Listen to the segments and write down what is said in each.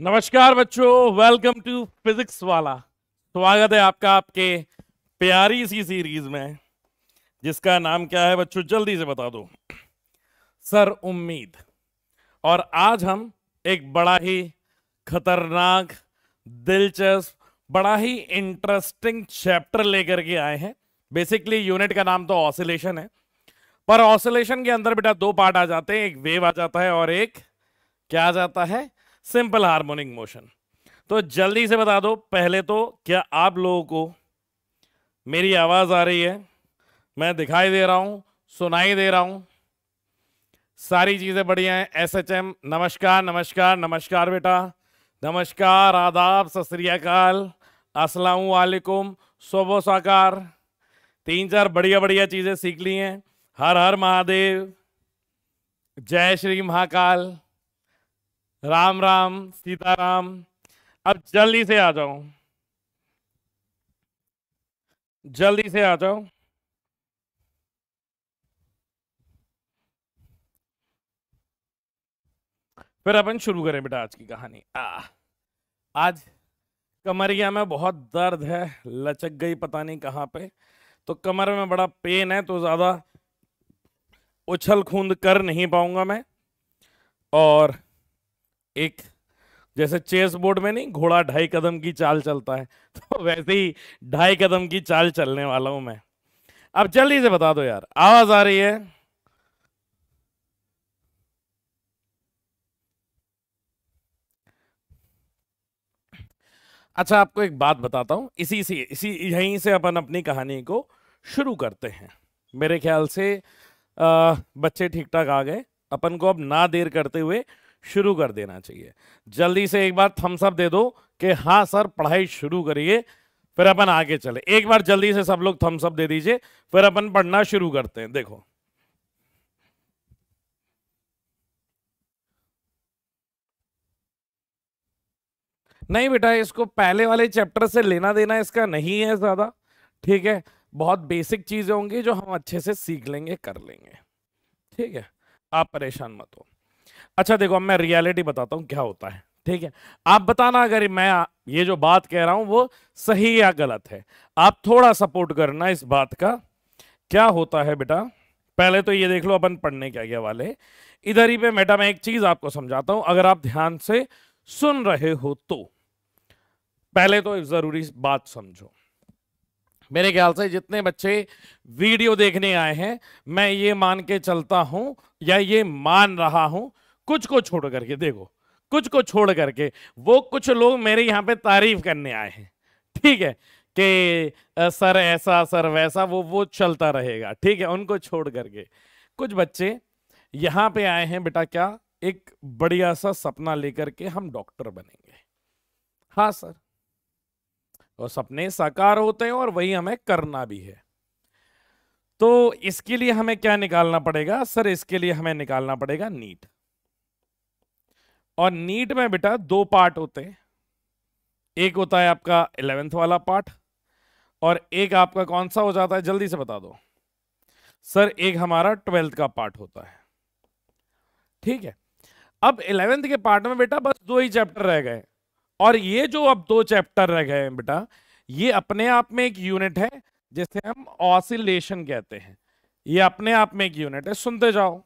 नमस्कार बच्चों welcome to physics वाला स्वागत है आपका आपके प्यारी सी सीरीज में जिसका नाम क्या है बच्चों जल्दी से बता दो सर उम्मीद और आज हम एक बड़ा ही खतरनाक दिलचस्प बड़ा ही इंटरेस्टिंग चैप्टर लेकर के आए हैं बेसिकली यूनिट का नाम तो ऑसिलेशन है पर ऑसिलेशन के अंदर बेटा दो पार्ट आ जाते हैं एक वेव आ जाता है और एक क्या आ जाता है सिंपल हार्मोनिक मोशन तो जल्दी से बता दो पहले तो क्या आप लोगों को मेरी आवाज़ आ रही है मैं दिखाई दे रहा हूँ सुनाई दे रहा हूँ सारी चीज़ें बढ़िया हैं एस एच एम नमस्कार नमस्कार नमस्कार बेटा नमस्कार आदाब सत असलकुम वालेकुम साकार तीन चार बढ़िया बढ़िया चीज़ें सीख ली हैं हर हर महादेव जय श्री महाकाल राम राम सीताराम अब जल्दी से आ जाओ जल्दी से आ जाओ फिर अपन शुरू करें बेटा आज की कहानी आ, आज कमरिया में बहुत दर्द है लचक गई पता नहीं कहाँ पे तो कमर में बड़ा पेन है तो ज़्यादा उछल खूंद कर नहीं पाऊंगा मैं और एक जैसे चेस बोर्ड में नहीं घोड़ा ढाई कदम की चाल चलता है तो वैसे ही ढाई कदम की चाल चलने वाला हूं मैं अब जल्दी से बता दो यार आवाज आ रही है अच्छा आपको एक बात बताता हूं इसी से इसी यहीं से अपन अपनी कहानी को शुरू करते हैं मेरे ख्याल से आ, बच्चे ठीक ठाक आ गए अपन को अब ना देर करते हुए शुरू कर देना चाहिए जल्दी से एक बार थम्सअप दे दो कि हाँ सर पढ़ाई शुरू करिए फिर अपन आगे चले एक बार जल्दी से सब लोग थम्सअप दे दीजिए फिर अपन पढ़ना शुरू करते हैं देखो नहीं बेटा इसको पहले वाले चैप्टर से लेना देना इसका नहीं है ज़्यादा ठीक है बहुत बेसिक चीज़ें होंगी जो हम अच्छे से सीख लेंगे कर लेंगे ठीक है आप परेशान मत हो अच्छा देखो अब मैं रियलिटी बताता हूँ क्या होता है ठीक है आप बताना अगर मैं ये जो बात कह रहा हूं वो सही या गलत है आप थोड़ा सपोर्ट करना इस बात का क्या होता है बेटा पहले तो ये देख लो अपन पढ़ने के आगे वाले इधर ही पे बेटा मैं एक चीज आपको समझाता हूं अगर आप ध्यान से सुन रहे हो तो पहले तो जरूरी बात समझो मेरे ख्याल से जितने बच्चे वीडियो देखने आए हैं मैं ये मान के चलता हूं या ये मान रहा हूं कुछ को छोड़ करके देखो कुछ को छोड़ करके वो कुछ लोग मेरे यहाँ पे तारीफ करने आए हैं ठीक है कि सर ऐसा सर वैसा वो वो चलता रहेगा ठीक है उनको छोड़ करके कुछ बच्चे यहाँ पे आए हैं बेटा क्या एक बढ़िया सा सपना लेकर के हम डॉक्टर बनेंगे हाँ सर और सपने साकार होते हैं और वही हमें करना भी है तो इसके लिए हमें क्या निकालना पड़ेगा सर इसके लिए हमें निकालना पड़ेगा नीट और नीट में बेटा दो पार्ट होते हैं एक होता है आपका इलेवेंथ वाला पार्ट और एक आपका कौन सा हो जाता है जल्दी से बता दो सर एक हमारा ट्वेल्थ का पार्ट होता है ठीक है अब इलेवेंथ के पार्ट में बेटा बस दो ही चैप्टर रह गए और ये जो अब दो चैप्टर रह गए हैं बेटा ये अपने आप में एक यूनिट है जिसे हम ऑसिलेशन कहते हैं ये अपने आप में एक यूनिट है सुनते जाओ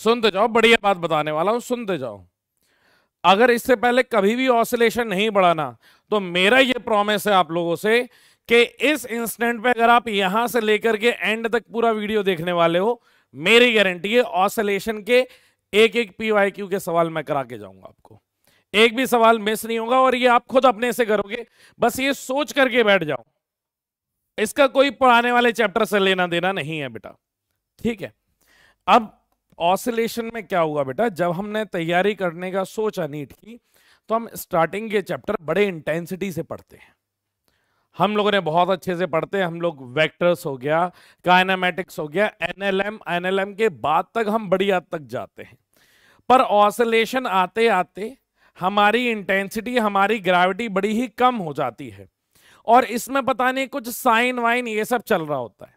सुनते तो जाओ बढ़िया बात बताने वाला हूं सुनते तो जाओ अगर इससे पहले कभी भी ऑसिलेशन नहीं बढ़ाना तो मेरा ये प्रॉमिस है आप लोगों से कि इस इंस्टेंट पे अगर आप यहां से लेकर के एंड तक पूरा वीडियो देखने वाले हो मेरी गारंटी है ऑसिलेशन के एक एक पीवाईक्यू के सवाल मैं करा के जाऊंगा आपको एक भी सवाल मिस नहीं होगा और ये आप खुद अपने से करोगे बस ये सोच करके बैठ जाओ इसका कोई पुराने वाले चैप्टर से लेना देना नहीं है बेटा ठीक है अब ऑसिलेशन में क्या हुआ बेटा जब हमने तैयारी करने का सोचा नीट की तो हम स्टार्टिंग के चैप्टर बड़े इंटेंसिटी से पढ़ते हैं हम लोगों ने बहुत अच्छे से पढ़ते हैं हम लोग वेक्टर्स हो गया काइनामेटिक्स हो गया एनएलएम एनएलएम के बाद तक हम बड़ी हद तक जाते हैं पर ऑसिलेशन आते आते हमारी इंटेंसिटी हमारी ग्रेविटी बड़ी ही कम हो जाती है और इसमें पता नहीं कुछ साइन वाइन ये सब चल रहा होता है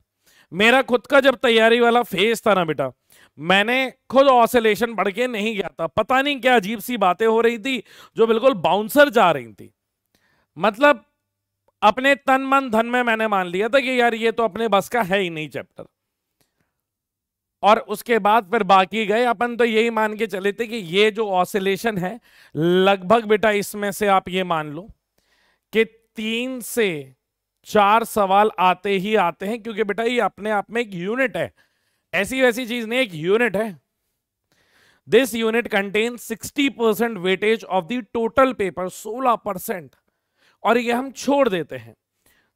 मेरा खुद का जब तैयारी वाला फेज था ना बेटा मैंने खुद ऑसिलेशन बढ़ के नहीं गया था पता नहीं क्या अजीब सी बातें हो रही थी जो बिल्कुल बाउंसर जा रही थी मतलब अपने तन मन धन में मैंने मान लिया था कि यार ये तो अपने बस का है ही नहीं चैप्टर और उसके बाद फिर बाकी गए अपन तो यही मान के चले थे कि ये जो ऑसिलेशन है लगभग बेटा इसमें से आप ये मान लो कि तीन से चार सवाल आते ही आते हैं क्योंकि बेटा ये अपने आप में एक यूनिट है ऐसी वैसी चीज नहीं एक यूनिट है this unit contain 60 percent weightage of the total paper 16 percent और ये हम छोड़ देते हैं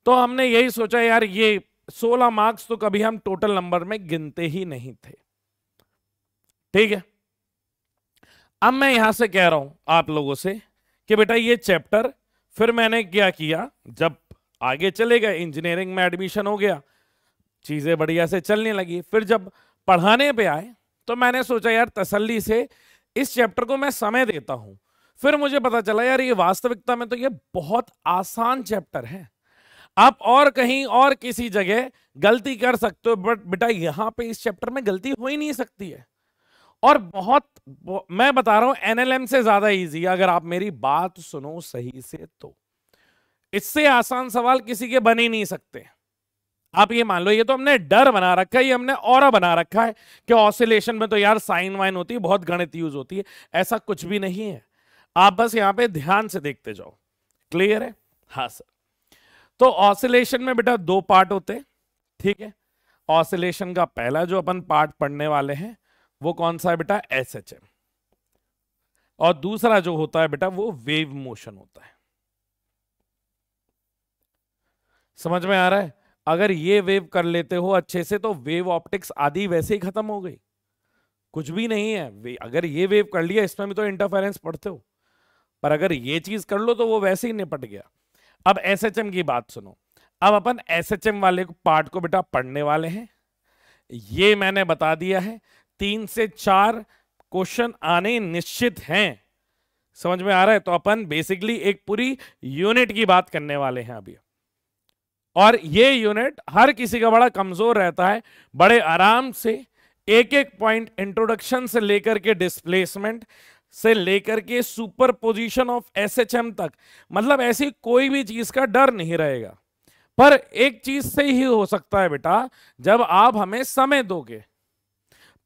तो हमने यही सोचा यार ये 16 मार्क्स तो कभी हम टोटल नंबर में गिनते ही नहीं थे ठीक है अब मैं यहां से कह रहा हूं आप लोगों से कि बेटा ये चैप्टर फिर मैंने क्या किया जब आगे चले गए इंजीनियरिंग में एडमिशन हो गया चीज़ें बढ़िया से चलने लगी फिर जब पढ़ाने पे आए तो मैंने सोचा यार तसल्ली से इस चैप्टर को मैं समय देता हूँ फिर मुझे पता चला यार ये वास्तविकता में तो ये बहुत आसान चैप्टर है आप और कहीं और किसी जगह गलती कर सकते हो बट बेटा यहाँ पे इस चैप्टर में गलती हो ही नहीं सकती है और बहुत मैं बता रहा हूं एनएलएम से ज्यादा इजी है अगर आप मेरी बात सुनो सही से तो इससे आसान सवाल किसी के बन ही नहीं सकते आप ये मान लो ये तो हमने डर बना रखा है ये हमने और बना रखा है कि ऑसिलेशन में तो यार साइन वाइन होती है बहुत गणित यूज होती है ऐसा कुछ भी नहीं है आप बस यहां पे ध्यान से देखते जाओ क्लियर है हाँ सर तो ऑसिलेशन में बेटा दो पार्ट होते ठीक है ऑसिलेशन का पहला जो अपन पार्ट पढ़ने वाले हैं वो कौन सा है बेटा एस एच और दूसरा जो होता है बेटा वो वेव मोशन होता है समझ में आ रहा है अगर ये वेव कर लेते हो अच्छे से तो वेव ऑप्टिक्स आदि वैसे ही खत्म हो गई कुछ भी नहीं है अगर ये वेव कर लिया इसमें भी तो इंटरफेरेंस पढ़ते हो पर अगर ये चीज कर लो तो वो वैसे ही निपट गया अब एस की बात सुनो अब अपन एस वाले पार्ट को बेटा पढ़ने वाले हैं ये मैंने बता दिया है तीन से चार क्वेश्चन आने निश्चित हैं समझ में आ रहा है तो अपन बेसिकली एक पूरी यूनिट की बात करने वाले हैं अभी और ये यूनिट हर किसी का बड़ा कमजोर रहता है बड़े आराम से एक एक पॉइंट इंट्रोडक्शन से लेकर के डिस्प्लेसमेंट से लेकर के सुपर पोजिशन ऑफ एस तक मतलब ऐसी कोई भी चीज का डर नहीं रहेगा पर एक चीज से ही हो सकता है बेटा जब आप हमें समय दोगे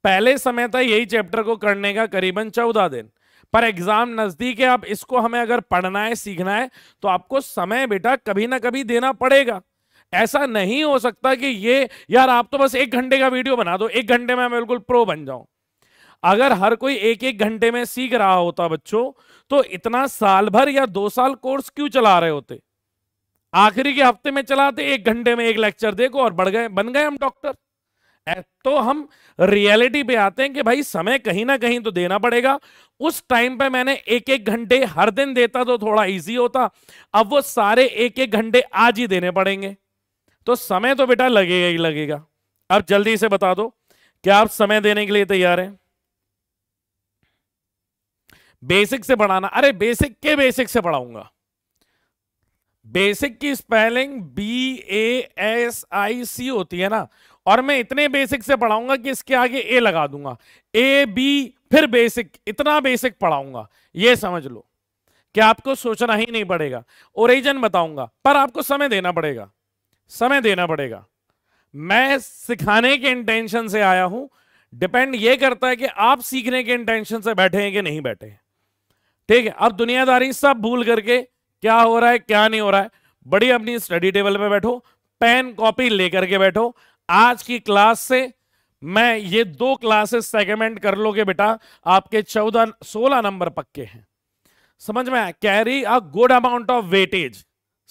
पहले समय था यही चैप्टर को करने का करीबन चौदह दिन पर एग्जाम नजदीक है आप इसको हमें अगर पढ़ना है सीखना है तो आपको समय बेटा कभी ना कभी देना पड़ेगा ऐसा नहीं हो सकता कि ये यार आप तो बस एक घंटे का वीडियो बना दो एक घंटे में मैं बिल्कुल प्रो बन जाऊं अगर हर कोई एक एक घंटे में सीख रहा होता बच्चों तो इतना साल भर या दो साल कोर्स क्यों चला रहे होते आखिरी के हफ्ते में चलाते एक घंटे में एक लेक्चर देखो और बढ़ गए बन गए हम डॉक्टर तो हम रियलिटी पे आते हैं कि भाई समय कहीं ना कहीं तो देना पड़ेगा उस टाइम पे मैंने एक एक घंटे हर दिन देता तो थोड़ा इजी होता अब वो सारे एक एक घंटे आज ही देने पड़ेंगे तो समय तो बेटा लगेगा ही लगेगा अब जल्दी से बता दो क्या आप समय देने के लिए तैयार हैं बेसिक से पढ़ाना अरे बेसिक के बेसिक से पढ़ाऊंगा बेसिक की spelling B A S I C होती है ना और मैं इतने बेसिक से पढ़ाऊंगा कि इसके आगे ए लगा दूंगा ए बी फिर बेसिक इतना बेसिक पढ़ाऊंगा ये समझ लो कि आपको सोचना ही नहीं पड़ेगा ओरिजन बताऊंगा पर आपको समय देना पड़ेगा समय देना पड़ेगा मैं सिखाने के इंटेंशन से आया हूं डिपेंड ये करता है कि आप सीखने के इंटेंशन से बैठे हैं कि नहीं बैठे हैं ठीक है अब दुनियादारी सब भूल करके क्या हो रहा है क्या नहीं हो रहा है बड़ी अपनी स्टडी टेबल पे बैठो पेन कॉपी लेकर के बैठो आज की क्लास से मैं ये दो क्लासेस सेगमेंट कर लोगे बेटा आपके चौदह सोलह नंबर पक्के हैं समझ में आया carry a good amount of weightage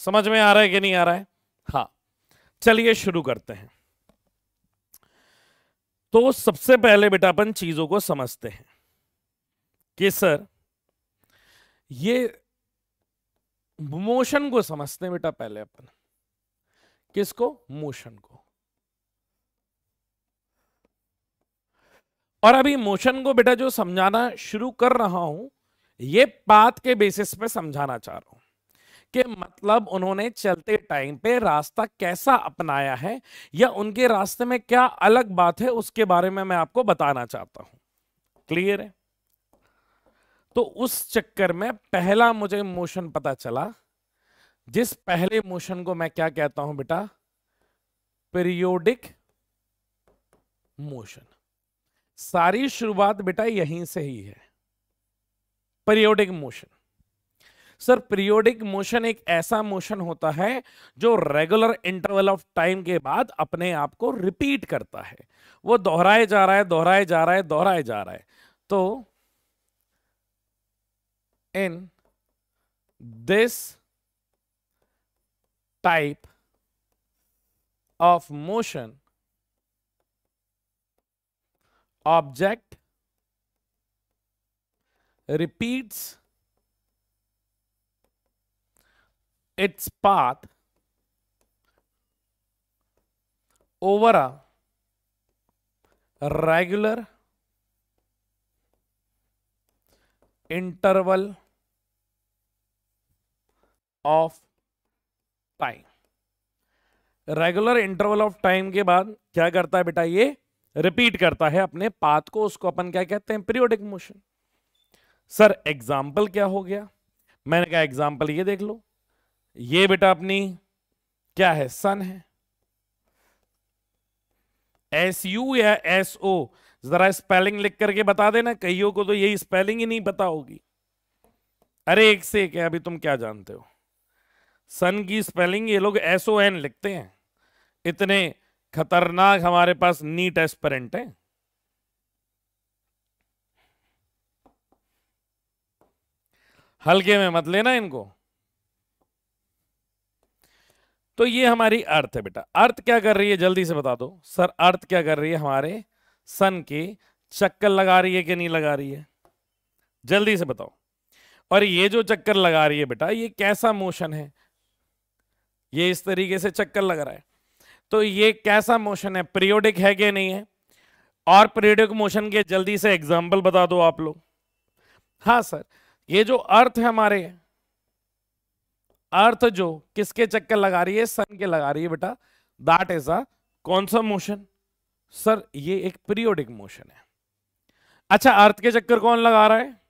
समझ में आ रहा है कि नहीं आ रहा है हाँ चलिए शुरू करते हैं तो सबसे पहले बेटा अपन चीजों को समझते हैं कि सर ये मोशन को समझते हैं बेटा पहले अपन किसको मोशन को और अभी मोशन को बेटा जो समझाना शुरू कर रहा हूं ये पाथ के बेसिस पे समझाना चाह रहा हूं कि मतलब उन्होंने चलते टाइम पे रास्ता कैसा अपनाया है या उनके रास्ते में क्या अलग बात है उसके बारे में मैं आपको बताना चाहता हूं क्लियर है तो उस चक्कर में पहला मुझे मोशन पता चला जिस पहले मोशन को मैं क्या कहता हूं बेटा पीरियोडिक मोशन सारी शुरुआत बेटा यहीं से ही है periodic motion sir periodic motion एक ऐसा मोशन होता है जो रेगुलर इंटरवल ऑफ टाइम के बाद अपने आप को रिपीट करता है वो दोहराए जा रहा है दोहराए जा रहा है दोहराए जा रहा है तो in this type of motion object repeats its path over a regular interval of time regular interval of time के बाद क्या करता है बेटा ये रिपीट करता है अपने पाथ को उसको अपन क्या कहते हैं पीरियोडिक मोशन सर एग्जाम्पल क्या हो गया मैंने कहा एग्जाम्पल ये देख लो ये बेटा अपनी क्या है सन है एस यू या एस ओ जरा स्पेलिंग लिख करके बता देना कईयों को तो यही स्पेलिंग ही नहीं पता होगी अरे एक से एक है अभी तुम क्या जानते हो सन की स्पेलिंग ये लोग एस ओ एन लिखते हैं इतने खतरनाक हमारे पास नीट एस्पेरेंट है हल्के में मत लेना इनको तो ये हमारी अर्थ है बेटा अर्थ क्या कर रही है जल्दी से बता दो सर अर्थ क्या कर रही है हमारे सन के चक्कर लगा रही है कि नहीं लगा रही है जल्दी से बताओ और ये जो चक्कर लगा रही है बेटा ये कैसा मोशन है ये इस तरीके से चक्कर लग रहा है तो ये कैसा मोशन है पीरियोडिक है कि नहीं है और पीरियोडिक मोशन के जल्दी से एग्जाम्पल बता दो आप लोग हाँ सर ये जो अर्थ है हमारे अर्थ जो किसके चक्कर लगा रही है सन के लगा रही है बेटा दैट इज अ कौन सा मोशन सर ये एक पीरियोडिक मोशन है अच्छा अर्थ के चक्कर कौन लगा रहा है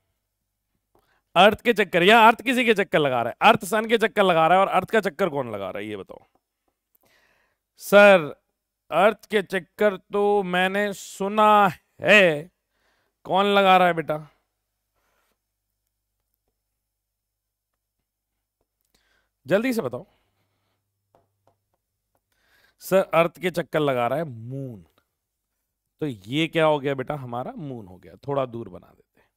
अर्थ के चक्कर या अर्थ किसी के चक्कर लगा रहा है अर्थ सन के चक्कर लगा रहा है और अर्थ का चक्कर कौन लगा रहा है ये बताओ सर अर्थ के चक्कर तो मैंने सुना है कौन लगा रहा है बेटा जल्दी से बताओ सर अर्थ के चक्कर लगा रहा है मून तो ये क्या हो गया बेटा हमारा मून हो गया थोड़ा दूर बना देते हैं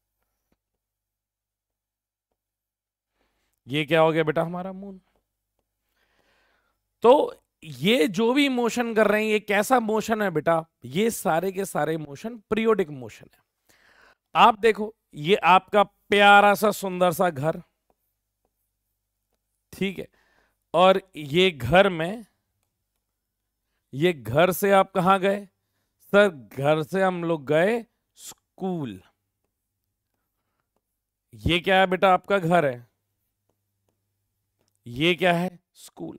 ये क्या हो गया बेटा हमारा मून तो ये जो भी मोशन कर रहे हैं ये कैसा मोशन है बेटा ये सारे के सारे मोशन प्रियोडिक मोशन है आप देखो ये आपका प्यारा सा सुंदर सा घर ठीक है और ये घर में ये घर से आप कहां गए सर घर से हम लोग गए स्कूल ये क्या है बेटा आपका घर है ये क्या है स्कूल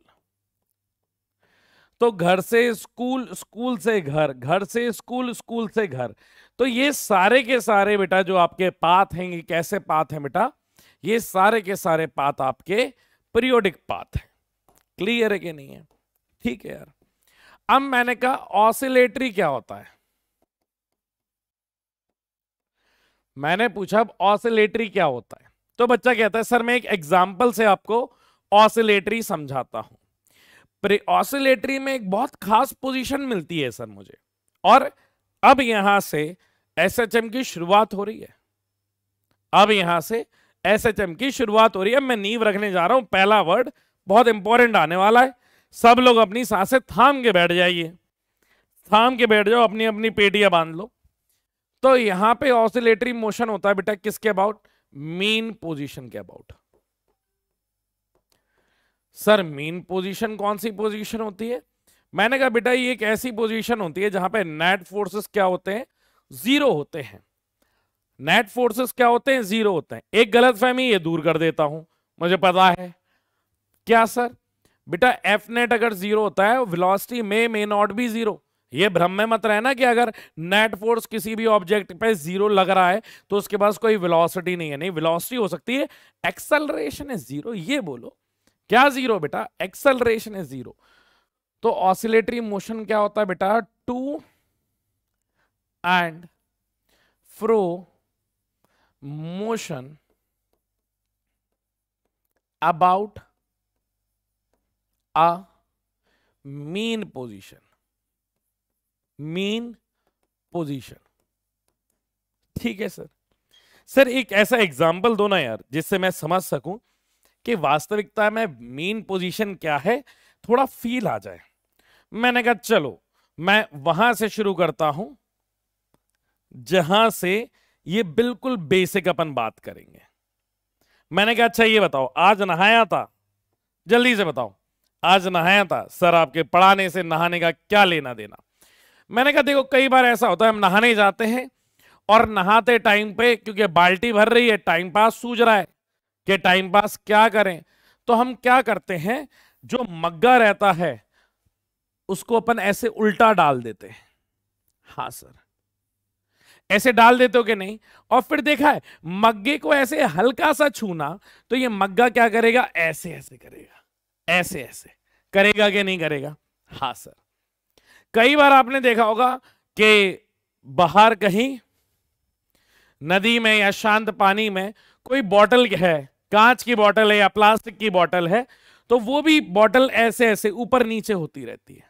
तो घर से स्कूल स्कूल से घर घर से स्कूल स्कूल से घर तो ये सारे के सारे बेटा जो आपके पाथ हैं ये कैसे पाथ हैं बेटा ये सारे के सारे पाथ आपके पीरियोडिक पाथ है क्लियर है कि नहीं है ठीक है यार अब मैंने कहा ऑसिलेटरी क्या होता है मैंने पूछा अब ऑसिलेटरी क्या होता है तो बच्चा कहता है सर मैं एक एग्जाम्पल से आपको ऑसिलेटरी समझाता हूं ऑसिलेटरी में एक बहुत खास पोजीशन मिलती है सर मुझे और अब यहां से एसएचएम की शुरुआत हो रही है अब यहां से एस एच एम की शुरुआत हो रही है मैं नींव रखने जा रहा हूं पहला वर्ड बहुत इंपॉर्टेंट आने वाला है सब लोग अपनी सांसें थाम के बैठ जाइए थाम के बैठ जाओ अपनी अपनी पेटियां बांध लो तो यहां पे ऑसिलेटरी मोशन होता है बेटा किसके अबाउट मीन पोजीशन के अबाउट सर मीन पोजीशन कौन सी पोजीशन होती है मैंने कहा बेटा ये एक ऐसी पोजीशन होती है जहां पे नेट फोर्सेस क्या होते हैं जीरो होते हैं नेट फोर्सेस क्या होते हैं जीरो होते हैं एक गलत फहमी ये दूर कर देता हूं मुझे पता है क्या सर बेटा एफ नेट अगर जीरो होता है वेलोसिटी में मे नॉट भी जीरो ये भ्रम में मत रहना कि अगर नेट फोर्स किसी भी ऑब्जेक्ट पे जीरो लग रहा है तो उसके पास कोई वेलोसिटी नहीं है नहीं वेलोसिटी हो सकती है एक्सलरेशन है जीरो ये बोलो क्या जीरो बेटा एक्सलरेशन है जीरो तो ऑसिलेटरी मोशन क्या होता है बेटा to and fro motion about a mean position mean position ठीक है सर सर एक ऐसा एग्जाम्पल दो ना यार जिससे मैं समझ सकूं कि वास्तविकता में मेन पोजीशन क्या है थोड़ा फील आ जाए मैंने कहा चलो मैं वहां से शुरू करता हूं जहां से ये बिल्कुल बेसिक अपन बात करेंगे मैंने कहा अच्छा ये बताओ आज नहाया था जल्दी से बताओ आज नहाया था सर आपके पढ़ाने से नहाने का क्या लेना देना मैंने कहा देखो कई बार ऐसा होता है हम नहाने जाते हैं और नहाते टाइम पे क्योंकि बाल्टी भर रही है टाइम पास सूझ रहा है कि टाइम पास क्या करें तो हम क्या करते हैं जो मग्गा रहता है उसको अपन ऐसे उल्टा डाल देते हैं हाँ सर ऐसे डाल देते हो कि नहीं और फिर देखा है मग्गे को ऐसे हल्का सा छूना तो ये मग्गा क्या करेगा ऐसे ऐसे करेगा ऐसे ऐसे करेगा कि नहीं करेगा हाँ सर कई बार आपने देखा होगा कि बाहर कहीं नदी में या शांत पानी में कोई बॉटल है कांच की बॉटल है या प्लास्टिक की बॉटल है तो वो भी बॉटल ऐसे ऐसे ऊपर नीचे होती रहती है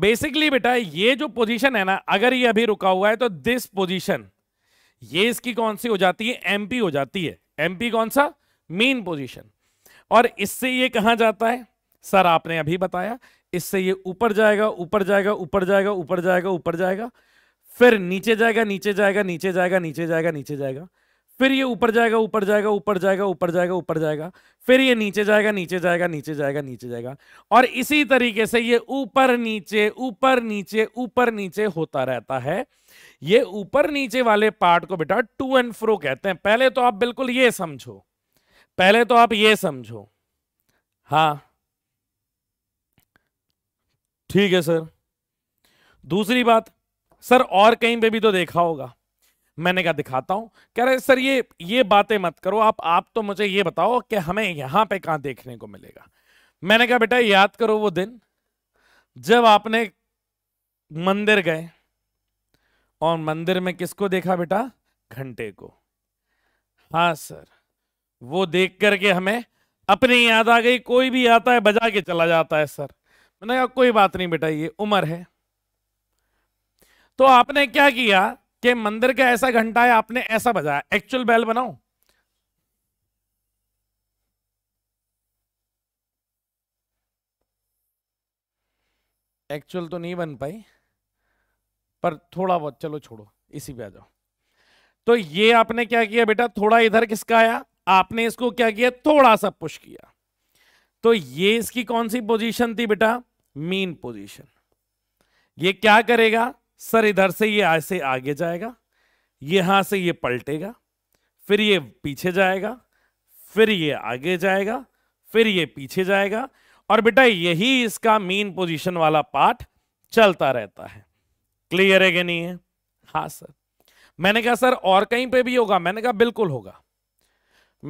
बेसिकली बेटा ये जो पोजीशन है ना अगर ये अभी रुका हुआ है तो दिस पोजीशन ये इसकी कौन सी हो जाती है एमपी हो जाती है एमपी कौन सा मेन पोजीशन और इससे ये कहां जाता है सर आपने अभी बताया इससे ये ऊपर जाएगा ऊपर जाएगा ऊपर जाएगा ऊपर जाएगा ऊपर जाएगा फिर नीचे जाएगा नीचे जाएगा नीचे जाएगा नीचे जाएगा नीचे जाएगा फिर ये ऊपर जाएगा ऊपर जाएगा ऊपर जाएगा ऊपर जाएगा ऊपर जाएगा फिर ये नीचे जाएगा नीचे जाएगा नीचे जाएगा नीचे जाएगा और इसी तरीके से ये ऊपर नीचे ऊपर नीचे ऊपर नीचे होता रहता है ये ऊपर नीचे वाले पार्ट को बेटा टू एंड फ्रो कहते हैं पहले तो आप बिल्कुल ये समझो पहले तो आप ये समझो हाँ ठीक है सर दूसरी बात सर और कहीं पे भी तो देखा होगा मैंने कहा दिखाता हूं कह रहे सर ये ये बातें मत करो आप आप तो मुझे ये बताओ कि हमें यहां पे कहा देखने को मिलेगा मैंने कहा बेटा याद करो वो दिन जब आपने मंदिर गए और मंदिर में किसको देखा बेटा घंटे को हाँ सर वो देख करके हमें अपनी याद आ गई कोई भी आता है बजा के चला जाता है सर मैंने कहा कोई बात नहीं बेटा ये उम्र है तो आपने क्या किया कि मंदिर का ऐसा घंटा है आपने ऐसा बजाया एक्चुअल बैल बनाओ एक्चुअल तो नहीं बन पाई पर थोड़ा बहुत चलो छोड़ो इसी पे आ जाओ तो ये आपने क्या किया बेटा थोड़ा इधर किसका आया आपने इसको क्या किया थोड़ा सा पुश किया तो ये इसकी कौन सी पोजीशन थी बेटा मीन पोजीशन ये क्या करेगा सर इधर से ये ऐसे आगे जाएगा यहां से ये पलटेगा फिर ये पीछे जाएगा फिर ये आगे जाएगा फिर ये पीछे जाएगा और बेटा यही इसका मेन पोजीशन वाला पार्ट चलता रहता है क्लियर है कि नहीं है हाँ सर मैंने कहा सर और कहीं पे भी होगा मैंने कहा बिल्कुल होगा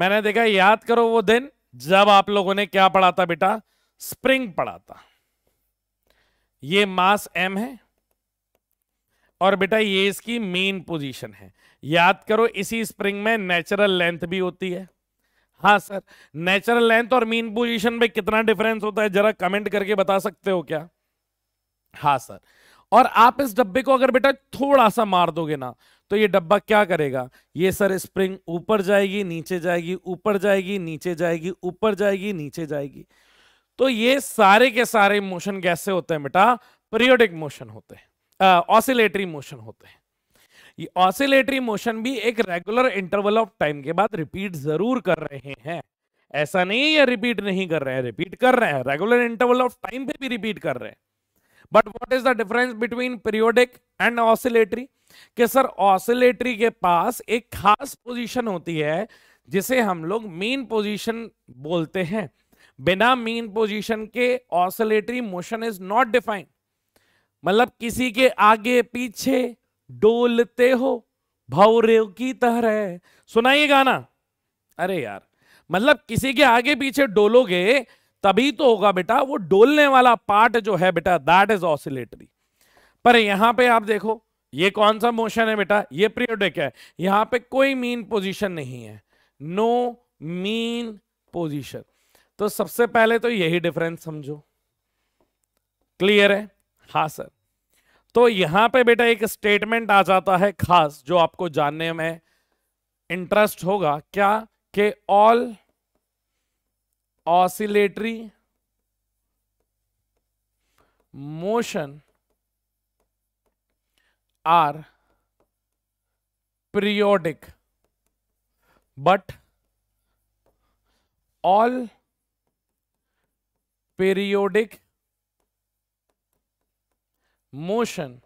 मैंने देखा याद करो वो दिन जब आप लोगों ने क्या पढ़ा था बेटा स्प्रिंग पढ़ा था ये मास एम है और बेटा ये इसकी मेन पोजीशन है याद करो इसी स्प्रिंग में नेचुरल लेंथ भी होती है हाँ सर नेचुरल लेंथ और मेन पोजीशन में कितना डिफरेंस होता है जरा कमेंट करके बता सकते हो क्या हाँ सर और आप इस डब्बे को अगर बेटा थोड़ा सा मार दोगे ना तो ये डब्बा क्या करेगा ये सर स्प्रिंग ऊपर जाएगी नीचे जाएगी ऊपर जाएगी नीचे जाएगी ऊपर जाएगी नीचे जाएगी तो ये सारे के सारे मोशन कैसे होते हैं बेटा पीरियोडिक मोशन होते हैं ऑसिलेटरी मोशन होते हैं ये ऑसिलेटरी मोशन भी एक रेगुलर इंटरवल ऑफ टाइम के बाद रिपीट जरूर कर रहे हैं ऐसा नहीं है ये रिपीट नहीं कर रहे हैं रिपीट कर रहे हैं रेगुलर इंटरवल ऑफ टाइम पे भी रिपीट कर रहे हैं but what is the difference between periodic and oscillatory कि सर ऑसिलेटरी के पास एक खास पोजीशन होती है जिसे हम लोग मेन पोजीशन बोलते हैं बिना मेन पोजीशन के oscillatory motion is not defined मतलब किसी के आगे पीछे डोलते हो भवरे की तरह सुनाइए गाना अरे यार मतलब किसी के आगे पीछे डोलोगे तभी तो होगा बेटा वो डोलने वाला पार्ट जो है बेटा दैट इज ऑसिलेटरी पर यहां पे आप देखो ये कौन सा मोशन है बेटा ये पीरियोडिक है यहां पे कोई मीन पोजीशन नहीं है नो मीन पोजीशन तो सबसे पहले तो यही डिफरेंस समझो क्लियर है हाँ सर तो यहां पे बेटा एक स्टेटमेंट आ जाता है खास जो आपको जानने में इंटरेस्ट होगा क्या कि all oscillatory motion are periodic but all periodic motion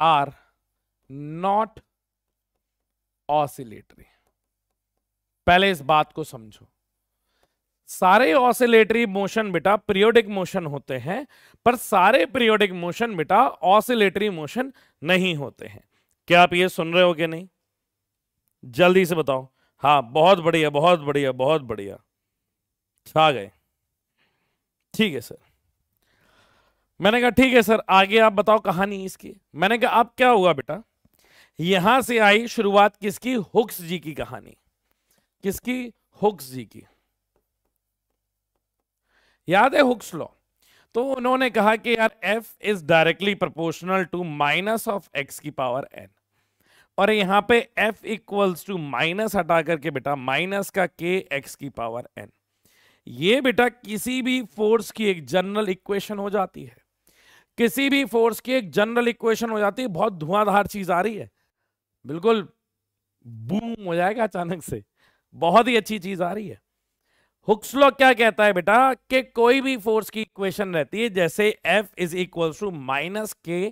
are not oscillatory पहले इस बात को समझो सारे ऑसिलेटरी मोशन बेटा पीरियोडिक मोशन होते हैं पर सारे पीरियोडिक मोशन बेटा ऑसिलेटरी मोशन नहीं होते हैं क्या आप ये सुन रहे हो कि नहीं जल्दी से बताओ हाँ बहुत बढ़िया बहुत बढ़िया बहुत बढ़िया छा गए ठीक है सर मैंने कहा ठीक है सर आगे आप बताओ कहानी इसकी मैंने कहा अब क्या हुआ बेटा यहां से आई शुरुआत किसकी हुक्स जी की कहानी किसकी हुक्स जी की याद है हुक्स लॉ तो उन्होंने कहा कि यार F is directly proportional to minus of X की पावर एन और यहां पे एफ इक्वल्स टू माइनस हटा करके बेटा माइनस का के एक्स की पावर एन ये बेटा किसी भी फोर्स की एक जनरल इक्वेशन हो जाती है किसी भी फोर्स की एक जनरल इक्वेशन हो जाती है बहुत धुआंधार चीज आ रही है बिल्कुल बूम हो जाएगा अचानक से बहुत ही अच्छी चीज आ रही है हुक्सलो क्या कहता है बेटा कि कोई भी फोर्स की इक्वेशन रहती है जैसे F is equal to minus के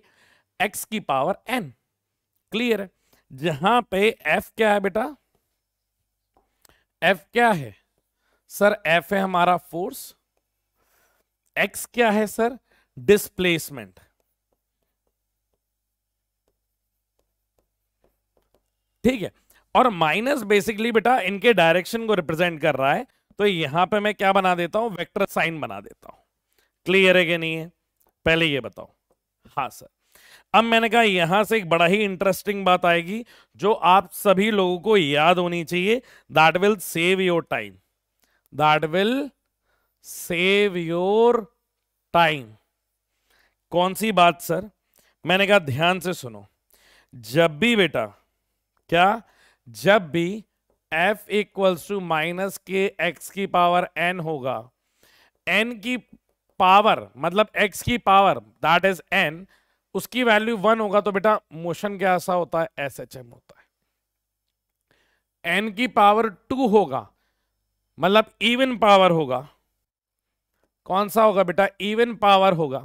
एक्स की पावर एन क्लियर है जहां पे एफ क्या है बेटा एफ क्या है सर एफ है हमारा फोर्स एक्स क्या है सर डिस्प्लेसमेंट ठीक है और माइनस बेसिकली बेटा इनके डायरेक्शन को रिप्रेजेंट कर रहा है तो यहां पे मैं क्या बना देता हूं वेक्टर साइन बना देता हूं क्लियर है कि नहीं है पहले ये बताओ हाँ सर अब मैंने कहा यहां से एक बड़ा ही इंटरेस्टिंग बात आएगी जो आप सभी लोगों को याद होनी चाहिए that will save your time that will save your time कौन सी बात सर मैंने कहा ध्यान से सुनो जब भी बेटा क्या जब भी एफ इक्वल्स टू माइनस के एक्स की पावर एन होगा एन की पावर मतलब x की पावर दैट इज n उसकी वैल्यू वन होगा तो बेटा मोशन क्या ऐसा होता है एस एच एम होता है एन की पावर टू होगा मतलब इवन पावर होगा कौन सा होगा बेटा इवन पावर होगा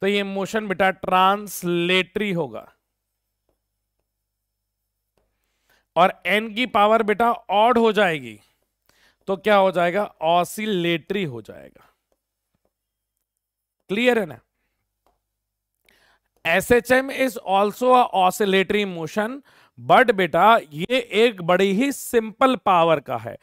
तो ये मोशन बेटा ट्रांसलेटरी होगा और एन की पावर बेटा ऑड हो जाएगी तो क्या हो जाएगा ऑसिलेटरी हो जाएगा क्लियर है ना S H M is also oscillatory motion but बेटा ये एक बड़ी ही सिंपल पावर का है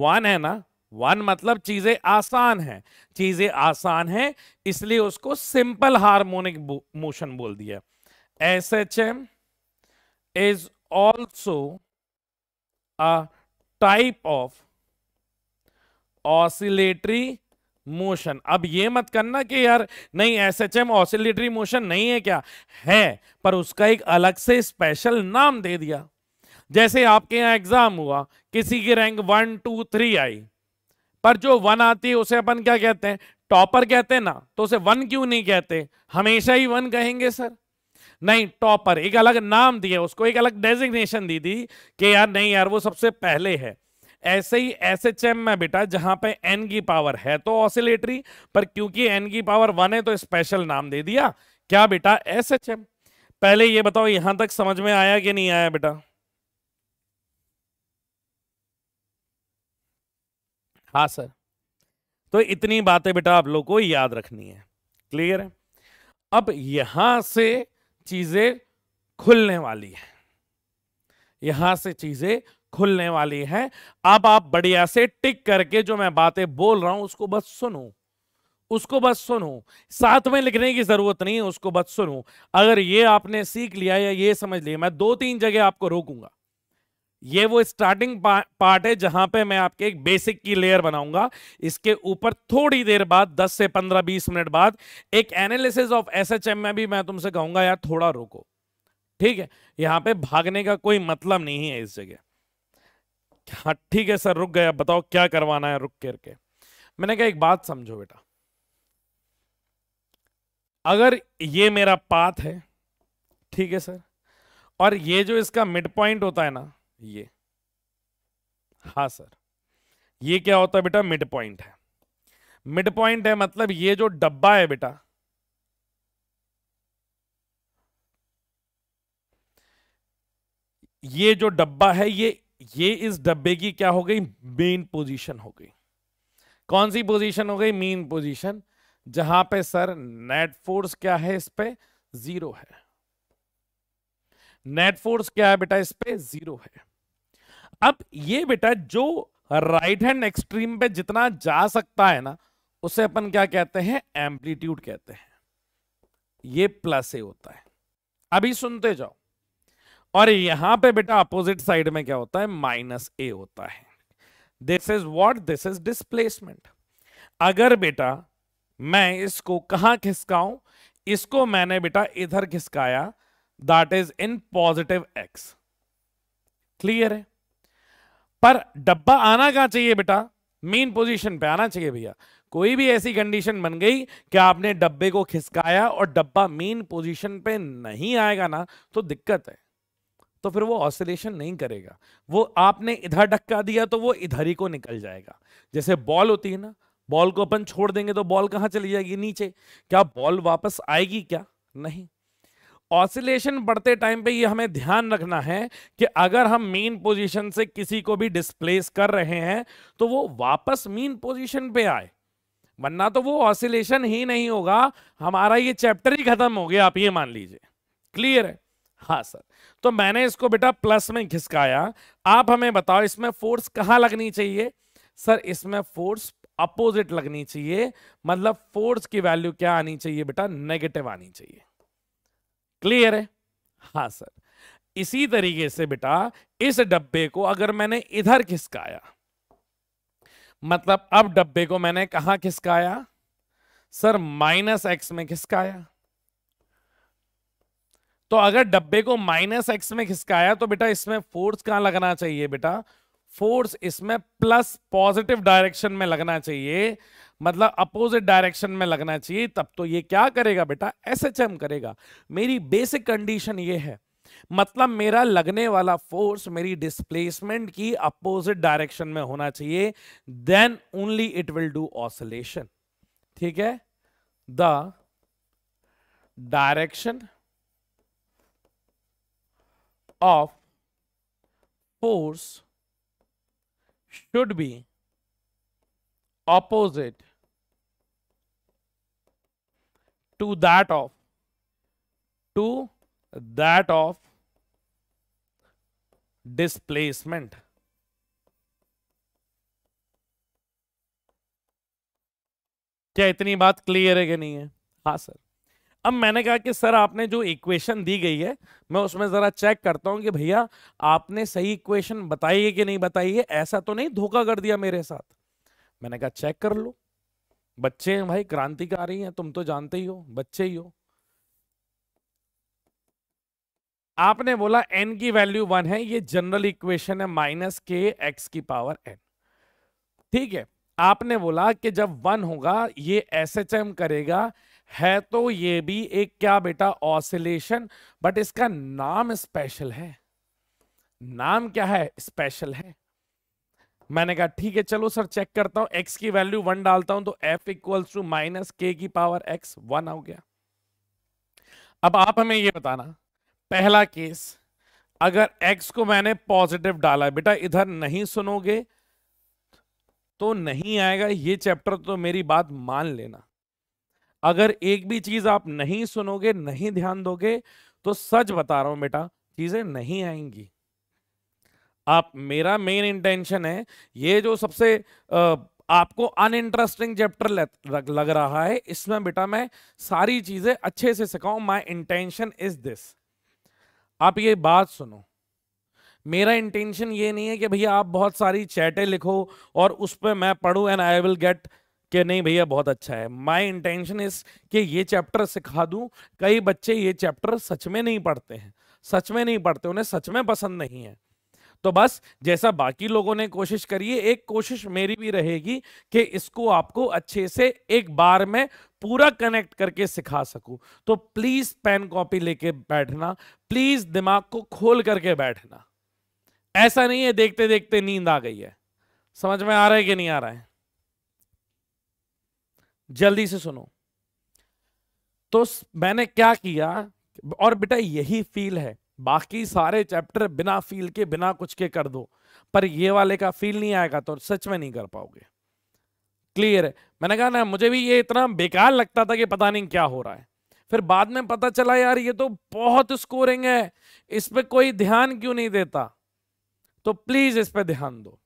वन है ना वन मतलब चीजें आसान हैं चीजें आसान हैं इसलिए उसको सिंपल हार्मोनिक मोशन बोल दिया S H M is also a type of oscillatory motion अब ये मत करना कि यार नहीं S H M oscillatory motion नहीं है क्या है पर उसका एक अलग से स्पेशल नाम दे दिया जैसे आपके यहां एग्जाम हुआ किसी की रैंक वन टू थ्री आई पर जो वन आती है उसे अपन क्या कहते हैं टॉपर कहते हैं ना तो उसे वन क्यों नहीं कहते हमेशा ही वन कहेंगे सर नहीं टॉपर एक अलग नाम दिया उसको एक अलग डेजिग्नेशन दी थी कि यार नहीं यार वो सबसे पहले है ऐसे ही एस एच एम में बेटा जहां पे एन की पावर है तो ऑसिलेटरी पर क्योंकि एन की पावर वन है तो स्पेशल नाम दे दिया क्या बेटा एस एच एम पहले ये बताओ यहां तक समझ में आया कि नहीं आया बेटा हाँ सर तो इतनी बातें बेटा आप लोग को याद रखनी है क्लियर है अब यहां से चीजें खुलने वाली है यहां से चीजें खुलने वाली हैं अब आप बढ़िया से टिक करके जो मैं बातें बोल रहा हूं उसको बस सुनो उसको बस सुनो साथ में लिखने की जरूरत नहीं है उसको बस सुनो अगर ये आपने सीख लिया या ये समझ लिया मैं दो तीन जगह आपको रोकूंगा ये वो स्टार्टिंग पार्ट है जहां पे मैं आपके एक बेसिक की लेयर बनाऊंगा इसके ऊपर थोड़ी देर बाद 10 से 15 20 मिनट बाद एक एनालिसिस ऑफ एसएचएम में भी मैं तुमसे कहूंगा यार थोड़ा रोको ठीक है यहां पे भागने का कोई मतलब नहीं है इस जगह हाँ ठीक है सर रुक गया बताओ क्या करवाना है रुक करके मैंने कहा एक बात समझो बेटा अगर ये मेरा पाथ है ठीक है सर और ये जो इसका मिड पॉइंट होता है ना ये हाँ सर ये क्या होता है बेटा मिड पॉइंट है मिड पॉइंट है मतलब ये जो डब्बा है बेटा ये जो डब्बा है ये ये इस डब्बे की क्या हो गई मेन पोजीशन हो गई कौन सी पोजीशन हो गई मेन पोजीशन जहां पे सर नेट फोर्स क्या है इस पे जीरो है नेट फोर्स क्या है बेटा इस पे जीरो है अब ये बेटा जो राइट हैंड एक्सट्रीम पे जितना जा सकता है ना उसे अपन क्या कहते हैं एम्पलीट्यूड कहते हैं ये प्लस ए होता है अभी सुनते जाओ और यहां पे बेटा अपोजिट साइड में क्या होता है माइनस ए होता है this is what this is displacement अगर बेटा मैं इसको कहा खिसकाऊं इसको मैंने बेटा इधर खिसकाया that is in positive x clear है पर डब्बा आना कहाँ चाहिए बेटा मेन पोजीशन पे आना चाहिए भैया कोई भी ऐसी कंडीशन बन गई कि आपने डब्बे को खिसकाया और डब्बा मेन पोजीशन पे नहीं आएगा ना तो दिक्कत है तो फिर वो ऑसिलेशन नहीं करेगा वो आपने इधर ढक्का दिया तो वो इधर ही को निकल जाएगा जैसे बॉल होती है ना बॉल को अपन छोड़ देंगे तो बॉल कहाँ चली जाएगी नीचे क्या बॉल वापस आएगी क्या नहीं ऑसिलेशन बढ़ते टाइम पे ये हमें ध्यान रखना है कि अगर हम मेन पोजीशन से किसी को भी डिस्प्लेस कर रहे हैं तो वो वापस मेन पोजीशन पे आए वरना तो वो ऑसिलेशन ही नहीं होगा हमारा ये चैप्टर ही खत्म हो गया आप ये मान लीजिए क्लियर है हाँ सर तो मैंने इसको बेटा प्लस में घिसकाया आप हमें बताओ इसमें फोर्स कहाँ लगनी चाहिए सर इसमें फोर्स अपोजिट लगनी चाहिए मतलब फोर्स की वैल्यू क्या आनी चाहिए बेटा नेगेटिव आनी चाहिए क्लियर है हाँ सर इसी तरीके से बेटा इस डब्बे को अगर मैंने इधर खिसकाया मतलब अब डब्बे को मैंने कहा खिसकाया सर माइनस एक्स में खिसकाया तो अगर डब्बे को माइनस एक्स में खिसकाया तो बेटा इसमें फोर्स कहां लगना चाहिए बेटा फोर्स इसमें प्लस पॉजिटिव डायरेक्शन में लगना चाहिए मतलब अपोजिट डायरेक्शन में लगना चाहिए तब तो ये क्या करेगा बेटा एसएचएम करेगा मेरी बेसिक कंडीशन ये है मतलब मेरा लगने वाला फोर्स मेरी डिस्प्लेसमेंट की अपोजिट डायरेक्शन में होना चाहिए then only it will do oscillation ठीक है the direction of force should be opposite to that of to that of displacement क्या इतनी बात क्लियर है कि नहीं है हाँ सर अब मैंने कहा कि सर आपने जो इक्वेशन दी गई है मैं उसमें ज़रा चेक करता हूं कि भैया आपने सही इक्वेशन बताई है कि नहीं बताई है ऐसा तो नहीं धोखा कर दिया मेरे साथ मैंने कहा चेक कर लो बच्चे हैं भाई क्रांतिकारी हैं तुम तो जानते ही हो बच्चे ही हो आपने बोला एन की वैल्यू वन है ये जनरल इक्वेशन है माइनस के एक्स की पावर एन ठीक है आपने बोला कि जब वन होगा ये एस एच एम करेगा है तो ये भी एक क्या बेटा ऑसिलेशन बट इसका नाम स्पेशल है नाम क्या है स्पेशल है मैंने कहा ठीक है चलो सर चेक करता हूं एक्स की वैल्यू वन डालता हूं तो एफ इक्वल्स टू माइनस के की पावर एक्स वन हो गया अब आप हमें ये बताना पहला केस अगर एक्स को मैंने पॉजिटिव डाला बेटा इधर नहीं सुनोगे तो नहीं आएगा ये चैप्टर तो मेरी बात मान लेना अगर एक भी चीज आप नहीं सुनोगे नहीं ध्यान दोगे तो सच बता रहा हूं बेटा चीजें नहीं आएंगी आप मेरा मेन इंटेंशन है ये जो सबसे आ, आपको अनइंटरेस्टिंग चैप्टर लग रहा है इसमें बेटा मैं सारी चीजें अच्छे से सिखाऊं माय इंटेंशन इज दिस आप ये बात सुनो मेरा इंटेंशन ये नहीं है कि भैया आप बहुत सारी चैटें लिखो और उस पर मैं पढ़ूं एंड आई विल गेट कि नहीं भैया बहुत अच्छा है माय इंटेंशन इज कि ये चैप्टर सिखा दूं कई बच्चे ये चैप्टर सच में नहीं पढ़ते हैं सच में नहीं पढ़ते उन्हें सच में पसंद नहीं है तो बस जैसा बाकी लोगों ने कोशिश करी है एक कोशिश मेरी भी रहेगी कि इसको आपको अच्छे से एक बार में पूरा कनेक्ट करके सिखा सकूं तो प्लीज पेन कॉपी लेके बैठना प्लीज दिमाग को खोल करके बैठना ऐसा नहीं है देखते देखते नींद आ गई है समझ में आ रहा है कि नहीं आ रहा है जल्दी से सुनो तो मैंने क्या किया और बेटा यही फील है बाकी सारे चैप्टर बिना फील के बिना कुछ के कर दो पर ये वाले का फील नहीं आएगा तो सच में नहीं कर पाओगे क्लियर है मैंने कहा ना मुझे भी ये इतना बेकार लगता था कि पता नहीं क्या हो रहा है फिर बाद में पता चला यार ये तो बहुत स्कोरिंग है इस पर कोई ध्यान क्यों नहीं देता तो प्लीज इस पर ध्यान दो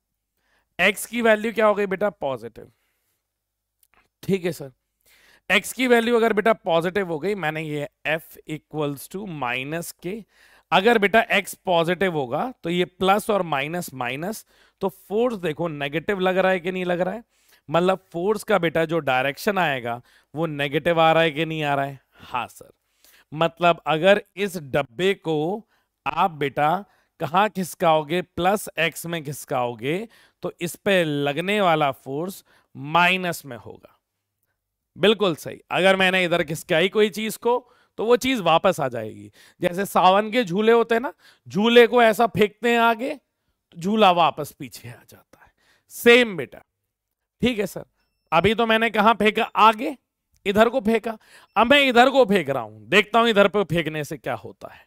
एक्स की वैल्यू क्या हो गई बेटा पॉजिटिव ठीक है सर एक्स की वैल्यू अगर बेटा पॉजिटिव हो गई मैंने ये एफ इक्वल्स टू माइनस के अगर बेटा x पॉजिटिव होगा तो ये प्लस और माइनस माइनस तो फोर्स देखो नेगेटिव लग रहा है कि नहीं लग रहा है मतलब फोर्स का बेटा जो डायरेक्शन आएगा वो नेगेटिव आ रहा है कि नहीं आ रहा है हा सर मतलब अगर इस डब्बे को आप बेटा कहा खिसकाओगे प्लस x में खिसकाओगे तो इस पे लगने वाला फोर्स माइनस में होगा बिल्कुल सही अगर मैंने इधर खिसकाई कोई चीज को तो वो चीज वापस आ जाएगी जैसे सावन के झूले होते हैं ना झूले को ऐसा फेंकते हैं आगे तो झूला वापस पीछे आ जाता है सेम बेटा ठीक है सर अभी तो मैंने कहा फेंका आगे इधर को फेंका अब मैं इधर को फेंक रहा हूं देखता हूं इधर पे फेंकने से क्या होता है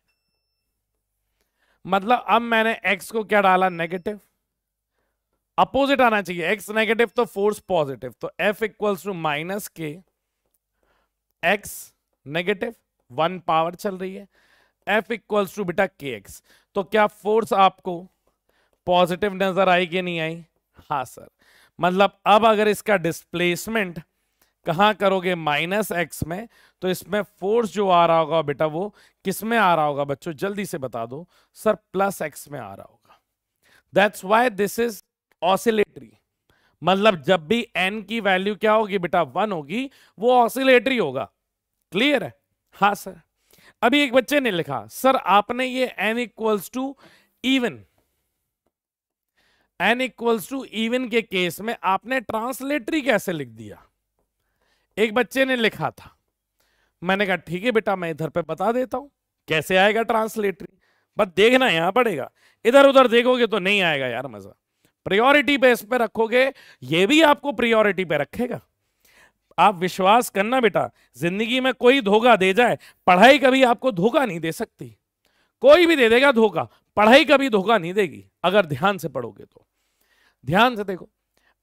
मतलब अब मैंने एक्स को क्या डाला नेगेटिव अपोजिट आना चाहिए एक्स नेगेटिव तो फोर्स पॉजिटिव तो एफ इक्वल्स टू माइनस के एक्स नेगेटिव वन पावर चल रही है एफ इक्वल्स टू बेटा के एक्स तो क्या फोर्स आपको पॉजिटिव नजर आई कि नहीं आई हाँ सर मतलब अब अगर इसका डिस्प्लेसमेंट कहा करोगे माइनस एक्स में तो इसमें फोर्स जो आ रहा होगा बेटा वो किस में आ रहा होगा बच्चों जल्दी से बता दो सर प्लस एक्स में आ रहा होगा that's why this is oscillatory मतलब जब भी एन की वैल्यू क्या होगी बेटा वन होगी वो ऑसिलेटरी होगा क्लियर है हाँ सर अभी एक बच्चे ने लिखा सर आपने ये n equals to even n equals to even के केस में आपने ट्रांसलेटरी कैसे लिख दिया एक बच्चे ने लिखा था मैंने कहा ठीक है बेटा मैं इधर पे बता देता हूं कैसे आएगा ट्रांसलेटरी बस देखना यहां पड़ेगा इधर उधर देखोगे तो नहीं आएगा यार मजा प्रायोरिटी बेस पे रखोगे ये भी आपको प्रायोरिटी पे रखेगा आप विश्वास करना बेटा जिंदगी में कोई धोखा दे जाए पढ़ाई कभी आपको धोखा नहीं दे सकती कोई भी दे देगा धोखा पढ़ाई कभी धोखा नहीं देगी अगर ध्यान से पढ़ोगे तो ध्यान से देखो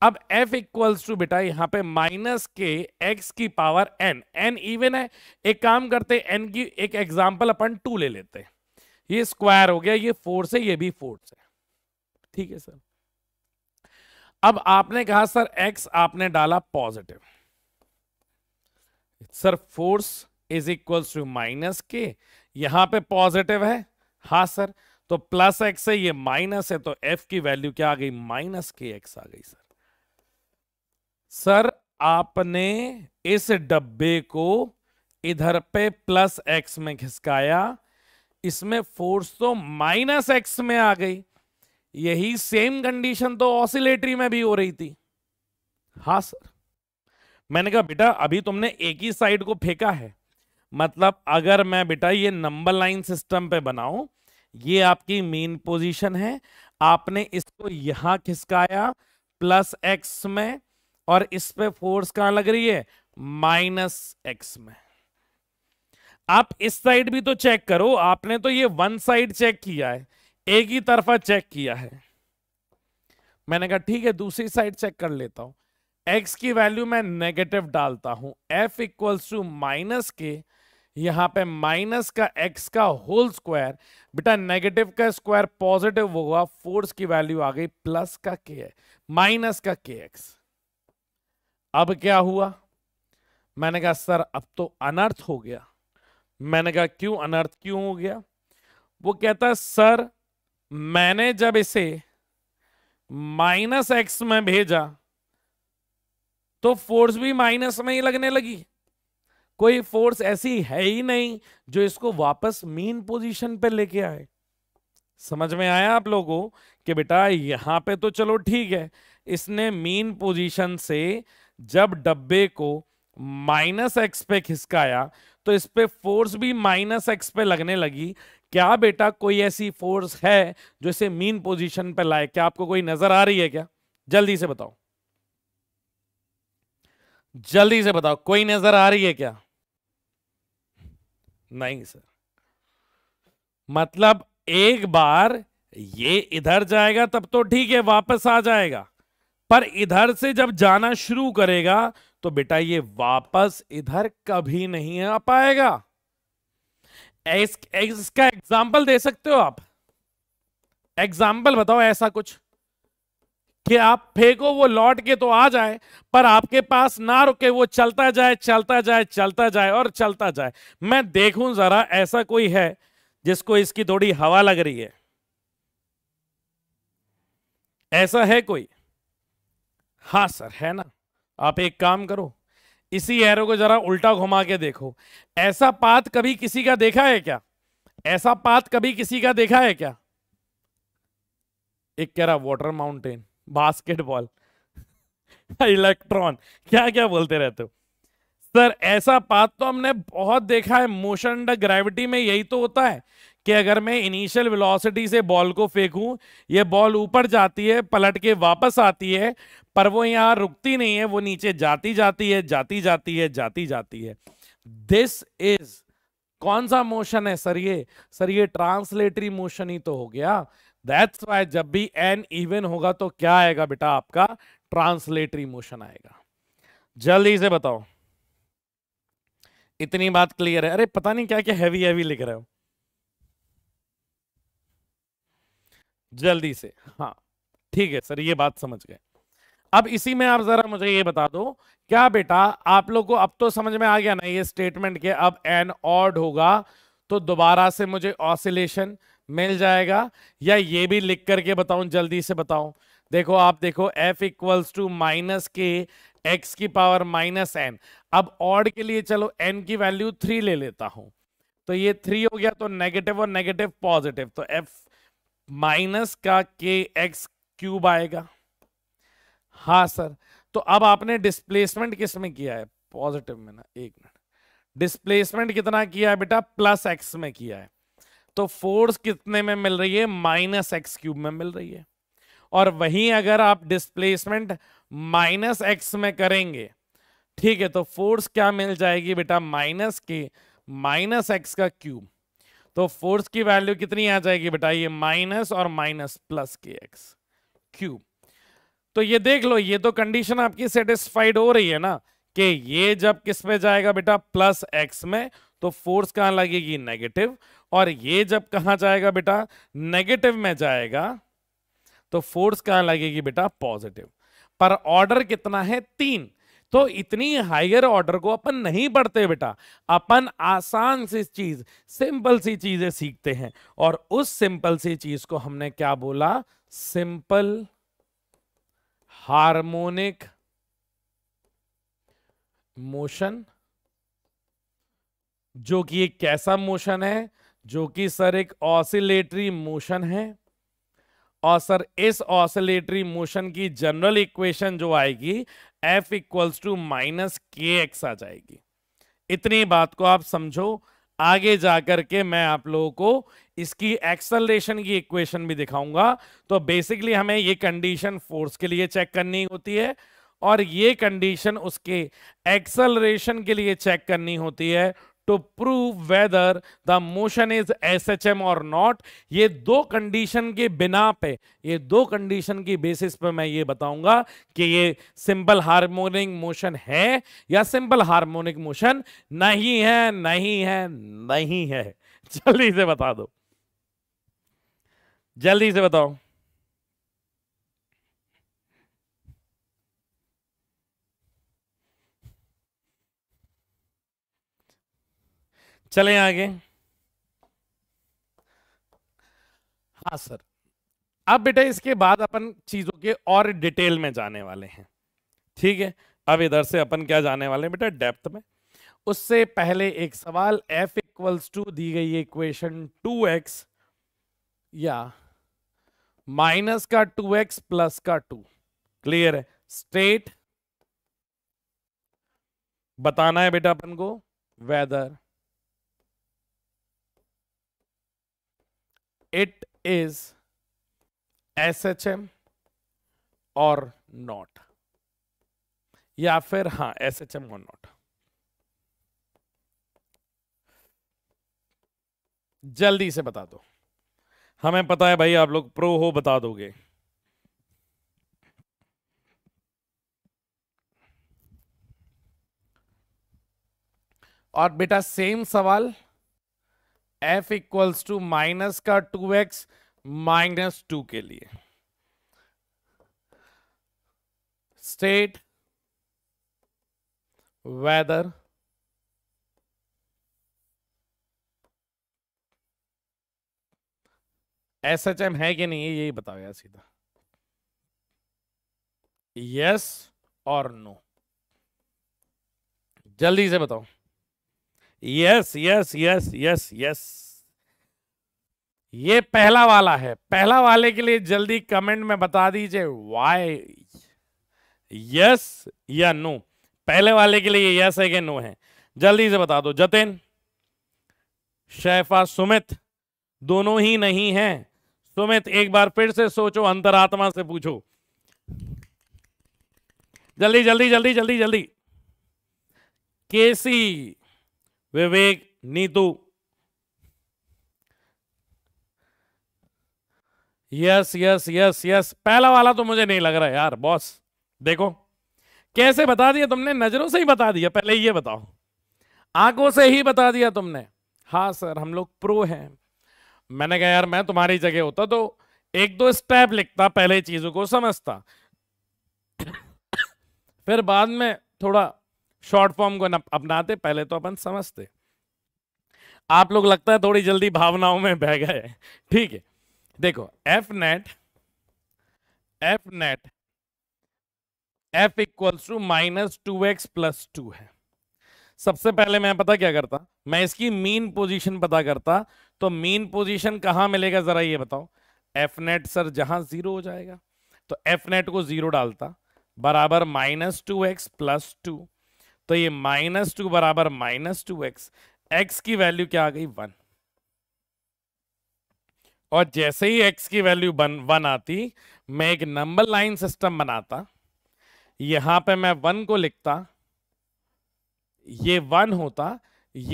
अब f इक्वल्स टू बेटा यहाँ पे माइनस के x की पावर n n इवन है एक काम करते n की एक एग्जाम्पल अपन टू ले लेते हैं ये स्क्वायर हो गया ये फोर से ये भी फोर से ठीक है सर अब आपने कहा सर x आपने डाला positive sir force is equal to minus k यहां पे पॉजिटिव है हा सर तो प्लस एक्स है ये माइनस है तो एफ की वैल्यू क्या आ गई माइनस के एक्स आ गई सर सर आपने इस डब्बे को इधर पे प्लस एक्स में खिसकाया इसमें फोर्स तो माइनस एक्स में आ गई यही सेम कंडीशन तो ऑसिलेटरी में भी हो रही थी हा सर मैंने कहा बेटा अभी तुमने एक ही साइड को फेंका है मतलब अगर मैं बेटा ये नंबर लाइन सिस्टम पे बनाऊं ये आपकी मेन पोजीशन है आपने इसको यहां खिसकाया प्लस एक्स में और इस पे फोर्स कहां लग रही है माइनस एक्स में आप इस साइड भी तो चेक करो आपने तो ये वन साइड चेक किया है एक ही तरफा चेक किया है मैंने कहा ठीक है दूसरी साइड चेक कर लेता हूं एक्स की वैल्यू मैं नेगेटिव डालता हूं F equals to minus k यहां पे माइनस का एक्स का होल स्क्वायर बेटा नेगेटिव का स्क्वायर पॉजिटिव होगा फोर्स की वैल्यू आ गई प्लस का के माइनस का के एक्स अब क्या हुआ मैंने कहा सर अब तो अनर्थ हो गया मैंने कहा क्यों अनर्थ क्यों हो गया वो कहता है सर मैंने जब इसे माइनस एक्स में भेजा तो फोर्स भी माइनस में ही लगने लगी कोई फोर्स ऐसी है ही नहीं जो इसको वापस मीन पोजीशन पे लेके आए समझ में आया आप लोगों कि बेटा यहां पे तो चलो ठीक है इसने मीन पोजीशन से जब डब्बे को माइनस एक्स पे खिसकाया तो इस पे फोर्स भी माइनस एक्स पे लगने लगी क्या बेटा कोई ऐसी फोर्स है जो इसे मीन पोजीशन पे लाए क्या आपको कोई नजर आ रही है क्या जल्दी से बताओ जल्दी से बताओ कोई नजर आ रही है क्या नहीं सर मतलब एक बार ये इधर जाएगा तब तो ठीक है वापस आ जाएगा पर इधर से जब जाना शुरू करेगा तो बेटा ये वापस इधर कभी नहीं आ पाएगा इसका एग्जाम्पल दे सकते हो आप एग्जाम्पल बताओ ऐसा कुछ कि आप फेंको वो लौट के तो आ जाए पर आपके पास ना रुके वो चलता जाए चलता जाए चलता जाए और चलता जाए मैं देखूं जरा ऐसा कोई है जिसको इसकी थोड़ी हवा लग रही है ऐसा है कोई हाँ सर है ना आप एक काम करो इसी एरो को जरा उल्टा घुमा के देखो ऐसा पात कभी किसी का देखा है क्या ऐसा पात कभी किसी का देखा है क्या एक कह रहा वाटर माउंटेन बास्केटबॉल इलेक्ट्रॉन क्या क्या बोलते रहते हो सर ऐसा पाथ तो हमने बहुत देखा है मोशन अंडर ग्रेविटी में यही तो होता है कि अगर मैं इनिशियल वेलोसिटी से बॉल को फेंकूं ये बॉल ऊपर जाती है पलट के वापस आती है पर वो यहां रुकती नहीं है वो नीचे जाती जाती है जाती जाती है जाती जाती है दिस इज कौन सा मोशन है सर ये सर ये ट्रांसलेटरी मोशन ही तो हो गया दैट्स वाई जब भी एन इवन होगा तो क्या आएगा बेटा आपका ट्रांसलेटरी मोशन आएगा जल्दी से बताओ इतनी बात क्लियर है अरे पता नहीं क्या क्या हैवी हैवी लिख रहे हो जल्दी से हाँ ठीक है सर ये बात समझ गए अब इसी में आप जरा मुझे ये बता दो क्या बेटा आप लोग को अब तो समझ में आ गया ना ये स्टेटमेंट के अब एन ऑड होगा तो दोबारा से मुझे ऑसिलेशन मिल जाएगा या ये भी लिख करके बताऊं जल्दी से बताऊं देखो आप देखो f इक्वल्स टू माइनस के एक्स की पावर माइनस एन अब ऑड के लिए चलो एन की वैल्यू थ्री ले लेता हूं तो ये थ्री हो गया तो नेगेटिव और नेगेटिव पॉजिटिव तो एफ माइनस का के एक्स क्यूब आएगा हाँ सर तो अब आपने डिस्प्लेसमेंट किस में किया है पॉजिटिव में ना एक मिनट डिस्प्लेसमेंट कितना किया है बेटा प्लस एक्स में किया है तो फोर्स कितने में मिल रही है माइनस एक्स क्यूब में मिल रही है और वहीं अगर आप डिस्प्लेसमेंट माइनस एक्स में करेंगे ठीक है तो फोर्स क्या मिल जाएगी बेटा माइनस के माइनस एक्स का क्यूब तो फोर्स की वैल्यू कितनी आ जाएगी बेटा ये माइनस और minus plus k x cube तो ये देख लो ये तो कंडीशन आपकी सेटिस्फाइड हो रही है ना कि ये जब किस पे जाएगा बेटा प्लस एक्स में तो फोर्स कहां लगेगी नेगेटिव और ये जब कहां जाएगा बेटा नेगेटिव में जाएगा तो फोर्स कहां लगेगी बेटा पॉजिटिव पर ऑर्डर कितना है तीन तो इतनी हायर ऑर्डर को अपन नहीं पढ़ते बेटा अपन आसान सी चीज सिंपल सी चीजें सीखते हैं और उस सिंपल सी चीज को हमने क्या बोला सिंपल हार्मोनिक मोशन जो कि एक कैसा मोशन है जो कि सर एक ऑसिलेटरी मोशन है और सर इस ऑसिलेटरी मोशन की जनरल इक्वेशन जो आएगी एफ इक्वल्स टू माइनस के एक्स आ जाएगी इतनी बात को आप समझो आगे जाकर के मैं आप लोगों को इसकी एक्सलेशन की इक्वेशन भी दिखाऊंगा तो बेसिकली हमें ये कंडीशन फोर्स के लिए चेक करनी होती है और ये कंडीशन उसके एक्सलरेशन के लिए चेक करनी होती है to prove whether the motion is SHM or not ये दो कंडीशन के बिना पे ये दो कंडीशन की बेसिस पे मैं ये बताऊंगा कि ये सिंपल हार्मोनिक मोशन है या सिंपल हार्मोनिक मोशन नहीं है नहीं है नहीं है जल्दी से बता दो जल्दी से बताओ चलें आगे हाँ सर अब बेटा इसके बाद अपन चीजों के और डिटेल में जाने वाले हैं ठीक है अब इधर से अपन क्या जाने वाले हैं बेटा डेप्थ में उससे पहले एक सवाल f इक्वल्स टू दी गई इक्वेशन 2x या माइनस का 2x प्लस का 2 क्लियर है स्टेट बताना है बेटा अपन को whether it is S H M और नॉट या फिर हां एस एच एम और नॉट जल्दी से बता दो हमें पता है भाई आप लोग प्रो हो बता दोगे और बेटा सेम सवाल एफ इक्वल्स टू माइनस का टू एक्स माइनस टू के लिए state whether S H M है कि नहीं है यही बताओ यार सीधा यस और नो जल्दी से बताओ yes yes yes yes yes ये पहला वाला है पहला वाले के लिए जल्दी कमेंट में बता दीजिए वाई यस या नो पहले वाले के लिए यस है कि नो है जल्दी से बता दो जतिन शैफा सुमित दोनों ही नहीं हैं सुमित एक बार फिर से सोचो अंतरात्मा से पूछो जल्दी जल्दी जल्दी जल्दी जल्दी केसी Vivek Neetu yes yes yes yes पहला वाला तो मुझे नहीं लग रहा यार बॉस देखो कैसे बता दिया तुमने नजरों से ही बता दिया पहले ये बताओ आंखों से ही बता दिया तुमने हाँ सर हम लोग प्रो हैं मैंने कहा यार मैं तुम्हारी जगह होता तो एक दो स्टेप लिखता पहले चीजों को समझता फिर बाद में थोड़ा शॉर्ट फॉर्म को अपनाते पहले तो अपन समझते आप लोग लगता है थोड़ी जल्दी भावनाओं में बह गए ठीक है देखो f net f net f equals to minus two x plus two है सबसे पहले मैं पता क्या करता मैं इसकी मीन पोजीशन पता करता तो मीन पोजीशन कहां मिलेगा जरा ये बताओ एफ नेट सर जहां जीरो हो जाएगा तो एफ नेट को जीरो डालता बराबर minus two x plus two तो ये माइनस टू बराबर माइनस टू एक्स एक्स की वैल्यू क्या आ गई वन और जैसे ही एक्स की वैल्यू वन वन आती मैं एक नंबर लाइन सिस्टम बनाता यहां पे मैं वन को लिखता ये वन होता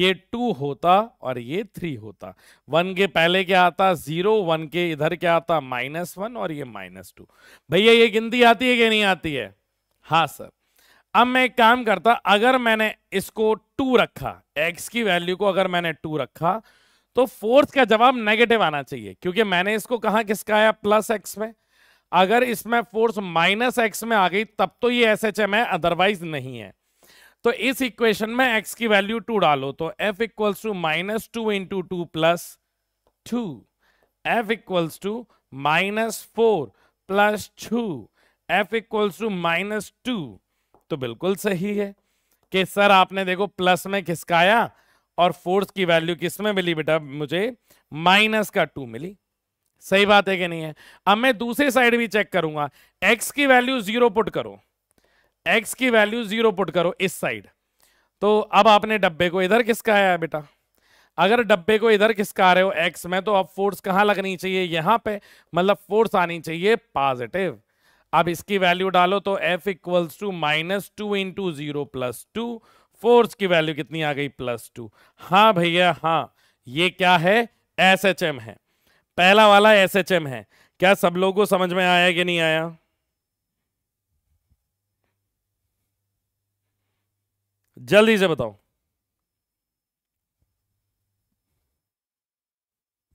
ये टू होता और ये थ्री होता वन के पहले क्या आता जीरो वन के इधर क्या आता माइनस वन और ये माइनस टू भैया ये गिनती आती है कि नहीं आती है हाँ सर अब मैं एक काम करता अगर मैंने इसको टू रखा एक्स की वैल्यू को अगर मैंने टू रखा तो फोर्थ का जवाब नेगेटिव आना चाहिए क्योंकि मैंने इसको कहा किसका आया प्लस एक्स में अगर इसमें फोर्स माइनस एक्स में आ गई तब तो ये एस एच एम है अदरवाइज नहीं है तो इस इक्वेशन में एक्स की वैल्यू टू डालो तो F equals to minus two into two plus two f equals to minus four plus two f equals to minus two तो बिल्कुल सही है कि सर आपने देखो प्लस में आया और फोर्स की वैल्यू किस में मिली बेटा मुझे माइनस का टू मिली सही बात है कि नहीं है अब मैं दूसरी साइड भी चेक करूंगा एक्स की वैल्यू जीरो पुट करो एक्स की वैल्यू जीरो पुट करो इस साइड तो अब आपने डब्बे को इधर आया है बेटा अगर डब्बे को इधर किसका रहे हो एक्स में तो अब फोर्स कहां लगनी चाहिए यहां पे मतलब फोर्स आनी चाहिए पॉजिटिव अब इसकी वैल्यू डालो तो F equals to minus two into zero plus two force की वैल्यू कितनी आ गई प्लस टू हाँ भैया हाँ ये क्या है एस एच एम है पहला वाला एस एच एम है क्या सब लोगों को समझ में आया कि नहीं आया जल्दी से बताओ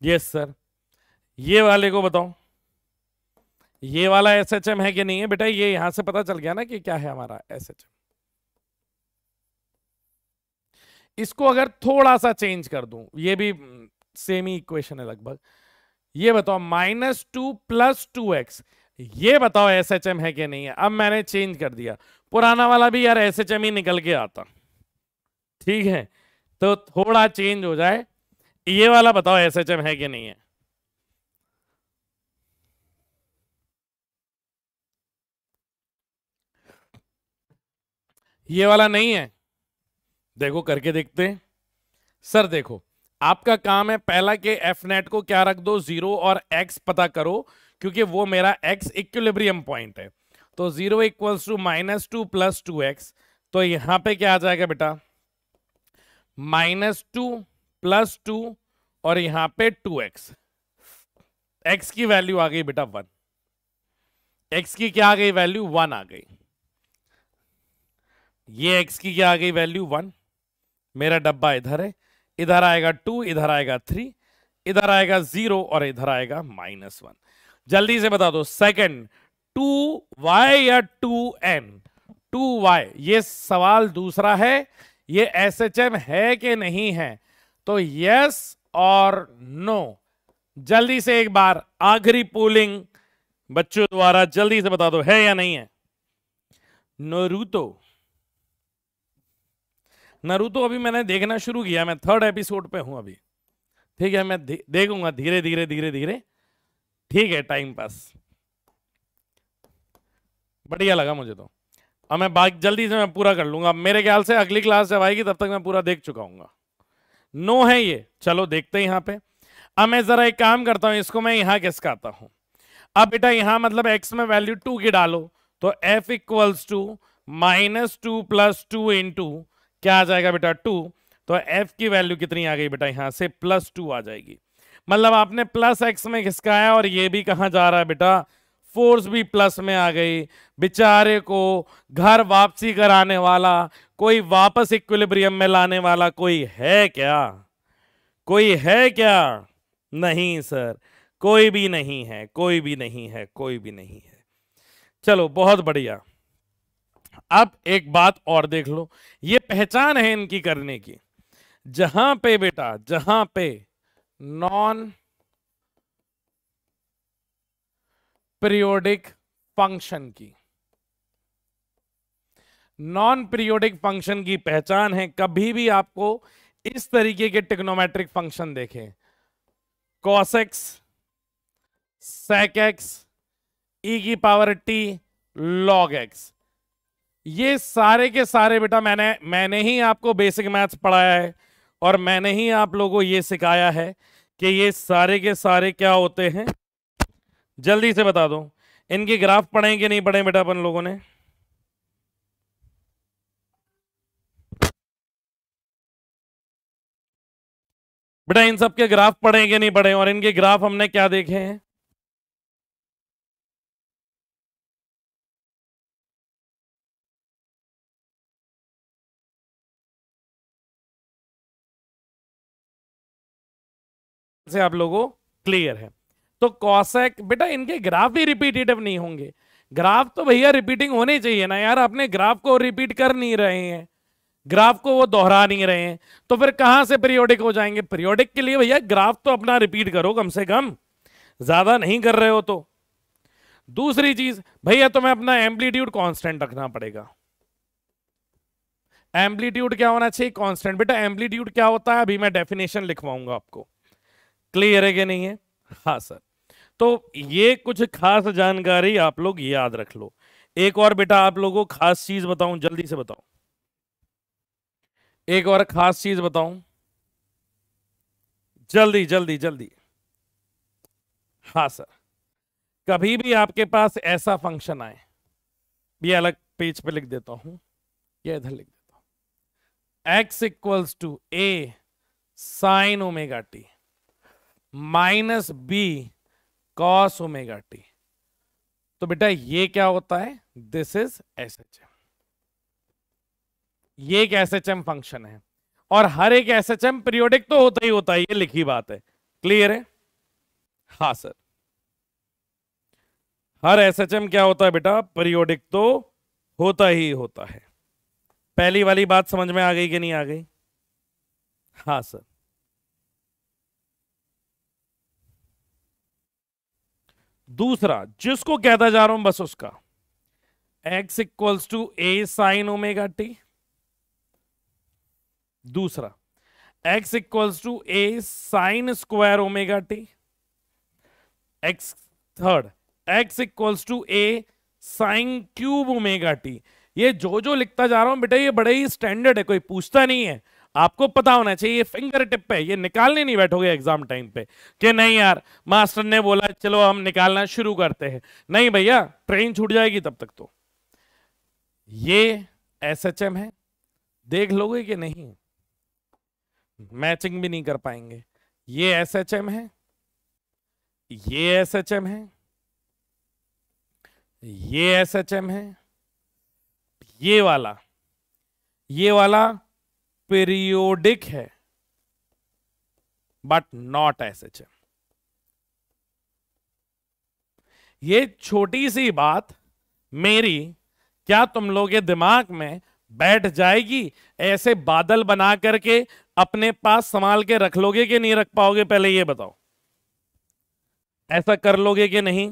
यस सर ये वाले को बताओ ये वाला एस एच एम है कि नहीं है बेटा ये यहां से पता चल गया ना कि क्या है हमारा एस एच एम इसको अगर थोड़ा सा चेंज कर दूं ये भी सेम हम्म, ही इक्वेशन है लगभग ये बताओ minus two plus two x ये बताओ एस एच एम है कि नहीं है अब मैंने चेंज कर दिया पुराना वाला भी यार एस एच एम ही निकल के आता ठीक है तो थोड़ा चेंज हो जाए ये वाला बताओ एस एच एम है कि नहीं है ये वाला नहीं है देखो करके देखते हैं सर देखो आपका काम है पहला के एफ नेट को क्या रख दो जीरो और एक्स पता करो क्योंकि वो मेरा एक्स इक्म पॉइंट है तो zero equals to minus two plus two x तो यहां पे क्या आ जाएगा बेटा माइनस टू प्लस टू और यहां पे टू एक्स एक्स की वैल्यू आ गई बेटा वन एक्स की क्या आ गई वैल्यू वन आ गई ये एक्स की क्या आ गई वैल्यू वन मेरा डब्बा इधर है इधर आएगा टू इधर आएगा थ्री इधर आएगा जीरो और इधर आएगा माइनस वन जल्दी से बता दो सेकंड टू वाई या टू एन टू वाई ये सवाल दूसरा है ये एस एच एम है कि नहीं है तो यस और नो जल्दी से एक बार आखिरी पोलिंग बच्चों द्वारा जल्दी से बता दो है या नहीं है नोरूतो नरूतो अभी मैंने देखना शुरू किया मैं थर्ड एपिसोड पे हूँ अभी ठीक है मैं देखूंगा धीरे धीरे धीरे धीरे ठीक है टाइम पास बढ़िया लगा मुझे तो अब मैं बात जल्दी से मैं पूरा कर लूंगा मेरे ख्याल से अगली क्लास जब आएगी तब तक मैं पूरा देख चुका हूँ नो है ये चलो देखते हैं यहाँ पे अब मैं ज़रा एक काम करता हूँ इसको मैं यहाँ आता हूँ अब बेटा यहाँ मतलब एक्स में वैल्यू टू की डालो तो F equals to minus two plus two into क्या आ जाएगा बेटा टू तो एफ की वैल्यू कितनी आ गई बेटा यहाँ से प्लस टू आ जाएगी मतलब आपने प्लस एक्स में घिसकाया और ये भी कहाँ जा रहा है बेटा फोर्स भी प्लस में आ गई बेचारे को घर वापसी कराने वाला कोई वापस इक्विलिब्रियम में लाने वाला कोई है क्या कोई है क्या नहीं सर कोई भी नहीं है कोई भी नहीं है कोई भी नहीं है चलो बहुत बढ़िया अब एक बात और देख लो ये पहचान है इनकी करने की जहां पे बेटा जहां पे नॉन पीरियोडिक फंक्शन की नॉन पीरियोडिक फंक्शन की पहचान है कभी भी आपको इस तरीके के टिक्नोमेट्रिक फंक्शन देखें कॉसेक्स सेक एक्स ई की पावर टी लॉग एक्स ये सारे के सारे बेटा मैंने मैंने ही आपको बेसिक मैथ्स पढ़ाया है और मैंने ही आप लोगों को ये सिखाया है कि ये सारे के सारे क्या होते हैं जल्दी से बता दो इनके ग्राफ पढ़े कि नहीं पढ़े बेटा अपन लोगों ने बेटा इन सब के ग्राफ पढ़े कि नहीं पढ़े और इनके ग्राफ हमने क्या देखे हैं से आप लोगों क्लियर है तो कॉसेक बेटा इनके ग्राफ भी रिपीटेटिव नहीं होंगे ग्राफ तो भैया रिपीटिंग होने चाहिए ना यार अपने ग्राफ को रिपीट कर नहीं रहे हैं ग्राफ को वो दोहरा नहीं रहे हैं तो फिर कहां से पीरियोडिक हो जाएंगे पीरियोडिक के लिए भैया ग्राफ तो अपना रिपीट करो कम से कम ज्यादा नहीं कर रहे हो तो दूसरी चीज भैया तुम्हें अपना एम्पलीट्यूड कांस्टेंट रखना पड़ेगा एम्पलीट्यूड क्या होना चाहिए कांस्टेंट बेटा एम्पलीट्यूड क्या होता है अभी मैं डेफिनेशन लिखवाऊंगा आपको क्लियर है कि नहीं है हाँ सर तो ये कुछ खास जानकारी आप लोग याद रख लो एक और बेटा आप लोगों को खास चीज बताऊं जल्दी से बताऊं एक और खास चीज बताऊं जल्दी जल्दी जल्दी हाँ सर कभी भी आपके पास ऐसा फंक्शन आए ये अलग पेज पे लिख देता हूं ये इधर लिख देता हूं x equals to A sine omega t minus B cos omega t तो बेटा ये क्या होता है this is S H M ये एक एस एच एम फंक्शन है और हर एक एस एच एम पीरियोडिक तो होता ही होता है ये लिखी बात है क्लियर है हा सर हर एस एच एम क्या होता है बेटा पीरियोडिक तो होता ही होता है पहली वाली बात समझ में आ गई कि नहीं आ गई हाँ सर दूसरा जिसको कहता जा रहा हूं बस उसका x equals to A sine omega t दूसरा x equals to A sine square omega t x third x equals to A sine cube omega t ये जो जो लिखता जा रहा हूं बेटा ये बड़े ही स्टैंडर्ड है कोई पूछता नहीं है आपको पता होना चाहिए ये फिंगर टिप पे ये निकालने नहीं बैठोगे एग्जाम टाइम पे कि नहीं यार मास्टर ने बोला चलो हम निकालना शुरू करते हैं नहीं भैया ट्रेन छूट जाएगी तब तक तो ये एस है देख लोगे कि नहीं मैचिंग भी नहीं कर पाएंगे ये एस है ये एस है ये एस है ये वाला ये वाला पीरियोडिक है बट नॉट एस एच ये छोटी सी बात मेरी क्या तुम लोग के दिमाग में बैठ जाएगी ऐसे बादल बना करके अपने पास संभाल के रख लोगे कि नहीं रख पाओगे पहले ये बताओ ऐसा कर लोगे कि नहीं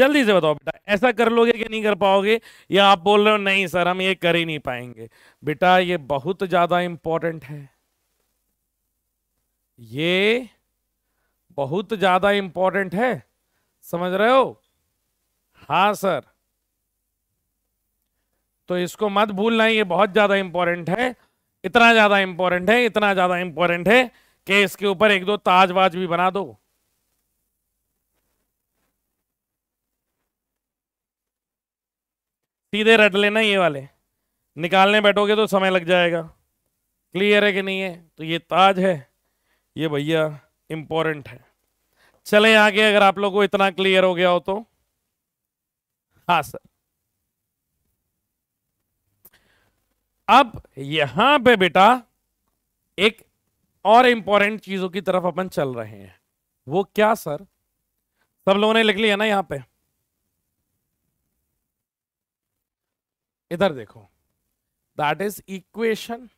जल्दी से बताओ बेटा ऐसा कर लोगे कि नहीं कर पाओगे या आप बोल रहे हो नहीं सर हम ये कर ही नहीं पाएंगे बेटा ये बहुत ज्यादा इंपॉर्टेंट है ये बहुत ज्यादा इंपॉर्टेंट है समझ रहे हो हा सर तो इसको मत भूलना ये बहुत ज्यादा इंपॉर्टेंट है इतना ज्यादा इंपॉर्टेंट है इतना ज्यादा इंपॉर्टेंट है कि इसके ऊपर एक दो ताजवाज भी बना दो सीधे रट लेना ये वाले निकालने बैठोगे तो समय लग जाएगा क्लियर है कि नहीं है तो ये ताज है ये भैया इम्पोर्टेंट है चले आगे अगर आप लोग को इतना क्लियर हो गया हो तो हाँ सर अब यहां पे बेटा एक और इंपॉर्टेंट चीजों की तरफ अपन चल रहे हैं वो क्या सर सब लोगों ने लिख लिया ना यहां पे इधर देखो that is equation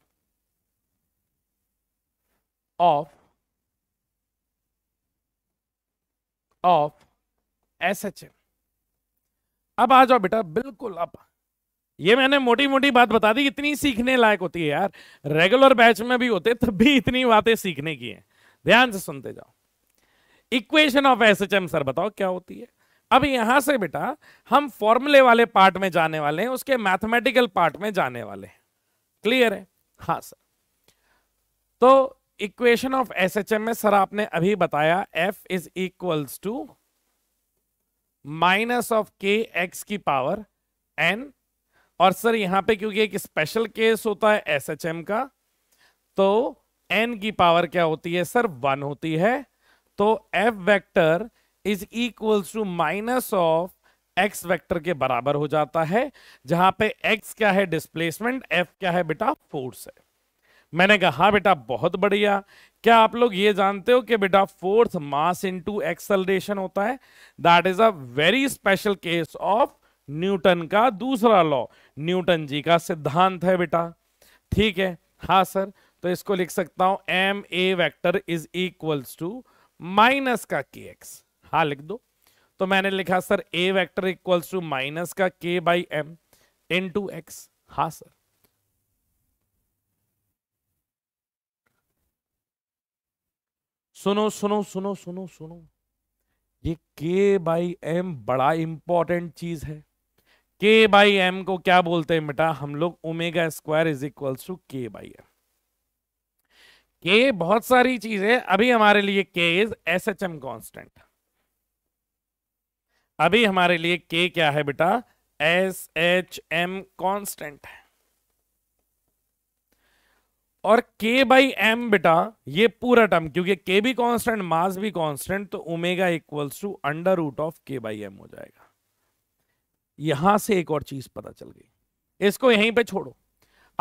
of of S H M अब आ जाओ बेटा बिल्कुल अब ये मैंने मोटी मोटी बात बता दी इतनी सीखने लायक होती है यार रेगुलर बैच में भी होते तब भी इतनी बातें सीखने की हैं ध्यान से सुनते जाओ equation of S H M sir बताओ क्या होती है अब यहां से बेटा हम फॉर्मूले वाले पार्ट में जाने वाले हैं उसके मैथमेटिकल पार्ट में जाने वाले हैं क्लियर है हाँ सर तो equation of S H M में सर आपने अभी बताया f is equals to minus of k x की पावर एन और सर यहां पे क्योंकि एक स्पेशल केस होता है एस एच एम का तो एन की पावर क्या होती है सर वन होती है तो f vector is equals to minus of x vector के बराबर हो जाता है जहां पे एक्स क्या है डिस्प्लेसमेंट एफ क्या है बेटा फोर्स है मैंने कहा हाँ बेटा बहुत बढ़िया क्या आप लोग ये जानते हो कि बेटा फोर्थ मास इनटू एक्सलेशन होता है that is a very special case of Newton का दूसरा लॉ न्यूटन जी का सिद्धांत है बेटा ठीक है हा सर तो इसको लिख सकता हूं m a vector is equals to minus का के एक्स हाँ लिख दो तो मैंने लिखा sir a vector equals to minus का k by m in to x हाँ सर सुनो सुनो सुनो सुनो सुनो ये के बाई एम बड़ा इंपॉर्टेंट चीज है के बाई एम को क्या बोलते हैं बेटा हम लोग omega square is equal to के बाई एम के बहुत सारी चीजें अभी हमारे लिए k is S H M constant अभी हमारे लिए के क्या है बेटा एस एच एम कॉन्स्टेंट है और के बाई एम बेटा ये पूरा टर्म क्योंकि के भी कॉन्स्टेंट मास भी कॉन्स्टेंट तो omega equals to under root of के बाई एम हो जाएगा यहां से एक और चीज पता चल गई इसको यहीं पे छोड़ो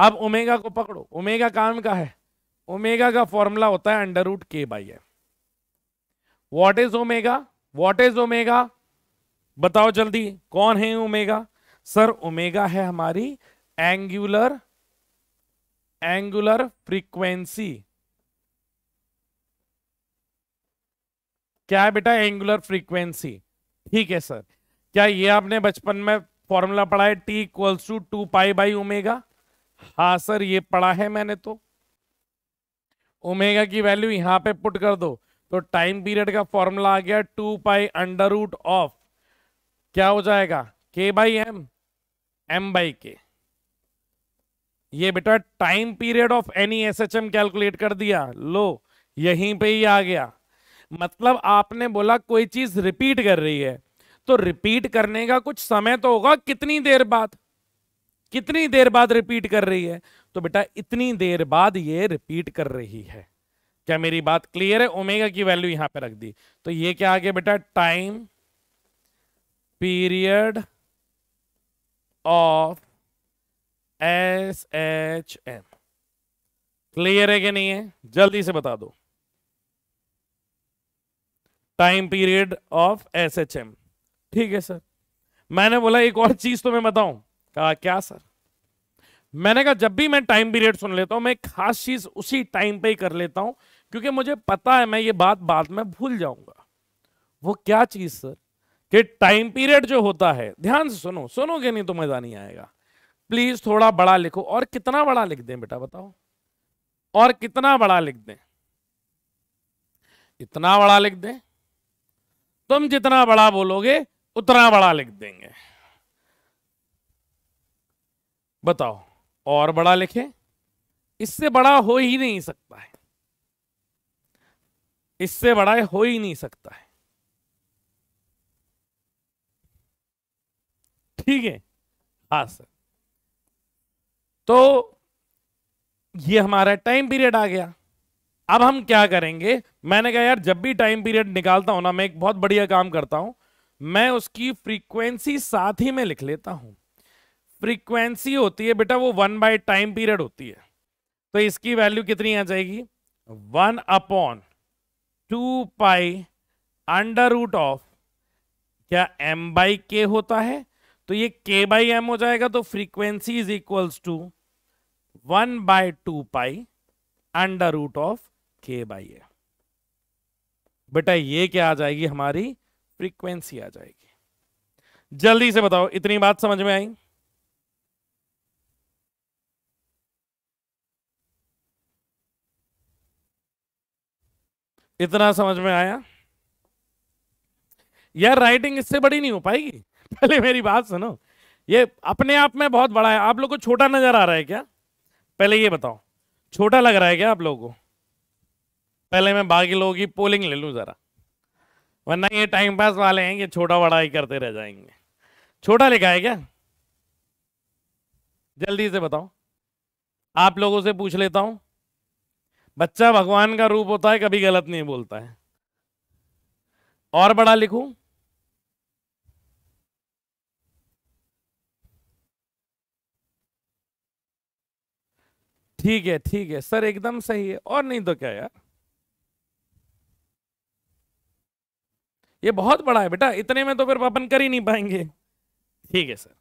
अब ओमेगा को पकड़ो ओमेगा काम का है ओमेगा का फॉर्मूला होता है under root k by m what is omega what is omega बताओ जल्दी कौन है ओमेगा सर ओमेगा है हमारी एंगुलर एंगुलर फ्रीक्वेंसी क्या है बेटा एंगुलर फ्रीक्वेंसी ठीक है सर क्या ये आपने बचपन में फॉर्मूला पढ़ा है T equals to two pi by omega हाँ सर ये पढ़ा है मैंने तो ओमेगा की वैल्यू यहां पे पुट कर दो तो टाइम पीरियड का फॉर्मूला आ गया two pi under root of क्या हो जाएगा के by m m by k ये बेटा time period of any S H M calculate कर दिया लो यहीं पे ही आ गया मतलब आपने बोला कोई चीज रिपीट कर रही है तो रिपीट करने का कुछ समय तो होगा कितनी देर बाद कितनी देर बाद रिपीट कर रही है तो बेटा इतनी देर बाद ये रिपीट कर रही है क्या मेरी बात क्लियर है ओमेगा की वैल्यू यहां पे रख दी तो ये क्या आ गया बेटा time period of SHM clear है कि नहीं है जल्दी से बता दो time period of S H M ठीक है सर मैंने बोला एक और चीज तो मैं बताऊं कहा क्या सर मैंने कहा जब भी मैं टाइम पीरियड सुन लेता हूं मैं खास चीज उसी टाइम पे ही कर लेता हूं क्योंकि मुझे पता है मैं ये बात बाद में भूल जाऊंगा वो क्या चीज सर कि टाइम पीरियड जो होता है ध्यान से सुनो सुनोगे नहीं तो मजा नहीं आएगा प्लीज थोड़ा बड़ा लिखो और कितना बड़ा लिख दें बेटा बताओ और कितना बड़ा लिख दें इतना बड़ा लिख दें तुम जितना बड़ा बोलोगे उतना बड़ा लिख देंगे बताओ और बड़ा लिखें इससे बड़ा हो ही नहीं सकता है इससे बड़ा हो ही नहीं सकता है ठीक है हाँ सर तो ये हमारा टाइम पीरियड आ गया अब हम क्या करेंगे मैंने कहा यार जब भी टाइम पीरियड निकालता हूं ना मैं एक बहुत बढ़िया काम करता हूं मैं उसकी फ्रीक्वेंसी साथ ही में लिख लेता हूं फ्रीक्वेंसी होती है बेटा वो वन बाय टाइम पीरियड होती है तो इसकी वैल्यू कितनी आ जाएगी one upon two pi under root of क्या एम बाई के होता है तो ये के बाई एम हो जाएगा तो frequency is equals to one by two pi under root of के बाई एम बेटा ये क्या आ जाएगी हमारी फ्रीक्वेंसी आ जाएगी जल्दी से बताओ इतनी बात समझ में आई इतना समझ में आया यार राइटिंग इससे बड़ी नहीं हो पाएगी पहले मेरी बात सुनो ये अपने आप में बहुत बड़ा है आप लोग को छोटा नजर आ रहा है क्या पहले ये बताओ छोटा लग रहा है क्या आप लोगों को पहले मैं बाकी लोगों की पोलिंग ले लूं ज़रा वरना ये टाइम पास वाले हैं ये छोटा बड़ा ही करते रह जाएंगे छोटा लिखा है क्या जल्दी से बताओ आप लोगों से पूछ लेता हूं बच्चा भगवान का रूप होता है कभी गलत नहीं बोलता है और बड़ा लिखूं ठीक है ठीक है सर एकदम सही है और नहीं तो क्या यार ये बहुत बड़ा है बेटा इतने में तो फिर अपन कर ही नहीं पाएंगे ठीक है सर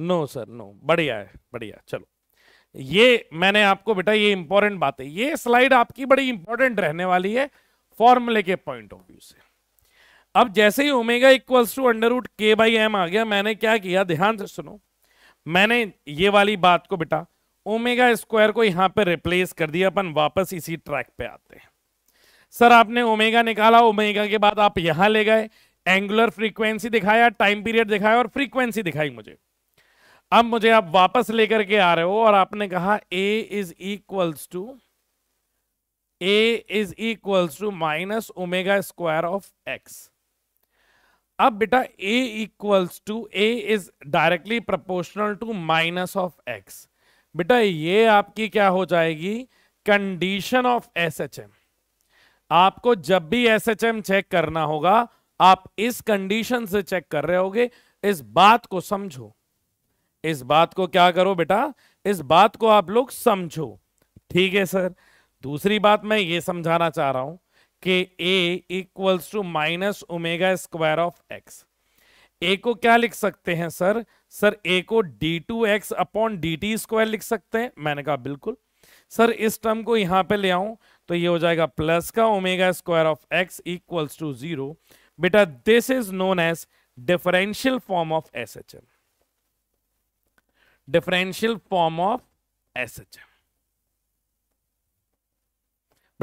नो सर नो बढ़िया है बढ़िया चलो ये मैंने आपको बेटा ये इंपॉर्टेंट बात है ये स्लाइड आपकी बड़ी इंपॉर्टेंट रहने वाली है फॉर्मूले के पॉइंट ऑफ व्यू से अब जैसे ही omega equals to under root k by m आ गया मैंने क्या किया ध्यान से सुनो मैंने ये वाली बात को बेटा ओमेगा स्क्वायर को यहां पे रिप्लेस कर दिया अपन वापस इसी ट्रैक पे आते हैं सर आपने ओमेगा निकाला ओमेगा के बाद आप यहां ले गए एंगुलर फ्रीक्वेंसी दिखाया टाइम पीरियड दिखाया और फ्रीक्वेंसी दिखाई मुझे अब मुझे आप वापस लेकर के आ रहे हो और आपने कहा a is equals to a is equals to minus omega square of x अब बेटा a equals to a is directly proportional to minus of x बेटा ये आपकी क्या हो जाएगी condition of S H M आपको जब भी एस एच एम चेक करना होगा आप इस कंडीशन से चेक कर रहे होगे इस बात को समझो इस बात को क्या करो बेटा इस बात को आप लोग समझो ठीक है सर दूसरी बात मैं ये समझाना चाह रहा हूं कि a equals to minus omega square of x a को क्या लिख सकते हैं सर सर a को d two x upon D T square लिख सकते हैं मैंने कहा बिल्कुल सर इस टर्म को यहां पे ले आऊं तो ये हो जाएगा प्लस का omega square of x equals to zero बेटा this is known as differential form of S H M differential form of S H M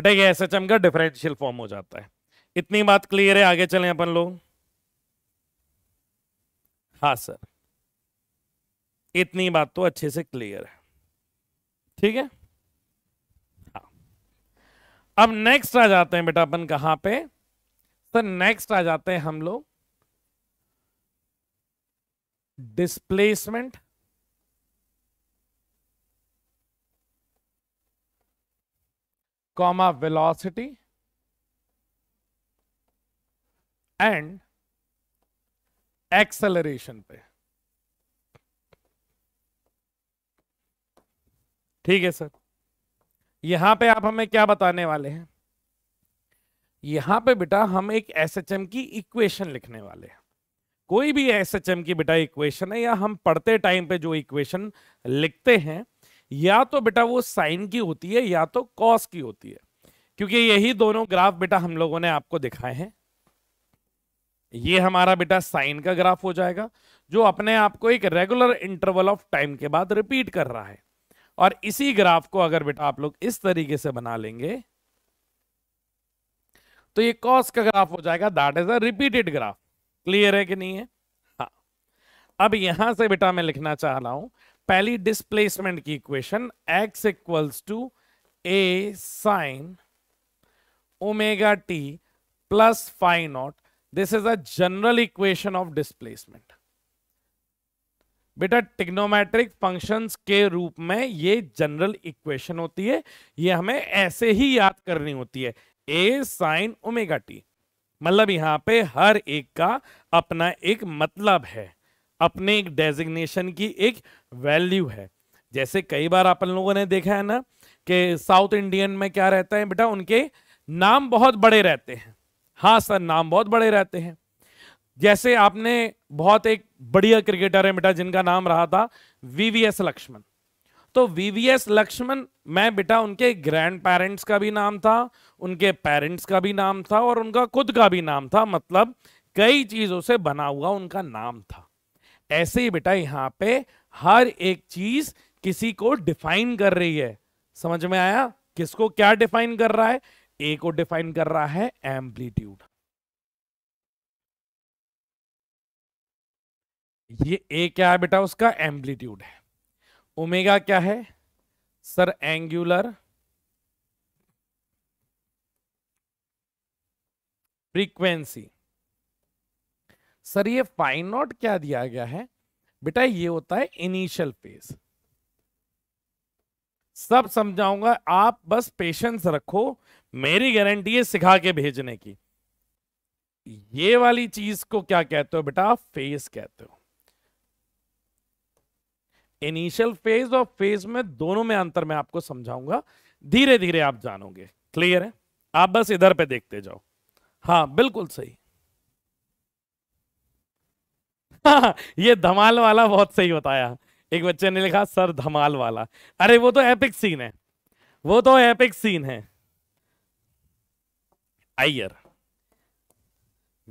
बेटा ये एस का डिफरेंशियल फॉर्म हो जाता है इतनी बात क्लियर है आगे चले अपन लोग हाँ सर इतनी बात तो अच्छे से क्लियर है ठीक है हाँ अब नेक्स्ट आ जाते हैं बेटा अपन कहां पे सर नेक्स्ट आ जाते हैं हम लोग displacement comma velocity and acceleration पे ठीक है सर यहां पे आप हमें क्या बताने वाले हैं यहां पे बेटा हम एक एसएचएम की इक्वेशन लिखने वाले हैं कोई भी एसएचएम की बेटा इक्वेशन है या हम पढ़ते टाइम पे जो इक्वेशन लिखते हैं या तो बेटा वो साइन की होती है या तो कॉस की होती है क्योंकि यही दोनों ग्राफ बेटा हम लोगों ने आपको दिखाए हैं ये हमारा बेटा साइन का ग्राफ हो जाएगा जो अपने आप को एक रेगुलर इंटरवल ऑफ टाइम के बाद रिपीट कर रहा है और इसी ग्राफ को अगर बेटा आप लोग इस तरीके से बना लेंगे तो ये कॉस का ग्राफ हो जाएगा that is a repeated graph clear है कि नहीं है हाँ अब यहां से बेटा मैं लिखना चाह रहा हूं पहली डिस्प्लेसमेंट की equation x equals to A sine omega T plus five naught this is a general equation of displacement बेटा टिग्नोमेट्रिक फंक्शंस के रूप में ये जनरल इक्वेशन होती है ये हमें ऐसे ही याद करनी होती है ए साइन ओमेगा टी मतलब यहां पे हर एक का अपना एक मतलब है अपने एक डेजिग्नेशन की एक वैल्यू है जैसे कई बार आप लोगों ने देखा है ना कि साउथ इंडियन में क्या रहता है बेटा उनके नाम बहुत बड़े रहते हैं हाँ सर नाम बहुत बड़े रहते हैं जैसे आपने बहुत एक बढ़िया क्रिकेटर है बेटा जिनका नाम रहा था वीवीएस लक्ष्मण तो वीवीएस लक्ष्मण मैं बेटा उनके ग्रैंड पेरेंट्स का भी नाम था उनके पेरेंट्स का भी नाम था और उनका खुद का भी नाम था मतलब कई चीजों से बना हुआ उनका नाम था ऐसे ही बेटा यहां पे हर एक चीज किसी को डिफाइन कर रही है समझ में आया किसको क्या डिफाइन कर रहा है ए को डिफाइन कर रहा है एम्पलीट्यूड ये ए क्या है बेटा उसका एम्पलीट्यूड है ओमेगा क्या है सर एंगुलर फ्रीक्वेंसी सर ये फाइन नॉट क्या दिया गया है बेटा ये होता है इनिशियल फेज सब समझाऊंगा आप बस पेशेंस रखो मेरी गारंटी है सिखा के भेजने की ये वाली चीज को क्या कहते हो बेटा फेज कहते हो इनिशियल फेज और फेज में दोनों में अंतर मैं आपको समझाऊंगा धीरे धीरे आप जानोगे क्लियर है आप बस इधर पे देखते जाओ हाँ बिल्कुल सही ये धमाल वाला बहुत सही बताया एक बच्चे ने लिखा सर धमाल वाला अरे वो तो एपिक सीन है वो तो एपिक सीन है अय्यर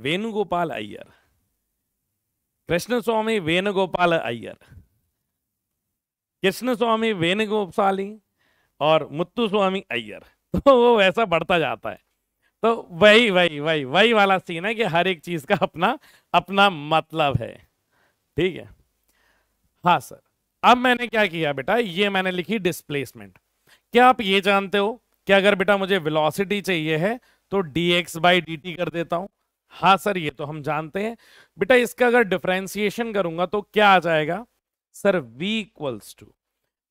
वेणुगोपाल अय्यर कृष्ण स्वामी वेणुगोपाल अय्यर कृष्ण स्वामी वेणुगोपाली और मुत्तु स्वामी अय्यर तो वो वैसा बढ़ता जाता है तो वही वही वही वही वाला सीन है कि हर एक चीज का अपना अपना मतलब है ठीक है हाँ सर अब मैंने क्या किया बेटा ये मैंने लिखी डिस्प्लेसमेंट क्या आप ये जानते हो कि अगर बेटा मुझे वेलोसिटी चाहिए है तो d x by D t कर देता हूं हाँ सर ये तो हम जानते हैं बेटा इसका अगर डिफ्रेंसिएशन करूंगा तो क्या आ जाएगा सर v इक्वल्स टू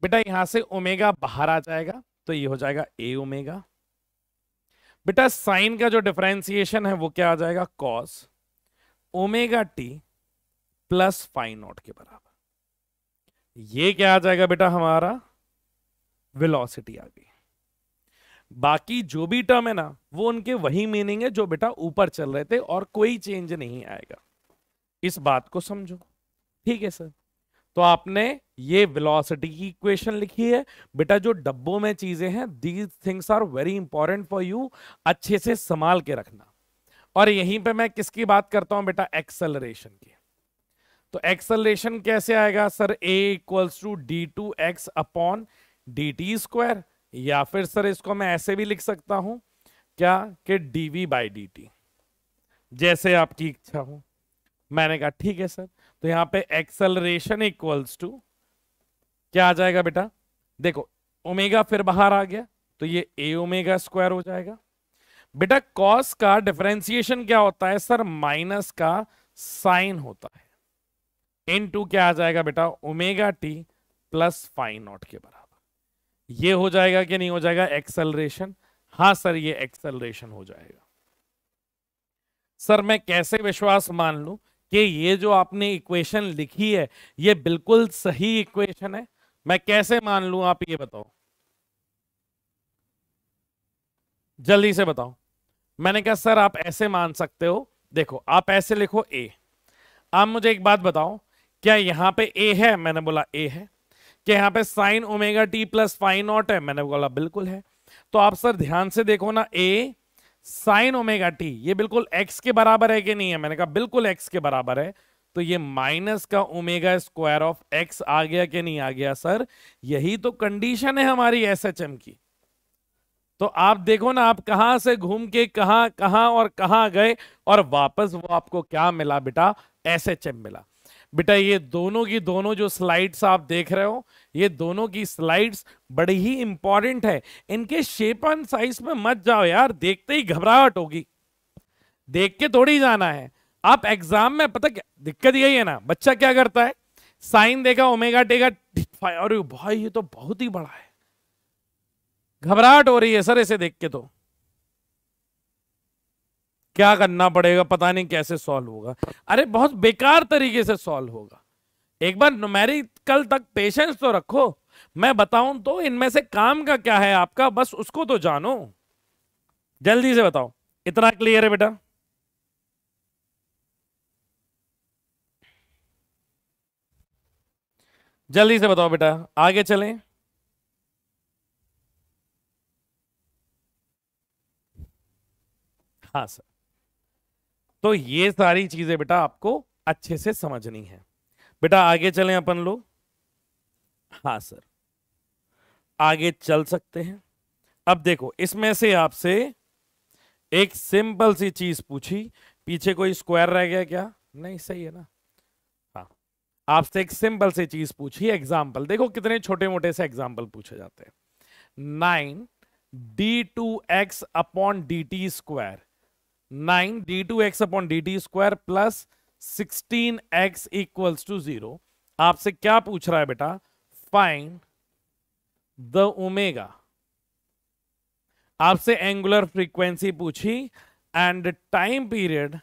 बेटा यहां से ओमेगा बाहर आ जाएगा तो ये हो जाएगा ए ओमेगा बेटा साइन का जो डिफ्रेंसिएशन है वो क्या आ जाएगा cos omega T plus fine not के बराबर ये क्या आ जाएगा बेटा हमारा वेलोसिटी आ गई बाकी जो भी टर्म है ना वो उनके वही मीनिंग है जो बेटा ऊपर चल रहे थे और कोई चेंज नहीं आएगा इस बात को समझो ठीक है सर तो आपने ये वेलोसिटी की इक्वेशन लिखी है बेटा जो डब्बों में चीजें हैं these things are very important for you अच्छे से संभाल के रखना और यहीं पे मैं किसकी बात करता हूं बेटा एक्सेलरेशन की तो एक्सेलरेशन कैसे आएगा sir a equals to d two x upon D T square या फिर सर इसको मैं ऐसे भी लिख सकता हूं क्या कि d v by D t जैसे आपकी इच्छा हो मैंने कहा ठीक है सर तो यहां पे एक्सेलरेशन इक्वल्स टू क्या आ जाएगा बेटा देखो ओमेगा फिर बाहर आ गया तो ये ए ओमेगा स्क्वायर हो जाएगा बेटा कॉस का डिफरेंसिएशन क्या होता है सर माइनस का साइन होता है इन टू क्या आ जाएगा बेटा omega T plus fine not के बराबर ये हो जाएगा कि नहीं हो जाएगा एक्सेलरेशन हाँ सर ये एक्सेलरेशन हो जाएगा सर मैं कैसे विश्वास मान लू कि ये जो आपने इक्वेशन लिखी है ये बिल्कुल सही इक्वेशन है मैं कैसे मान लू आप ये बताओ जल्दी से बताओ मैंने कहा सर आप ऐसे मान सकते हो देखो आप ऐसे लिखो ए आप मुझे एक बात बताओ क्या यहां पे ए है मैंने बोला ए है क्या यहाँ पे sine omega T plus fine naught है मैंने बोला बिल्कुल है तो आप सर ध्यान से देखो ना ए साइन ओमेगा टी ये बिल्कुल एक्स के बराबर है कि नहीं है मैंने कहा बिल्कुल एक्स के बराबर है तो ये माइनस का ओमेगा स्क्वायर ऑफ एक्स आ गया कि नहीं आ गया सर यही तो कंडीशन है हमारी एस एच एम की तो आप देखो ना आप कहां से घूम के कहां कहां और कहां गए और वापस वो आपको क्या मिला बेटा एस एच एम मिला बेटा ये दोनों की दोनों जो स्लाइड्स आप देख रहे हो ये दोनों की स्लाइड्स बड़ी ही इंपॉर्टेंट है इनके शेप एंड साइज में मत जाओ यार देखते ही घबराहट होगी देख के थोड़ी जाना है आप एग्जाम में पता क्या दिक्कत यही है ना बच्चा क्या करता है साइन देखा ओमेगा टेगा और भाई ये तो बहुत ही बड़ा है घबराहट हो रही है सर इसे देख के तो क्या करना पड़ेगा पता नहीं कैसे सॉल्व होगा अरे बहुत बेकार तरीके से सॉल्व होगा एक बार कल तक पेशेंस तो रखो मैं बताऊं तो इनमें से काम का क्या है आपका बस उसको तो जानो जल्दी से बताओ इतना क्लियर है बेटा जल्दी से बताओ बेटा आगे चलें हाँ सर तो ये सारी चीजें बेटा आपको अच्छे से समझनी है बेटा आगे चलें अपन लोग हाँ सर आगे चल सकते हैं अब देखो इसमें से आपसे एक सिंपल सी चीज पूछी पीछे कोई स्क्वायर रह गया क्या नहीं सही है ना हाँ आपसे एक सिंपल सी चीज पूछी एग्जाम्पल देखो कितने छोटे मोटे से एग्जाम्पल पूछे जाते हैं nine d two x upon D T square nine d two x upon D T square plus sixteen x equals to zero आपसे क्या पूछ रहा है बेटा फाइंड द ओमेगा आपसे एंगुलर फ्रीक्वेंसी पूछी and time period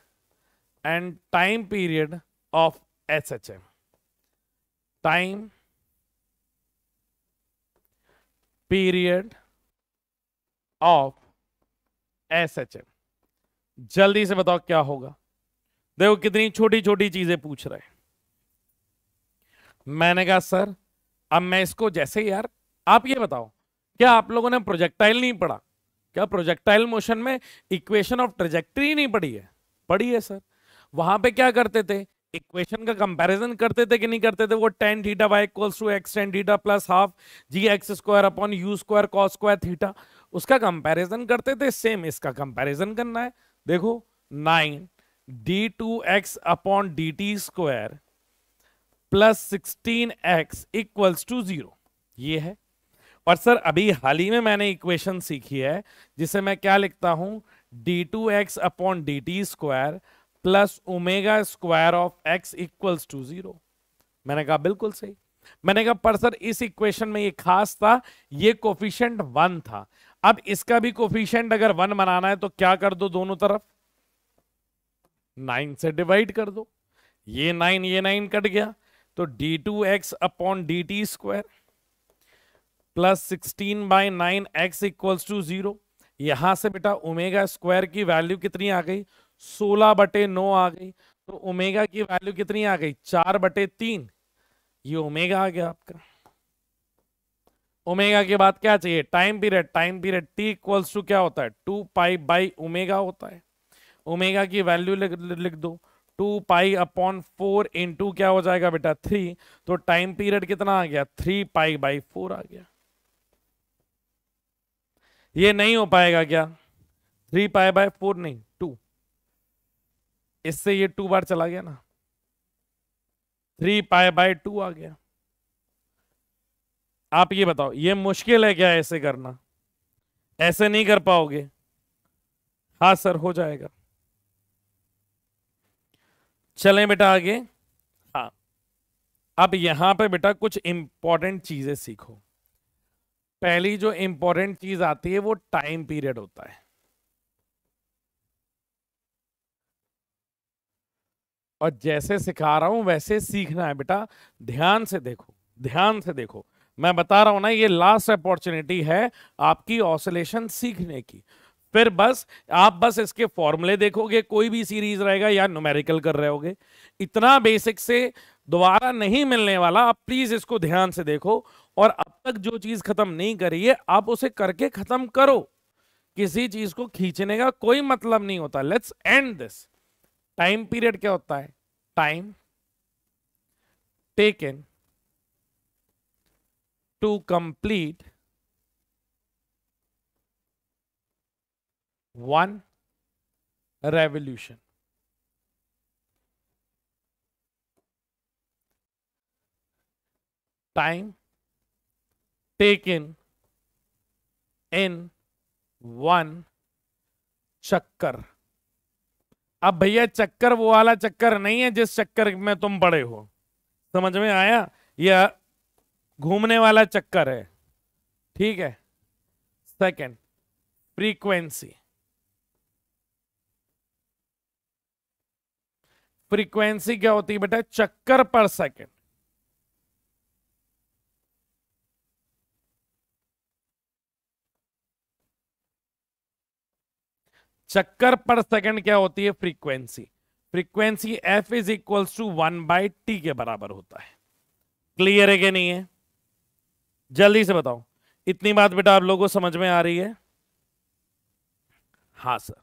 and time period of S H M time period of S H M जल्दी से बताओ क्या होगा देखो कितनी छोटी छोटी चीजें पूछ रहे मैंने कहा सर अब मैं इसको जैसे यार आप ये बताओ क्या आप लोगों ने प्रोजेक्टाइल नहीं पढ़ा क्या प्रोजेक्टाइल मोशन में इक्वेशन ऑफ ट्रेजेक्ट्री नहीं पढ़ी है पढ़ी है सर वहां पे क्या करते थे इक्वेशन का कंपैरिजन करते थे कि नहीं करते थे वो tan theta y equals to x tan theta plus half g x square upon u square cos square theta उसका कंपैरिजन करते थे सेम इसका कंपैरिजन करना है देखो nine d two x upon D T square plus sixteen x equals to zero ये है और सर अभी हाल ही में मैंने इक्वेशन सीखी है जिसे मैं क्या लिखता हूं d two x upon D T square plus omega square of x equals to zero मैंने कहा बिल्कुल सही मैंने कहा पर सर इस इक्वेशन में ये खास था ये कोफिशियंट वन था अब इसका भी कोफिशियंट अगर वन बनाना है तो क्या कर दो दोनों तरफ नाइन से डिवाइड कर दो ये नाइन ये नाइन कट गया तो D two x upon D T square plus sixteen by nine x equals to zero यहां से बेटा ओमेगा स्क्वायर की वैल्यू कितनी आ गई सोलह बटे नौ आ गई तो ओमेगा की वैल्यू कितनी आ गई चार बटे तीन ये ओमेगा आ गया आपका ओमेगा के बाद क्या चाहिए time period time period T equals to क्या होता है टू पाई बाई ओमेगा होता है ओमेगा की वैल्यू लिख दो two pi upon four into क्या हो जाएगा बेटा थ्री तो टाइम पीरियड कितना आ गया थ्री पाई बाई फोर आ गया ये नहीं हो पाएगा क्या थ्री पाई बाई फोर नहीं टू इससे ये टू बार चला गया ना थ्री पाई बाई टू आ गया आप ये बताओ ये मुश्किल है क्या ऐसे करना ऐसे नहीं कर पाओगे हाँ सर हो जाएगा चले बेटा आगे हाँ अब यहां पे बेटा कुछ इंपॉर्टेंट चीजें सीखो पहली जो इंपॉर्टेंट चीज आती है वो टाइम पीरियड होता है और जैसे सिखा रहा हूं वैसे सीखना है बेटा ध्यान से देखो ध्यान से देखो मैं बता रहा हूं ना ये लास्ट अपॉर्चुनिटी है आपकी ऑसोलेशन सीखने की फिर बस आप बस इसके फॉर्मूले देखोगे कोई भी सीरीज रहेगा या न्यूमेरिकल कर रहे होगे इतना बेसिक से दोबारा नहीं मिलने वाला आप प्लीज इसको ध्यान से देखो और अब तक जो चीज खत्म नहीं करी है आप उसे करके खत्म करो किसी चीज को खींचने का कोई मतलब नहीं होता let's and this time period क्या होता है time taken to complete one revolution. Time taken in one चक्कर अब भैया चक्कर वो वाला चक्कर नहीं है जिस चक्कर में तुम बड़े हो समझ में आया यह घूमने वाला चक्कर है ठीक है सेकंड फ्रीक्वेंसी फ्रीक्वेंसी क्या होती है बेटा चक्कर पर सेकंड चक्कर पर सेकंड क्या होती है frequency frequency f is equals to one by T के बराबर होता है क्लियर है कि नहीं है जल्दी से बताओ इतनी बात बेटा आप लोगों को समझ में आ रही है हाँ सर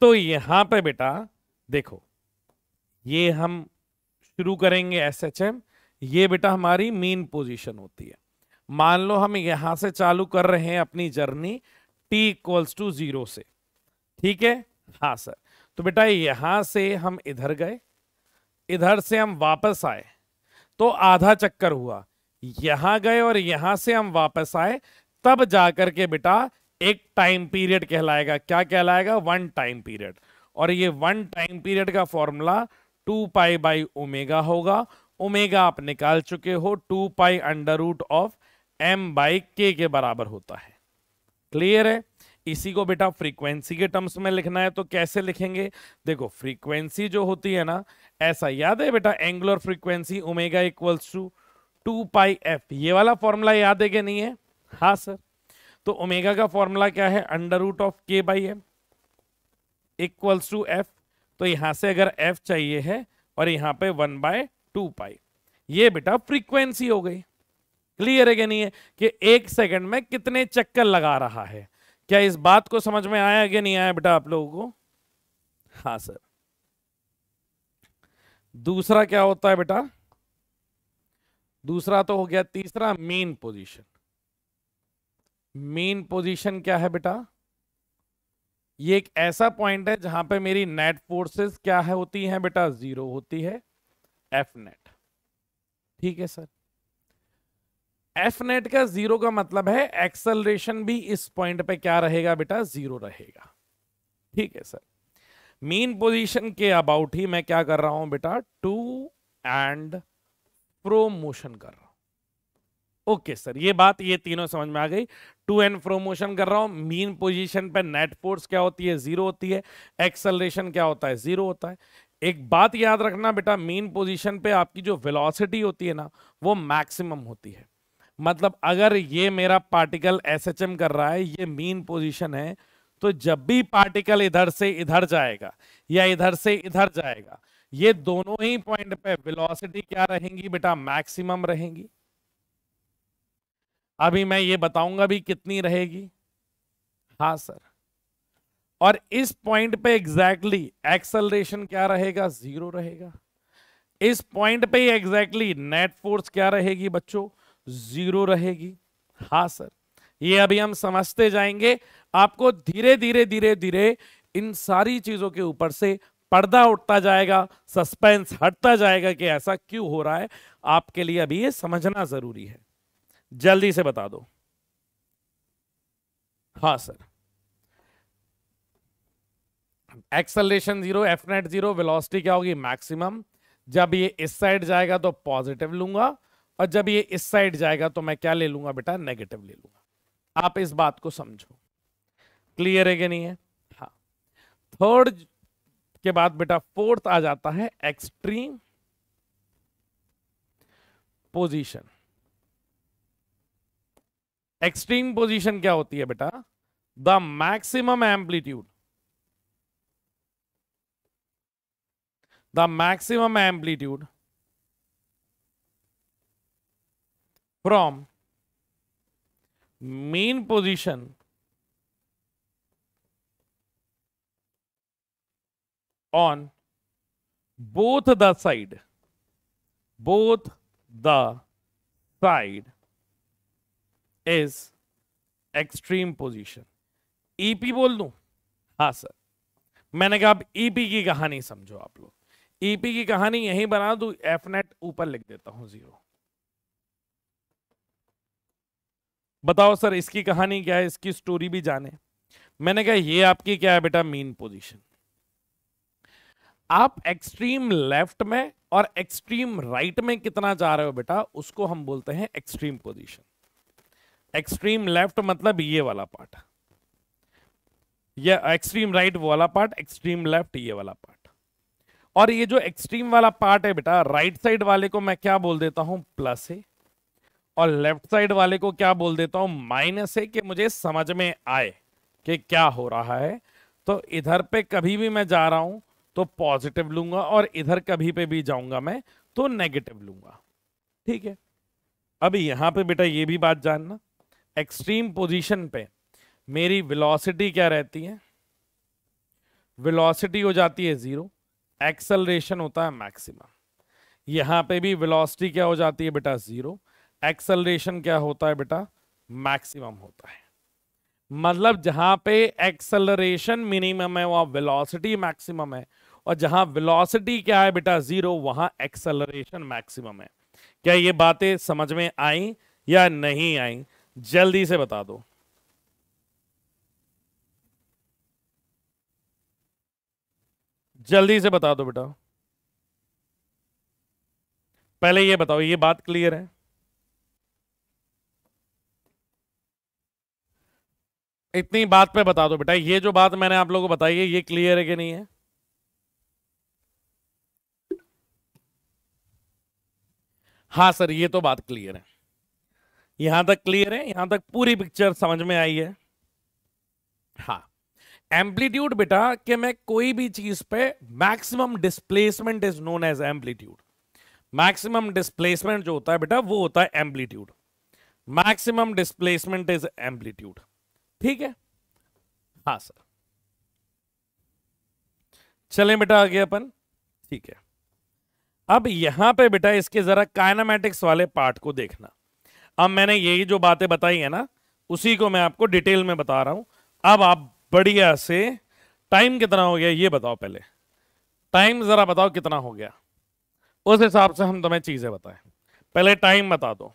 तो यहां पे बेटा देखो ये हम शुरू करेंगे एस एच एम ये बेटा हमारी मेन पोजीशन होती है मान लो हम यहां से चालू कर रहे हैं अपनी journey t equals to zero से ठीक है हाँ सर तो बेटा यहां से हम इधर गए इधर से हम वापस आए तो आधा चक्कर हुआ यहां गए और यहां से हम वापस आए तब जाकर के बेटा एक टाइम पीरियड कहलाएगा क्या कहलाएगा वन टाइम पीरियड और ये वन टाइम पीरियड का formula two pi by omega होगा ओमेगा आप निकाल चुके हो two pi under root of M by के के बराबर होता है क्लियर है इसी को बेटा फ्रीक्वेंसी के टर्म्स में लिखना है तो कैसे लिखेंगे देखो फ्रीक्वेंसी जो होती है ना ऐसा याद है बेटा angular frequency omega equals to two pi f ये वाला फॉर्मूला याद है कि नहीं है हा सर तो ओमेगा का फॉर्मूला क्या है अंडर रूट ऑफ के by m equals to f तो यहां से अगर एफ चाहिए है और यहां पे वन बाय टू पाई ये बेटा फ्रीक्वेंसी हो गई क्लियर है कि नहीं है कि एक सेकंड में कितने चक्कर लगा रहा है क्या इस बात को समझ में आया कि नहीं आया बेटा आप लोगों को हाँ सर दूसरा क्या होता है बेटा दूसरा तो हो गया तीसरा मेन पोजीशन मेन पोजीशन क्या है बेटा ये एक ऐसा पॉइंट है जहां पे मेरी नेट फोर्सेस क्या है होती है बेटा जीरो होती है एफ नेट ठीक है सर एफ नेट का जीरो का मतलब है एक्सलरेशन भी इस पॉइंट पे क्या रहेगा बेटा जीरो रहेगा ठीक है सर मेन पोजीशन के अबाउट ही मैं क्या कर रहा हूं बेटा टू एंड प्रोमोशन कर रहा हूं ओके सर ये बात ये तीनों समझ में आ गई टू एंड प्रोमोशन कर रहा हूं मीन पोजीशन पे नेट फोर्स क्या होती है जीरो होती है एक्सलेशन क्या होता है जीरो होता है एक बात याद रखना बेटा मेन पोजीशन पे आपकी जो वेलोसिटी होती है ना वो मैक्सिमम होती है मतलब अगर ये मेरा पार्टिकल एसएचएम कर रहा है ये मेन पोजीशन है तो जब भी पार्टिकल इधर से इधर जाएगा या इधर से इधर जाएगा ये दोनों ही पॉइंट पे वेलोसिटी क्या रहेंगी बेटा मैक्सिमम रहेंगी अभी मैं ये बताऊंगा भी कितनी रहेगी हाँ सर और इस पॉइंट पे एग्जैक्टली exactly क्या रहेगा जीरो रहेगा इस पॉइंट पे एग्जैक्टली नेट फोर्स क्या रहेगी बच्चों जीरो रहेगी हाँ सर ये अभी हम समझते जाएंगे आपको धीरे धीरे धीरे धीरे इन सारी चीजों के ऊपर से पर्दा उठता जाएगा सस्पेंस हटता जाएगा कि ऐसा क्यों हो रहा है आपके लिए अभी ये समझना जरूरी है जल्दी से बता दो हाँ sir acceleration zero f net zero velocity क्या होगी मैक्सिमम जब ये इस साइड जाएगा तो पॉजिटिव लूंगा और जब ये इस साइड जाएगा तो मैं क्या ले लूंगा बेटा नेगेटिव ले लूंगा आप इस बात को समझो क्लियर है कि नहीं है हाँ थर्ड उसके बाद बेटा फोर्थ आ जाता है एक्सट्रीम पोजीशन एक्सट्रीम पोजीशन क्या होती है बेटा the maximum amplitude the maximum amplitude from mean position on both the side both the side is extreme position E P e बोल दू ha हाँ, sir मैंने कहा अब ईपी e की कहानी समझो आप लोग ईपी e की कहानी यही बना दू एफ नेट ऊपर लिख देता हूं जीरो बताओ सर इसकी कहानी क्या है इसकी स्टोरी भी जाने मैंने कहा ये आपकी क्या है बेटा मीन पोजीशन आप एक्सट्रीम लेफ्ट में और एक्सट्रीम राइट में कितना जा रहे हो बेटा उसको हम बोलते हैं एक्सट्रीम पोजीशन एक्सट्रीम लेफ्ट मतलब ये वाला पार्ट ये एक्सट्रीम राइट वाला पार्ट एक्सट्रीम लेफ्ट ये वाला पार्ट और ये जो एक्सट्रीम वाला पार्ट है बेटा राइट साइड वाले को मैं क्या बोल देता हूं प्लस ए और लेफ्ट साइड वाले को क्या बोल देता हूं माइनस ए कि मुझे समझ में आए कि क्या हो रहा है तो इधर पे कभी भी मैं जा रहा हूं तो पॉजिटिव लूंगा और इधर कभी पे भी जाऊंगा मैं तो नेगेटिव लूंगा ठीक है अब यहां पे बेटा ये भी बात जानना एक्सट्रीम पोजीशन पे मेरी वेलोसिटी क्या रहती है वेलोसिटी हो जाती है ज़ीरो एक्सलरेशन होता है मैक्सिमम यहां पे भी वेलोसिटी क्या हो जाती है बेटा ज़ीरो एक्सलरेशन क्या होता है बेटा मैक्सिमम होता है मतलब जहां पे एक्सलरेशन मिनिमम है वहां वेलोसिटी मैक्सिमम है और जहां वेलोसिटी क्या है बेटा जीरो वहां एक्सेलरेशन मैक्सिमम है क्या ये बातें समझ में आई या नहीं आई जल्दी से बता दो जल्दी से बता दो बेटा पहले ये बताओ ये बात क्लियर है इतनी बात पे बता दो बेटा ये जो बात मैंने आप लोगों को बताई है ये क्लियर है कि नहीं है हाँ सर ये तो बात क्लियर है यहां तक क्लियर है यहां तक पूरी पिक्चर समझ में आई है हा एम्पलीट्यूड बेटा कि मैं कोई भी चीज पे maximum displacement is known as amplitude maximum displacement जो होता है बेटा वो होता है amplitude maximum displacement is amplitude ठीक है हा सर चले बेटा आगे अपन ठीक है अब यहां पे बेटा इसके जरा काइनामेटिक्स वाले पार्ट को देखना अब मैंने यही जो बातें बताई है ना उसी को मैं आपको डिटेल में बता रहा हूं अब आप बढ़िया से टाइम कितना हो गया ये बताओ पहले टाइम जरा बताओ कितना हो गया उस हिसाब से हम तुम्हें चीजें बताएं पहले टाइम बता दो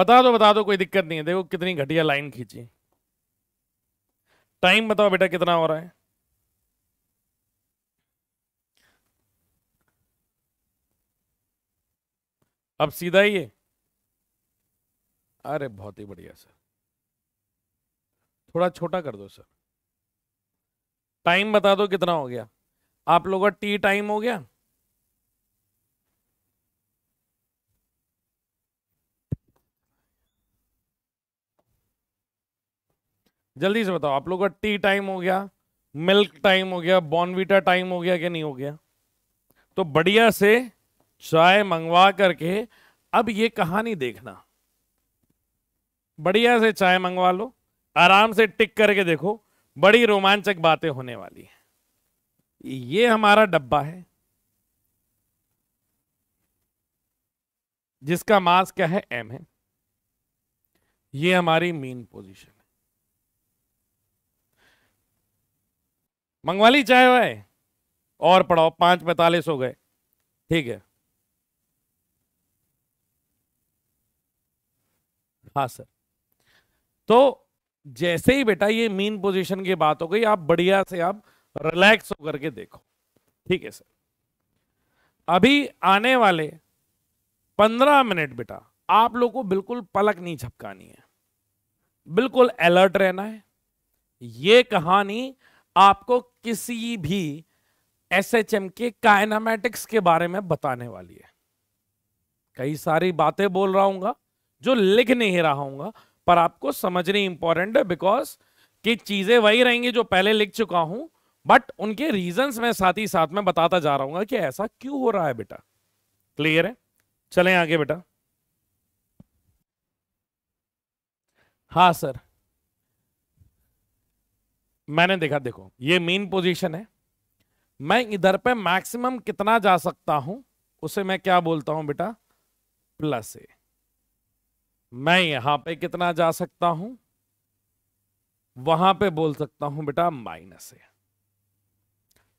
बता दो बता दो कोई दिक्कत नहीं है देखो कितनी घटिया लाइन खींची टाइम बताओ बेटा कितना हो रहा है अब सीधा ही है अरे बहुत ही बढ़िया सर थोड़ा छोटा कर दो सर टाइम बता दो कितना हो गया आप लोगों का टी टाइम हो गया जल्दी से बताओ आप लोगों का टी टाइम हो गया मिल्क टाइम हो गया बॉनविटा टाइम हो गया कि नहीं हो गया तो बढ़िया से चाय मंगवा करके अब ये कहानी देखना बढ़िया से चाय मंगवा लो आराम से टिक करके देखो बड़ी रोमांचक बातें होने वाली है ये हमारा डब्बा है जिसका मास क्या है एम है ये हमारी मीन पोजीशन है मंगवा ली चाय वाय और पढ़ाओ पांच पैतालीस हो गए ठीक है हाँ सर तो जैसे ही बेटा ये मीन पोजीशन की बात हो गई आप बढ़िया से आप रिलैक्स होकर के देखो ठीक है सर अभी आने वाले पंद्रह मिनट बेटा आप लोग को बिल्कुल पलक नहीं झपकानी है बिल्कुल अलर्ट रहना है ये कहानी आपको किसी भी एस एच एम के कायनामेटिक्स के बारे में बताने वाली है कई सारी बातें बोल रहा हूंगा जो लिख नहीं रहा हूँ पर आपको समझनी इंपॉर्टेंट है बिकॉज कि चीजें वही रहेंगी जो पहले लिख चुका हूं बट उनके रीजंस मैं साथ ही साथ में बताता जा रहा हूँ कि ऐसा क्यों हो रहा है बेटा क्लियर है चले आगे बेटा हाँ सर मैंने देखा देखो ये मेन पोजीशन है मैं इधर पे मैक्सिमम कितना जा सकता हूं उसे मैं क्या बोलता हूं बेटा प्लस ए मैं यहां पे कितना जा सकता हूं वहां पे बोल सकता हूं बेटा minus a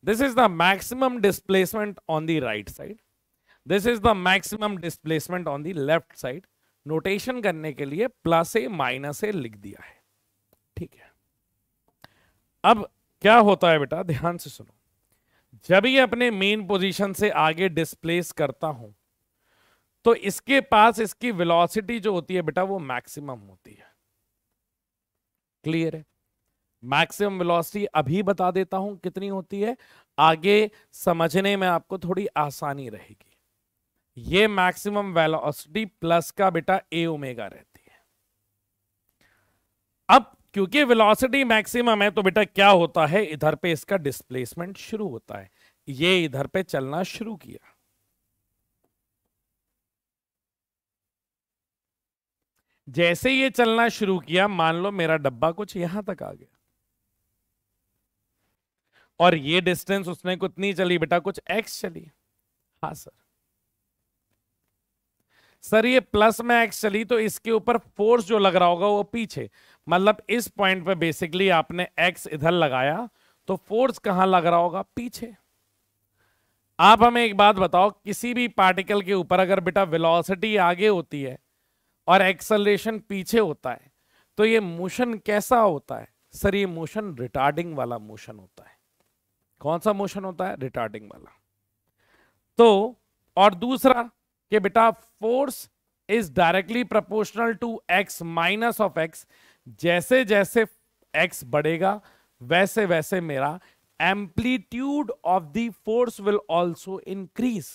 this is the maximum displacement on the right side this is the maximum displacement on the left side notation करने के लिए प्लस ए माइनस ए लिख दिया है ठीक है अब क्या होता है बेटा ध्यान से सुनो जब ही अपने मेन पोजीशन से आगे डिस्प्लेस करता हूं तो इसके पास इसकी वेलोसिटी जो होती है बेटा वो मैक्सिमम होती है क्लियर है मैक्सिमम वेलोसिटी अभी बता देता हूं कितनी होती है आगे समझने में आपको थोड़ी आसानी रहेगी ये मैक्सिमम वेलोसिटी प्लस का बेटा ए ओमेगा रहती है अब क्योंकि वेलोसिटी मैक्सिमम है तो बेटा क्या होता है इधर पे इसका डिस्प्लेसमेंट शुरू होता है ये इधर पे चलना शुरू किया जैसे ये चलना शुरू किया मान लो मेरा डब्बा कुछ यहां तक आ गया और ये डिस्टेंस उसने कुछ नहीं चली बेटा कुछ एक्स चली हाँ सर सर ये प्लस में एक्स चली तो इसके ऊपर फोर्स जो लग रहा होगा वो पीछे मतलब इस पॉइंट पे बेसिकली आपने एक्स इधर लगाया तो फोर्स कहां लग रहा होगा पीछे आप हमें एक बात बताओ किसी भी पार्टिकल के ऊपर अगर बेटा वेलोसिटी आगे होती है और एक्सलेशन पीछे होता है तो ये मोशन कैसा होता है सर ये मोशन रिटार्डिंग वाला मोशन होता है कौन सा मोशन होता है रिटार्डिंग वाला तो और दूसरा कि बेटा force is directly proportional to x minus of x जैसे जैसे एक्स बढ़ेगा वैसे वैसे मेरा amplitude of the force will also increase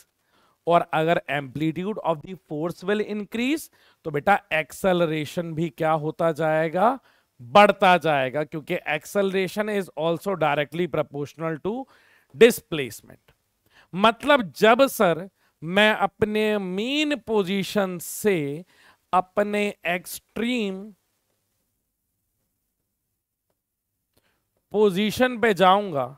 और अगर amplitude of the force will increase तो बेटा एक्सलरेशन भी क्या होता जाएगा बढ़ता जाएगा क्योंकि acceleration is also directly proportional to displacement मतलब जब सर मैं अपने मीन पोजीशन से अपने एक्सट्रीम पोजीशन पे जाऊंगा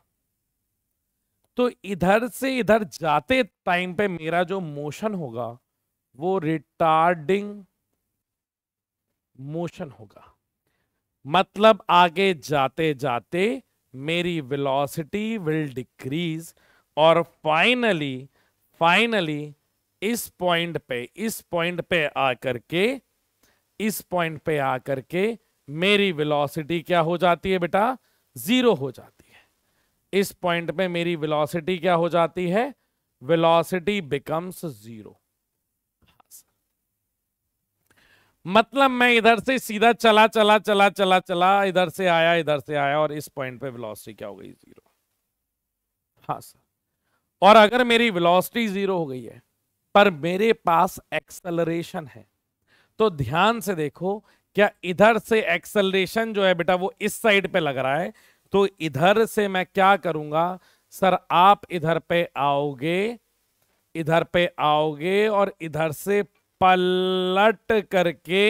तो इधर से इधर जाते टाइम पे मेरा जो मोशन होगा वो रिटार्डिंग मोशन होगा मतलब आगे जाते जाते मेरी वेलोसिटी विल डिक्रीज और फाइनली फाइनली इस पॉइंट पे इस पॉइंट पे आकर के इस पॉइंट पे आकर के मेरी वेलोसिटी क्या हो जाती है बेटा जीरो हो जाती है इस पॉइंट पे मेरी वेलोसिटी क्या हो जाती है वेलोसिटी बिकम्स जीरो मतलब मैं इधर से सीधा चला चला चला चला चला इधर से आया इधर से आया और इस पॉइंट पे वेलोसिटी क्या हो गई जीरो हाँ सर और अगर मेरी वेलोसिटी जीरो हो गई है पर मेरे पास एक्सेलरेशन है तो ध्यान से देखो क्या इधर से एक्सेलरेशन जो है बेटा वो इस साइड पे लग रहा है तो इधर से मैं क्या करूंगा सर आप इधर पे आओगे इधर पे आओगे और इधर से पलट करके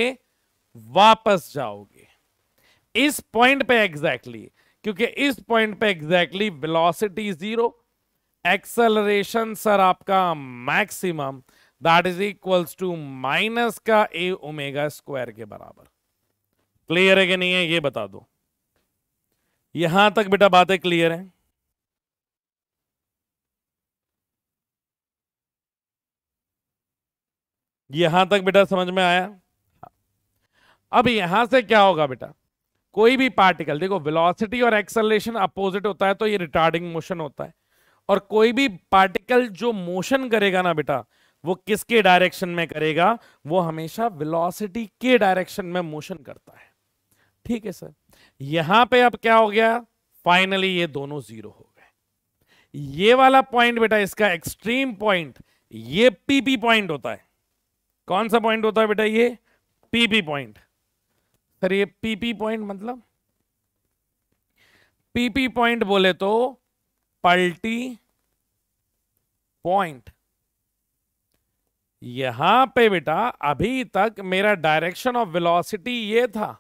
वापस जाओगे इस पॉइंट पे एग्जैक्टली exactly, क्योंकि इस पॉइंट पे exactly velocity zero acceleration sir आपका maximum that is equals to minus का ए ओमेगा स्क्वायर के बराबर क्लियर है कि नहीं है ये बता दो यहां तक बेटा बातें क्लियर हैं यहां तक बेटा समझ में आया अब यहां से क्या होगा बेटा कोई भी पार्टिकल देखो वेलोसिटी और एक्सलेशन अपोजिट होता है तो ये रिटार्डिंग मोशन होता है और कोई भी पार्टिकल जो मोशन करेगा ना बेटा वो किसके डायरेक्शन में करेगा वो हमेशा वेलोसिटी के डायरेक्शन में मोशन करता है ठीक है सर यहां पे अब क्या हो गया फाइनली ये दोनों जीरो हो गए ये वाला पॉइंट बेटा इसका एक्सट्रीम पॉइंट ये पीपी पॉइंट होता है कौन सा पॉइंट होता है बेटा ये पीपी पॉइंट सर ये पीपी पॉइंट मतलब पीपी पॉइंट बोले तो पल्टी पॉइंट यहां पे बेटा अभी तक मेरा डायरेक्शन ऑफ वेलोसिटी ये था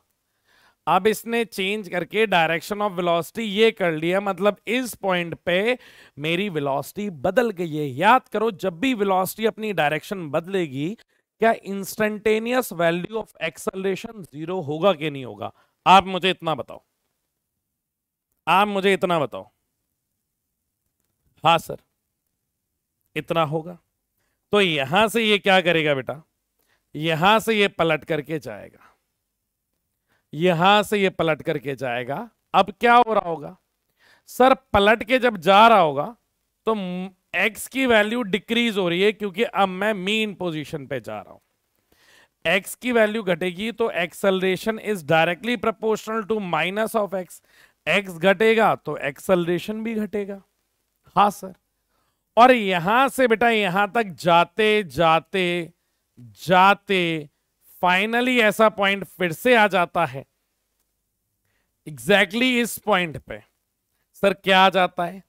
अब इसने चेंज करके डायरेक्शन ऑफ वेलोसिटी ये कर लिया मतलब इस पॉइंट पे मेरी वेलोसिटी बदल गई है याद करो जब भी वेलोसिटी अपनी डायरेक्शन बदलेगी क्या instantaneous value of acceleration zero होगा कि नहीं होगा आप मुझे इतना बताओ आप मुझे इतना बताओ हाँ सर इतना होगा तो यहां से ये क्या करेगा बेटा यहां से ये पलट करके जाएगा यहां से ये पलट करके जाएगा अब क्या हो रहा होगा सर पलट के जब जा रहा होगा तो एक्स की वैल्यू डिक्रीज हो रही है क्योंकि अब मैं मीन पोजीशन पे जा रहा हूं एक्स की वैल्यू घटेगी तो acceleration is directly proportional to minus of x x घटेगा तो एक्सलरेशन भी घटेगा हा सर और यहां से बेटा यहां तक जाते जाते जाते फाइनली ऐसा पॉइंट फिर से आ जाता है एग्जैक्टली exactly इस पॉइंट पे सर क्या आ जाता है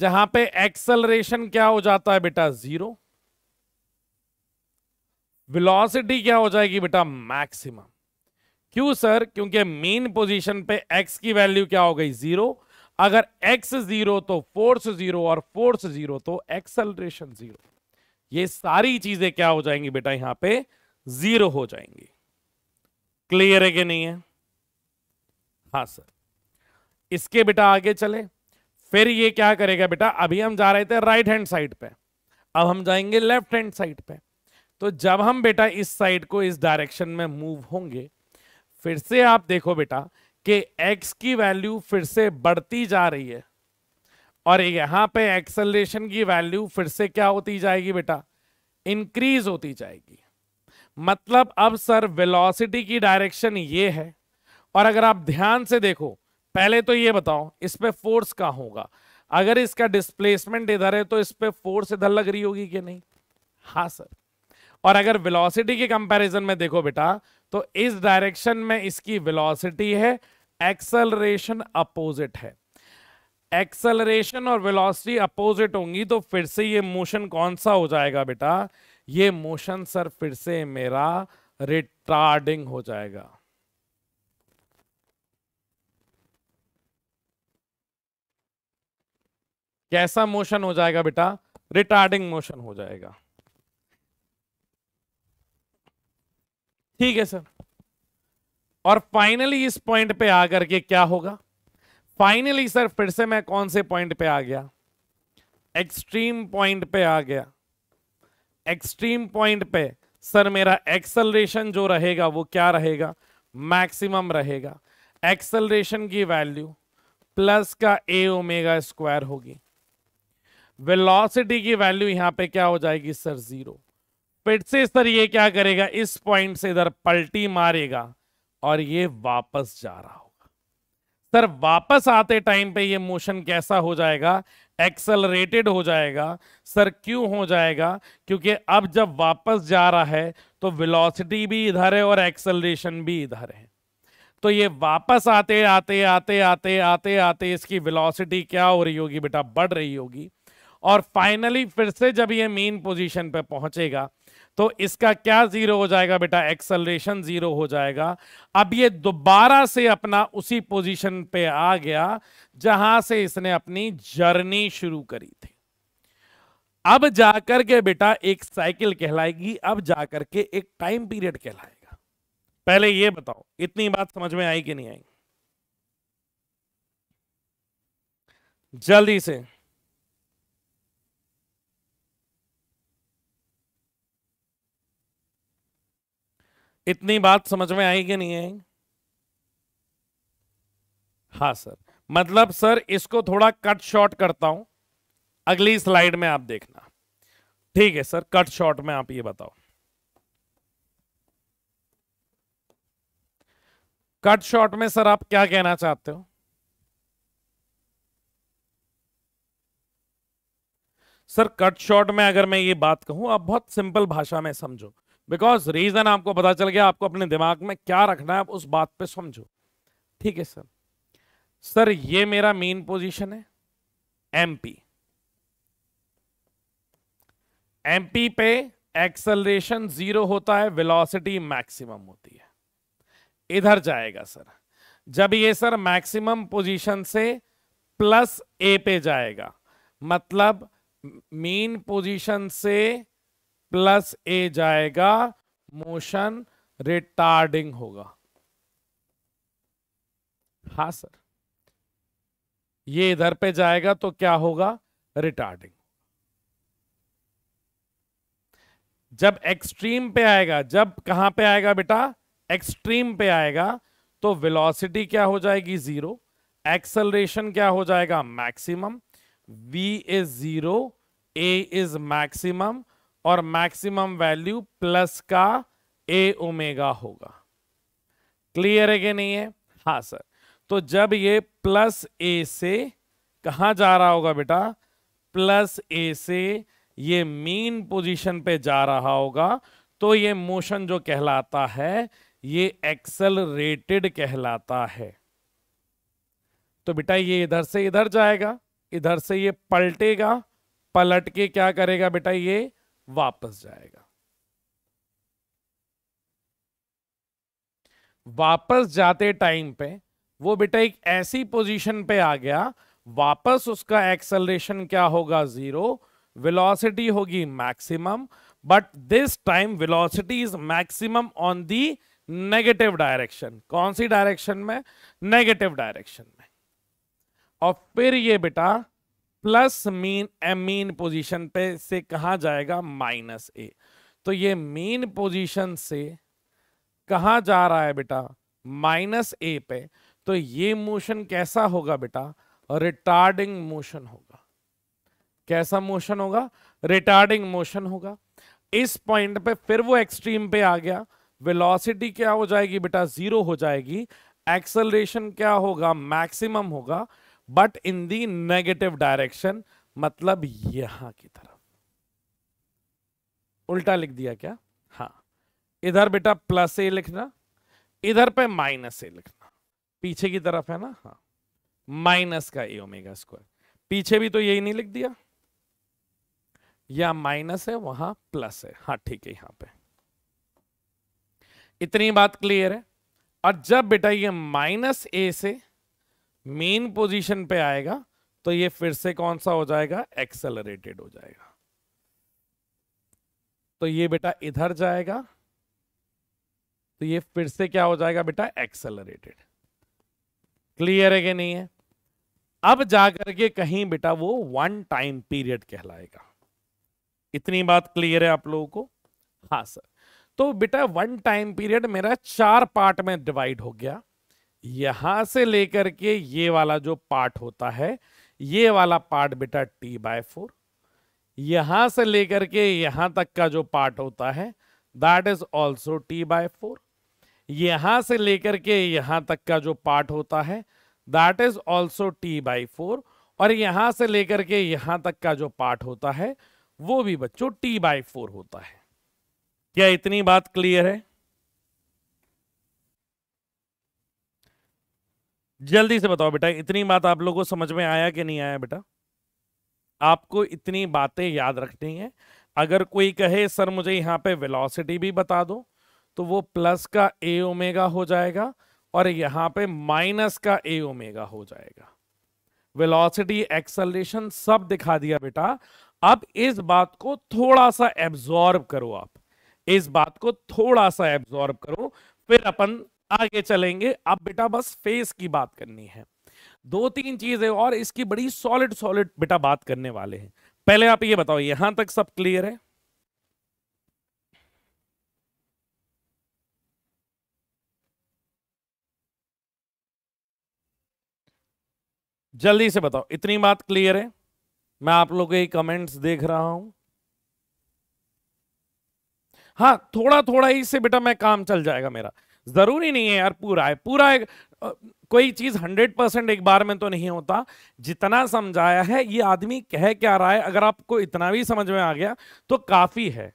जहां पे एक्सलरेशन क्या हो जाता है बेटा जीरो वेलोसिटी क्या हो जाएगी बेटा मैक्सिमम क्यों सर क्योंकि मेन पोजीशन पे एक्स की वैल्यू क्या हो गई जीरो अगर एक्स जीरो तो फोर्स जीरो और फोर्स जीरो तो एक्सलरेशन जीरो ये सारी चीजें क्या हो जाएंगी बेटा यहां पे जीरो हो जाएंगी क्लियर है कि नहीं है हा सर इसके बेटा आगे चले फिर ये क्या करेगा बेटा अभी हम जा रहे थे राइट हैंड साइड पे अब हम जाएंगे लेफ्ट हैंड साइड पे तो जब हम बेटा इस साइड को इस डायरेक्शन में मूव होंगे फिर से आप देखो बेटा कि x की वैल्यू फिर से बढ़ती जा रही है और यहां पे एक्सलेशन की वैल्यू फिर से क्या होती जाएगी बेटा इंक्रीज होती जाएगी मतलब अब सर वेलोसिटी की डायरेक्शन ये है और अगर आप ध्यान से देखो पहले तो ये बताओ इस पर फोर्स कहाँ होगा अगर इसका डिस्प्लेसमेंट इधर है तो इस पर फोर्स इधर लग रही होगी कि नहीं हाँ सर और अगर वेलोसिटी के कंपैरिजन में देखो बेटा तो इस डायरेक्शन में इसकी वेलोसिटी है एक्सलरेशन अपोजिट है एक्सलरेशन और वेलोसिटी अपोजिट होंगी तो फिर से ये मोशन कौन सा हो जाएगा बेटा ये मोशन सर फिर से मेरा रिटार्डिंग हो जाएगा कैसा मोशन हो जाएगा बेटा रिटार्डिंग मोशन हो जाएगा ठीक है सर और फाइनली इस पॉइंट पे आकर के क्या होगा फाइनली सर फिर से मैं कौन से पॉइंट पे आ गया एक्सट्रीम पॉइंट पे आ गया एक्सट्रीम पॉइंट पे सर मेरा एक्सलरेशन जो रहेगा वो क्या रहेगा मैक्सिमम रहेगा एक्सलरेशन की वैल्यू प्लस का ए ओमेगा स्क्वायर होगी वेलोसिटी की वैल्यू यहां पे क्या हो जाएगी सर जीरो फिर से सर ये क्या करेगा इस पॉइंट से इधर पलटी मारेगा और ये वापस जा रहा हो सर वापस आते टाइम पे ये मोशन कैसा हो जाएगा एक्सलरेटेड हो जाएगा सर क्यों हो जाएगा क्योंकि अब जब वापस जा रहा है तो वेलोसिटी भी इधर है और एक्सलरेशन भी इधर है तो ये वापस आते आते आते आते आते आते इसकी वेलोसिटी क्या हो रही होगी बेटा बढ़ रही होगी और फाइनली फिर से जब ये मेन पोजीशन पे पहुंचेगा तो इसका क्या जीरो हो जाएगा बेटा एक्सलरेशन जीरो हो जाएगा अब ये दोबारा से अपना उसी पोजीशन पे आ गया जहां से इसने अपनी जर्नी शुरू करी थी अब जाकर के बेटा एक साइकिल कहलाएगी अब जाकर के एक टाइम पीरियड कहलाएगा पहले ये बताओ इतनी बात समझ में आई कि नहीं आई जल्दी से इतनी बात समझ में आई कि नहीं आई हाँ सर मतलब सर इसको थोड़ा कट शॉर्ट करता हूं अगली स्लाइड में आप देखना ठीक है सर कट शॉर्ट में आप ये बताओ कट शॉर्ट में सर आप क्या कहना चाहते हो सर कट शॉर्ट में अगर मैं ये बात कहूं आप बहुत सिंपल भाषा में समझो बिकॉज रीजन आपको पता चल गया आपको अपने दिमाग में क्या रखना है आप उस बात पे समझो ठीक है सर सर ये मेरा मेन पोजीशन है एमपी एमपी पे एक्सलरेशन जीरो होता है वेलोसिटी मैक्सिमम होती है इधर जाएगा सर जब ये सर मैक्सिमम पोजीशन से प्लस ए पे जाएगा मतलब मेन पोजीशन से प्लस ए जाएगा मोशन रिटार्डिंग होगा हा सर ये इधर पे जाएगा तो क्या होगा रिटार्डिंग जब एक्सट्रीम पे आएगा जब कहां पे आएगा बेटा एक्सट्रीम पे आएगा तो वेलोसिटी क्या हो जाएगी जीरो एक्सलरेशन क्या हो जाएगा maximum v is zero a is maximum और मैक्सिमम वैल्यू प्लस का ए ओमेगा होगा क्लियर है कि नहीं है हा सर तो जब ये प्लस ए से कहा जा रहा होगा बेटा प्लस ए से ये मीन पोजीशन पे जा रहा होगा तो ये मोशन जो कहलाता है ये एक्सलरेटेड कहलाता है तो बेटा ये इधर से इधर जाएगा इधर से ये पलटेगा पलट के क्या करेगा बेटा ये वापस जाएगा वापस जाते टाइम पे वो बेटा एक ऐसी पोजीशन पे आ गया वापस उसका एक्सेलरेशन क्या होगा जीरो वेलोसिटी होगी maximum but this time velocity is maximum on the negative direction कौन सी डायरेक्शन में नेगेटिव डायरेक्शन में और फिर ये बेटा प्लस मीन मीन पोजीशन पे से कहा जाएगा माइनस ए तो ये मीन पोजीशन से कहा जा रहा है बेटा माइनस ए पे तो ये मोशन कैसा होगा बेटा रिटार्डिंग मोशन होगा कैसा मोशन होगा रिटार्डिंग मोशन होगा इस पॉइंट पे फिर वो एक्सट्रीम पे आ गया वेलोसिटी क्या हो जाएगी बेटा जीरो हो जाएगी एक्सलेशन क्या होगा मैक्सिमम होगा but in the negative direction मतलब यहां की तरफ उल्टा लिख दिया क्या हाँ इधर बेटा प्लस ए लिखना इधर पे माइनस ए लिखना पीछे की तरफ है ना हाँ माइनस का ए ओमेगा स्क्वायर पीछे भी तो यही नहीं लिख दिया या माइनस है वहां प्लस है हाँ ठीक है यहां पे इतनी बात क्लियर है और जब बेटा ये माइनस ए से मेन पोजीशन पे आएगा तो ये फिर से कौन सा हो जाएगा एक्सेलरेटेड हो जाएगा तो ये बेटा इधर जाएगा तो ये फिर से क्या हो जाएगा बेटा एक्सेलरेटेड क्लियर है कि नहीं है अब जाकर के कहीं बेटा वो वन टाइम पीरियड कहलाएगा इतनी बात क्लियर है आप लोगों को हाँ सर तो बेटा वन टाइम पीरियड मेरा चार पार्ट में डिवाइड हो गया यहां से लेकर के ये वाला जो पार्ट होता है ये वाला पार्ट बेटा टी बाय फोर यहां से लेकर के यहां तक का जो पार्ट होता है that is also t by four यहां से लेकर के यहां तक का जो पार्ट होता है that is also t by four और यहां से लेकर के यहां तक का जो पार्ट होता है वो भी बच्चों टी बाय फोर होता है क्या इतनी बात क्लियर है जल्दी से बताओ बेटा इतनी बात आप लोगों को समझ में आया कि नहीं आया बेटा आपको इतनी बातें याद रखनी है अगर कोई कहे सर मुझे यहाँ पे वेलोसिटी भी बता दो तो वो प्लस का ए ओमेगा हो जाएगा और यहाँ पे माइनस का ए ओमेगा हो जाएगा वेलोसिटी एक्सलेशन सब दिखा दिया बेटा अब इस बात को थोड़ा सा एब्जॉर्ब करो आप इस बात को थोड़ा सा एब्जॉर्ब करो फिर अपन आगे चलेंगे अब बेटा बस फेस की बात करनी है दो तीन चीजें और इसकी बड़ी सॉलिड सॉलिड बेटा बात करने वाले हैं पहले आप ये बताओ यहां तक सब क्लियर है जल्दी से बताओ इतनी बात क्लियर है मैं आप लोगों के कमेंट्स देख रहा हूं हाँ थोड़ा थोड़ा ही से बेटा मैं काम चल जाएगा मेरा ज़रूरी नहीं है यार पूरा है पूरा है, कोई चीज़ हंड्रेड परसेंट एक बार में तो नहीं होता जितना समझाया है ये आदमी कह क्या रहा है अगर आपको इतना भी समझ में आ गया तो काफ़ी है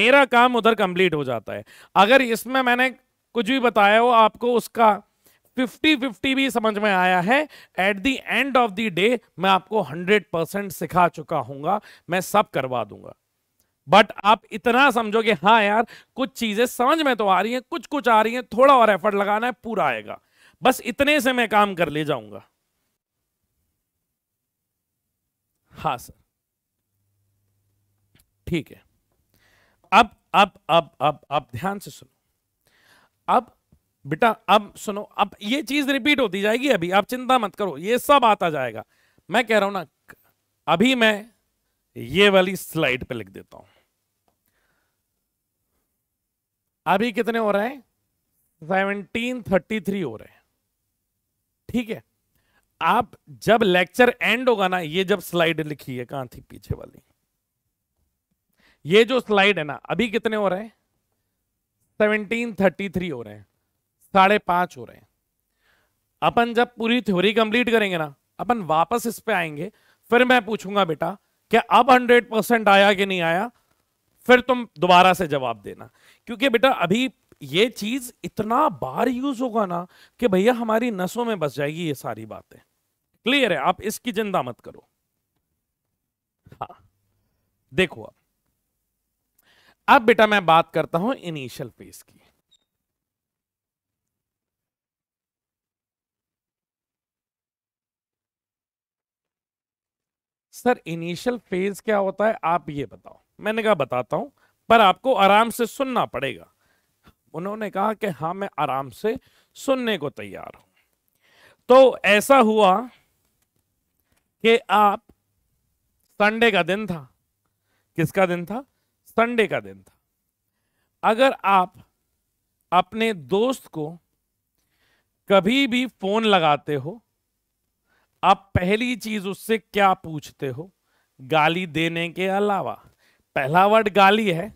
मेरा काम उधर कंप्लीट हो जाता है अगर इसमें मैंने कुछ भी बताया हो आपको उसका फिफ्टी फिफ्टी भी समझ में आया है at the end of the day मैं आपको हंड्रेड परसेंट सिखा चुका हूंगा मैं सब करवा दूंगा बट आप इतना समझो कि हाँ यार कुछ चीजें समझ में तो आ रही हैं कुछ कुछ आ रही हैं थोड़ा और एफर्ट लगाना है पूरा आएगा बस इतने से मैं काम कर ले जाऊंगा हाँ सर ठीक है अब अब अब अब अब ध्यान से सुनो अब बेटा अब सुनो अब ये चीज रिपीट होती जाएगी अभी आप चिंता मत करो ये सब आता जाएगा मैं कह रहा हूं ना अभी मैं ये वाली स्लाइड पे लिख देता हूं अभी कितने हो रहे हैं सेवनटीन थर्टी थ्री हो रहे हैं ठीक है आप जब लेक्चर एंड होगा ना ये जब स्लाइड लिखी है कहां थी पीछे वाली ये जो स्लाइड है ना अभी कितने हो रहे हैं सेवनटीन थर्टी थ्री हो रहे हैं साढ़े पांच हो रहे हैं अपन जब पूरी थ्योरी कंप्लीट करेंगे ना अपन वापस इस पे आएंगे फिर मैं पूछूंगा बेटा क्या अब हंड्रेड परसेंट आया कि नहीं आया फिर तुम दोबारा से जवाब देना क्योंकि बेटा अभी ये चीज इतना बार यूज होगा ना कि भैया हमारी नसों में बस जाएगी ये सारी बातें क्लियर है आप इसकी जिंदा मत करो हाँ देखो अब अब बेटा मैं बात करता हूं इनिशियल फेज की सर इनिशियल फेज क्या होता है आप ये बताओ मैंने कहा बताता हूं पर आपको आराम से सुनना पड़ेगा उन्होंने कहा कि हाँ मैं आराम से सुनने को तैयार हूं तो ऐसा हुआ कि आप संडे का दिन था किसका दिन था संडे का दिन था अगर आप अपने दोस्त को कभी भी फोन लगाते हो आप पहली चीज उससे क्या पूछते हो गाली देने के अलावा पहला वर्ड गाली है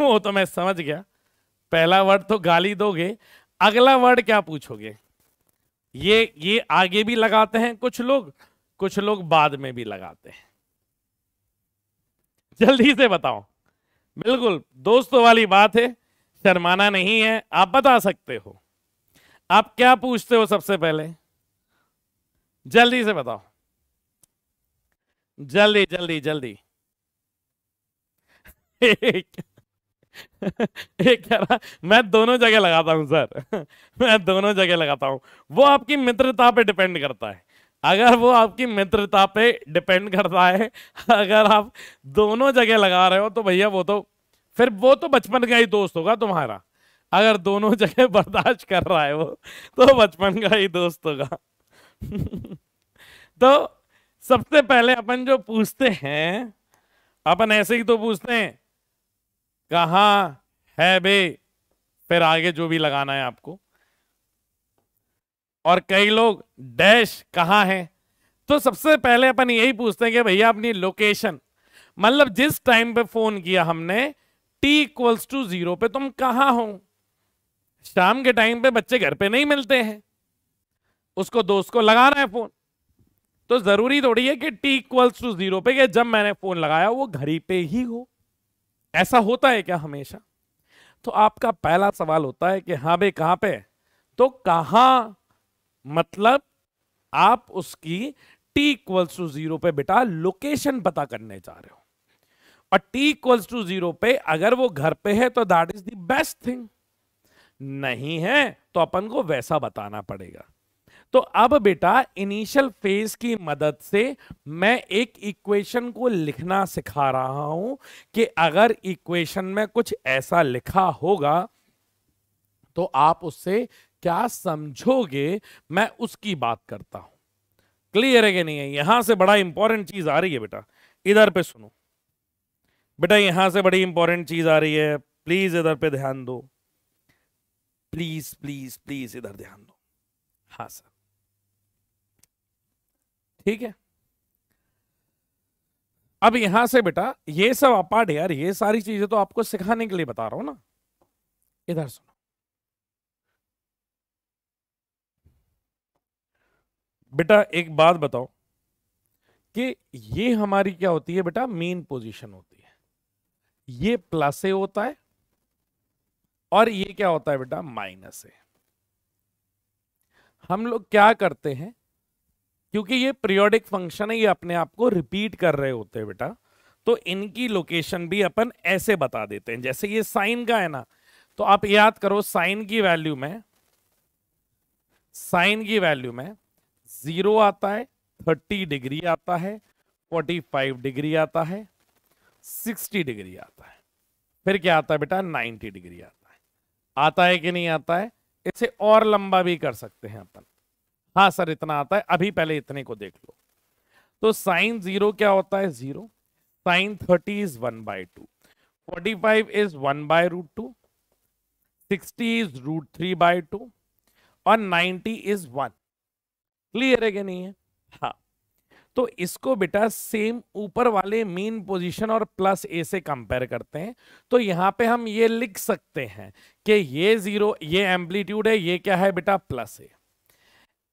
वो तो मैं समझ गया पहला वर्ड तो गाली दोगे अगला वर्ड क्या पूछोगे ये ये आगे भी लगाते हैं कुछ लोग कुछ लोग बाद में भी लगाते हैं जल्दी से बताओ बिल्कुल दोस्तों वाली बात है शर्माना नहीं है आप बता सकते हो आप क्या पूछते हो सबसे पहले जल्दी से बताओ जल्दी जल्दी जल्दी एक एक कह रहा मैं दोनों जगह लगाता हूं सर मैं दोनों जगह लगाता हूं वो आपकी मित्रता पे डिपेंड करता है अगर वो आपकी मित्रता पे डिपेंड करता है अगर आप दोनों जगह लगा रहे हो तो भैया वो तो फिर वो तो बचपन का ही दोस्त होगा तुम्हारा अगर दोनों जगह बर्दाश्त कर रहा है वो तो बचपन का ही दोस्त होगा तो सबसे पहले अपन जो पूछते हैं अपन ऐसे ही तो पूछते हैं कहा है बे फिर आगे जो भी लगाना है आपको और कई लोग डैश कहा है तो सबसे पहले अपन यही पूछते हैं कि भैया अपनी लोकेशन मतलब जिस टाइम पे फोन किया हमने टी इक्वल्स टू जीरो पे तुम कहा हो शाम के टाइम पे बच्चे घर पे नहीं मिलते हैं उसको दोस्त को लगाना है फोन तो जरूरी थोड़ी है कि टी इक्वल्स टू जीरो पे कि जब मैंने फोन लगाया वो घर पे ही हो ऐसा होता है क्या हमेशा तो आपका पहला सवाल होता है कि हाँ भाई कहाँ पे तो कहाँ मतलब आप उसकी t इक्वल्स टू जीरो पे बेटा लोकेशन पता करने जा रहे हो और t इक्वल्स टू जीरो पे अगर वो घर पे है तो that is the best thing नहीं है तो अपन को वैसा बताना पड़ेगा तो अब बेटा इनिशियल फेज की मदद से मैं एक इक्वेशन को लिखना सिखा रहा हूं कि अगर इक्वेशन में कुछ ऐसा लिखा होगा तो आप उससे क्या समझोगे मैं उसकी बात करता हूं क्लियर है कि नहीं है यहां से बड़ा इंपॉर्टेंट चीज आ रही है बेटा इधर पे सुनो बेटा यहां से बड़ी इंपॉर्टेंट चीज आ रही है प्लीज इधर पे ध्यान दो प्लीज प्लीज प्लीज इधर ध्यान दो हाँ सर ठीक है अब यहां से बेटा ये सब अपार्ट यार ये सारी चीजें तो आपको सिखाने के लिए बता रहा हूं ना इधर सुनो बेटा एक बात बताओ कि ये हमारी क्या होती है बेटा मेन पोजीशन होती है ये प्लस ए होता है और ये क्या होता है बेटा माइनस ए हम लोग क्या करते हैं क्योंकि ये पीरियोडिक फंक्शन है ये अपने आप को रिपीट कर रहे होते हैं बेटा तो इनकी लोकेशन भी अपन ऐसे बता देते हैं जैसे ये साइन का है ना तो आप याद करो साइन की वैल्यू में साइन की वैल्यू में जीरो आता है थर्टी डिग्री आता है फोर्टी फाइव डिग्री आता है सिक्सटी डिग्री आता है फिर क्या आता है बेटा नाइन्टी डिग्री आता है आता है कि नहीं आता है इसे और लंबा भी कर सकते हैं अपन हाँ सर इतना आता है अभी पहले इतने को देख लो तो साइन जीरो क्या होता है zero sine thirty is one by two forty five is one by root two sixty is root three by two और नाइन्टी इज वन क्लियर है कि नहीं है हाँ तो इसको बेटा सेम ऊपर वाले मेन पोजीशन और प्लस ए से कंपेयर करते हैं तो यहाँ पे हम ये लिख सकते हैं कि ये जीरो ये एम्पलीट्यूड है ये क्या है बेटा प्लस ए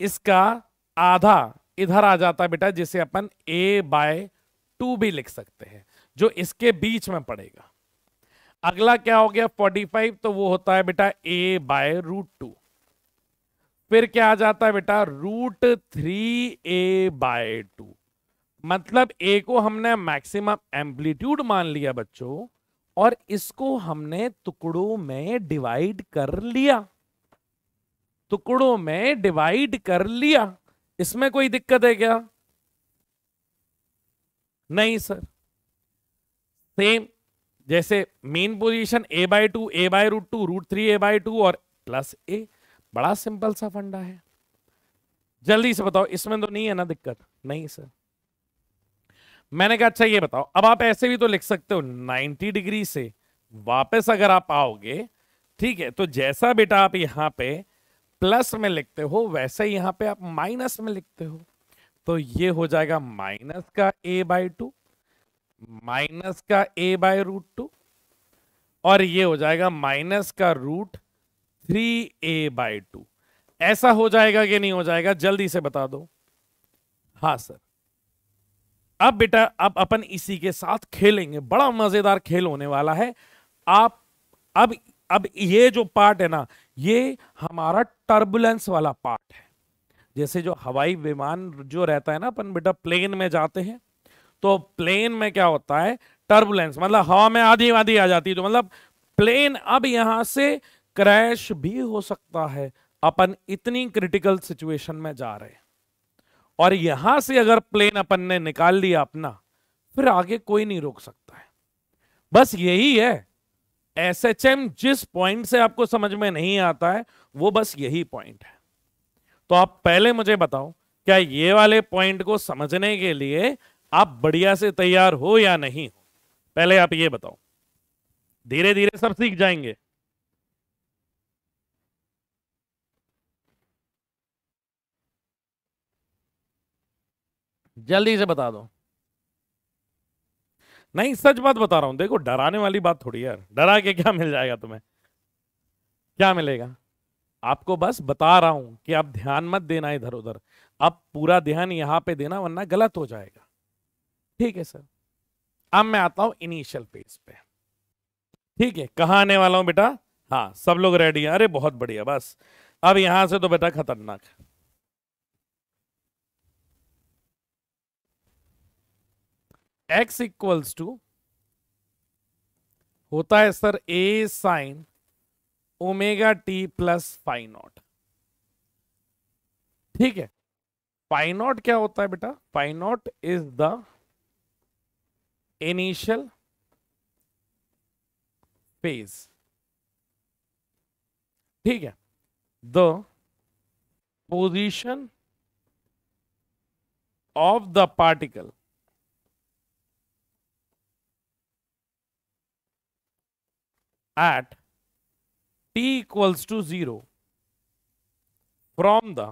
इसका आधा इधर आ जाता है बेटा जिसे अपन ए बाय टू भी लिख सकते हैं जो इसके बीच में पड़ेगा अगला क्या हो गया 45 तो वो होता है बेटा ए बाय रूट टू फिर क्या आ जाता है बेटा root three a by two मतलब ए को हमने मैक्सिमम एम्पलीट्यूड मान लिया बच्चों और इसको हमने टुकड़ों में डिवाइड कर लिया टुकड़ों में डिवाइड कर लिया इसमें कोई दिक्कत है क्या नहीं सर सेम जैसे mean position a by two a by root two root three a by two और प्लस ए बड़ा सिंपल सा फंडा है जल्दी से बताओ इसमें तो नहीं है ना दिक्कत नहीं सर मैंने कहा अच्छा ये बताओ अब आप ऐसे भी तो लिख सकते हो 90 डिग्री से वापस अगर आप आओगे ठीक है तो जैसा बेटा आप यहां पे प्लस में लिखते हो वैसे ही यहाँ पे आप माइनस में लिखते हो तो ये हो जाएगा माइनस का ए बाई टू माइनस का ए बाय रूट टू और ये हो जाएगा माइनस का root three a by two ऐसा हो जाएगा कि नहीं हो जाएगा जल्दी से बता दो हाँ सर अब बेटा अब अपन इसी के साथ खेलेंगे बड़ा मजेदार खेल होने वाला है आप अब अब ये जो पार्ट है ना ये हमारा टर्बुलेंस वाला पार्ट है जैसे जो हवाई विमान जो रहता है ना अपन बेटा प्लेन में जाते हैं तो प्लेन में क्या होता है टर्बुलेंस मतलब हवा में आधी आधी आ जाती है तो मतलब प्लेन अब यहां से क्रैश भी हो सकता है अपन इतनी क्रिटिकल सिचुएशन में जा रहे हैं और यहां से अगर प्लेन अपन ने निकाल लिया अपना फिर आगे कोई नहीं रोक सकता है बस यही है एस एच एम जिस पॉइंट से आपको समझ में नहीं आता है वो बस यही पॉइंट है तो आप पहले मुझे बताओ क्या ये वाले पॉइंट को समझने के लिए आप बढ़िया से तैयार हो या नहीं हो पहले आप ये बताओ धीरे धीरे सब सीख जाएंगे जल्दी से बता दो नहीं सच बात बता रहा हूं देखो डराने वाली बात थोड़ी यार डरा के क्या मिल जाएगा तुम्हें क्या मिलेगा आपको बस बता रहा हूं कि आप ध्यान मत देना इधर उधर अब पूरा ध्यान यहां पे देना वरना गलत हो जाएगा ठीक है सर अब मैं आता हूं इनिशियल पेज पे ठीक है कहा आने वाला हूं बेटा हाँ सब लोग रेडी हैं अरे बहुत बढ़िया बस अब यहां से तो बेटा खतरनाक है एक्स इक्वल्स टू होता है sir a sine omega T plus five naught ठीक है फाइव नॉट क्या होता है बेटा phi naught is the initial phase ठीक है the position of the particle at t equals to 0 from the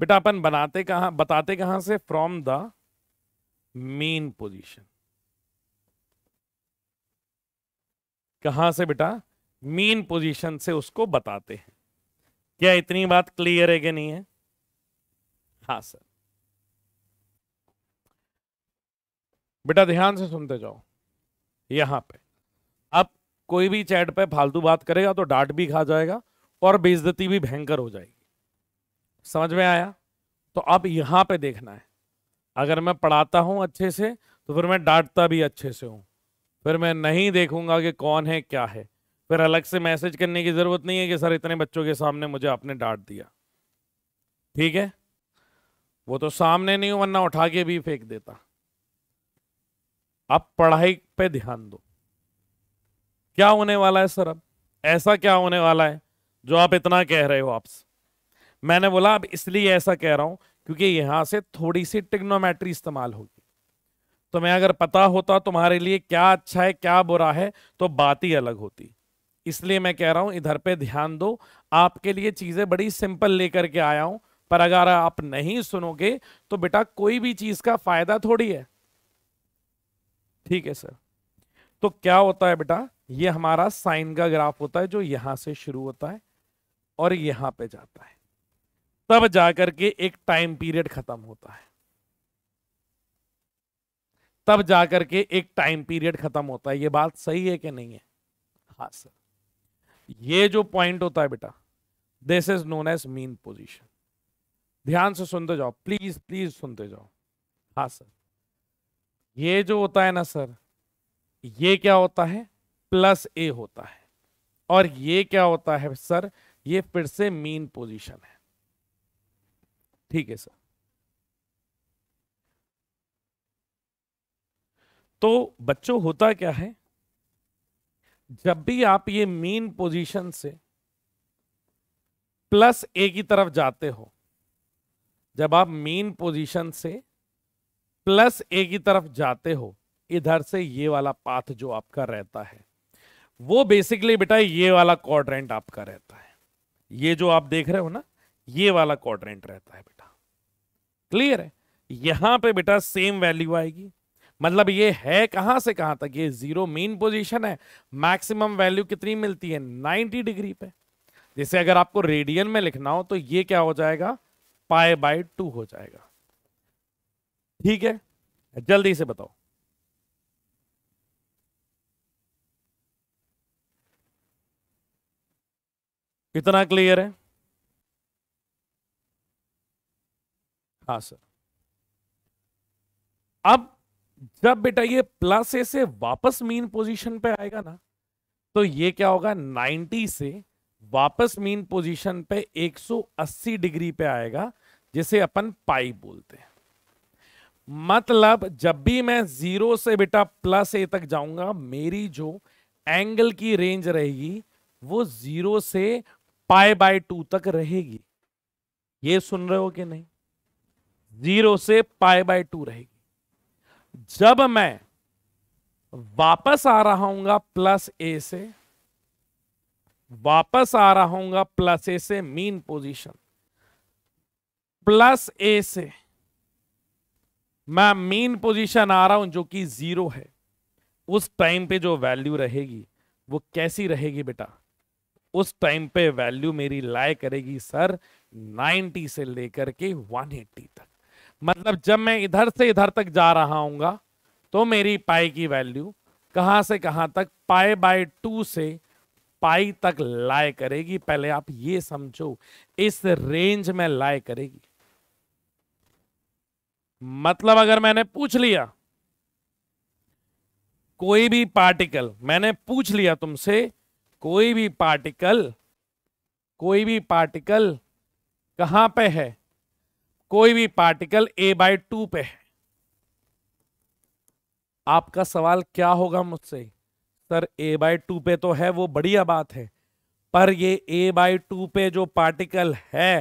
बेटा अपन बनाते कहा बताते कहां से फ्रॉम द मेन पोजिशन कहां से बेटा मेन पोजिशन से उसको बताते हैं क्या इतनी बात क्लियर है कि नहीं है हा सर बेटा ध्यान से सुनते जाओ यहाँ पे अब कोई भी चैट पे फालतू बात करेगा तो डांट भी खा जाएगा और बेइज्जती भी भयंकर हो जाएगी समझ में आया तो अब यहाँ पे देखना है अगर मैं पढ़ाता हूँ अच्छे से तो फिर मैं डांटता भी अच्छे से हूँ फिर मैं नहीं देखूंगा कि कौन है क्या है फिर अलग से मैसेज करने की ज़रूरत नहीं है कि सर इतने बच्चों के सामने मुझे आपने डांट दिया ठीक है वो तो सामने नहीं वरना उठा के भी फेंक देता अब पढ़ाई पे ध्यान दो क्या होने वाला है सर अब ऐसा क्या होने वाला है जो आप इतना कह रहे हो आपसे मैंने बोला अब इसलिए ऐसा कह रहा हूं क्योंकि यहां से थोड़ी सी टिग्नोमेट्री इस्तेमाल होगी तो मैं अगर पता होता तुम्हारे लिए क्या अच्छा है क्या बुरा है तो बात ही अलग होती इसलिए मैं कह रहा हूं इधर पे ध्यान दो आपके लिए चीजें बड़ी सिंपल लेकर के आया हूं पर अगर आप नहीं सुनोगे तो बेटा कोई भी चीज का फायदा थोड़ी है ठीक है सर तो क्या होता है बेटा ये हमारा साइन का ग्राफ होता है जो यहां से शुरू होता है और यहां पे जाता है तब जाकर के एक टाइम पीरियड खत्म होता है तब जाकर के एक टाइम पीरियड खत्म होता है ये बात सही है कि नहीं है हाँ सर ये जो पॉइंट होता है बेटा this is known as mean position ध्यान से सुनते जाओ प्लीज प्लीज सुनते जाओ हाँ सर ये जो होता है ना सर ये क्या होता है प्लस ए होता है और ये क्या होता है सर ये फिर से मीन पोजीशन है ठीक है सर तो बच्चों होता क्या है जब भी आप ये मीन पोजीशन से प्लस ए की तरफ जाते हो जब आप मीन पोजीशन से प्लस ए की तरफ जाते हो इधर से ये वाला पाथ जो आपका रहता है वो बेसिकली बेटा ये वाला क्वाड्रेंट आपका रहता है ये जो आप देख रहे हो ना ये वाला क्वाड्रेंट रहता है बेटा क्लियर है यहां पे बेटा सेम वैल्यू आएगी मतलब ये है कहां से कहां तक ये जीरो मेन पोजीशन है मैक्सिमम वैल्यू कितनी मिलती है 90 डिग्री पे जैसे अगर आपको रेडियन में लिखना हो तो ये क्या हो जाएगा पाए बाय टू हो जाएगा ठीक है जल्दी से बताओ इतना क्लियर है हाँ सर अब जब बेटा ये प्लस ए से वापस मीन पोजीशन पे आएगा ना तो ये क्या होगा 90 से वापस मीन पोजीशन पे 180 डिग्री पे आएगा जिसे अपन पाई बोलते हैं मतलब जब भी मैं जीरो से बेटा प्लस ए तक जाऊंगा मेरी जो एंगल की रेंज रहेगी वो जीरो से पाए बाय टू तक रहेगी ये सुन रहे हो कि नहीं जीरो से पाए बाय टू रहेगी जब मैं वापस आ रहा हूं प्लस ए से वापस आ रहा हूं प्लस ए से मीन पोजीशन प्लस ए से मैं मीन पोजीशन आ रहा हूं जो कि जीरो है उस टाइम पे जो वैल्यू रहेगी वो कैसी रहेगी बेटा उस टाइम पे वैल्यू मेरी लाए करेगी सर 90 से लेकर के 180 तक मतलब जब मैं इधर से इधर तक जा रहा हूँ तो मेरी पाई की वैल्यू कहाँ से कहाँ तक पाई बाय टू से पाई तक लाए करेगी पहले आप ये समझो इस रेंज में लाए करेगी मतलब अगर मैंने पूछ लिया कोई भी पार्टिकल मैंने पूछ लिया तुमसे कोई भी पार्टिकल कोई भी पार्टिकल कहां पे है कोई भी पार्टिकल ए बाय टू पे है आपका सवाल क्या होगा मुझसे सर ए बाई टू पे तो है वो बढ़िया बात है पर ये ए बाई टू पे जो पार्टिकल है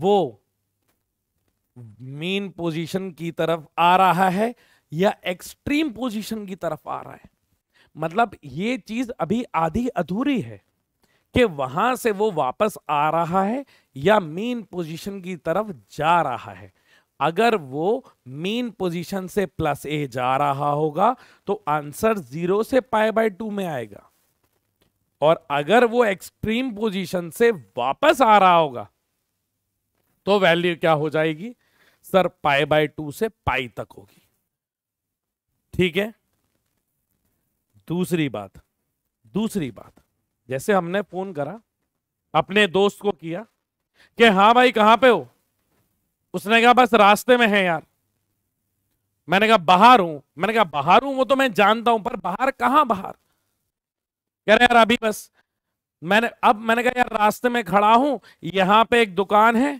वो मेन पोजीशन की तरफ आ रहा है या एक्सट्रीम पोजीशन की तरफ आ रहा है मतलब ये चीज अभी आधी अधूरी है कि वहां से वो वापस आ रहा है या मेन पोजीशन की तरफ जा रहा है अगर वो मेन पोजीशन से प्लस ए जा रहा होगा तो आंसर जीरो से पाई बाय टू में आएगा और अगर वो एक्सट्रीम पोजीशन से वापस आ रहा होगा तो वैल्यू क्या हो जाएगी सर पाई बाय टू से पाई तक होगी ठीक है दूसरी बात दूसरी बात जैसे हमने फोन करा अपने दोस्त को किया कि हाँ भाई कहां पे हो उसने कहा बस रास्ते में है यार मैंने कहा बाहर हूं मैंने कहा बाहर हूं वो तो मैं जानता हूं पर बाहर कहां बाहर कह रहे यार अभी बस मैंने अब मैंने कहा यार रास्ते में खड़ा हूं यहां पे एक दुकान है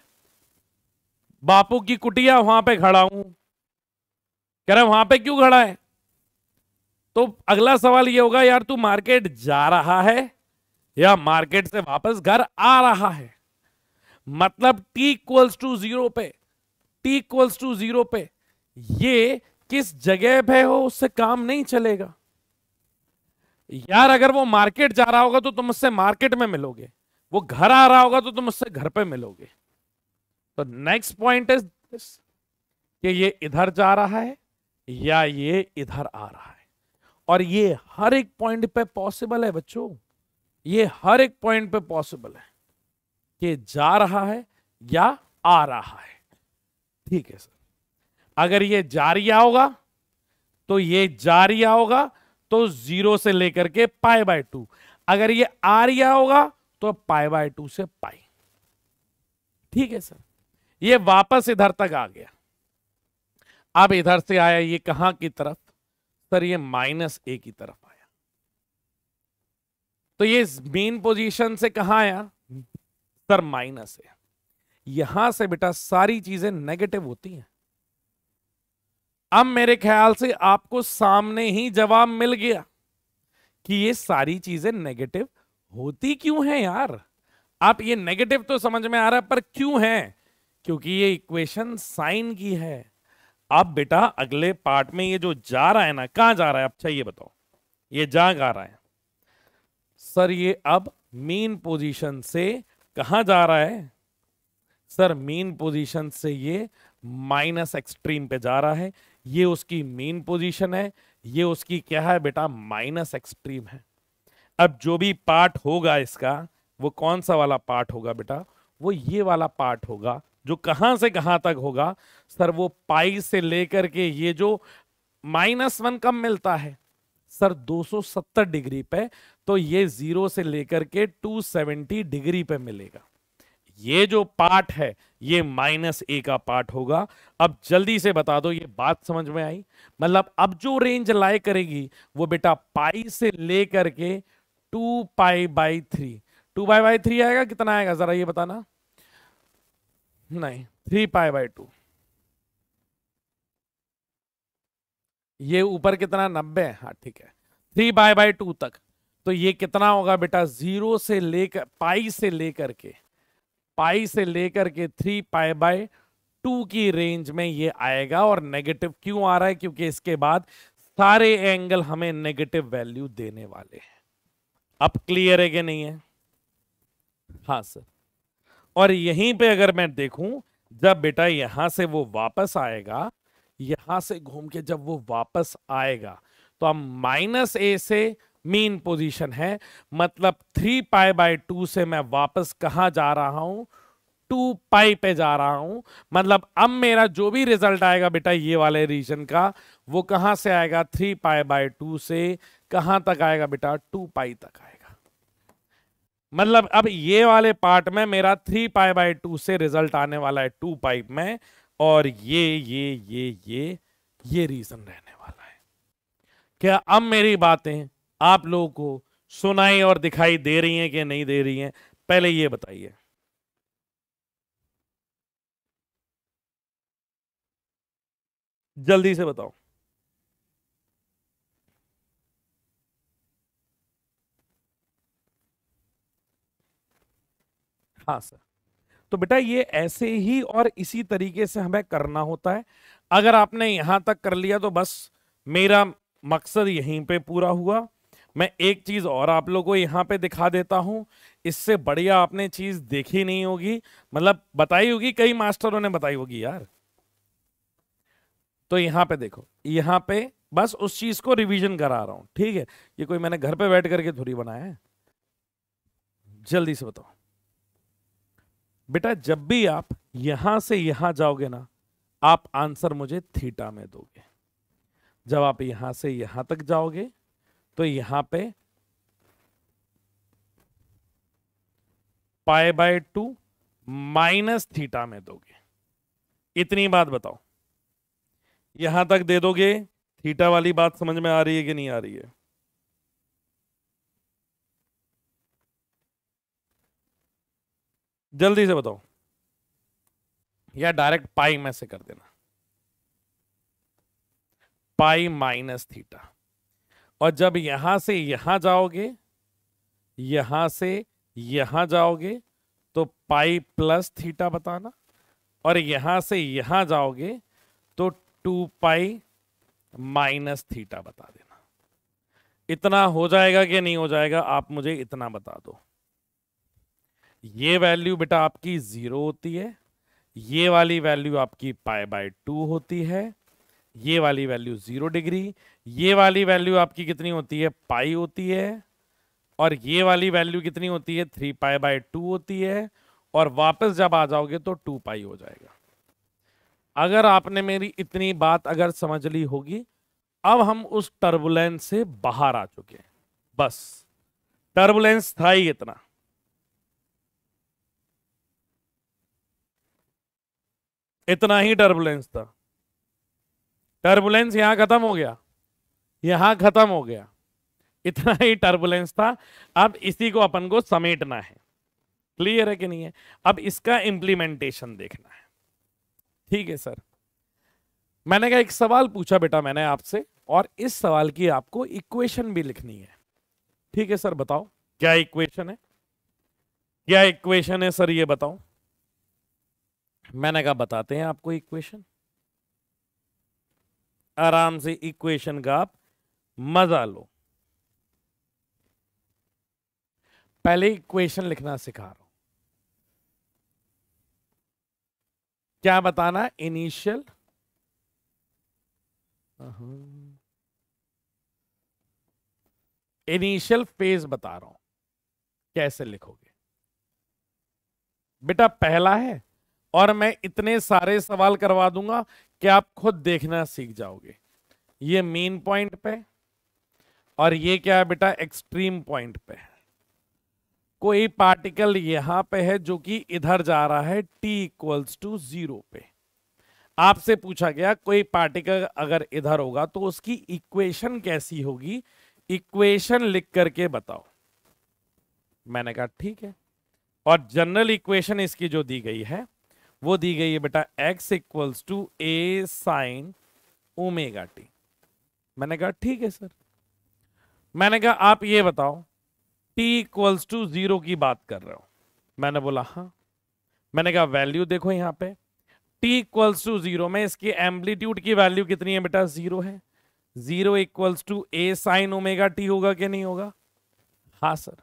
बापू की कुटिया वहां पे खड़ा हूं कह रहे वहां पे क्यों खड़ा है तो अगला सवाल ये होगा यार तू मार्केट जा रहा है या मार्केट से वापस घर आ रहा है मतलब टी इक्वल्स टू जीरो पे टी इक्वल्स टू जीरो पे ये किस जगह पे हो उससे काम नहीं चलेगा यार अगर वो मार्केट जा रहा होगा तो तुम उससे मार्केट में मिलोगे वो घर आ रहा होगा तो तुम उससे घर पे मिलोगे तो नेक्स्ट पॉइंट इज कि ये इधर जा रहा है या ये इधर आ रहा है और ये हर एक पॉइंट पे पॉसिबल है बच्चों ये हर एक पॉइंट पे पॉसिबल है कि जा रहा है या आ रहा है ठीक है सर अगर ये रिया होगा तो ये रिया होगा तो जीरो से लेकर के पाई बाय टू अगर ये रिया होगा तो पाई बाय टू से पाई ठीक है सर ये वापस इधर तक आ गया अब इधर से आया ये कहां की तरफ सर ये माइनस ए की तरफ आया तो ये मेन पोजीशन से कहा आया सर माइनस ए यहां से बेटा सारी चीजें नेगेटिव होती हैं अब मेरे ख्याल से आपको सामने ही जवाब मिल गया कि ये सारी चीजें नेगेटिव होती क्यों है यार आप ये नेगेटिव तो समझ में आ रहा पर क्यों है क्योंकि ये इक्वेशन साइन की है अब बेटा अगले पार्ट में ये जो जा रहा है ना कहाँ जा रहा है अच्छा ये बताओ ये जा गा रहा है सर ये अब मेन पोजीशन से कहा जा रहा है सर मेन पोजीशन से ये माइनस एक्सट्रीम पे जा रहा है ये उसकी मेन पोजीशन है ये उसकी क्या है बेटा माइनस एक्सट्रीम है अब जो भी पार्ट होगा इसका वो कौन सा वाला पार्ट होगा बेटा वो ये वाला पार्ट होगा जो कहां से कहां तक होगा सर वो पाई से लेकर के ये जो माइनस वन कम मिलता है सर 270 डिग्री पे तो ये जीरो से लेकर के 270 डिग्री पे मिलेगा ये जो पार्ट है ये माइनस ए का पार्ट होगा अब जल्दी से बता दो ये बात समझ में आई मतलब अब जो रेंज लाई करेगी वो बेटा पाई से लेकर के two pi by three two pi by three आएगा कितना आएगा जरा ये बताना नहीं थ्री पाई बाई टू ये ऊपर कितना नब्बे हाँ ठीक है थ्री बाय बाय टू तक तो ये कितना होगा बेटा जीरो से लेकर पाई से लेकर के पाई से लेकर के थ्री पाई बाय टू की रेंज में ये आएगा और नेगेटिव क्यों आ रहा है क्योंकि इसके बाद सारे एंगल हमें नेगेटिव वैल्यू देने वाले हैं अब क्लियर है कि नहीं है हाँ सर और यहीं पे अगर मैं देखूं जब बेटा यहां से वो वापस आएगा यहां से घूम के जब वो वापस आएगा तो हम माइनस ए से मीन पोजीशन है मतलब थ्री पाई बाय टू से मैं वापस कहा जा रहा हूं टू पाई पे जा रहा हूं मतलब अब मेरा जो भी रिजल्ट आएगा बेटा ये वाले रीजन का वो कहां से आएगा थ्री पाई बाय टू से कहां तक आएगा बेटा टू पाई तक आएगा मतलब अब ये वाले पार्ट में मेरा थ्री पाई बाई टू से रिजल्ट आने वाला है टू पाई में और ये ये ये ये ये रीजन रहने वाला है क्या अब मेरी बातें आप लोगों को सुनाई और दिखाई दे रही हैं कि नहीं दे रही हैं पहले ये बताइए जल्दी से बताओ हाँ सर तो बेटा ये ऐसे ही और इसी तरीके से हमें करना होता है अगर आपने यहां तक कर लिया तो बस मेरा मकसद यहीं पे पूरा हुआ मैं एक चीज़ और आप लोगों को यहाँ पे दिखा देता हूं इससे बढ़िया आपने चीज़ देखी नहीं होगी मतलब बताई होगी कई मास्टरों ने बताई होगी यार तो यहां पे देखो यहां पे बस उस चीज़ को रिवीजन करा रहा हूं ठीक है ये कोई मैंने घर पे बैठ करके थोड़ी बनाया है जल्दी से बताओ बेटा जब भी आप यहां से यहां जाओगे ना आप आंसर मुझे थीटा में दोगे जब आप यहां से यहां तक जाओगे तो यहां पे pi by two minus theta में दोगे इतनी बात बताओ यहां तक दे दोगे थीटा वाली बात समझ में आ रही है कि नहीं आ रही है जल्दी से बताओ या डायरेक्ट पाई में से कर देना पाई माइनस थीटा और जब यहां से यहां जाओगे यहां से यहां जाओगे तो पाई प्लस थीटा बताना और यहां से यहां जाओगे तो टू पाई माइनस थीटा बता देना इतना हो जाएगा कि नहीं हो जाएगा आप मुझे इतना बता दो ये वैल्यू बेटा आपकी ज़ीरो होती है ये वाली वैल्यू आपकी पाई बाय टू होती है ये वाली वैल्यू ज़ीरो डिग्री ये वाली वैल्यू आपकी कितनी होती है पाई होती है और ये वाली वैल्यू कितनी होती है थ्री पाई बाय टू होती है और वापस जब आ जाओगे तो टू पाई हो जाएगा अगर आपने मेरी इतनी बात अगर समझ ली होगी अब हम उस टर्बुलेंस से बाहर आ चुके हैं बस टर्बुलेंस था ही इतना इतना ही टर्बुलेंस था टर्बुलेंस यहां खत्म हो गया यहां खत्म हो गया इतना ही टर्बुलेंस था अब इसी को अपन को समेटना है क्लियर है कि नहीं है अब इसका इम्प्लीमेंटेशन देखना है ठीक है सर मैंने कहा एक सवाल पूछा बेटा मैंने आपसे और इस सवाल की आपको इक्वेशन भी लिखनी है ठीक है सर बताओ क्या इक्वेशन है क्या इक्वेशन है सर ये बताओ मैंने कहा बताते हैं आपको इक्वेशन आराम से इक्वेशन का आप मजा लो पहले इक्वेशन लिखना सिखा रहा हूं क्या बताना इनिशियल इनिशियल फेज बता रहा हूं कैसे लिखोगे बेटा पहला है और मैं इतने सारे सवाल करवा दूंगा कि आप खुद देखना सीख जाओगे ये मेन पॉइंट पे और ये क्या है बेटा एक्सट्रीम पॉइंट पे कोई पार्टिकल यहां पे है जो कि इधर जा रहा है टी इक्वल्स टू जीरो पे आपसे पूछा गया कोई पार्टिकल अगर इधर होगा तो उसकी इक्वेशन कैसी होगी इक्वेशन लिख करके बताओ मैंने कहा ठीक है और जनरल इक्वेशन इसकी जो दी गई है वो दी गई है बेटा x equals to A sine omega t मैंने कहा ठीक है सर मैंने कहा आप ये बताओ t इक्वल्स टू जीरो की बात कर रहे हो मैंने बोला हाँ मैंने कहा वैल्यू देखो यहां पे t इक्वल्स टू जीरो में इसकी एम्पलीट्यूड की वैल्यू कितनी है बेटा जीरो है zero equals to A sine omega t होगा कि नहीं होगा हाँ सर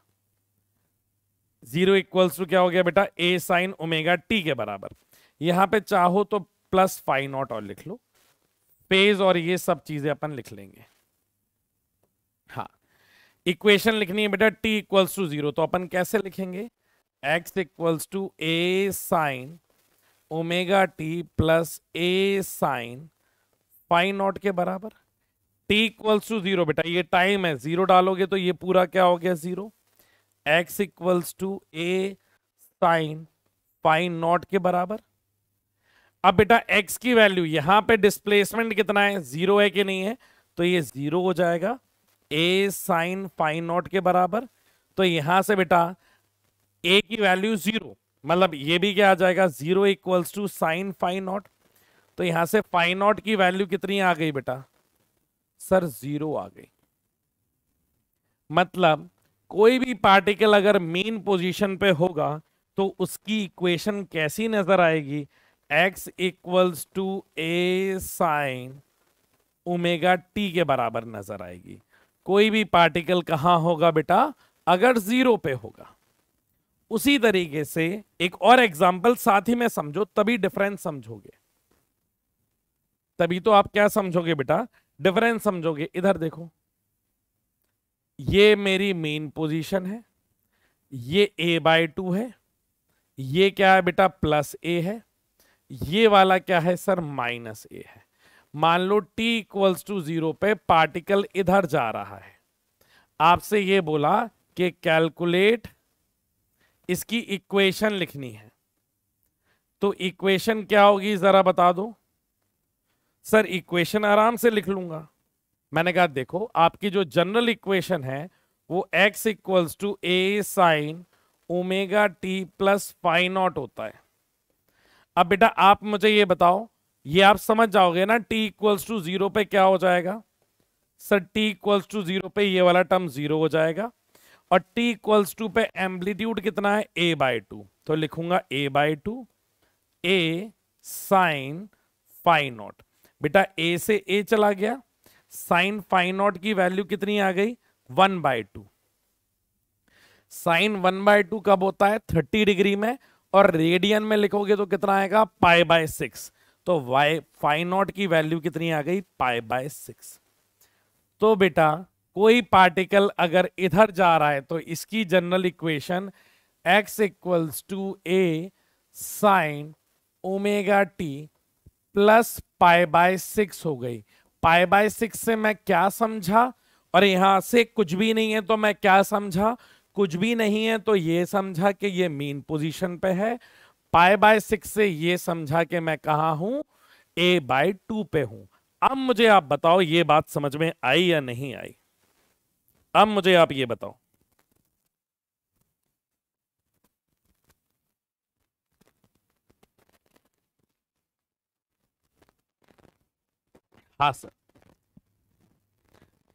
जीरो इक्वल्स टू क्या हो गया बेटा ए साइन ओमेगा टी के बराबर यहां पे चाहो तो प्लस फाइव नॉट और लिख लो फेज और ये सब चीजें अपन लिख लेंगे हाँ इक्वेशन लिखनी है बेटा t इक्वल्स टू जीरो तो अपन कैसे लिखेंगे x equals to A sine omega T plus a sine phi not के बराबर t इक्वल्स टू जीरो बेटा ये टाइम है जीरो डालोगे तो ये पूरा क्या हो गया zero x equals to A sine phi not के बराबर अब बेटा x की वैल्यू यहां पे डिस्प्लेसमेंट कितना है जीरो है कि नहीं है तो ये जीरो हो जाएगा a साइन फाइन नॉट के बराबर तो यहां से बेटा a की वैल्यू जीरो मतलब ये भी क्या आ जाएगा zero equals to sine phi naught तो यहां से फाइन नॉट की वैल्यू कितनी आ गई बेटा सर जीरो आ गई मतलब कोई भी पार्टिकल अगर मेन पोजीशन पे होगा तो उसकी इक्वेशन कैसी नजर आएगी x equals to A sine omega T के बराबर नजर आएगी कोई भी पार्टिकल कहां होगा बेटा अगर जीरो पे होगा उसी तरीके से एक और एग्जाम्पल साथ ही में समझो तभी डिफरेंस समझोगे तभी तो आप क्या समझोगे बेटा डिफरेंस समझोगे इधर देखो ये मेरी मेन पोजीशन है ये ए बाय टू है ये क्या है बेटा प्लस ए है ये वाला क्या है सर माइनस ए है मान लो t इक्वल्स टू जीरो पे पार्टिकल इधर जा रहा है आपसे ये बोला कि कैलकुलेट इसकी इक्वेशन लिखनी है तो इक्वेशन क्या होगी जरा बता दो सर इक्वेशन आराम से लिख लूंगा मैंने कहा देखो आपकी जो जनरल इक्वेशन है वो x equals to A sine omega T plus naught होता है अब बेटा आप मुझे ये बताओ ये आप समझ जाओगे ना t इक्वल्स टू जीरो पे क्या हो जाएगा sir t equals to zero पे ये वाला टर्म जीरो हो जाएगा और t इक्वल्स टू पे एम्पलीट्यूड कितना है a बाई टू तो लिखूंगा a by two A sine phi naught बेटा a से a चला गया साइन फाइ नॉट की वैल्यू कितनी आ गई one by two sine one by two कब होता है थर्टी डिग्री में और रेडियन में लिखोगे तो कितना आएगा पाई बाय सिक्स तो वाई फाइव नॉट की वैल्यू कितनी आ गई पाई बाय सिक्स तो बेटा कोई पार्टिकल अगर इधर जा रहा है तो इसकी general equation x equals to A sine omega T plus pi by six हो गई पाई बाय सिक्स से मैं क्या समझा और यहां से कुछ भी नहीं है तो मैं क्या समझा कुछ भी नहीं है तो ये समझा कि ये मीन पोजीशन पे है पाए बाय सिक्स से ये समझा कि मैं कहा हूं ए बाय टू पे हूं अब मुझे आप बताओ ये बात समझ में आई या नहीं आई अब मुझे आप ये बताओ हाँ सर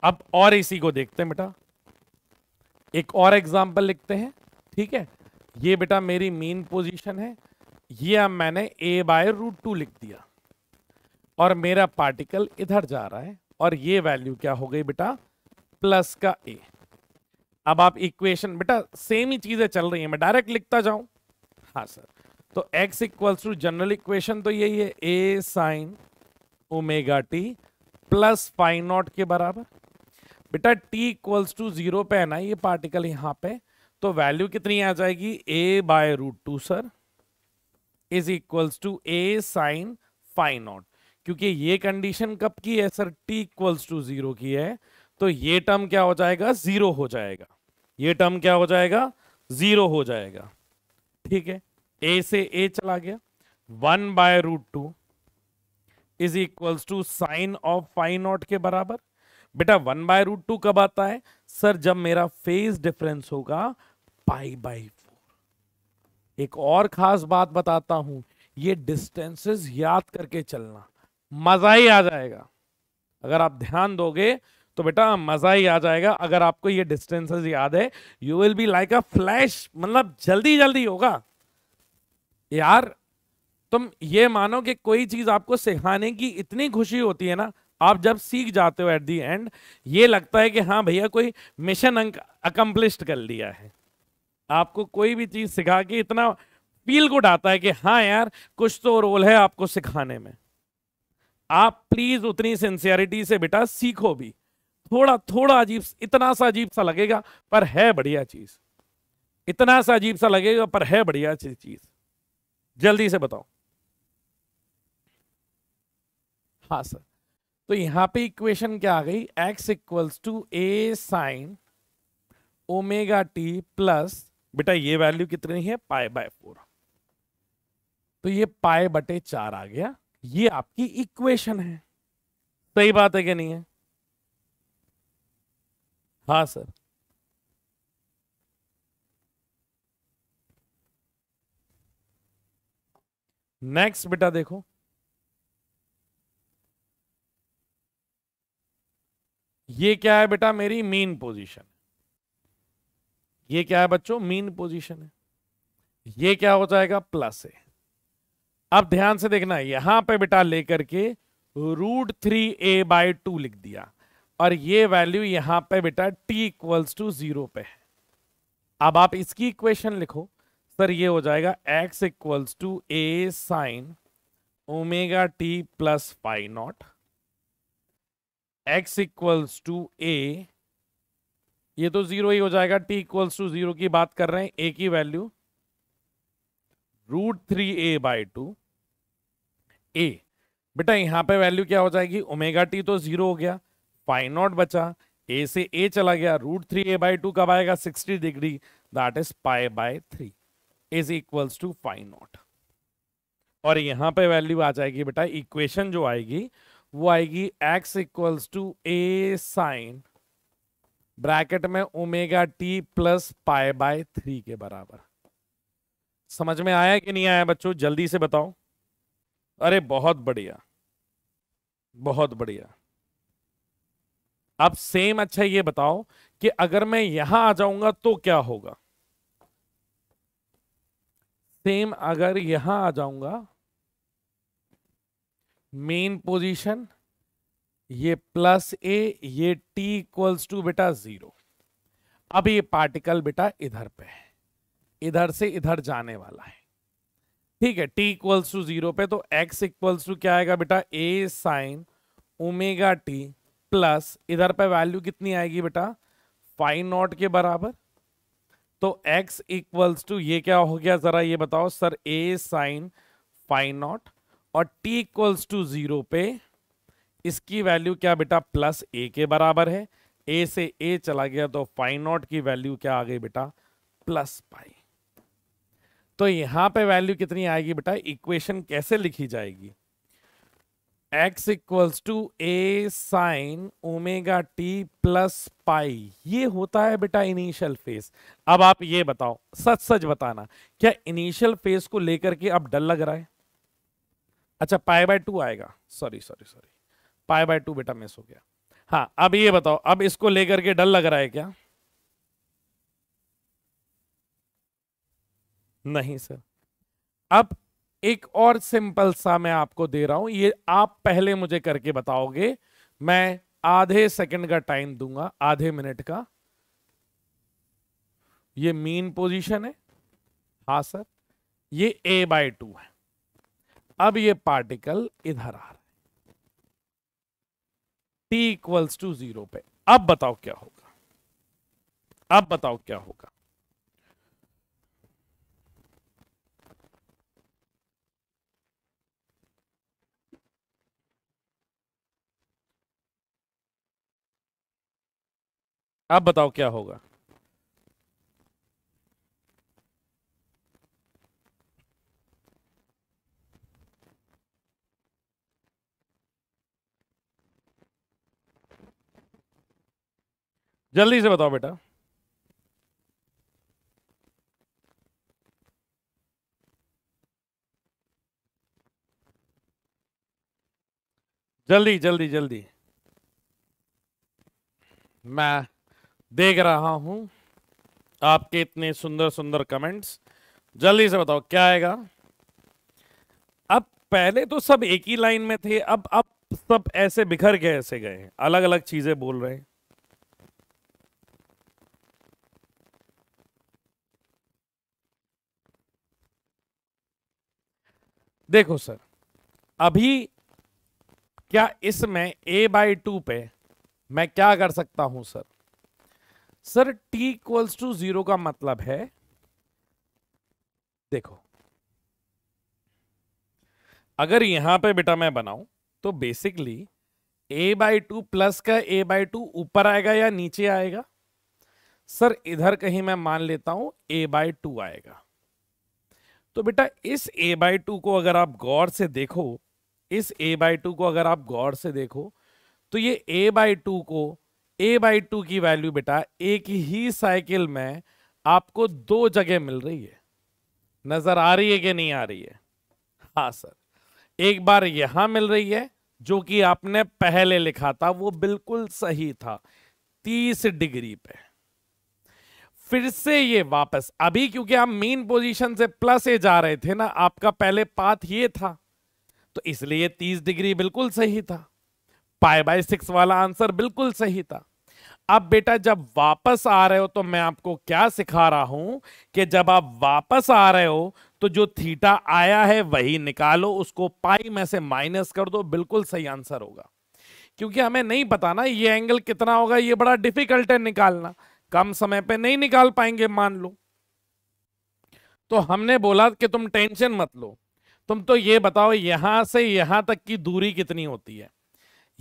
अब और इसी को देखते हैं बेटा एक और एग्जाम्पल लिखते हैं ठीक है ये बेटा मेरी मीन पोजीशन है ये अब मैंने ए बाय रूट टू लिख दिया और मेरा पार्टिकल इधर जा रहा है और ये वैल्यू क्या हो गई बेटा प्लस का ए अब आप इक्वेशन बेटा सेम ही चीजें चल रही हैं मैं डायरेक्ट लिखता जाऊं हाँ सर तो x equals to general equation तो यही है a sine omega T plus five not के बराबर बेटा t इक्वल्स टू जीरो पे है ना ये पार्टिकल यहाँ पे तो वैल्यू कितनी आ जाएगी a by root two sir is equals to a sine phi naught क्योंकि ये कंडीशन कब की है sir t equals to zero की है तो ये टर्म क्या हो जाएगा जीरो हो जाएगा ये टर्म क्या हो जाएगा जीरो हो जाएगा ठीक है a से a चला गया one by root two is equals to sine of phi not के बराबर बेटा वन बाय रूट टू कब आता है सर जब मेरा फेज डिफरेंस होगा पाई बाई फोर एक और खास बात बताता हूं ये डिस्टेंसेस याद करके चलना मजा ही आ जाएगा अगर आप ध्यान दोगे तो बेटा मजा ही आ जाएगा अगर आपको ये डिस्टेंसेस याद है you will be like a flash मतलब जल्दी जल्दी होगा यार तुम ये मानो कि कोई चीज आपको सिखाने की इतनी खुशी होती है ना आप जब सीख जाते हो एट दी एंड ये लगता है कि हाँ भैया कोई मिशन अंक अकम्प्लिश कर लिया है आपको कोई भी चीज़ सिखा के इतना फील गुड आता है कि हाँ यार कुछ तो रोल है आपको सिखाने में आप प्लीज़ उतनी सिंसियरिटी से बेटा सीखो भी थोड़ा थोड़ा अजीब इतना सा अजीब सा लगेगा पर है बढ़िया चीज़ इतना सा अजीब सा लगेगा पर है बढ़िया चीज़ जल्दी से बताओ हाँ सर तो यहां पे इक्वेशन क्या आ गई x equals to A sine omega T plus बेटा ये वैल्यू कितनी है पाए बाय फोर तो ये पाए बटे चार आ गया ये आपकी इक्वेशन है सही बात है क्या नहीं है हाँ सर नेक्स्ट बेटा देखो ये क्या है बेटा मेरी मीन पोजीशन ये क्या है बच्चों मीन पोजीशन है ये क्या हो जाएगा प्लस है अब ध्यान से देखना यहां पे बेटा लेकर के root three a by two लिख दिया और ये वैल्यू यहां पे बेटा टी इक्वल्स टू जीरो पे है अब आप इसकी इक्वेशन लिखो सर ये हो जाएगा x equals to A sine omega T plus five naught x equals to a ये तो जीरो ही हो जाएगा टी इक्वल्स टू जीरो की बात कर रहे हैं ए की value root three a by two a बेटा यहाँ पे वैल्यू क्या हो जाएगी ओमेगा टी तो जीरो हो गया फाइव नॉट बचा ए से ए चला गया root three a by two कब आएगा sixty degree that is pi by three is equals to phi naught और यहां पे वैल्यू आ जाएगी बेटा इक्वेशन जो आएगी वो आएगी x equals to A sine bracket में omega T plus pi by three के बराबर समझ में आया कि नहीं आया बच्चों जल्दी से बताओ अरे बहुत बढ़िया बहुत बढ़िया अब सेम अच्छा ये बताओ कि अगर मैं यहां आ जाऊंगा तो क्या होगा सेम अगर यहां आ जाऊंगा मेन पोजीशन ये प्लस ए ये टी इक्वल्स टू बेटा जीरो अब ये पार्टिकल बेटा इधर पे है इधर से इधर जाने वाला है ठीक है टी इक्वल्स टू जीरो पे तो एक्स इक्वल्स टू क्या आएगा बेटा a sine omega T plus इधर पे वैल्यू कितनी आएगी बेटा फाइव नॉट के बराबर तो एक्स इक्वल्स टू ये क्या हो गया जरा ये बताओ sir a sine phi naught और t इक्वल्स टू जीरो पे इसकी वैल्यू क्या बेटा प्लस ए के बराबर है ए से ए चला गया तो फाइन नॉट की वैल्यू क्या आ गई बेटा प्लस पाई तो यहां पे वैल्यू कितनी आएगी बेटा इक्वेशन कैसे लिखी जाएगी x equals to A sine omega T plus pi ये होता है बेटा इनिशियल फेस अब आप ये बताओ सच सच बताना क्या इनिशियल फेस को लेकर के अब डर लग रहा है अच्छा पाई बाय टू आएगा sorry sorry sorry pi by two बेटा मिस हो गया हाँ अब ये बताओ अब इसको लेकर के डर लग रहा है क्या नहीं सर अब एक और सिंपल सा मैं आपको दे रहा हूं ये आप पहले मुझे करके बताओगे मैं आधे सेकंड का टाइम दूंगा आधे मिनट का ये मीन पोजीशन है हा सर ये ए बाय टू है अब ये पार्टिकल इधर आ रहा है टी इक्वल्स टू जीरो पे अब बताओ क्या होगा अब बताओ क्या होगा अब बताओ क्या होगा जल्दी से बताओ बेटा जल्दी जल्दी जल्दी मैं देख रहा हूं आपके इतने सुंदर सुंदर कमेंट्स जल्दी से बताओ क्या आएगा अब पहले तो सब एक ही लाइन में थे अब अब सब ऐसे बिखर गए ऐसे गए अलग अलग चीजें बोल रहे हैं देखो सर अभी क्या इसमें a बाई टू पे मैं क्या कर सकता हूं sir sir t equals to zero का मतलब है देखो अगर यहां पे बेटा मैं बनाऊं तो basically a by two plus का a बाई टू ऊपर आएगा या नीचे आएगा सर इधर कहीं मैं मान लेता हूं a बाई टू आएगा तो बेटा इस ए बाई टू को अगर आप गौर से देखो इस ए बाई टू को अगर आप गौर से देखो तो ये ए बाई टू को ए बाई टू की वैल्यू बेटा एक ही साइकिल में आपको दो जगह मिल रही है नजर आ रही है कि नहीं आ रही है हाँ सर एक बार यहां मिल रही है जो कि आपने पहले लिखा था वो बिल्कुल सही था तीस डिग्री पे फिर से ये वापस अभी क्योंकि हम मेन पोजीशन से प्लस ए जा रहे थे ना आपका पहले पाथ ये था तो इसलिए 30 डिग्री बिल्कुल सही था पाई बाय सिक्स वाला आंसर बिल्कुल सही था अब बेटा जब वापस आ रहे हो तो मैं आपको क्या सिखा रहा हूं कि जब आप वापस आ रहे हो तो जो थीटा आया है वही निकालो उसको पाई में से माइनस कर दो बिल्कुल सही आंसर होगा क्योंकि हमें नहीं पता ना ये एंगल कितना होगा ये बड़ा डिफिकल्ट है निकालना कम समय पे नहीं निकाल पाएंगे मान लो तो हमने बोला कि तुम टेंशन मत लो तुम तो ये बताओ यहां से यहां तक की दूरी कितनी होती है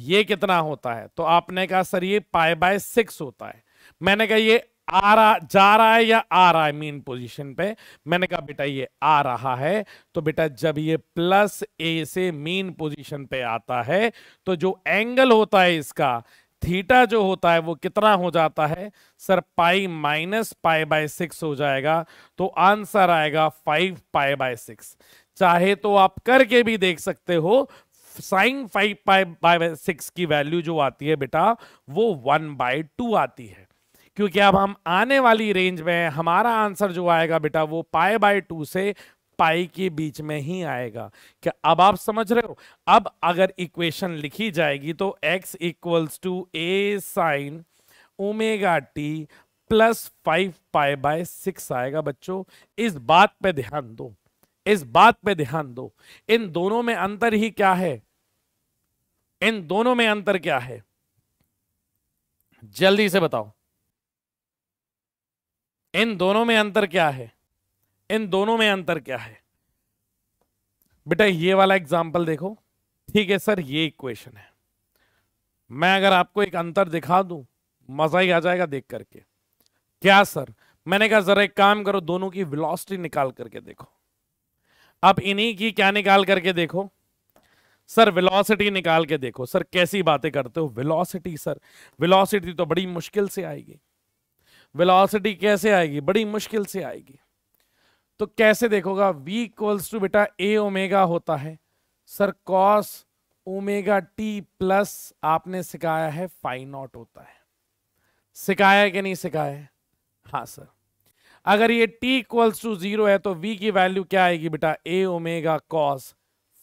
ये कितना होता है तो आपने कहा सर ये पाए बाय सिक्स होता है मैंने कहा ये आ रहा जा रहा है या आ रहा है मीन पोजीशन पे मैंने कहा बेटा ये आ रहा है तो बेटा जब ये प्लस ए से मीन पोजीशन पे आता है तो जो एंगल होता है इसका थीटा जो होता है वो कितना हो जाता है sir pi minus pi by six हो जाएगा तो आंसर आएगा फाइव पाई बाय सिक्स चाहे तो आप करके भी देख सकते हो sine five pi by six की वैल्यू जो आती है बेटा वो वन बाय टू आती है क्योंकि अब हम आने वाली रेंज में हमारा आंसर जो आएगा बेटा वो पाए बाय टू से पाई के बीच में ही आएगा क्या अब आप समझ रहे हो अब अगर इक्वेशन लिखी जाएगी तो x equals to A sine omega T plus five pi by six आएगा बच्चों इस बात पे ध्यान दो इस बात पे ध्यान दो इन दोनों में अंतर ही क्या है इन दोनों में अंतर क्या है जल्दी से बताओ इन दोनों में अंतर क्या है इन दोनों में अंतर क्या है बेटा ये वाला एग्जाम्पल देखो ठीक है सर ये इक्वेशन है मैं अगर आपको एक अंतर दिखा दूं मजा ही आ जाएगा देख करके क्या सर मैंने कहा जरा एक काम करो दोनों की वेलोसिटी निकाल करके देखो आप इन्हीं की क्या निकाल करके देखो सर वेलोसिटी निकाल के देखो सर कैसी बातें करते हो वेलोसिटी सर वेलोसिटी तो बड़ी मुश्किल से आएगी वेलोसिटी कैसे आएगी बड़ी मुश्किल से आएगी तो कैसे देखोगा v इक्वल्स टू बेटा a ओमेगा होता है sir cos omega t plus आपने सिखाया है फाइव नॉट होता है सिखाया है कि नहीं सिखाया है हाँ सर अगर ये t इक्वल्स टू जीरो है तो v की वैल्यू क्या आएगी बेटा a omega cos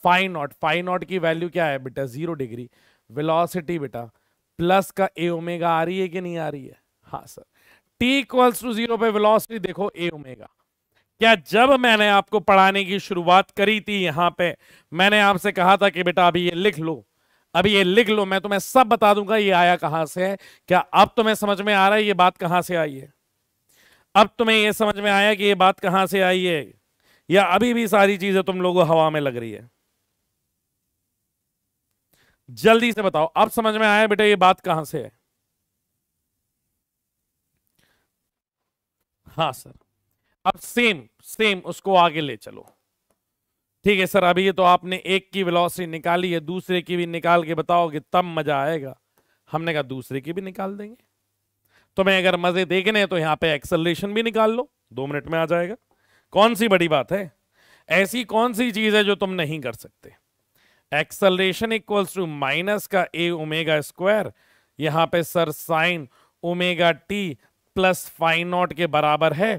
phi naught phi naught की वैल्यू क्या है बेटा जीरो डिग्री वेलोसिटी बेटा प्लस का a ओमेगा आ रही है कि नहीं आ रही है हाँ sir t equals to zero पे वेलोसिटी देखो ए ओमेगा क्या जब मैंने आपको पढ़ाने की शुरुआत करी थी यहां पे मैंने आपसे कहा था कि बेटा अभी ये लिख लो अभी ये लिख लो मैं तुम्हें सब बता दूंगा ये आया कहां से है क्या अब तुम्हें समझ में आ रहा है ये बात कहां से आई है अब तुम्हें ये समझ में आया कि ये बात कहां से आई है या अभी भी सारी चीजें तुम लोगों को हवा में लग रही है जल्दी से बताओ अब समझ में आया बेटा ये बात कहां से है हाँ सर अब सेम सेम उसको आगे ले चलो ठीक है सर अभी ये तो आपने एक की वेलोसिटी निकाली है दूसरे की भी निकाल के बताओगे तब मजा आएगा हमने कहा दूसरे की भी निकाल देंगे तो मैं अगर मजे देखने हैं तो यहां पे एक्सलेशन भी निकाल लो दो मिनट में आ जाएगा कौन सी बड़ी बात है ऐसी कौन सी चीज है जो तुम नहीं कर सकते एक्सलेशन इक्वल्स टू माइनस का ए ओमेगा स्क्वायर यहां पे sir sine omega T plus fine not के बराबर है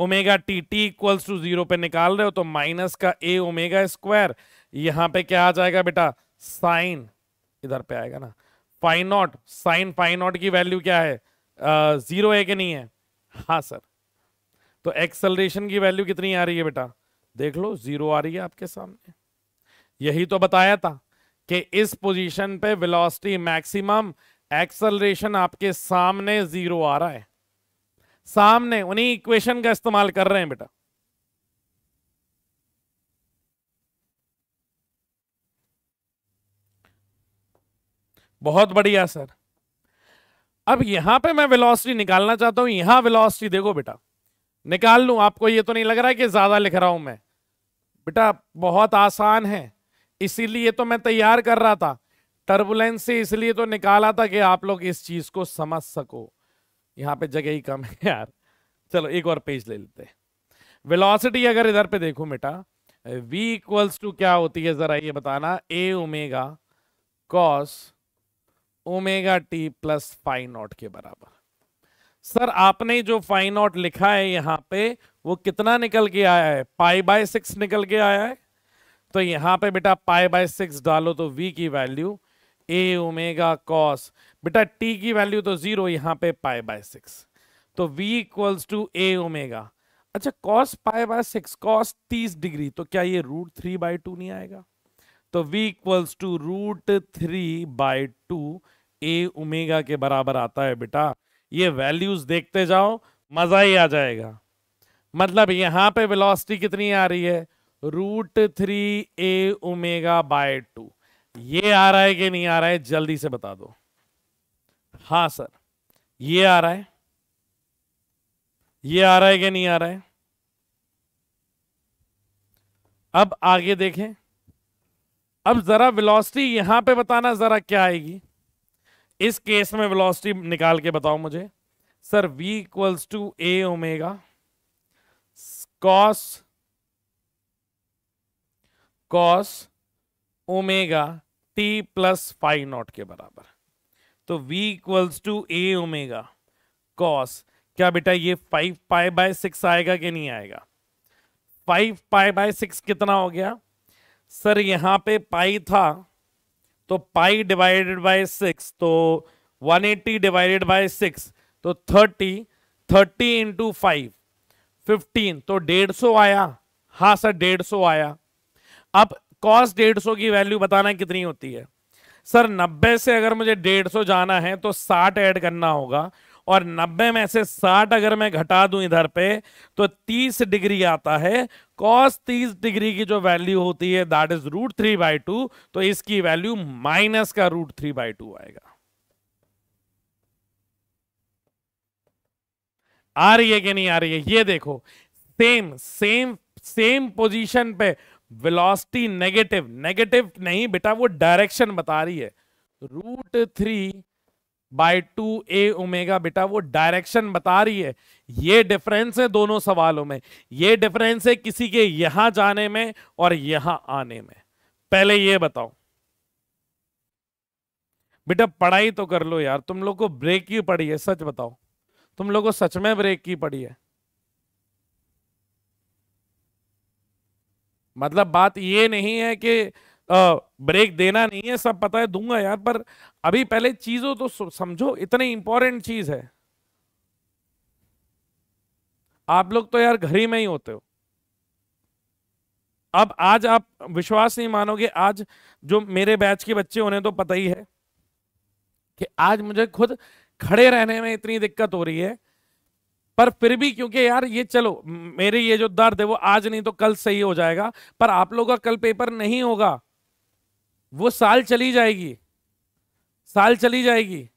omega t t equals to zero पे निकाल रहे हो तो माइनस का ए ओमेगा स्क्वायर यहाँ पे क्या आ जाएगा बेटा साइन इधर पे आएगा ना phi naught sine phi naught की वैल्यू क्या है जीरो है कि नहीं है हाँ सर तो एक्सलरेशन की वैल्यू कितनी आ रही है बेटा देख लो जीरो आ रही है आपके सामने यही तो बताया था कि इस पोजीशन पे वेलोसिटी मैक्सिमम एक्सलरेशन आपके सामने जीरो आ रहा है सामने उन्हीं इक्वेशन का इस्तेमाल कर रहे हैं बेटा बहुत बढ़िया सर अब यहां पे मैं वेलोसिटी निकालना चाहता हूं यहां वेलोसिटी देखो बेटा निकाल लू आपको ये तो नहीं लग रहा है कि ज्यादा लिख रहा हूं मैं बेटा बहुत आसान है इसीलिए तो मैं तैयार कर रहा था टर्बुलेंस से इसलिए तो निकाला था कि आप लोग इस चीज को समझ सको यहाँ पे जगह ही कम है यार चलो एक और पेज ले लेते हैं वेलोसिटी अगर इधर पे देखो बेटा v इक्वल्स टू क्या होती है जरा ये बताना a omega cos omega T plus fine not के बराबर सर आपने जो फाइन नॉट लिखा है यहाँ पे वो कितना निकल के आया है पाई बाय सिक्स निकल के आया है तो यहाँ पे बेटा पाई बाय सिक्स डालो तो v की वैल्यू ए ओमेगा कॉस बेटा टी की वैल्यू तो जीरो यहाँ पे पाए बाय सिक्स तो v equals to A omega अच्छा cos pi by six cos तीस डिग्री तो क्या ये रूट थ्री बाय टू नहीं आएगा तो v equals to root three by two A omega के बराबर आता है बेटा ये वैल्यूज देखते जाओ मजा ही आ जाएगा मतलब यहाँ पे वेलोसिटी कितनी आ रही है root three a omega by two ये आ रहा है कि नहीं आ रहा है जल्दी से बता दो हा सर ये आ रहा है ये आ रहा है कि नहीं आ रहा है अब आगे देखें अब जरा वेलोसिटी यहां पे बताना जरा क्या आएगी इस केस में वेलोसिटी निकाल के बताओ मुझे sir v equals to A omega cos cos omega T plus five not के बराबर तो v equals to A omega cos क्या बेटा ये फाइव पाई बाय सिक्स आएगा कि नहीं आएगा फाइव पाई बाय सिक्स कितना हो गया सर यहां पे पाई था तो पाई डिवाइडेड बाय सिक्स तो 180 डिवाइडेड बाय सिक्स तो 30 30 इंटू फाइव फिफ्टीन तो डेढ़ सौ आया हाँ सर डेढ़ सौ आया अब कॉस्ट डेढ़ सौ की वैल्यू बताना कितनी होती है सर नब्बे से अगर मुझे डेढ़ सौ जाना है तो साठ ऐड करना होगा और 90 में से 60 अगर मैं घटा दूं इधर पे तो 30 डिग्री आता है कॉस 30 डिग्री की जो वैल्यू होती है that is root three by two तो इसकी वैल्यू माइनस का रूट थ्री बाई टू आएगा आ रही है कि नहीं आ रही है ये देखो सेम सेम सेम पोजीशन पे वेलोसिटी नेगेटिव नेगेटिव नहीं बेटा वो डायरेक्शन बता रही है root three by two A omega बेटा वो डायरेक्शन बता रही है ये डिफरेंस है दोनों सवालों में ये डिफरेंस है किसी के यहां जाने में और यहां आने में पहले ये बताओ बेटा पढ़ाई तो कर लो यार तुम लोग को ब्रेक की पड़ी है सच बताओ तुम लोग को सच में ब्रेक की पड़ी है मतलब बात ये नहीं है कि ब्रेक देना नहीं है सब पता है दूंगा यार पर अभी पहले चीजों तो समझो इतने इंपॉर्टेंट चीज है आप लोग तो यार घर ही में ही होते हो अब आज आप विश्वास नहीं मानोगे आज जो मेरे बैच के बच्चे उन्हें तो पता ही है कि आज मुझे खुद खड़े रहने में इतनी दिक्कत हो रही है पर फिर भी क्योंकि यार ये चलो मेरे ये जो दर्द है वो आज नहीं तो कल सही हो जाएगा पर आप लोगों का कल पेपर नहीं होगा वो साल चली जाएगी साल चली जाएगी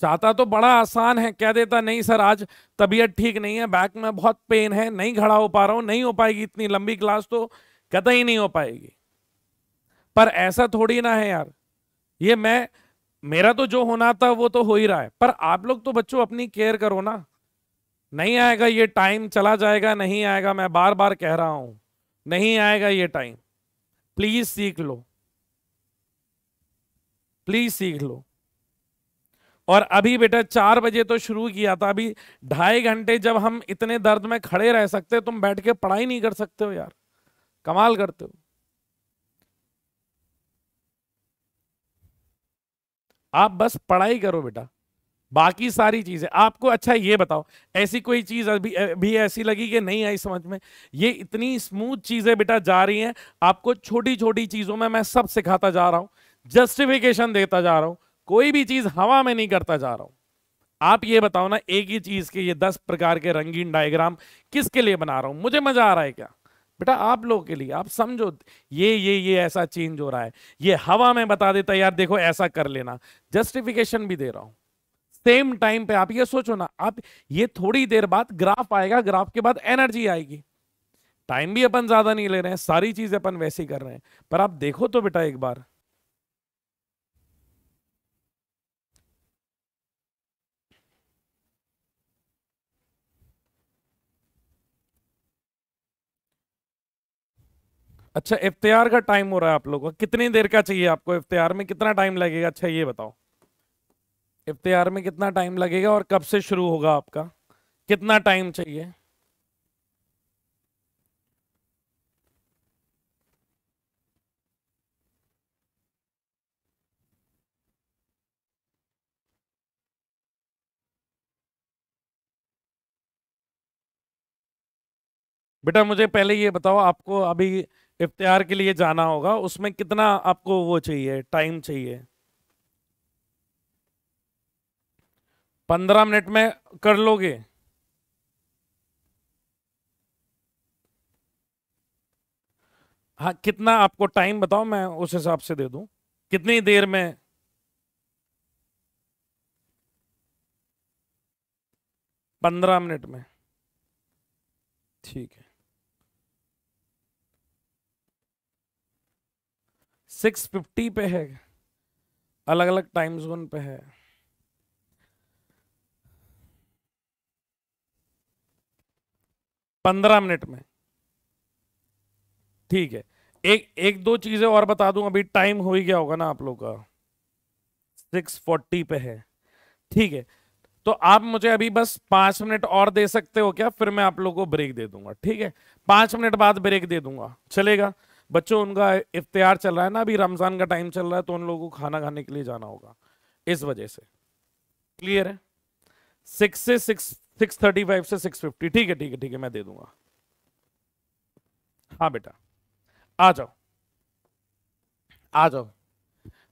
चाहता तो बड़ा आसान है कह देता नहीं सर आज तबीयत ठीक नहीं है बैक में बहुत पेन है नहीं खड़ा हो पा रहा हूं नहीं हो पाएगी इतनी लंबी क्लास तो कतई ही नहीं हो पाएगी पर ऐसा थोड़ी ना है यार ये मैं मेरा तो जो होना था वो तो हो ही रहा है पर आप लोग तो बच्चों अपनी केयर करो ना नहीं आएगा ये टाइम चला जाएगा नहीं आएगा मैं बार बार कह रहा हूं नहीं आएगा ये टाइम प्लीज सीख लो प्लीज सीख लो और अभी बेटा चार बजे तो शुरू किया था अभी ढाई घंटे जब हम इतने दर्द में खड़े रह सकते तुम बैठ के पढ़ाई नहीं कर सकते हो यार कमाल करते हो आप बस पढ़ाई करो बेटा बाकी सारी चीज़ें आपको अच्छा ये बताओ ऐसी कोई चीज़ अभी भी ऐसी लगी कि नहीं आई समझ में ये इतनी स्मूथ चीज़ें बेटा जा रही हैं आपको छोटी छोटी चीज़ों में मैं सब सिखाता जा रहा हूँ जस्टिफिकेशन देता जा रहा हूं कोई भी चीज़ हवा में नहीं करता जा रहा हूं आप ये बताओ ना एक ही चीज़ के ये दस प्रकार के रंगीन डायग्राम किसके लिए बना रहा हूं मुझे मज़ा आ रहा है क्या बेटा आप लोगों के लिए आप समझो ये ये ये ऐसा चेंज हो रहा है ये हवा में बता देता यार देखो ऐसा कर लेना जस्टिफिकेशन भी दे रहा हूँ सेम टाइम पे आप ये सोचो ना आप ये थोड़ी देर बाद ग्राफ आएगा ग्राफ के बाद एनर्जी आएगी टाइम भी अपन ज्यादा नहीं ले रहे हैं सारी चीज अपन वैसे ही कर रहे हैं पर आप देखो तो बेटा एक बार अच्छा इफ्तार का टाइम हो रहा है आप लोगों का कितनी देर का चाहिए आपको इफ्तार में कितना टाइम लगेगा अच्छा ये बताओ इफ्तार में कितना टाइम लगेगा और कब से शुरू होगा आपका कितना टाइम चाहिए बेटा मुझे पहले ये बताओ आपको अभी इफ्तार के लिए जाना होगा उसमें कितना आपको वो चाहिए टाइम चाहिए पंद्रह मिनट में कर लोगे हाँ कितना आपको टाइम बताओ मैं उस हिसाब से दे दूं कितनी देर में पंद्रह मिनट में ठीक है सिक्स फिफ्टी पे है अलग अलग टाइम जोन पे है पंद्रह मिनट में ठीक है एक एक दो चीजें और बता दूं अभी टाइम हो ही गया होगा ना आप लोग का सिक्स फोर्टी पे है ठीक है तो आप मुझे अभी बस पांच मिनट और दे सकते हो क्या फिर मैं आप लोगों को ब्रेक दे दूंगा ठीक है पांच मिनट बाद ब्रेक दे दूंगा चलेगा बच्चों उनका इफ्तार चल रहा है ना अभी रमजान का टाइम चल रहा है तो उन लोगों को खाना खाने के लिए जाना होगा इस वजह से क्लियर है सिक्स से सिक्स सिक्स थर्टी फाइव से सिक्स फिफ्टी ठीक है ठीक है ठीक है मैं दे दूंगा हाँ बेटा आ जाओ आ जाओ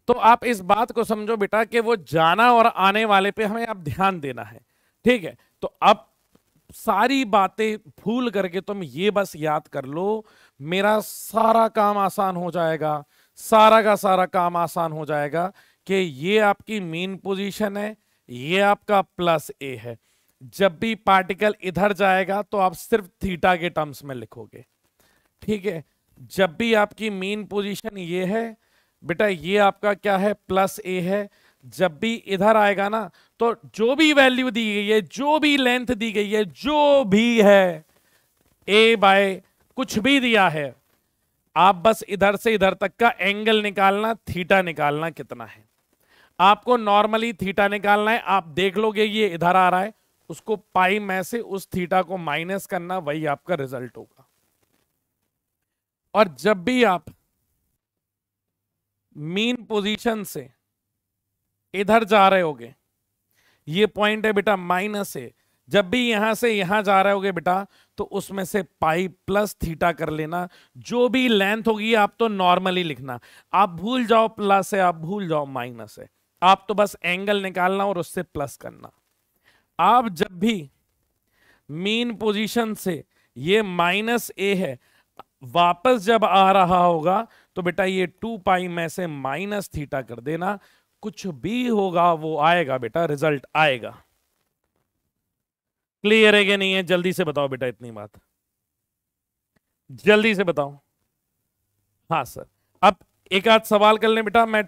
तो आप इस बात को समझो बेटा कि वो जाना और आने वाले पे हमें आप ध्यान देना है ठीक है तो अब सारी बातें भूल करके तुम ये बस याद कर लो मेरा सारा काम आसान हो जाएगा सारा का सारा काम आसान हो जाएगा कि ये आपकी मेन पोजीशन है ये आपका प्लस ए है जब भी पार्टिकल इधर जाएगा तो आप सिर्फ थीटा के टर्म्स में लिखोगे ठीक है जब भी आपकी मेन पोजीशन ये है बेटा ये आपका क्या है प्लस ए है जब भी इधर आएगा ना तो जो भी वैल्यू दी गई है जो भी लेंथ दी गई है जो भी है ए बाय कुछ भी दिया है आप बस इधर से इधर तक का एंगल निकालना थीटा निकालना कितना है आपको नॉर्मली थीटा निकालना है आप देख लोगे ये इधर आ रहा है उसको पाई में से उस थीटा को माइनस करना वही आपका रिजल्ट होगा और जब भी आप मीन पोजीशन से इधर जा रहे होगे ये पॉइंट है बेटा माइनस है जब भी यहां से यहां जा रहे होगे बेटा तो उसमें से पाई प्लस थीटा कर लेना जो भी लेंथ होगी आप तो नॉर्मली लिखना आप भूल जाओ प्लस है आप भूल जाओ माइनस है आप तो बस एंगल निकालना और उससे प्लस करना आप जब भी मीन पोजीशन से ये माइनस ए है वापस जब आ रहा होगा तो बेटा ये टू पाई में से माइनस थीटा कर देना कुछ भी होगा वो आएगा बेटा रिजल्ट आएगा क्लियर है कि नहीं है जल्दी से बताओ बेटा इतनी बात जल्दी से बताओ हाँ सर अब एक आध सवाल कर ले बेटा मैं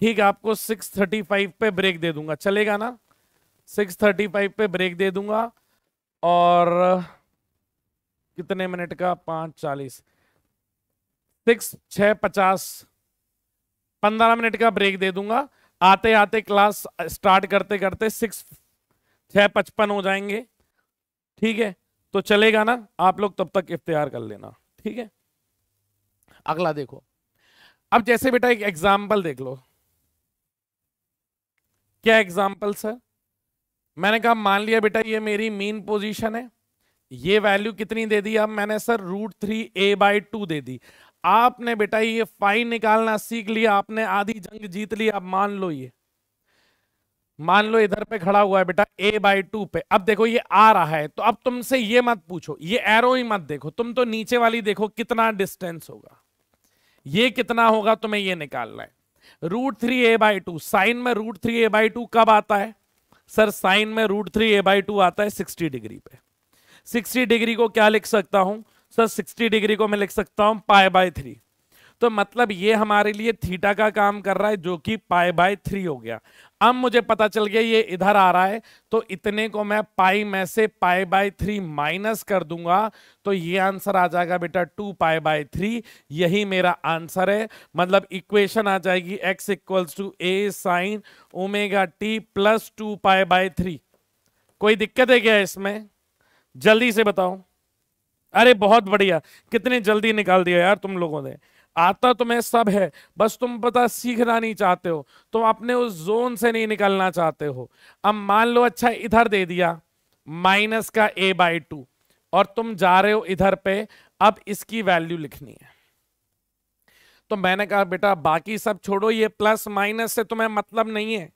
ठीक आपको 635 पे ब्रेक दे दूंगा चलेगा ना 635 पे ब्रेक दे दूंगा और कितने मिनट का पांच चालीस सिक्स छ पचास पंद्रह मिनट का ब्रेक दे दूंगा आते आते क्लास स्टार्ट करते करते सिक्स छह पचपन हो जाएंगे ठीक है तो चलेगा ना आप लोग तब तक इफ्तार कर लेना ठीक है अगला देखो अब जैसे बेटा एक एग्जाम्पल देख लो क्या एग्जाम्पल सर मैंने कहा मान लिया बेटा ये मेरी मीन पोजीशन है ये वैल्यू कितनी दे दी अब मैंने sir root three a by two दे दी आपने बेटा ये फाइन निकालना सीख लिया आपने आधी जंग जीत ली अब मान लो ये मान लो इधर पे खड़ा हुआ है बेटा ए बाई टू पे अब देखो ये आ रहा है तो अब तुमसे ये मत पूछो ये एरो ही मत देखो तुम तो नीचे वाली देखो कितना डिस्टेंस होगा ये कितना होगा तुम्हें ये निकालना है root three a by two sine में root three a by two कब आता है सर साइन में root three a by two आता है सिक्सटी डिग्री पे सिक्सटी डिग्री को क्या लिख सकता हूं सर सिक्सटी डिग्री को मैं लिख सकता हूं पाए बाय थ्री तो मतलब ये हमारे लिए थीटा का काम कर रहा है जो कि पाए बाय थ्री हो गया अब मुझे पता चल गया ये इधर आ रहा है तो इतने को मैं पाई में से पाई बाय थ्री माइनस कर दूंगा तो ये आंसर आ जाएगा बेटा टू पाई बाय थ्री यही मेरा आंसर है मतलब इक्वेशन आ जाएगी x equals to A sine omega T plus two pi by three कोई दिक्कत है क्या इसमें जल्दी से बताओ अरे बहुत बढ़िया कितने जल्दी निकाल दिया यार तुम लोगों ने आता तुम्हें सब है बस तुम पता सीखना नहीं चाहते हो तुम अपने उस जोन से नहीं निकलना चाहते हो अब मान लो अच्छा इधर दे दिया माइनस का ए बाई टू और तुम जा रहे हो इधर पे अब इसकी वैल्यू लिखनी है तो मैंने कहा बेटा बाकी सब छोड़ो ये प्लस माइनस से तुम्हें मतलब नहीं है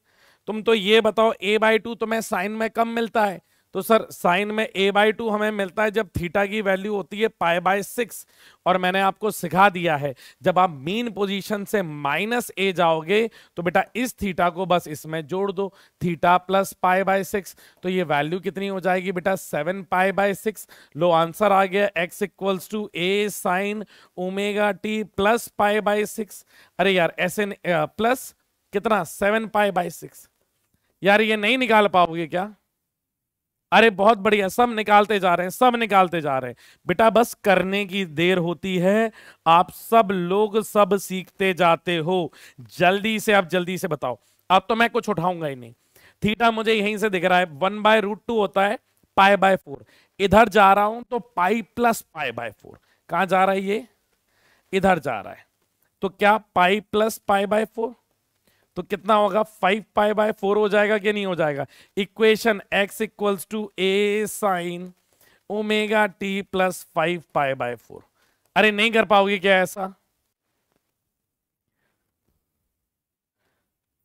तुम तो ये बताओ ए बाई टू तुम्हें साइन में कम मिलता है तो सर साइन में ए बाई टू हमें मिलता है जब थीटा की वैल्यू होती है पाए बाय सिक्स और मैंने आपको सिखा दिया है जब आप मीन पोजीशन से माइनस ए जाओगे तो बेटा इस थीटा को बस इसमें जोड़ दो theta plus pi by six तो ये वैल्यू कितनी हो जाएगी बेटा सेवन पाए बाय सिक्स लो आंसर आ गया x equals to A sine omega T plus pi by six अरे यार ऐसे प्लस कितना सेवन पाए बाय सिक्स यार ये नहीं निकाल पाओगे क्या अरे बहुत बढ़िया सब निकालते जा रहे हैं सब निकालते जा रहे हैं बेटा बस करने की देर होती है आप सब लोग सब सीखते जाते हो जल्दी से आप जल्दी से बताओ अब तो मैं कुछ उठाऊंगा ही नहीं थीटा मुझे यहीं से दिख रहा है वन बाय रूट टू होता है पाई बाय फोर इधर जा रहा हूं तो pi plus pi by four कहा जा रहा है ये इधर जा रहा है तो क्या pi plus pi by four तो कितना होगा फाइव पाई बाय फोर हो जाएगा कि नहीं हो जाएगा equation x equals to A sine omega T plus five pi by four अरे नहीं कर पाओगे क्या ऐसा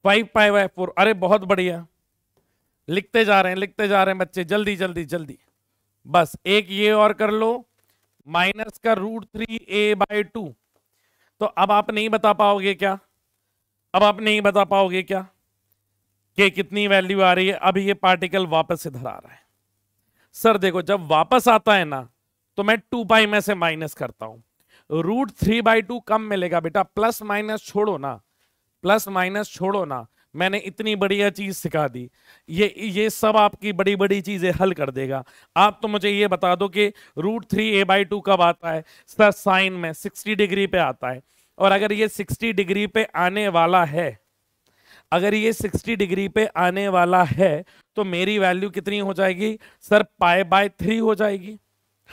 फाइव पाई बाय फोर अरे बहुत बढ़िया लिखते जा रहे हैं लिखते जा रहे हैं बच्चे जल्दी जल्दी जल्दी बस एक ये और कर लो माइनस का root three a by two तो अब आप नहीं बता पाओगे क्या अब आप नहीं बता पाओगे क्या कि कितनी वैल्यू आ रही है अब ये पार्टिकल वापस इधर आ रहा है सर देखो जब वापस आता है ना तो मैं टू पाई में से माइनस करता हूं रूट थ्री बाई टू कम मिलेगा बेटा प्लस माइनस छोड़ो ना प्लस माइनस छोड़ो ना मैंने इतनी बढ़िया चीज सिखा दी ये ये सब आपकी बड़ी बड़ी चीजें हल कर देगा आप तो मुझे ये बता दो कि root three a by two कब आता है सर साइन में सिक्सटी डिग्री पे आता है और अगर ये 60 डिग्री पे आने वाला है अगर ये 60 डिग्री पे आने वाला है तो मेरी वैल्यू कितनी हो जाएगी सर पाए बाय थ्री हो जाएगी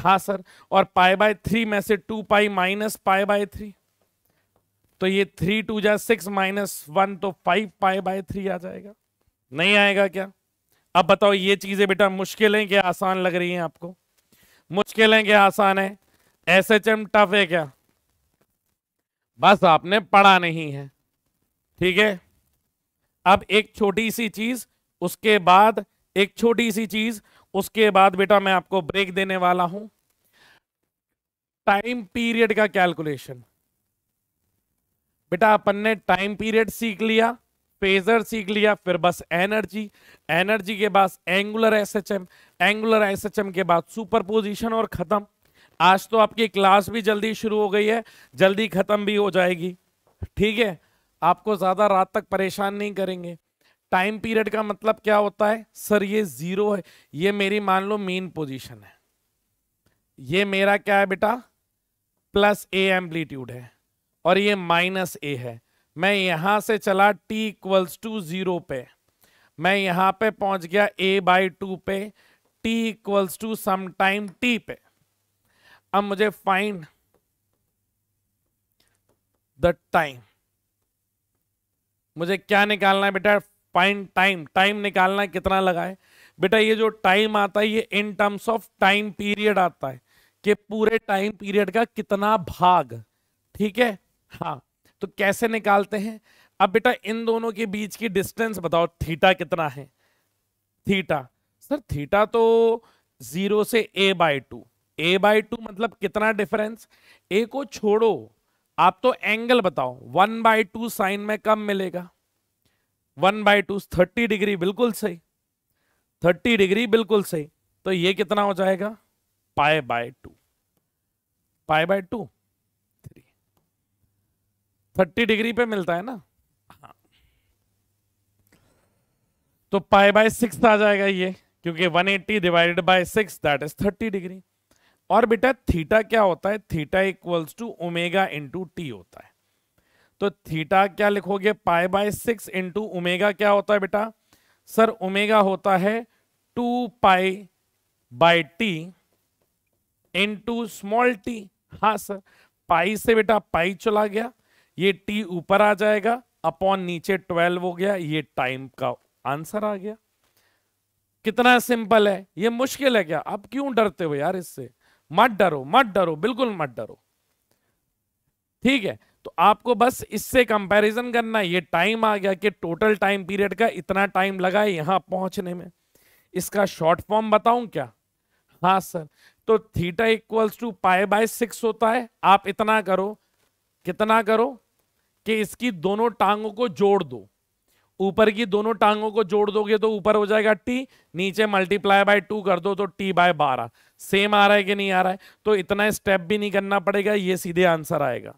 हाँ सर और पाए बाय थ्री में से two pi minus pi by three तो ये थ्री टू जा सिक्स माइनस वन तो फाइव पाए बाय थ्री आ जाएगा नहीं आएगा क्या अब बताओ ये चीजें बेटा मुश्किल है क्या आसान लग रही है आपको मुश्किल है क्या आसान है एस एच एम टफ है क्या बस आपने पढ़ा नहीं है ठीक है अब एक छोटी सी चीज उसके बाद एक छोटी सी चीज उसके बाद बेटा मैं आपको ब्रेक देने वाला हूं टाइम पीरियड का कैलकुलेशन बेटा अपन ने टाइम पीरियड सीख लिया फेजर सीख लिया फिर बस एनर्जी एनर्जी के बाद एंगुलर एसएचएम एंगुलर एसएचएम के बाद सुपर पोजिशन और खत्म आज तो आपकी क्लास भी जल्दी शुरू हो गई है जल्दी ख़त्म भी हो जाएगी ठीक है आपको ज़्यादा रात तक परेशान नहीं करेंगे टाइम पीरियड का मतलब क्या होता है सर ये ज़ीरो है ये मेरी मान लो मेन पोजीशन है ये मेरा क्या है बेटा प्लस ए एम्पलीट्यूड है और ये माइनस ए है मैं यहां से चला टी इक्वल्स टू ज़ीरो पे मैं यहां पे पहुंच गया ए बाई टू पे टी इक्वल्स टू समाइम टी पे अब मुझे फाइंड द टाइम मुझे क्या निकालना है बेटा फाइंड टाइम टाइम निकालना है कितना लगा है बेटा ये जो टाइम आता है ये in terms of time period आता है कि पूरे टाइम पीरियड का कितना भाग ठीक है हाँ तो कैसे निकालते हैं अब बेटा इन दोनों के बीच की डिस्टेंस बताओ थीटा कितना है थीटा सर थीटा तो जीरो से a by two a by two मतलब कितना डिफरेंस ए को छोड़ो आप तो एंगल बताओ वन बाई टू साइन में कम मिलेगा one by two thirty degree बिल्कुल सही थर्टी डिग्री बिल्कुल सही तो ये कितना हो जाएगा pi by two pi by two three thirty degree पे मिलता है ना हाँ तो पाए बाय सिक्स आ जाएगा ये क्योंकि 180 divided by six that is 30 degree और बेटा थीटा क्या होता है theta equals to omega into t होता है तो थीटा क्या लिखोगे pi by six into omega क्या होता है बेटा सर ओमेगा होता है two pi by t into small t हाँ सर पाई से बेटा पाई चला गया ये टी ऊपर आ जाएगा अपॉन नीचे ट्वेल्व हो गया ये टाइम का आंसर आ गया कितना सिंपल है ये मुश्किल है क्या आप क्यों डरते हो यार इससे मत डरो मत डरो बिल्कुल मत डरो ठीक है तो आपको बस इससे कंपैरिजन करना ये टाइम आ गया कि टोटल टाइम पीरियड का इतना टाइम लगा यहां पहुंचने में इसका शॉर्ट फॉर्म बताऊं क्या हाँ सर तो theta equals to pi by six होता है आप इतना करो कितना करो कि इसकी दोनों टांगों को जोड़ दो ऊपर की दोनों टांगों को जोड़ दोगे तो ऊपर हो जाएगा टी नीचे मल्टीप्लाई बाय टू कर दो तो टी बाय बारह सेम आ रहा है कि नहीं आ रहा है तो इतना स्टेप भी नहीं करना पड़ेगा ये सीधे आंसर आएगा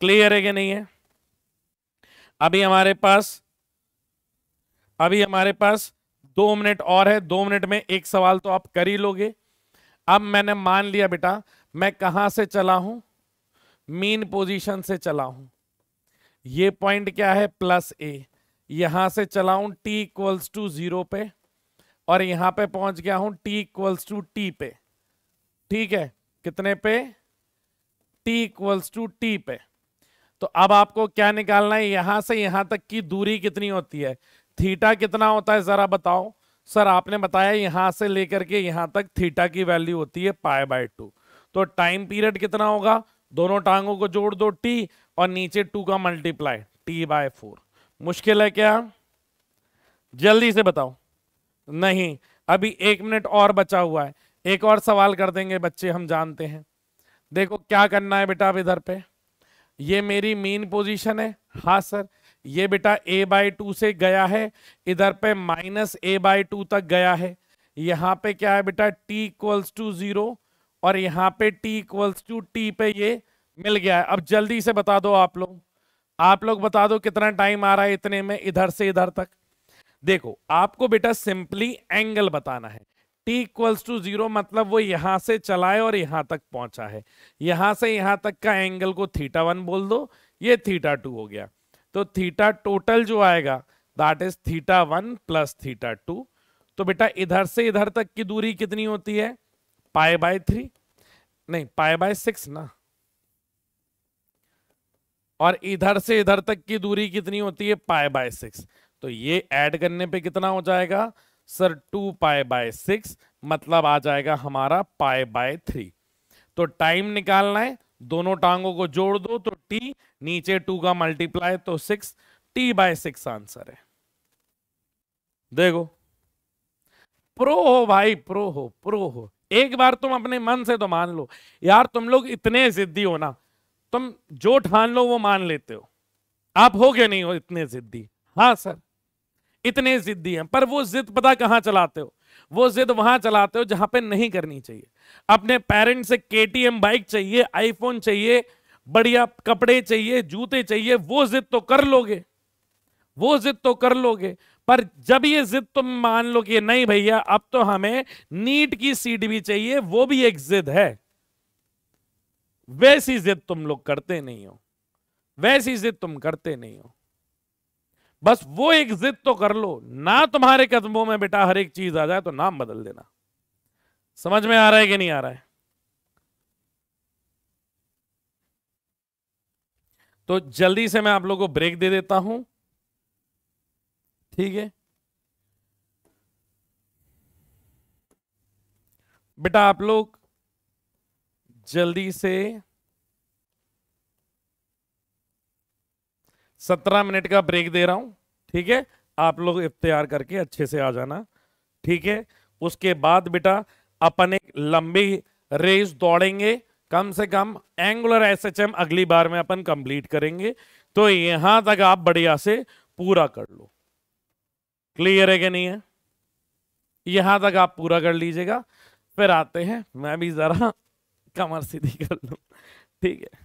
क्लियर है कि नहीं है अभी हमारे पास अभी हमारे पास दो मिनट और है दो मिनट में एक सवाल तो आप कर ही लोगे अब मैंने मान लिया बेटा मैं कहां से चला हूं मीन पोजीशन से चला हूं ये पॉइंट क्या है प्लस ए यहां से चला हूं टी इक्वल्स टू जीरो पे और यहां पे पहुंच गया हूं टी इक्वल्स टू टी पे ठीक है कितने पे t इक्वल्स टू टी पे तो अब आपको क्या निकालना है यहां से यहां तक की दूरी कितनी होती है थीटा कितना होता है जरा बताओ सर आपने बताया यहां से लेकर के यहां तक थीटा की वैल्यू होती है पाए बाय टू तो टाइम पीरियड कितना होगा दोनों टांगों को जोड़ दो टी और नीचे टू का मल्टीप्लाई टी बाय फोर मुश्किल है क्या जल्दी से बताओ नहीं अभी एक मिनट और बचा हुआ है एक और सवाल कर देंगे बच्चे हम जानते हैं देखो क्या करना है बेटा अब इधर पे ये मेरी मेन पोजीशन है हाँ सर ये बेटा ए बाई टू से गया है इधर पे माइनस ए बाई टू तक गया है यहाँ पे क्या है बेटा टी इक्वल्स टू जीरो और यहाँ पे टी इक्वल्स टू टी पे ये मिल गया है अब जल्दी से बता दो आप लोग आप लोग बता दो कितना टाइम आ रहा है इतने में इधर से इधर तक देखो आपको बेटा सिंपली एंगल बताना है टी इक्वल्स टू जीरो मतलब वो यहां से चलाए और यहां तक पहुंचा है यहां से यहां तक का एंगल को थीटा वन बोल दो ये थीटा टू हो गया तो थीटा टोटल जो आएगा that is theta one plus theta two तो बेटा इधर से इधर तक की दूरी कितनी होती है पाए बाय थ्री नहीं पाए बाय सिक्स ना और इधर से इधर तक की दूरी कितनी होती है पाए बाय सिक्स तो ये ऐड करने पे कितना हो जाएगा sir two pi by six मतलब आ जाएगा हमारा पाए बाय थ्री तो टाइम निकालना है दोनों टांगों को जोड़ दो तो टी नीचे टू का मल्टीप्लाई तो six t by six answer है देखो प्रो हो भाई प्रो हो प्रो हो एक बार तुम अपने मन से तो मान लो यार तुम लोग इतने जिद्दी हो ना तुम जो ठान लो वो मान लेते हो आप हो गए नहीं हो इतने जिद्दी हाँ सर इतने जिद्दी हैं पर वो जिद पता कहाँ चलाते हो वो जिद वहां चलाते हो जहां पे नहीं करनी चाहिए अपने पेरेंट्स से के बाइक चाहिए आईफोन चाहिए बढ़िया कपड़े चाहिए जूते चाहिए वो जिद तो कर लोगे वो जिद तो कर लोगे पर जब ये जिद तुम मान लो कि नहीं भैया अब तो हमें नीट की सीट भी चाहिए वो भी एक जिद है वैसी जिद तुम लोग करते नहीं हो वैसी जिद तुम करते नहीं हो बस वो एक जिद तो कर लो ना तुम्हारे कदमों में बेटा हर एक चीज आ जाए तो नाम बदल देना समझ में आ रहा है कि नहीं आ रहा है तो जल्दी से मैं आप लोगों को ब्रेक दे देता हूं ठीक है बेटा आप लोग जल्दी से सत्रह मिनट का ब्रेक दे रहा हूं ठीक है आप लोग इफ्तार करके अच्छे से आ जाना ठीक है उसके बाद बेटा अपन एक लंबी रेस दौड़ेंगे कम से कम एंगुलर एसएचएम अगली बार में अपन कंप्लीट करेंगे तो यहां तक आप बढ़िया से पूरा कर लो क्लियर है कि नहीं है यहां तक आप पूरा कर लीजिएगा फिर आते हैं मैं भी जरा कमर सीधी कर लू ठीक है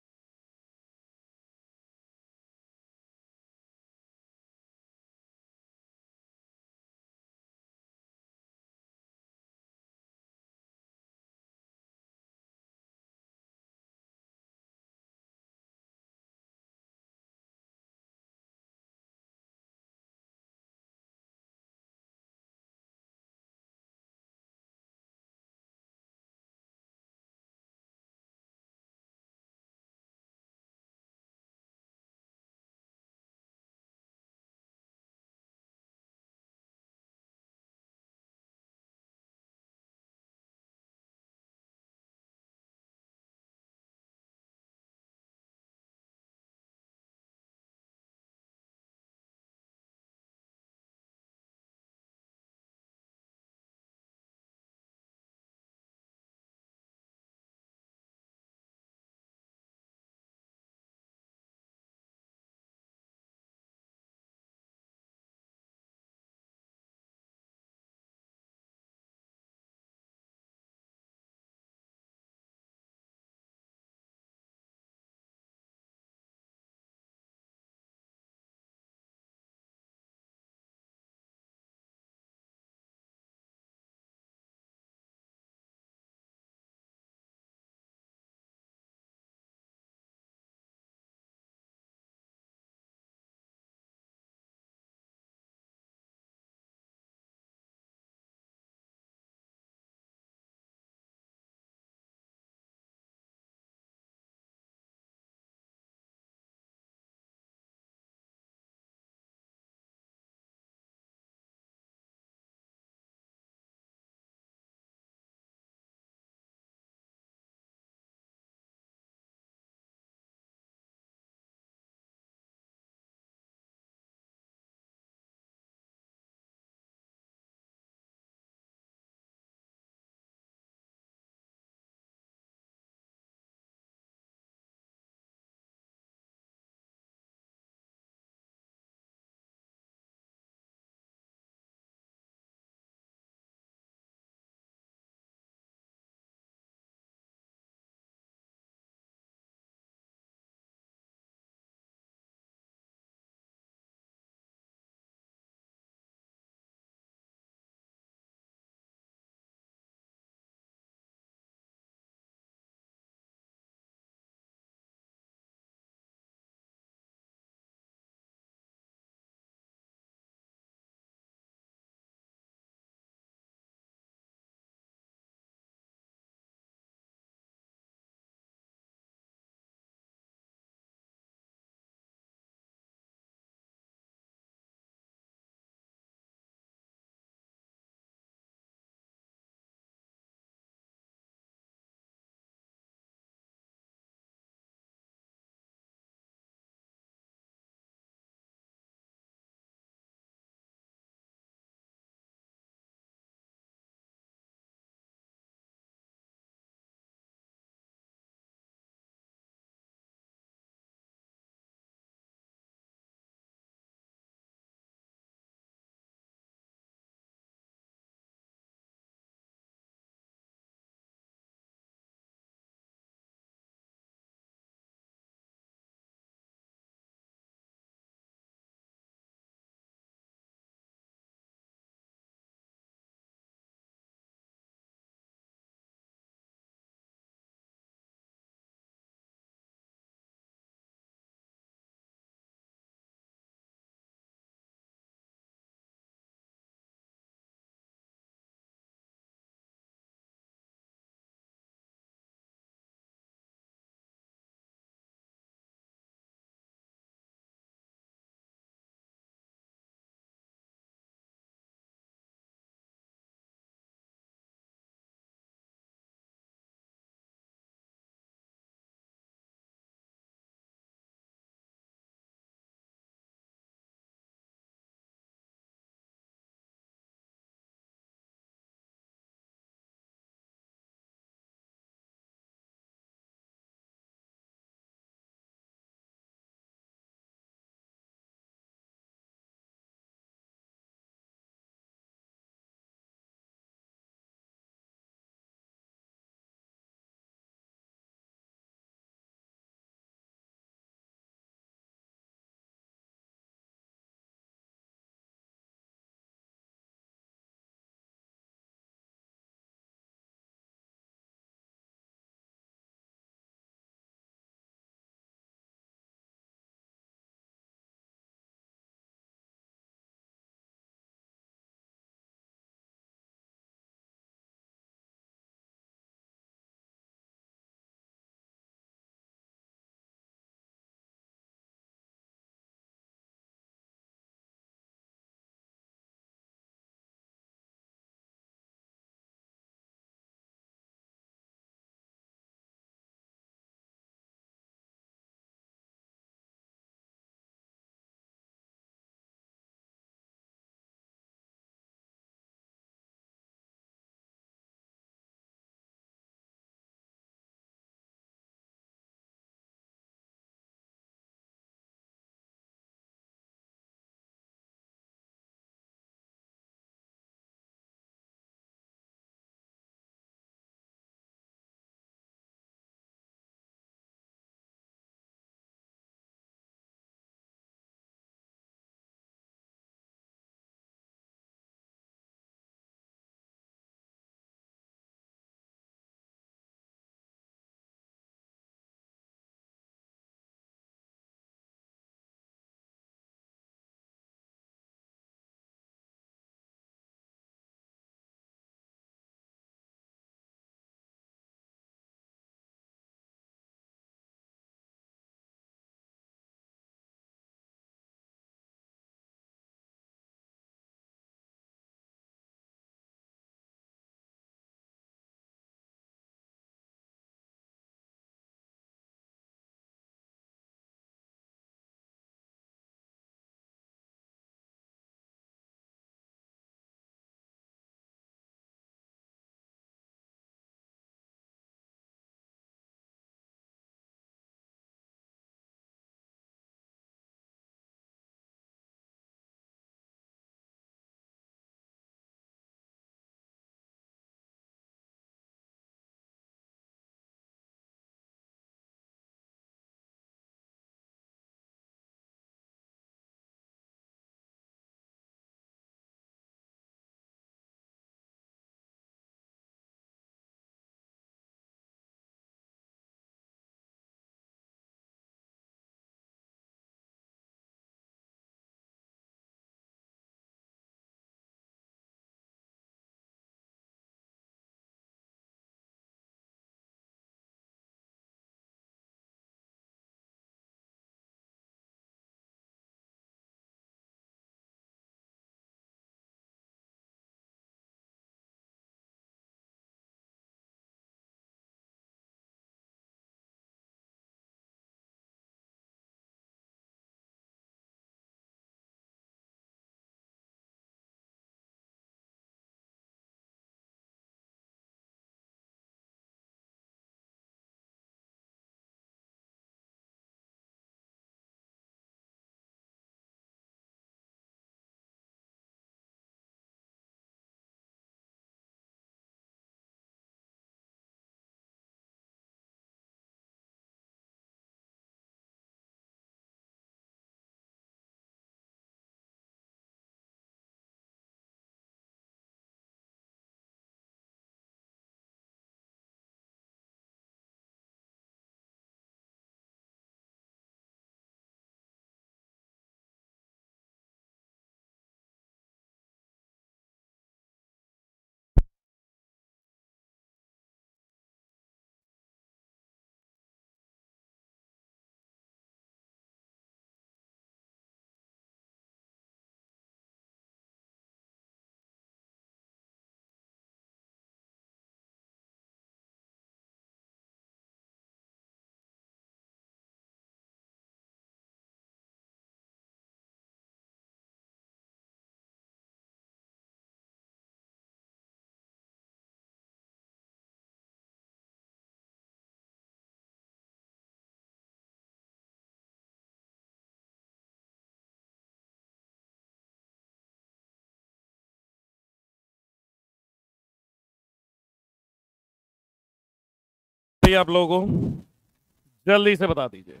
चाहिए आप लोगों को जल्दी से बता दीजिए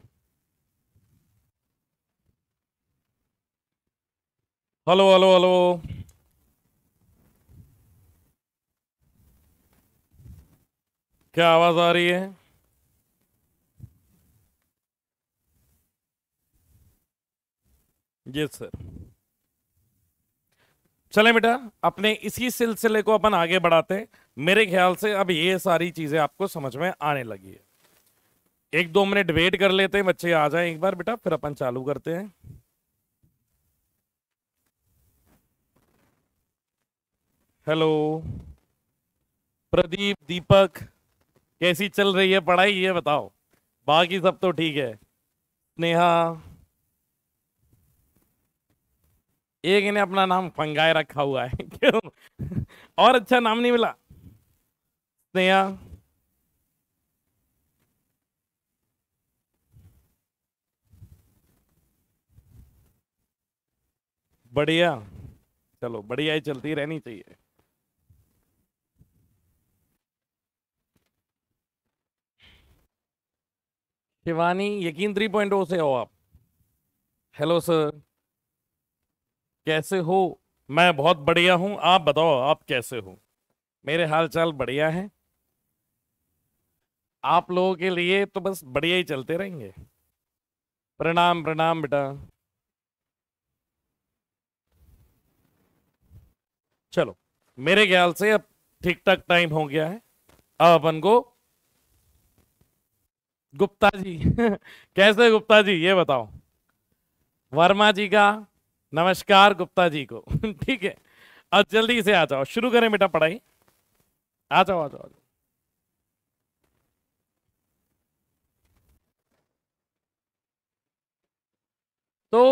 हेलो हेलो हेलो क्या आवाज आ रही है यस सर चले बेटा अपने इसी सिलसिले को अपन आगे बढ़ाते हैं मेरे ख्याल से अब ये सारी चीजें आपको समझ में आने लगी है एक दो मिनट वेट कर लेते हैं बच्चे आ जाए एक बार बेटा फिर अपन चालू करते हैं हेलो प्रदीप दीपक कैसी चल रही है पढ़ाई ये बताओ बाकी सब तो ठीक है स्नेहा एक ने अपना नाम फंगाए रखा हुआ है क्यों और अच्छा नाम नहीं मिला सकते हैं बढ़िया चलो बढ़िया ही चलती रहनी चाहिए शिवानी यकीन थ्री पॉइंट oh से हो आप हेलो सर कैसे हो मैं बहुत बढ़िया हूं आप बताओ आप कैसे हो मेरे हाल चाल बढ़िया हैं आप लोगों के लिए तो बस बढ़िया ही चलते रहेंगे प्रणाम प्रणाम बेटा चलो मेरे ख्याल से अब ठीक ठाक टाइम हो गया है अब अपन को गुप्ता जी कैसे गुप्ता जी ये बताओ वर्मा जी का नमस्कार गुप्ता जी को ठीक है अब जल्दी से आ जाओ शुरू करें बेटा पढ़ाई आ जाओ आ जाओ, जाओ। तो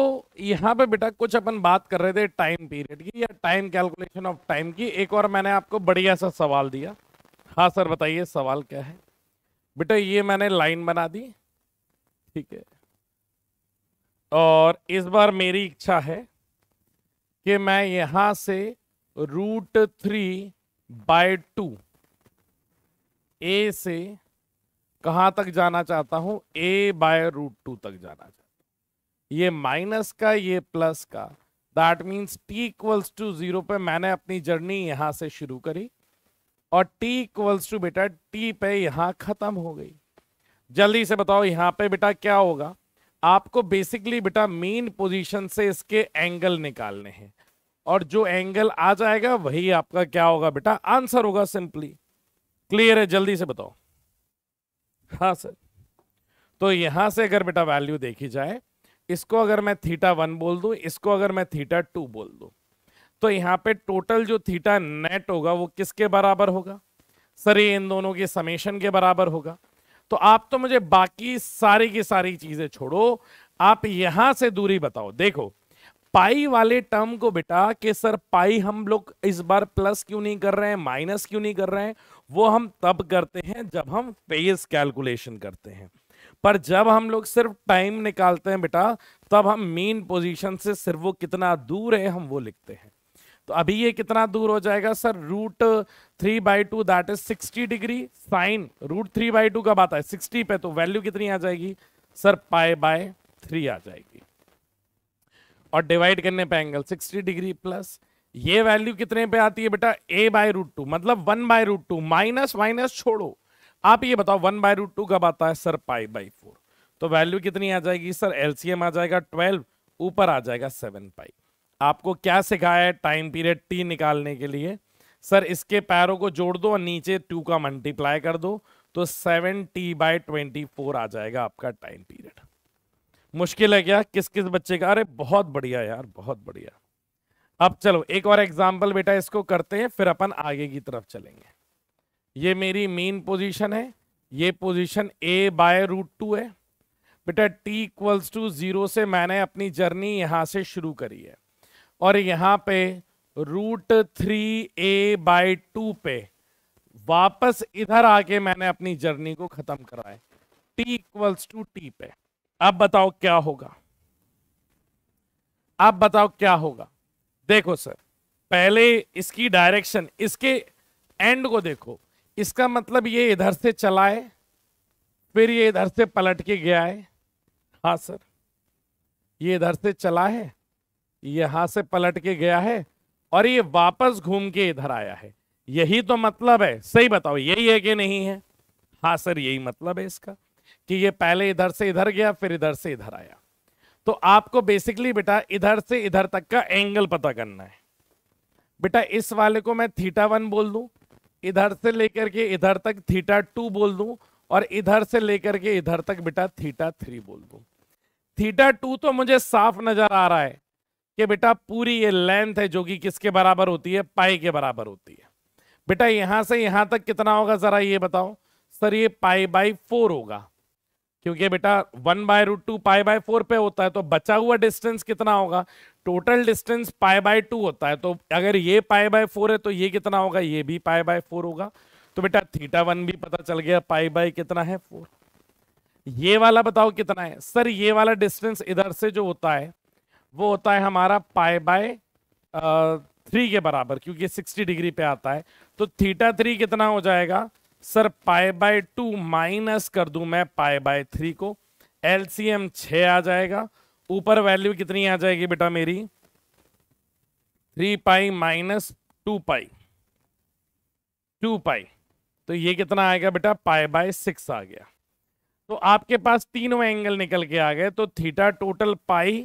यहाँ पे बेटा कुछ अपन बात कर रहे थे टाइम पीरियड की या टाइम कैलकुलेशन ऑफ टाइम की एक और मैंने आपको बढ़िया सा सवाल दिया हाँ सर बताइए सवाल क्या है बेटा ये मैंने लाइन बना दी ठीक है और इस बार मेरी इच्छा है कि मैं यहाँ से root three by two a से कहाँ तक जाना चाहता हूँ ए बाय रूट टू तक जाना चाहता ये माइनस का ये प्लस का that means t equals to zero पे मैंने अपनी जर्नी यहां से शुरू करी और टी इक्वल्स टू बेटा टी पे यहां खत्म हो गई जल्दी से बताओ यहां पे बेटा क्या होगा आपको बेसिकली बेटा मेन पोजीशन से इसके एंगल निकालने हैं और जो एंगल आ जाएगा वही आपका क्या होगा बेटा आंसर होगा सिंपली क्लियर है जल्दी से बताओ हाँ सर तो यहां से अगर बेटा वैल्यू देखी जाए इसको अगर मैं थीटा वन बोल दूं इसको अगर मैं थीटा टू बोल दूं तो यहाँ पे टोटल जो थीटा नेट होगा वो किसके बराबर होगा सर ये इन दोनों के समेशन के बराबर होगा तो आप तो मुझे बाकी सारी की सारी चीजें छोड़ो आप यहां से दूरी बताओ देखो पाई वाले टर्म को बेटा कि सर पाई हम लोग इस बार प्लस क्यों नहीं कर रहे हैं माइनस क्यों नहीं कर रहे हैं वो हम तब करते हैं जब हम फेज कैलकुलेशन करते हैं पर जब हम लोग सिर्फ टाइम निकालते हैं बेटा तब हम मेन पोजीशन से सिर्फ वो कितना दूर है हम वो लिखते हैं तो अभी ये कितना दूर हो जाएगा sir root three by two that is sixty degree sine root three by two का बात है सिक्सटी पे तो वैल्यू कितनी आ जाएगी सर पाए बाय थ्री आ जाएगी और डिवाइड करने पे एंगल सिक्सटी डिग्री प्लस ये वैल्यू कितने पे आती है बेटा ए बाय रूट टू मतलब one by root two minus minus छोड़ो आप ये बताओ वन बाय रूट टू कब आता है सर पाई बाई फोर तो वैल्यू कितनी आ जाएगी सर एलसीएम आ जाएगा ट्वेल्व ऊपर आ जाएगा सेवन पाई आपको क्या सिखाया है टाइम पीरियड टी निकालने के लिए सर इसके पैरों को जोड़ दो और नीचे टू का मल्टीप्लाई कर दो तो seven t by twenty four आ जाएगा आपका टाइम पीरियड मुश्किल है क्या किस किस बच्चे का अरे बहुत बढ़िया यार बहुत बढ़िया अब चलो एक और एग्जाम्पल बेटा इसको करते हैं फिर अपन आगे की तरफ चलेंगे ये मेरी मेन पोजीशन है ये position a by root two है बेटा टी इक्वल्स टू ज़ीरो से मैंने अपनी जर्नी यहां से शुरू करी है और यहां पे root three a by two पे वापस इधर आके मैंने अपनी जर्नी को ख़त्म करा है टी इक्वल्स टू टी पे अब बताओ क्या होगा आप बताओ क्या होगा देखो सर पहले इसकी डायरेक्शन इसके एंड को देखो इसका मतलब ये इधर से चला है फिर ये इधर से पलट के गया है हाँ सर ये इधर से चला है यहां से पलट के गया है और ये वापस घूम के इधर आया है यही तो मतलब है सही बताओ यही है कि नहीं है हाँ सर यही मतलब है इसका कि ये पहले इधर से इधर गया फिर इधर से इधर आया तो आपको बेसिकली बेटा इधर से इधर तक का एंगल पता करना है बेटा इस वाले को मैं थीटा वन बोल दूं इधर से लेकर के इधर तक थीटा टू बोल दूं और इधर से लेकर के इधर तक बेटा थीटा थ्री बोल दूं थीटा टू तो मुझे साफ नजर आ रहा है कि बेटा पूरी ये लेंथ है जो कि किसके बराबर होती है पाई के बराबर होती है बेटा यहां से यहां तक कितना होगा जरा ये बताओ सर ये पाई बाई फोर होगा क्योंकि बेटा one by root two pi by four पे होता है तो बचा हुआ डिस्टेंस कितना होगा total distance pi by two होता है तो अगर ये पाई बाय फोर है तो ये कितना होगा ये भी पाई बाय फोर होगा तो बेटा थीटा वन भी पता चल गया पाई बाय कितना है फोर ये वाला बताओ कितना है सर ये वाला डिस्टेंस इधर से जो होता है वो होता है हमारा पाई बाय थ्री के बराबर क्योंकि सिक्सटी डिग्री पे आता है तो थीटा थ्री कितना हो जाएगा sir pi by two minus कर दूं मैं पाई बाय थ्री को एलसीएम छ आ जाएगा ऊपर वैल्यू कितनी आ जाएगी बेटा मेरी three pi minus two pi two pi तो ये कितना आएगा बेटा पाई बाय सिक्स आ गया तो आपके पास तीनों एंगल निकल के आ गए तो theta total pi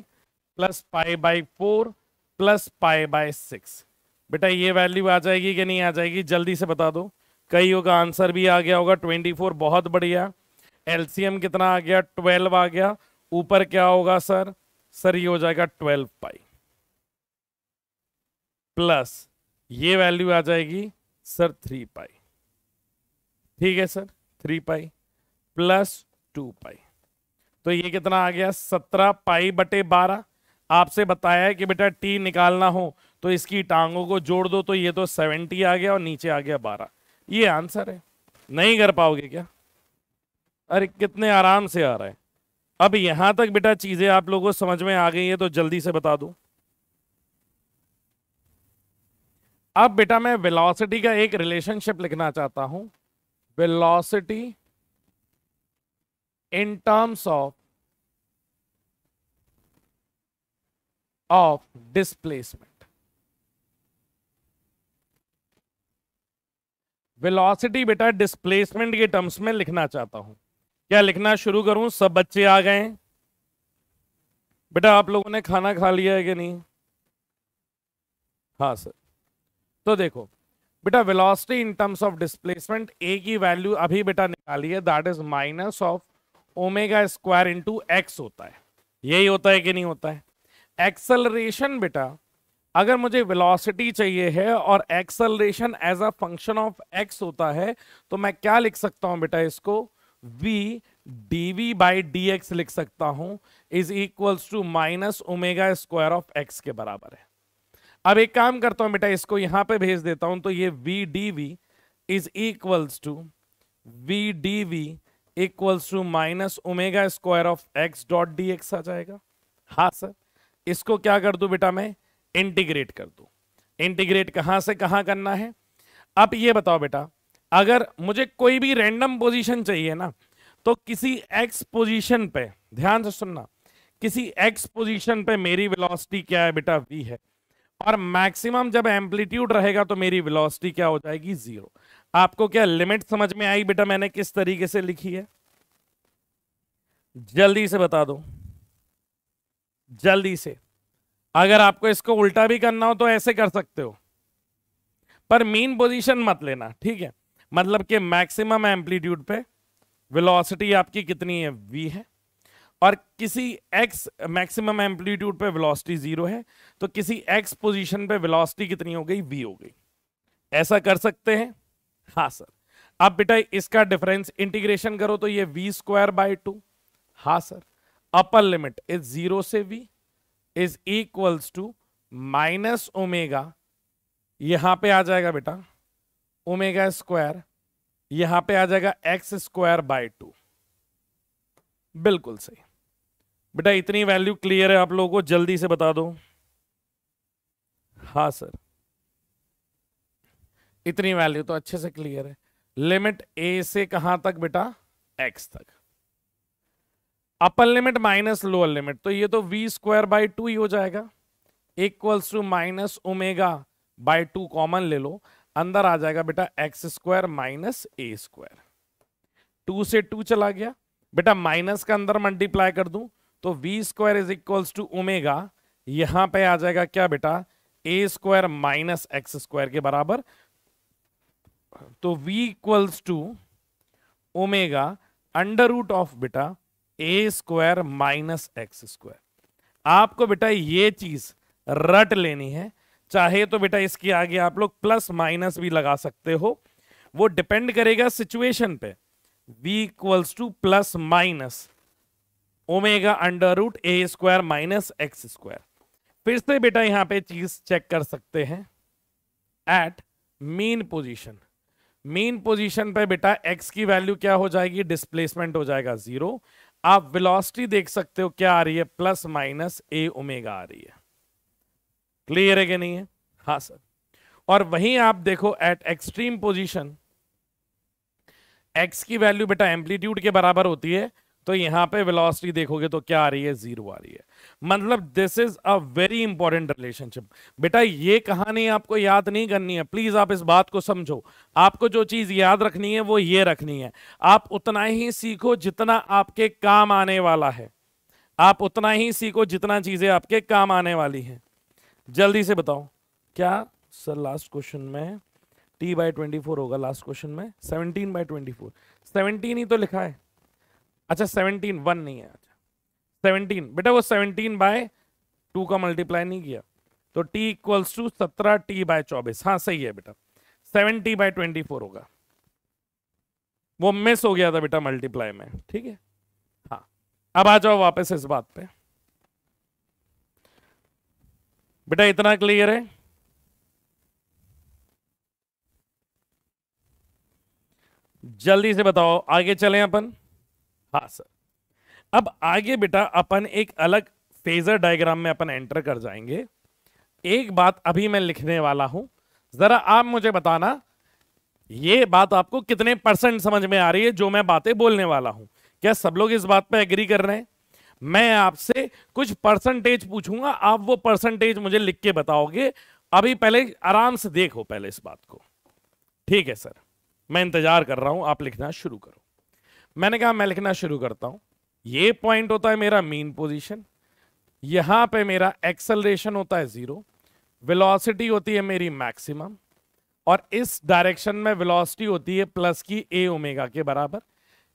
plus pi by four plus pi by six बेटा ये वैल्यू आ जाएगी कि नहीं आ जाएगी जल्दी से बता दो कईयों का आंसर भी आ गया होगा 24 बहुत बढ़िया एलसीएम कितना आ गया 12 आ गया ऊपर क्या होगा सर सर ये हो जाएगा 12 पाई प्लस ये वैल्यू आ जाएगी सर थ्री पाई ठीक है sir three pi plus two pi तो ये कितना आ गया सत्रह पाई बटे बारह आपसे बताया है कि बेटा टी निकालना हो तो इसकी टांगों को जोड़ दो तो ये तो सेवेंटी आ गया और नीचे आ गया बारह ये आंसर है नहीं कर पाओगे क्या अरे कितने आराम से आ रहा है अब यहां तक बेटा चीजें आप लोगों को समझ में आ गई है तो जल्दी से बता दो अब बेटा मैं वेलोसिटी का एक रिलेशनशिप लिखना चाहता हूं velocity in terms of of displacement velocity बेटा डिस्प्लेसमेंट के टर्म्स में लिखना चाहता हूं क्या लिखना शुरू करूं सब बच्चे आ गए बेटा आप लोगों ने खाना खा लिया है कि नहीं हाँ सर तो देखो बेटा velocity in terms of displacement a की वैल्यू अभी बेटा निकाली है that is minus of omega square into x होता है यही होता है कि नहीं होता है एक्सलरेशन बेटा अगर मुझे वेलोसिटी चाहिए है और acceleration as a function of x होता है तो मैं क्या लिख सकता हूं बेटा इसको v dv बाई डी लिख सकता हूं is equals to minus omega square of x के बराबर है अब एक काम करता हूं बेटा इसको यहां पे भेज देता हूं तो ये v d v is equals to v d v equals to minus omega square of x dot D x आ जाएगा हाँ सर इसको क्या कर दू बेटा मैं इंटीग्रेट कर दो इंटीग्रेट कहां से कहां करना है अब ये बताओ बेटा अगर मुझे कोई भी रैंडम पोजीशन चाहिए ना तो किसी एक्स पोजीशन पे ध्यान से सुनना किसी एक्स पोजीशन पे मेरी वेलोसिटी क्या है बेटा वी है और मैक्सिमम जब एम्पलीट्यूड रहेगा तो मेरी वेलोसिटी क्या हो जाएगी जीरो आपको क्या लिमिट समझ में आई बेटा मैंने किस तरीके से लिखी है जल्दी से बता दो जल्दी से अगर आपको इसको उल्टा भी करना हो तो ऐसे कर सकते हो पर मीन पोजीशन मत लेना ठीक है मतलब कि मैक्सिमम एम्पलीट्यूड पे वेलोसिटी आपकी कितनी है वी है और किसी एक्स मैक्सिमम एम्पलीट्यूड पे वेलोसिटी जीरो है तो किसी एक्स पोजीशन पे वेलोसिटी कितनी हो गई वी हो गई ऐसा कर सकते हैं हाँ सर अब बेटा इसका डिफरेंस इंटीग्रेशन करो तो ये वी स्क्वायर बाय टू हाँ sir upper limit is zero से v is equals to minus omega यहां पे आ जाएगा बेटा ओमेगा स्क्वायर यहां पे आ जाएगा एक्स स्क्वायर बाय टू बिल्कुल सही बेटा इतनी वैल्यू क्लियर है आप लोगों को जल्दी से बता दो हाँ सर इतनी वैल्यू तो अच्छे से क्लियर है लिमिट ए से कहां तक बेटा एक्स तक upper limit minus lower limit तो ये तो वी स्क्वायर बाई टू ही हो जाएगा equals to minus omega by two common ले लो अंदर आ जाएगा बेटा x square minus a square two से टू चला गया बेटा माइनस का अंदर मल्टीप्लाई कर दूं तो v square is equals to omega यहां पे आ जाएगा क्या बेटा ए स्क्वायर माइनस एक्स स्क्वायर के बराबर तो v equals to omega under root of बेटा ए स्क्वायर माइनस एक्स स्क्वायर आपको बेटा ये चीज रट लेनी है चाहे तो बेटा इसके आगे आप लोग प्लस माइनस भी लगा सकते हो वो डिपेंड करेगा सिचुएशन पे v equals to plus minus omega under root a square minus x square फिर से बेटा यहां पे चीज चेक कर सकते हैं at mean position mean position पे बेटा एक्स की वैल्यू क्या हो जाएगी डिस्प्लेसमेंट हो जाएगा जीरो आप वेलोसिटी देख सकते हो क्या आ रही है प्लस माइनस ए ओमेगा आ रही है क्लियर है कि नहीं है हाँ सर और वहीं आप देखो एट एक्सट्रीम पोजीशन एक्स की वैल्यू बेटा एम्पलीट्यूड के बराबर होती है तो यहां पे वेलोसिटी देखोगे तो क्या आ रही है जीरो आ रही है मतलब this is a very important relationship बेटा ये कहानी आपको याद नहीं करनी है प्लीज आप इस बात को समझो आपको जो चीज याद रखनी है वो ये रखनी है आप उतना ही सीखो जितना आपके काम आने वाला है आप उतना ही सीखो जितना चीजें आपके काम आने वाली हैं जल्दी से बताओ क्या सर लास्ट क्वेश्चन में टी बाई ट्वेंटी फोर होगा लास्ट क्वेश्चन में seventeen by twenty four seventeen ही तो लिखा है अच्छा सेवनटीन वन नहीं है सेवनटीन बेटा वो सेवनटीन बाय टू का मल्टीप्लाई नहीं किया तो टी इक्वल्स टू सत्रह टी बाय चौबीस हाँ सही है बेटा सेवनटी बाय ट्वेंटी फोर होगा वो मिस हो गया था बेटा मल्टीप्लाई में ठीक है हाँ अब आ जाओ वापस इस बात पे बेटा इतना क्लियर है जल्दी से बताओ आगे चलें अपन हाँ सर अब आगे बेटा अपन एक अलग फेजर डायग्राम में अपन एंटर कर जाएंगे एक बात अभी मैं लिखने वाला हूं जरा आप मुझे बताना ये बात आपको कितने परसेंट समझ में आ रही है जो मैं बातें बोलने वाला हूं क्या सब लोग इस बात पर एग्री कर रहे हैं मैं आपसे कुछ परसेंटेज पूछूंगा आप वो परसेंटेज मुझे लिख के बताओगे अभी पहले आराम से देखो पहले इस बात को ठीक है सर मैं इंतजार कर रहा हूं आप लिखना शुरू करो मैंने कहा मैं लिखना शुरू करता हूं ये पॉइंट होता है मेरा मेन पोजीशन यहां पे मेरा एक्सेलरेशन होता है ज़ीरो वेलोसिटी होती है मेरी मैक्सिमम और इस डायरेक्शन में वेलोसिटी होती है प्लस की ए ओमेगा के बराबर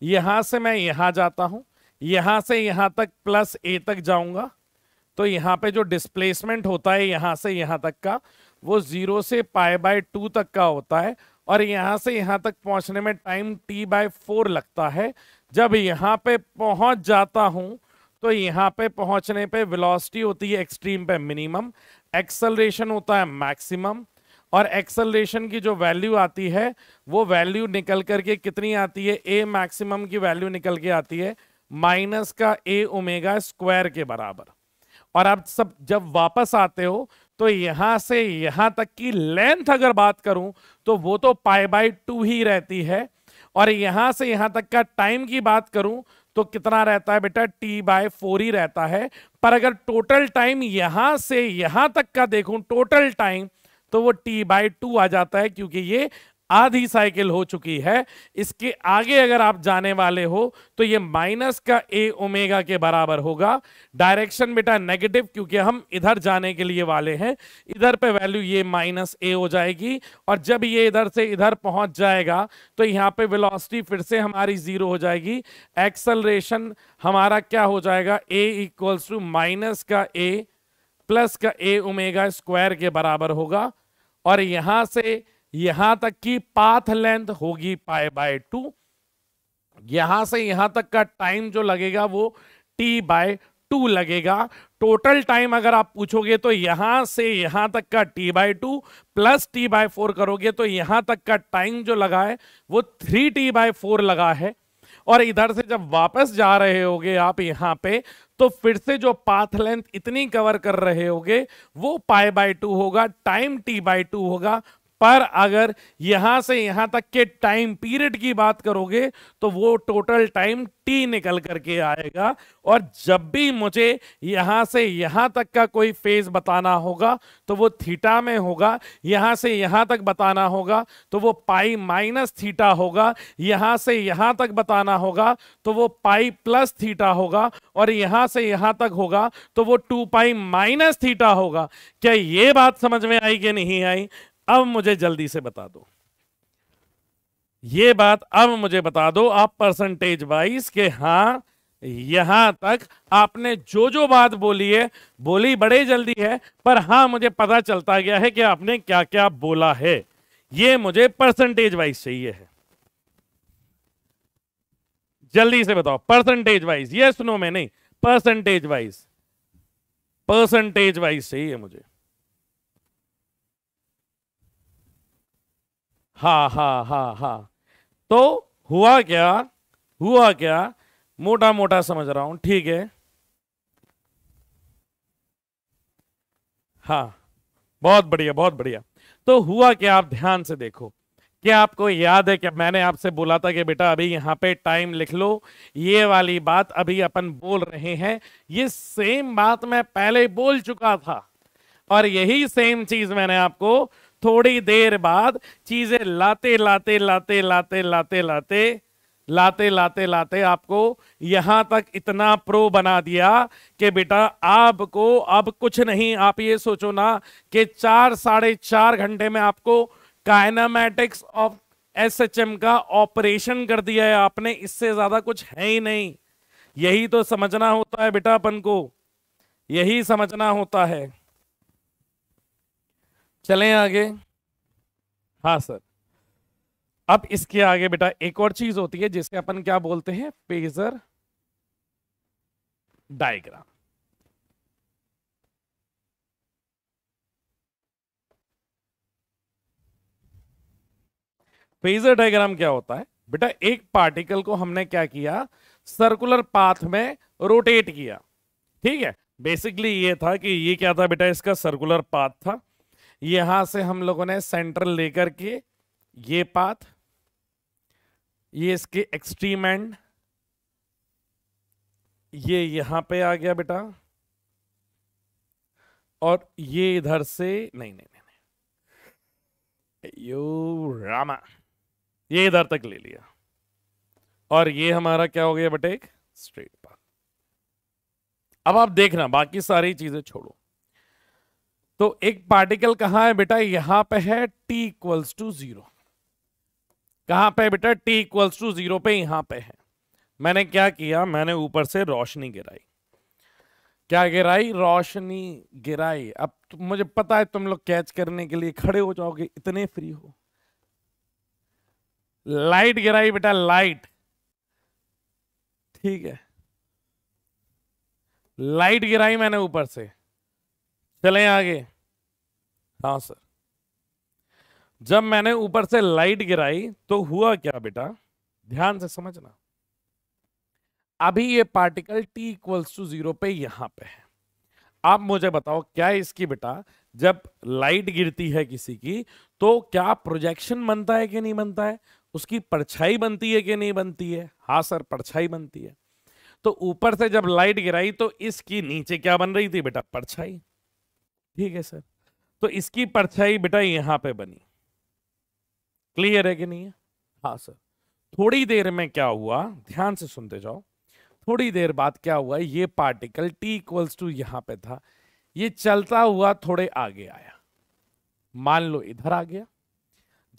यहां से मैं यहां जाता हूं यहां से यहां तक प्लस ए तक जाऊंगा तो यहां पे जो डिस्प्लेसमेंट होता है यहां से यहां तक का वो ज़ीरो से पाए बाय टू तक का होता है और यहां से यहां तक पहुंचने में टाइम टी बाय फोर लगता है जब यहां पे पहुंच जाता हूं तो यहां पे पहुंचने पे वेलोसिटी होती है एक्सट्रीम पे मिनिमम एक्सलरेशन होता है मैक्सिमम और एक्सलरेशन की जो वैल्यू आती है वो वैल्यू निकल करके कितनी आती है ए मैक्सिमम की वैल्यू निकल के आती है माइनस का ए ओमेगा स्क्वायर के बराबर और आप सब जब वापस आते हो तो यहां से यहां तक की लेंथ अगर बात करूं तो वो तो पाई बाई टू ही रहती है और यहां से यहां तक का टाइम की बात करूं तो कितना रहता है बेटा टी बाय फोर ही रहता है पर अगर टोटल टाइम यहां से यहां तक का देखूं टोटल टाइम तो वो टी बाय टू आ जाता है क्योंकि ये आधी साइकिल हो चुकी है इसके आगे अगर आप जाने वाले हो तो ये माइनस का ए ओमेगा के बराबर होगा डायरेक्शन बेटा नेगेटिव क्योंकि हम इधर जाने के लिए वाले हैं इधर पे वैल्यू ये माइनस ए हो जाएगी और जब ये इधर से इधर पहुंच जाएगा तो यहाँ पे वेलोसिटी फिर से हमारी जीरो हो जाएगी एक्सलरेशन हमारा क्या हो जाएगा ए इक्वल्स टू माइनस का ए प्लस का ए ओमेगा स्क्वायर के बराबर होगा और यहाँ से यहां तक की पाथ लेंथ होगी पाए बाय टू यहां से यहां तक का टाइम जो लगेगा वो टी बाय टू लगेगा टोटल टाइम अगर आप पूछोगे तो यहां से यहां तक का T by two plus t by four करोगे तो यहां तक का टाइम जो लगा है वो थ्री टी बाय फोर लगा है और इधर से जब वापस जा रहे होगे आप यहां पे तो फिर से जो पाथ लेंथ इतनी कवर कर रहे होगे वो पाए बाय टू होगा टाइम टी बाय टू होगा पर अगर यहां से यहां तक के टाइम पीरियड की बात करोगे तो वो टोटल टाइम टी निकल करके आएगा और जब भी मुझे यहां से यहां तक का कोई फेज बताना होगा तो वो थीटा में होगा यहां से यहां तक बताना होगा तो वो पाई माइनस थीटा होगा यहां से यहां तक बताना होगा तो वो पाई प्लस थीटा होगा और यहां से यहां तक होगा तो वो टू पाई माइनस थीटा होगा क्या ये बात समझ में आई कि नहीं आई अब मुझे जल्दी से बता दो ये बात अब मुझे बता दो आप परसेंटेज वाइज के हाँ यहां तक आपने जो जो बात बोली है बोली बड़े जल्दी है पर हां मुझे पता चलता गया है कि आपने क्या क्या बोला है ये मुझे परसेंटेज वाइज चाहिए है जल्दी से बताओ परसेंटेज वाइज ये सुनो में नहीं परसेंटेज वाइज परसेंटेज वाइज चाहिए मुझे हा हा हा हा तो हुआ क्या हुआ क्या मोटा मोटा समझ रहा हूं ठीक है हाँ बहुत बढ़िया बहुत बढ़िया तो हुआ क्या आप ध्यान से देखो क्या आपको याद है क्या मैंने आपसे बोला था कि बेटा अभी यहाँ पे टाइम लिख लो ये वाली बात अभी अपन बोल रहे हैं ये सेम बात मैं पहले बोल चुका था और यही सेम चीज मैंने आपको थोड़ी देर बाद चीजें लाते लाते लाते लाते लाते लाते लाते लाते लाते आपको यहां तक इतना प्रो बना दिया कि बेटा आपको अब कुछ नहीं आप ये सोचो ना कि चार साढ़े चार घंटे में आपको काइनामेटिक्स ऑफ एसएचएम का ऑपरेशन कर दिया है आपने इससे ज्यादा कुछ है ही नहीं यही तो समझना होता है बेटा अपन को यही समझना होता है चलें आगे हाँ सर अब इसके आगे बेटा एक और चीज होती है जिसे अपन क्या बोलते हैं पेजर डायग्राम फेजर डायग्राम क्या होता है बेटा एक पार्टिकल को हमने क्या किया सर्कुलर पाथ में रोटेट किया ठीक है बेसिकली ये था कि ये क्या था बेटा इसका सर्कुलर पाथ था यहां से हम लोगों ने सेंट्रल लेकर के ये पाथ ये इसके एक्सट्रीम एंड ये यहां पे आ गया बेटा और ये इधर से नहीं नहीं नहीं, यो रामा ये इधर तक ले लिया और ये हमारा क्या हो गया बेटे एक स्ट्रेट पाथ अब आप देखना बाकी सारी चीजें छोड़ो तो एक पार्टिकल कहां है बेटा यहां पे है t इक्वल्स टू जीरो कहां पे बेटा t इक्वल्स टू जीरो पे यहां पे है मैंने क्या किया मैंने ऊपर से रोशनी गिराई क्या गिराई रोशनी गिराई अब तो मुझे पता है तुम लोग कैच करने के लिए खड़े हो जाओगे इतने फ्री हो लाइट गिराई बेटा लाइट ठीक है लाइट गिराई मैंने ऊपर से चले आगे हाँ सर जब मैंने ऊपर से लाइट गिराई तो हुआ क्या बेटा ध्यान से समझना अभी ये particle t equals to zero पे यहां पे है आप मुझे बताओ क्या इसकी बेटा जब लाइट गिरती है किसी की तो क्या प्रोजेक्शन बनता है कि नहीं बनता है उसकी परछाई बनती है कि नहीं बनती है हाँ सर परछाई बनती है तो ऊपर से जब लाइट गिराई तो इसकी नीचे क्या बन रही थी बेटा परछाई ठीक है सर तो इसकी परछाई बेटा यहां पे बनी क्लियर है कि नहीं है हाँ सर थोड़ी देर में क्या हुआ ध्यान से सुनते जाओ थोड़ी देर बाद क्या हुआ ये पार्टिकल t इक्वल्स टू यहां पे था ये चलता हुआ थोड़े आगे आया मान लो इधर आ गया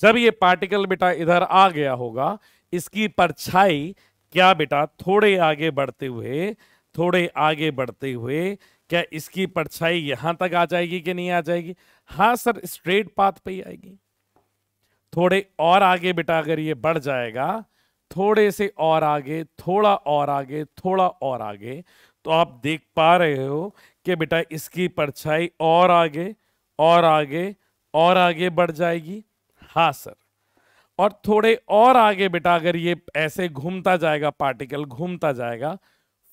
जब ये पार्टिकल बेटा इधर आ गया होगा इसकी परछाई क्या बेटा थोड़े आगे बढ़ते हुए थोड़े आगे बढ़ते हुए क्या इसकी परछाई यहां तक आ जाएगी कि नहीं आ जाएगी हाँ सर स्ट्रेट पाथ पे ही आएगी थोड़े और आगे बेटा अगर ये बढ़ जाएगा थोड़े से और आगे थोड़ा और आगे थोड़ा और आगे तो आप देख पा रहे हो कि बेटा इसकी परछाई और आगे और आगे और आगे बढ़ जाएगी हाँ सर और थोड़े और आगे बेटा अगर ये ऐसे घूमता जाएगा पार्टिकल घूमता जाएगा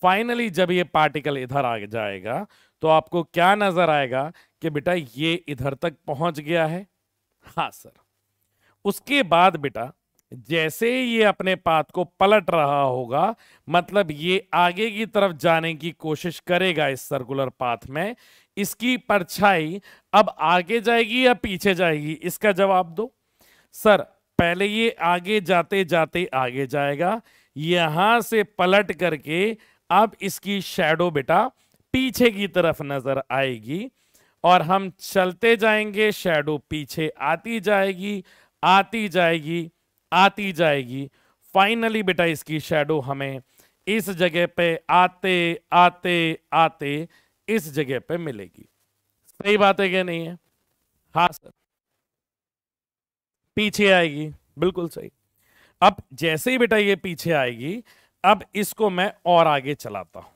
फाइनली जब ये पार्टिकल इधर आ जाएगा तो आपको क्या नजर आएगा कि बेटा ये इधर तक पहुंच गया है हाँ सर उसके बाद बेटा जैसे ये अपने पाथ को पलट रहा होगा मतलब ये आगे की तरफ जाने की कोशिश करेगा इस सर्कुलर पाथ में इसकी परछाई अब आगे जाएगी या पीछे जाएगी इसका जवाब दो सर पहले ये आगे जाते जाते आगे जाएगा यहां से पलट करके अब इसकी शेडो बेटा पीछे की तरफ नजर आएगी और हम चलते जाएंगे शेडो पीछे आती जाएगी आती जाएगी आती जाएगी फाइनली बेटा इसकी शेडो हमें इस जगह पे आते आते आते इस जगह पे मिलेगी सही बात है क्या नहीं है हाँ सर पीछे आएगी बिल्कुल सही अब जैसे ही बेटा ये पीछे आएगी अब इसको मैं और आगे चलाता हूं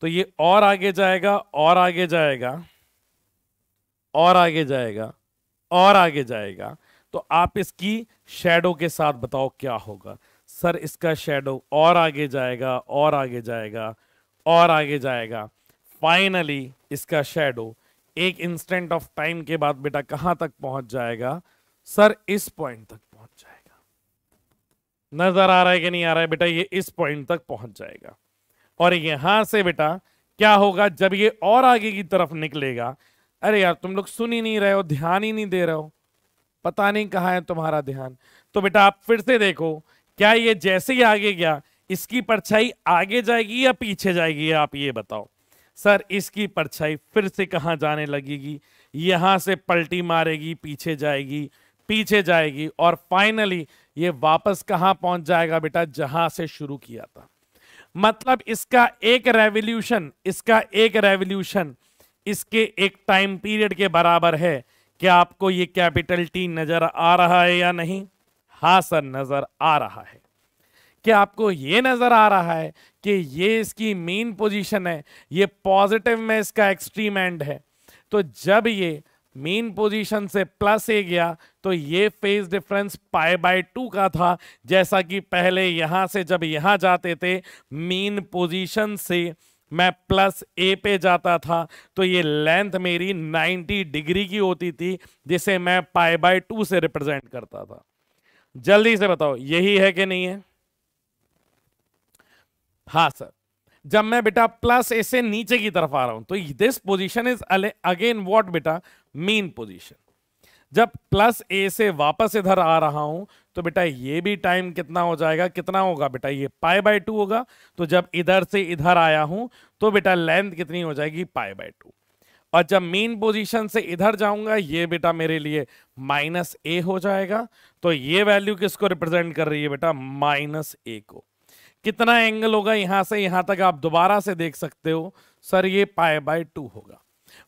तो ये और आगे जाएगा और आगे जाएगा और आगे जाएगा और आगे जाएगा तो आप इसकी शेडो के साथ बताओ क्या होगा सर इसका शेडो और आगे जाएगा और आगे जाएगा और आगे जाएगा फाइनली इसका शेडो एक इंस्टेंट ऑफ टाइम के बाद बेटा कहां तक पहुंच जाएगा सर इस पॉइंट तक नजर आ रहा है कि नहीं आ रहा है बेटा ये इस पॉइंट तक पहुंच जाएगा और यहां से बेटा क्या होगा जब ये और आगे की तरफ निकलेगा अरे यार तुम लोग सुन ही नहीं रहे हो ध्यान ही नहीं दे रहे हो पता नहीं कहाँ है तुम्हारा ध्यान तो बेटा आप फिर से देखो क्या ये जैसे ही आगे गया इसकी परछाई आगे जाएगी या पीछे जाएगी आप ये बताओ सर इसकी परछाई फिर से कहा जाने लगेगी यहां से पलटी मारेगी पीछे जाएगी पीछे जाएगी और फाइनली ये वापस कहां पहुंच जाएगा बेटा जहां से शुरू किया था मतलब इसका एक रेवोल्यूशन इसका एक रेवोल्यूशन इसके एक टाइम पीरियड के बराबर है क्या आपको ये कैपिटल टी नजर आ रहा है या नहीं हा सर नजर आ रहा है क्या आपको ये नजर आ रहा है कि ये इसकी मेन पोजीशन है ये पॉजिटिव में इसका एक्सट्रीम एंड है तो जब ये मेन पोजीशन से प्लस ए गया तो ये phase difference pi by two का था जैसा कि पहले यहां से जब यहां जाते थे मेन पोजीशन से मैं प्लस ए पे जाता था तो ये लेंथ मेरी 90 डिग्री की होती थी जिसे मैं पाए बाय टू से रिप्रेजेंट करता था जल्दी से बताओ यही है कि नहीं है हाँ सर जब मैं बेटा प्लस ए से नीचे की तरफ आ रहा हूं तो this position is again what बेटा मेन पोजीशन जब प्लस ए से वापस इधर आ रहा हूं तो बेटा ये भी टाइम कितना हो जाएगा कितना होगा बेटा ये पाए बाय टू होगा तो जब इधर से इधर आया हूं तो बेटा लेंथ कितनी हो जाएगी पाए बाय टू और जब मेन पोजीशन से इधर जाऊंगा ये बेटा मेरे लिए माइनस ए हो जाएगा तो ये वैल्यू किसको रिप्रेजेंट कर रही है बेटा माइनस ए को कितना एंगल होगा यहां से यहां तक आप दोबारा से देख सकते हो सर ये पाए बाय टू होगा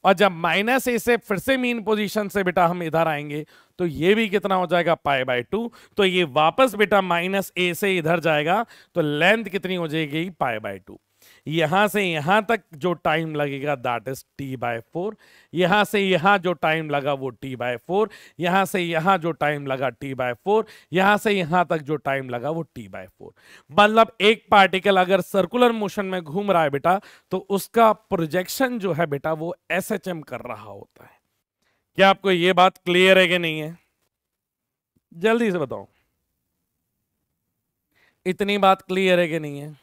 और जब माइनस ए से फिर से मीन पोजीशन से बेटा हम इधर आएंगे तो ये भी कितना हो जाएगा पाए बाय टू तो ये वापस बेटा माइनस ए से इधर जाएगा तो लेंथ कितनी हो जाएगी पाए बाय टू यहां से यहां तक जो टाइम लगेगा that is t by four यहां से यहां जो टाइम लगा वो टी बाय फोर यहां से यहां जो टाइम लगा टी बाय फोर यहां से यहां तक जो टाइम लगा वो टी बाय फोर मतलब एक पार्टिकल अगर सर्कुलर मोशन में घूम रहा है बेटा तो उसका प्रोजेक्शन जो है बेटा वो एस एच एम कर रहा होता है क्या आपको ये बात क्लियर है कि नहीं है जल्दी से बताओ इतनी बात क्लियर है कि नहीं है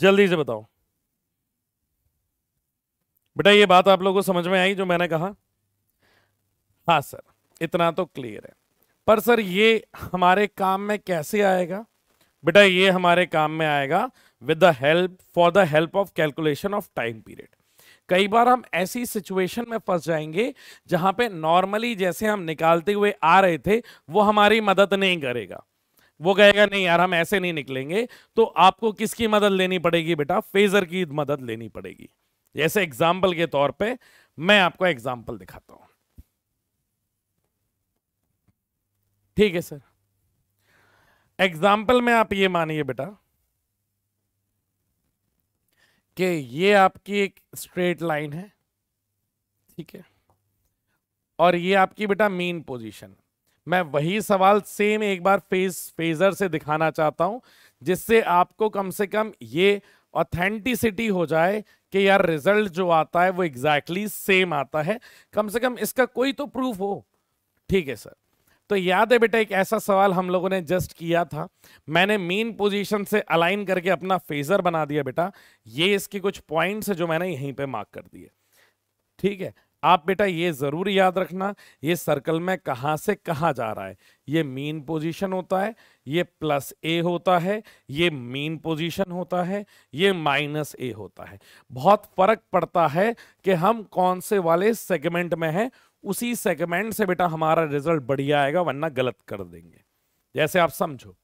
जल्दी से बताओ बेटा ये बात आप लोगों को समझ में आई जो मैंने कहा हाँ सर इतना तो क्लियर है पर सर ये हमारे काम में कैसे आएगा बेटा ये हमारे काम में आएगा with the help for the help of calculation of time period कई बार हम ऐसी सिचुएशन में फंस जाएंगे जहां पे नॉर्मली जैसे हम निकालते हुए आ रहे थे वो हमारी मदद नहीं करेगा वो कहेगा नहीं यार हम ऐसे नहीं निकलेंगे तो आपको किसकी मदद लेनी पड़ेगी बेटा फेजर की मदद लेनी पड़ेगी जैसे एग्जाम्पल के तौर पे मैं आपको एग्जाम्पल दिखाता हूं ठीक है सर एग्जाम्पल में आप ये मानिए बेटा कि ये आपकी एक स्ट्रेट लाइन है ठीक है और ये आपकी बेटा मेन पोजीशन है मैं वही सवाल सेम एक बार फेस फेजर से दिखाना चाहता हूं जिससे आपको कम से कम ये ऑथेंटिसिटी हो जाए कि यार रिजल्ट जो आता है वो एग्जैक्टली exactly सेम आता है कम से कम इसका कोई तो प्रूफ हो ठीक है सर तो याद है बेटा एक ऐसा सवाल हम लोगों ने जस्ट किया था मैंने मेन पोजीशन से अलाइन करके अपना फेजर बना दिया बेटा ये इसके कुछ पॉइंट्स है जो मैंने यहीं पे मार्क कर दिए ठीक है आप बेटा ये ज़रूर याद रखना ये सर्कल में कहा से कहा जा रहा है ये मीन पोजीशन होता है ये प्लस ए होता है ये मीन पोजीशन होता है ये माइनस ए होता है बहुत फर्क पड़ता है कि हम कौन से वाले सेगमेंट में हैं उसी सेगमेंट से बेटा हमारा रिजल्ट बढ़िया आएगा वरना गलत कर देंगे जैसे आप समझो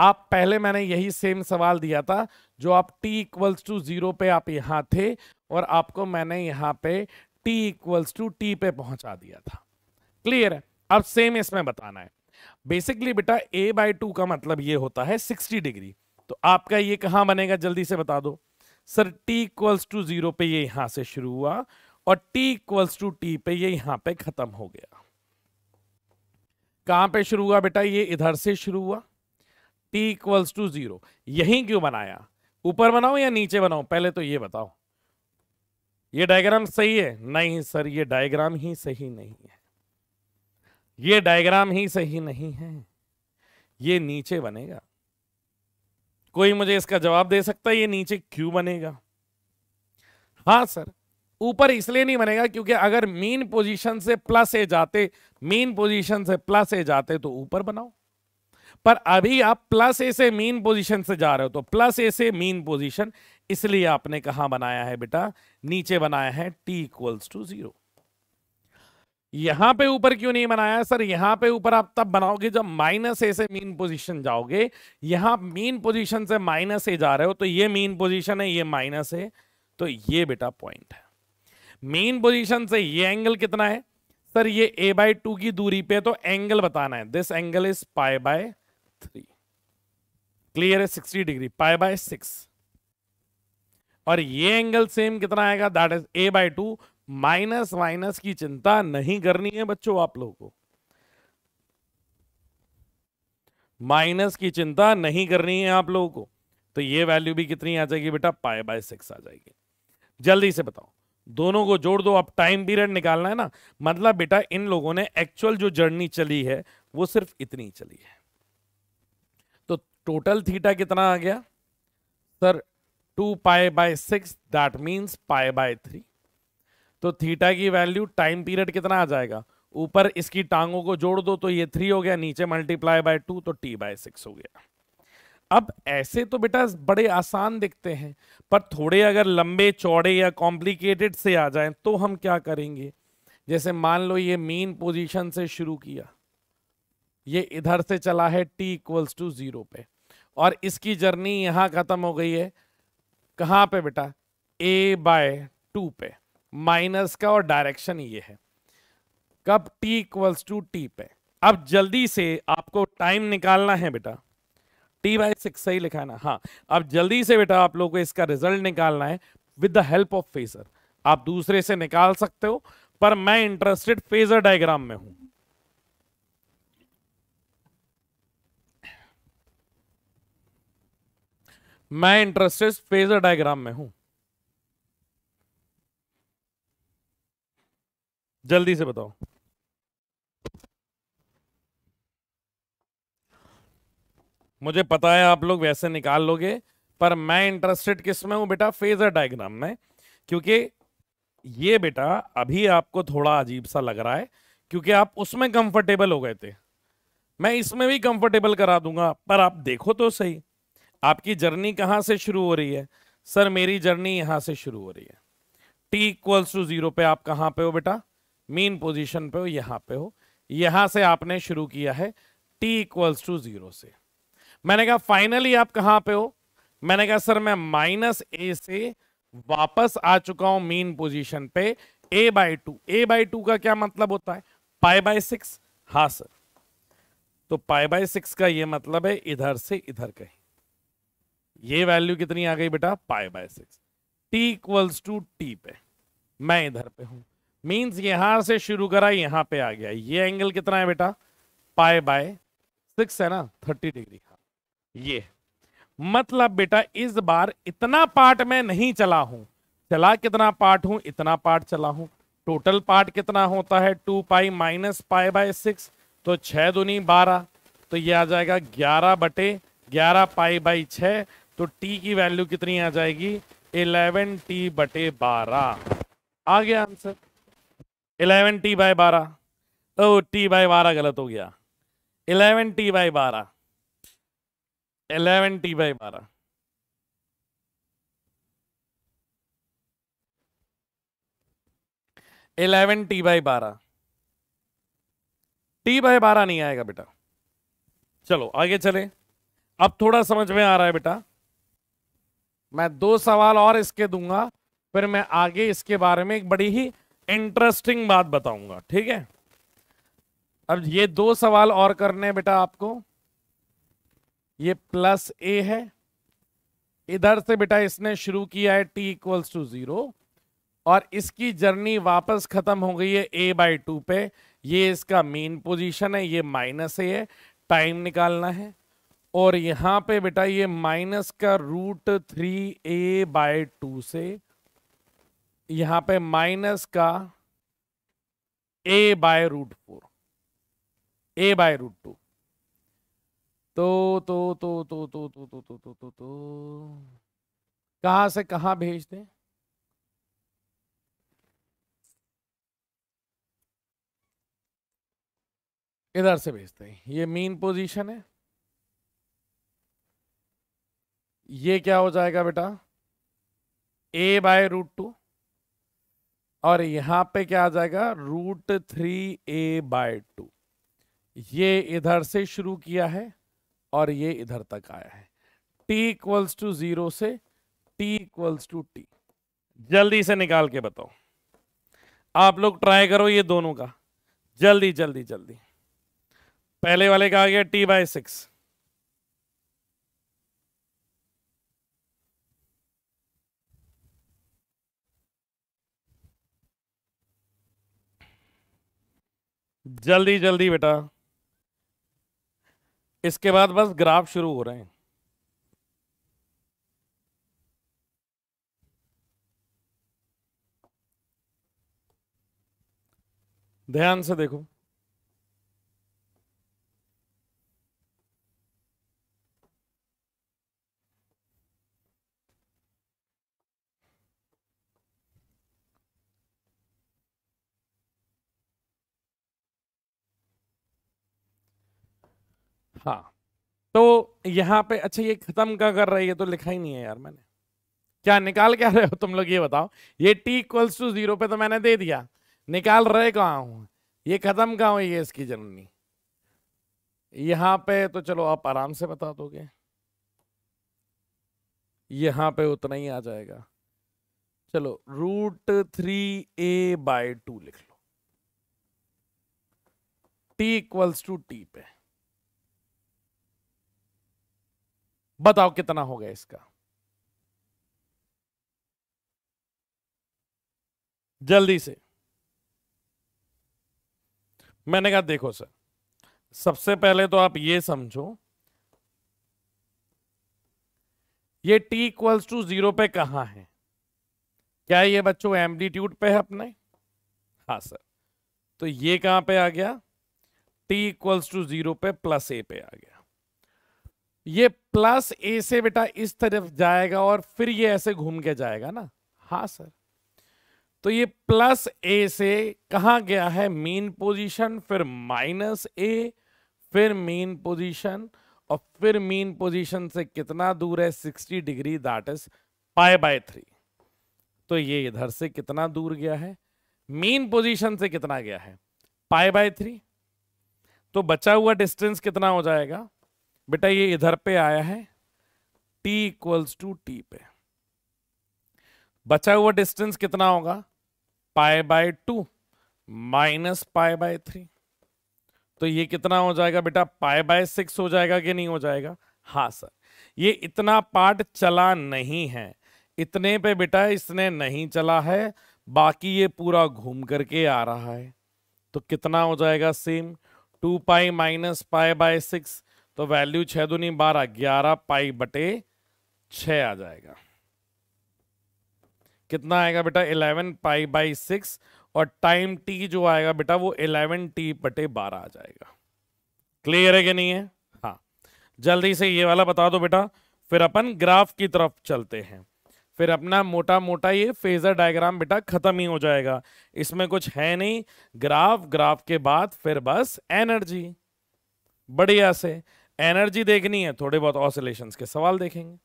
आप पहले मैंने यही सेम सवाल दिया था जो आप टी इक्वल्स टू जीरो पे आप यहाँ थे और आपको मैंने यहाँ पे टी इक्वल्स टू टी पे पहुंचा दिया था क्लियर है अब सेम इसमें बताना है बेसिकली बेटा ए बाई टू का मतलब ये होता है 60 डिग्री तो आपका ये कहां बनेगा जल्दी से बता दो sir t equals to zero पे ये यहां से शुरू हुआ और t इक्वल्स टू टी पे ये यहां पे खत्म हो गया कहां पे शुरू हुआ बेटा ये इधर से शुरू हुआ t इक्वल्स टू जीरो यही क्यों बनाया ऊपर बनाओ या नीचे बनाओ पहले तो ये बताओ ये डायग्राम सही है नहीं सर ये डायग्राम ही सही नहीं है ये डायग्राम ही सही नहीं है ये नीचे बनेगा कोई मुझे इसका जवाब दे सकता है ये नीचे क्यों बनेगा हाँ सर ऊपर इसलिए नहीं बनेगा क्योंकि अगर मीन पोजीशन से प्लस ए जाते मीन पोजीशन से प्लस ए जाते तो ऊपर बनाओ पर अभी आप प्लस ए से मीन पोजीशन से जा रहे हो तो प्लस ए से मीन पोजीशन इसलिए आपने कहा बनाया है बेटा नीचे बनाया है टी इक्वल्स टू जीरो यहां पे ऊपर क्यों नहीं बनाया सर यहां पे ऊपर आप तब बनाओगे जब माइनस ए से मीन पोजीशन जाओगे यहां मीन पोजीशन से माइनस ए जा रहे हो तो ये मीन पोजीशन है ये माइनस है तो ये बेटा पॉइंट है मेन पोजीशन से ये एंगल कितना है सर ये ए बाई टू की दूरी पे तो एंगल बताना है this angle is pi by three clear है sixty degree pi by six और ये एंगल सेम कितना आएगा that is a by two minus minus की चिंता नहीं करनी है बच्चों आप लोगों को माइनस की चिंता नहीं करनी है आप लोगों को तो ये वैल्यू भी कितनी आ जाएगी बेटा पाए बाय सिक्स आ जाएगी जल्दी से बताओ दोनों को जोड़ दो अब टाइम पीरियड निकालना है ना मतलब बेटा इन लोगों ने एक्चुअल जो जर्नी चली है वो सिर्फ इतनी चली है टोटल थीटा कितना आ गया sir two pi by six that means pi by three तो थीटा की वैल्यू टाइम पीरियड कितना आ जाएगा ऊपर इसकी टांगों को जोड़ दो तो ये थ्री हो गया नीचे मल्टीप्लाई बाय टू तो टी बाय सिक्स हो गया अब ऐसे तो बेटा बड़े आसान दिखते हैं पर थोड़े अगर लंबे चौड़े या कॉम्प्लिकेटेड से आ जाएं तो हम क्या करेंगे जैसे मान लो ये मेन पोजीशन से शुरू किया ये इधर से चला है टी इक्वल्स टू जीरो पे और इसकी जर्नी यहां ख़त्म हो गई है कहां पे बेटा ए बाय टू पे माइनस का और डायरेक्शन ये है कब टी इक्वल्स टू टी पे अब जल्दी से आपको टाइम निकालना है बेटा टी बाय सिक्स सही लिखा है ना हाँ अब जल्दी से बेटा आप लोगों को इसका रिजल्ट निकालना है with the help of phasor आप दूसरे से निकाल सकते हो पर मैं इंटरेस्टेड फेजर डायग्राम में हूं मैं इंटरेस्टेड फेजर डायग्राम में हूं जल्दी से बताओ मुझे पता है आप लोग वैसे निकाल लोगे पर मैं इंटरेस्टेड किस में हूं बेटा फेजर डायग्राम में क्योंकि ये बेटा अभी आपको थोड़ा अजीब सा लग रहा है क्योंकि आप उसमें कंफर्टेबल हो गए थे मैं इसमें भी कंफर्टेबल करा दूंगा पर आप देखो तो सही आपकी जर्नी कहां से शुरू हो रही है सर मेरी जर्नी यहां से शुरू हो रही है टी इक्वल्स टू जीरो पे आप कहां पे हो बेटा मीन पोजीशन पे हो यहां पे हो यहां से आपने शुरू किया है टी इक्वल्स टू जीरो से मैंने कहा फाइनली आप कहां पे हो मैंने कहा सर मैं माइनस ए से वापस आ चुका हूं मीन पोजीशन पे a by two a by two का क्या मतलब होता है पाई बाय सिक्स हाँ सर तो पाई बाय सिक्स का ये मतलब है इधर से इधर कहीं ये वैल्यू कितनी आ गई बेटा pi by six T equals to T पे मैं इधर पे हूं मीन्स यहां से शुरू करा यहां पे आ गया ये एंगल कितना है बेटा पाई बाय सिक्स है ना थर्टी डिग्री का हाँ। ये मतलब बेटा इस बार इतना पार्ट मैं नहीं चला हूं चला कितना पार्ट हूं इतना पार्ट चला हूं टोटल पार्ट कितना होता है two pi minus pi by six तो छह दुनी बारह तो ये आ जाएगा ग्यारह बटे ग्यारह पाई बाई छ तो टी की वैल्यू कितनी आ जाएगी इलेवन टी बटे बारह आ गया आंसर इलेवन टी बाय बारह ओ टी बाय बारह गलत हो गया इलेवन टी बाय बारह इलेवन टी बाय बारह इलेवन टी बाय बारह टी बाय बारह नहीं आएगा बेटा चलो आगे चले अब थोड़ा समझ में आ रहा है बेटा मैं दो सवाल और इसके दूंगा फिर मैं आगे इसके बारे में एक बड़ी ही इंटरेस्टिंग बात बताऊंगा ठीक है अब ये दो सवाल और करने बेटा आपको ये प्लस ए है इधर से बेटा इसने शुरू किया है टी इक्वल्स टू जीरो और इसकी जर्नी वापस खत्म हो गई है ए बाई टू पे ये इसका मेन पोजीशन है ये माइनस ए है टाइम निकालना है और यहां पे बेटा ये माइनस का root three a by two से यहां पे माइनस का a by root four a by root two तो तो तो तो तो तो तो तो तो तो तो कहां से कहां भेज दें इधर से भेजते हैं ये मीन पोजीशन है ये क्या हो जाएगा बेटा ए बाय रूट टू और यहां पे क्या आ जाएगा root three a by two ये इधर से शुरू किया है और ये इधर तक आया है टी इक्वल्स टू जीरो से टी इक्वल्स टू टी जल्दी से निकाल के बताओ आप लोग ट्राई करो ये दोनों का जल्दी जल्दी जल्दी पहले वाले का आ गया टी बाय सिक्स जल्दी जल्दी बेटा इसके बाद बस ग्राफ शुरू हो रहे हैं ध्यान से देखो तो यहाँ पे अच्छा ये खत्म क्या कर रही है तो लिखा ही नहीं है यार मैंने क्या निकाल क्या रहे हो तुम लोग ये बताओ ये t इक्वल्स टू जीरो पे तो मैंने दे दिया निकाल रहे कहा हूं ये खत्म कहा हुई है इसकी जननी यहां पे तो चलो आप आराम से बता दोगे यहां पे उतना ही आ जाएगा चलो root three a by two लिख लो टी इक्वल्स टू टी पे बताओ कितना हो गया इसका जल्दी से मैंने कहा देखो सर सबसे पहले तो आप ये समझो ये t इक्वल्स टू जीरो पे कहा है क्या ये बच्चों एम्पलीट्यूड पे है अपने हाँ सर तो ये कहां पे आ गया t इक्वल्स टू जीरो पे प्लस ए पे आ गया ये प्लस ए से बेटा इस तरफ जाएगा और फिर ये ऐसे घूम के जाएगा ना हाँ सर तो ये प्लस ए से कहा गया है मेन पोजीशन फिर माइनस ए फिर मेन पोजीशन और फिर मेन पोजीशन से कितना दूर है 60 degree that is pi by three तो ये इधर से कितना दूर गया है मेन पोजीशन से कितना गया है पाए बाय थ्री तो बचा हुआ डिस्टेंस कितना हो जाएगा बेटा ये इधर पे आया है t इक्वल्स टू टी पे बचा हुआ डिस्टेंस कितना होगा pi by two minus pi by three तो ये कितना हो जाएगा बेटा पाए बाय सिक्स हो जाएगा कि नहीं हो जाएगा हाँ सर ये इतना पार्ट चला नहीं है इतने पे बेटा इसने नहीं चला है बाकी ये पूरा घूम करके आ रहा है तो कितना हो जाएगा same two pi minus pi by six तो वैल्यू छः दुनी बारह ग्यारह पाई बटे छ आ जाएगा कितना आएगा बेटा इलेवन पाई बाई सिक्स और टाइम टी जो आएगा बेटा वो इलेवन टी बटे बारह आ जाएगा क्लियर है कि नहीं है हाँ जल्दी से ये वाला बता दो बेटा फिर अपन ग्राफ की तरफ चलते हैं फिर अपना मोटा मोटा ये फेजर डायग्राम बेटा खत्म ही हो जाएगा इसमें कुछ है नहीं ग्राफ ग्राफ के बाद फिर बस एनर्जी बढ़िया से एनर्जी देखनी है थोड़े बहुत ऑसिलेशन के सवाल देखेंगे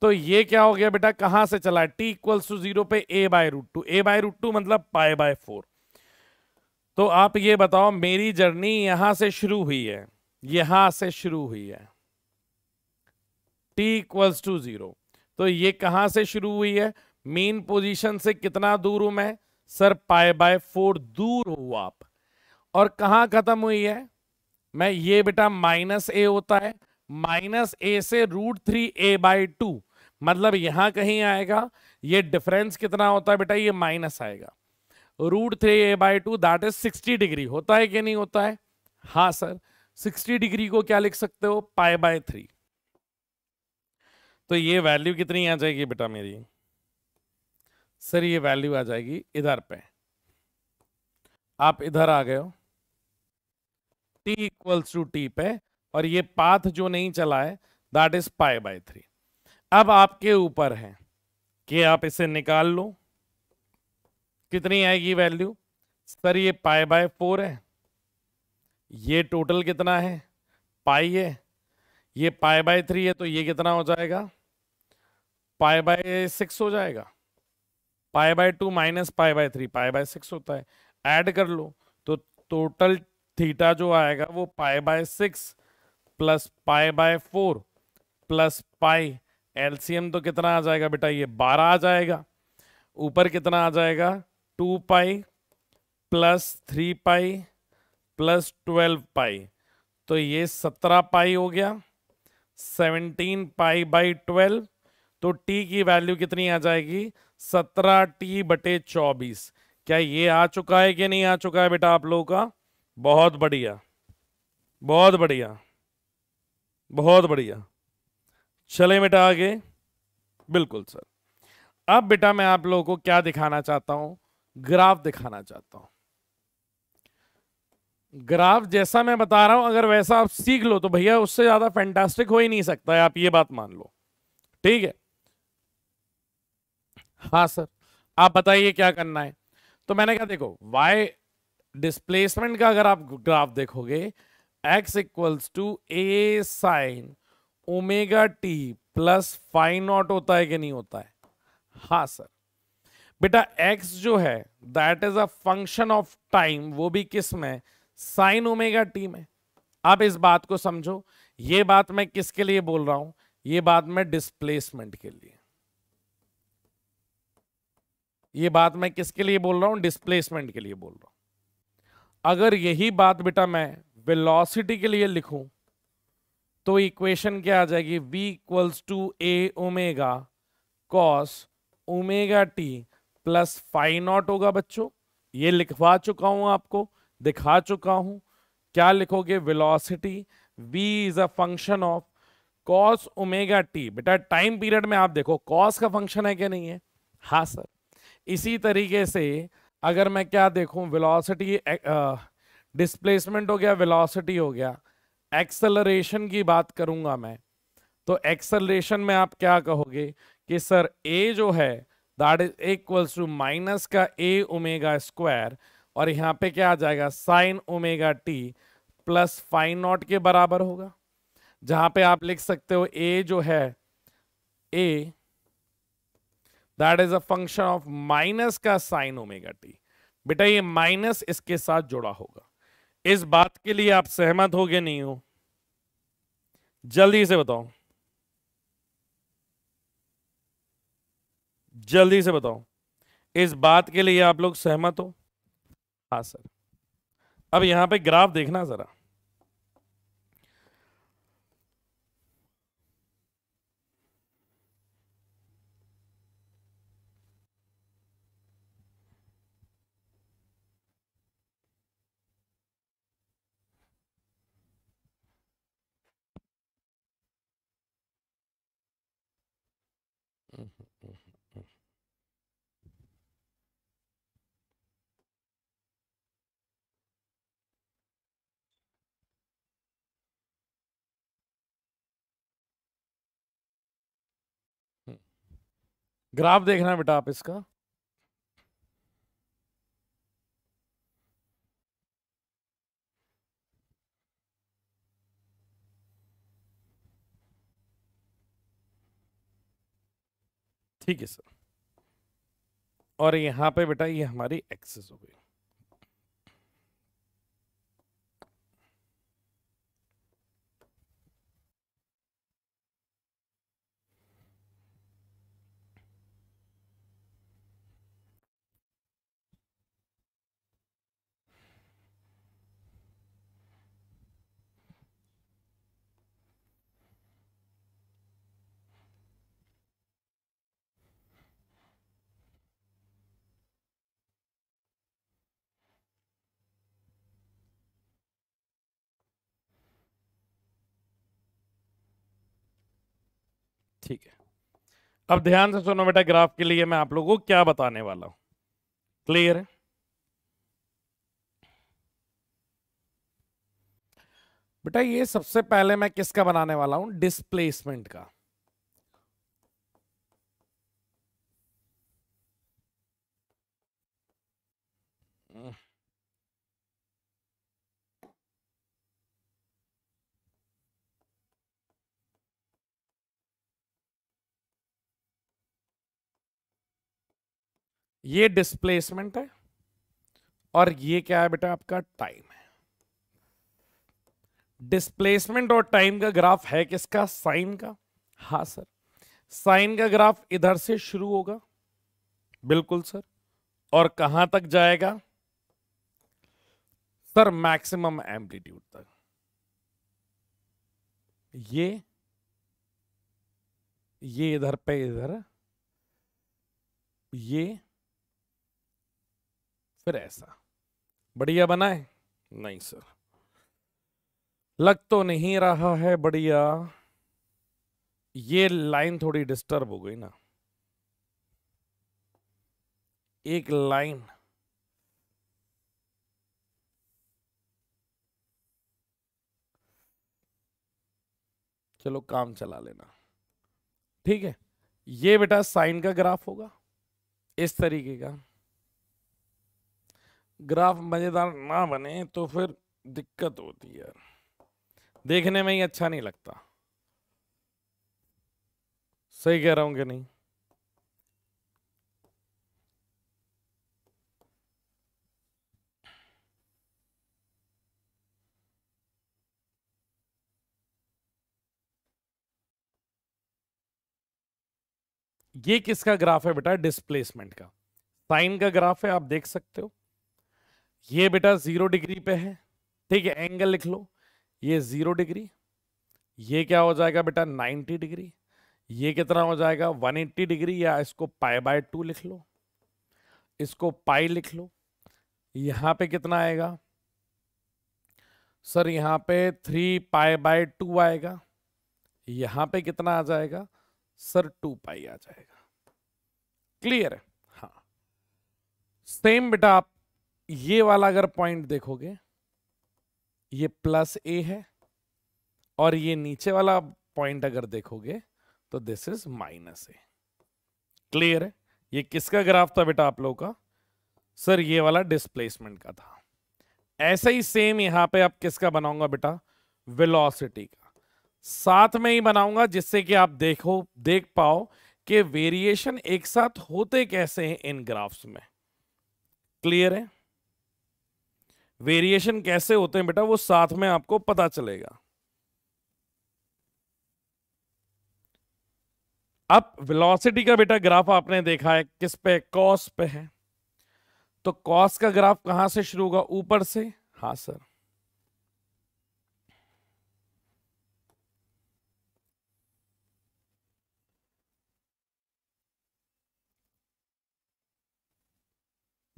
तो ये क्या हो गया बेटा कहां से चला टी इक्वल्स टू जीरो पे a by root two a by root two मतलब पाए बाय फोर तो आप ये बताओ मेरी जर्नी यहां से शुरू हुई है यहां से शुरू हुई है टी इक्वल्स टू जीरो तो ये कहां से शुरू हुई है मेन पोजीशन से कितना दूर हूं मैं सर पाए बाय फोर दूर हूं आप और कहां खत्म हुई है मैं ये बेटा माइनस ए होता है माइनस ए से root three a by two मतलब यहां कहीं आएगा ये डिफरेंस कितना होता है बेटा ये माइनस आएगा root three a by two that is sixty degree होता है कि नहीं होता है हाँ सर सिक्सटी डिग्री को क्या लिख सकते हो पाए बाय थ्री तो ये वैल्यू कितनी आ जाएगी बेटा मेरी सर ये वैल्यू आ जाएगी इधर पे आप इधर आ गए हो टी इक्वल्स टू टी पे और ये पाथ जो नहीं चला है that is pi by three अब आपके ऊपर है कि आप इसे निकाल लो कितनी आएगी वैल्यू सर ये पाई बाय फोर है ये टोटल कितना है पाई है ये पाई बाय थ्री है तो ये कितना हो जाएगा पाई बाय सिक्स हो जाएगा pi by two minus pi by three pi by six होता है ऐड कर लो तो टोटल थीटा जो आएगा वो pi by six plus pi by four plus pi LCM तो कितना आ जाएगा बेटा ये बारह आ जाएगा ऊपर कितना आ जाएगा two pi plus three pi plus twelve pi तो ये सत्रह पाई हो गया सेवनटीन पाई बाई ट्वेल्व तो टी की वैल्यू कितनी आ जाएगी सत्रह टी बटे चौबीस क्या ये आ चुका है कि नहीं आ चुका है बेटा आप लोगों का बहुत बढ़िया बहुत बढ़िया बहुत बढ़िया चले बेटा आगे बिल्कुल सर अब बेटा मैं आप लोगों को क्या दिखाना चाहता हूं ग्राफ दिखाना चाहता हूं ग्राफ जैसा मैं बता रहा हूं अगर वैसा आप सीख लो तो भैया उससे ज्यादा फैंटास्टिक हो ही नहीं सकता है आप ये बात मान लो ठीक है हाँ सर आप बताइए क्या करना है तो मैंने कहा देखो वाई डिस्प्लेसमेंट का अगर आप ग्राफ देखोगे x equals to A sine omega T plus fine naught होता है कि नहीं होता है हाँ सर बेटा एक्स जो है that is a function of time वो भी किस में साइन ओमेगा टी में आप इस बात को समझो ये बात मैं किसके लिए बोल रहा हूं ये बात मैं डिस्प्लेसमेंट के लिए ये बात मैं किसके लिए बोल रहा हूं डिस्प्लेसमेंट के लिए बोल रहा हूं अगर यही बात बेटा मैं वेलोसिटी के लिए लिखूं तो इक्वेशन क्या आ जाएगी v equals to A omega cos omega T plus five naught होगा बच्चों ये लिखवा चुका हूं आपको दिखा चुका हूं क्या लिखोगे velocity v is a function of cos omega T बेटा टाइम पीरियड में आप देखो कॉस का फंक्शन है क्या नहीं है हाँ सर इसी तरीके से अगर मैं क्या देखूं वेलोसिटी डिस्प्लेसमेंट हो गया वेलोसिटी हो गया एक्सेलरेशन की बात करूंगा मैं तो एक्सेलरेशन में आप क्या कहोगे कि सर ए जो है that is equals to minus का ए ओमेगा स्क्वायर और यहाँ पे क्या आ जाएगा sine omega T plus fine not के बराबर होगा जहाँ पे आप लिख सकते हो ए जो है a that is a function of minus का साइन ओमेगा टी बेटा ये माइनस इसके साथ जुड़ा होगा इस बात के लिए आप सहमत हो गए नहीं हो जल्दी से बताओ जल्दी से बताओ इस बात के लिए आप लोग सहमत हो हाँ सर अब यहां पे ग्राफ देखना जरा ग्राफ देखना है बेटा आप इसका ठीक है सर और यहां पे बेटा ये हमारी एक्सेस हो गई ठीक है अब ध्यान से सुनो बेटा ग्राफ के लिए मैं आप लोगों को क्या बताने वाला हूं क्लियर है बेटा ये सबसे पहले मैं किसका बनाने वाला हूं डिस्प्लेसमेंट का ये डिस्प्लेसमेंट है और ये क्या है बेटा आपका टाइम है डिस्प्लेसमेंट और टाइम का ग्राफ है किसका साइन का हा सर साइन का ग्राफ इधर से शुरू होगा बिल्कुल सर और कहां तक जाएगा सर मैक्सिमम एम्पलीट्यूड तक ये ये इधर पे इधर ये फिर ऐसा बढ़िया बनाए नहीं सर लग तो नहीं रहा है बढ़िया ये लाइन थोड़ी डिस्टर्ब हो गई ना एक लाइन चलो काम चला लेना ठीक है ये बेटा साइन का ग्राफ होगा इस तरीके का ग्राफ मज़ेदार ना बने तो फिर दिक्कत होती है देखने में ही अच्छा नहीं लगता सही कह रहा हूं कि नहीं ये किसका ग्राफ है बेटा डिस्प्लेसमेंट का साइन का ग्राफ है आप देख सकते हो ये बेटा जीरो डिग्री पे है ठीक है एंगल लिख लो ये जीरो डिग्री ये क्या हो जाएगा बेटा नाइन्टी डिग्री ये कितना हो जाएगा वन एट्टी डिग्री या इसको पाई बाय टू लिख लो इसको पाई लिख लो यहाँ पे कितना आएगा सर यहाँ पे थ्री पाई बाय टू आएगा यहाँ पे कितना आ जाएगा सर टू पाई आ जाएगा क्लियर है हाँ सेम बेटा आप ये वाला अगर पॉइंट देखोगे ये प्लस ए है और ये नीचे वाला पॉइंट अगर देखोगे तो this is minus a clear है ये किसका ग्राफ था बेटा आप लोगों का सर ये वाला डिस्प्लेसमेंट का था ऐसे ही सेम यहां पे आप किसका बनाऊंगा बेटा वेलोसिटी का साथ में ही बनाऊंगा जिससे कि आप देखो देख पाओ कि वेरिएशन एक साथ होते कैसे हैं इन ग्राफ्स में क्लियर है वेरिएशन कैसे होते हैं बेटा वो साथ में आपको पता चलेगा अब वेलोसिटी का बेटा ग्राफ आपने देखा है किस पे कॉस पे है तो कॉस का ग्राफ कहां से शुरू होगा ऊपर से हाँ सर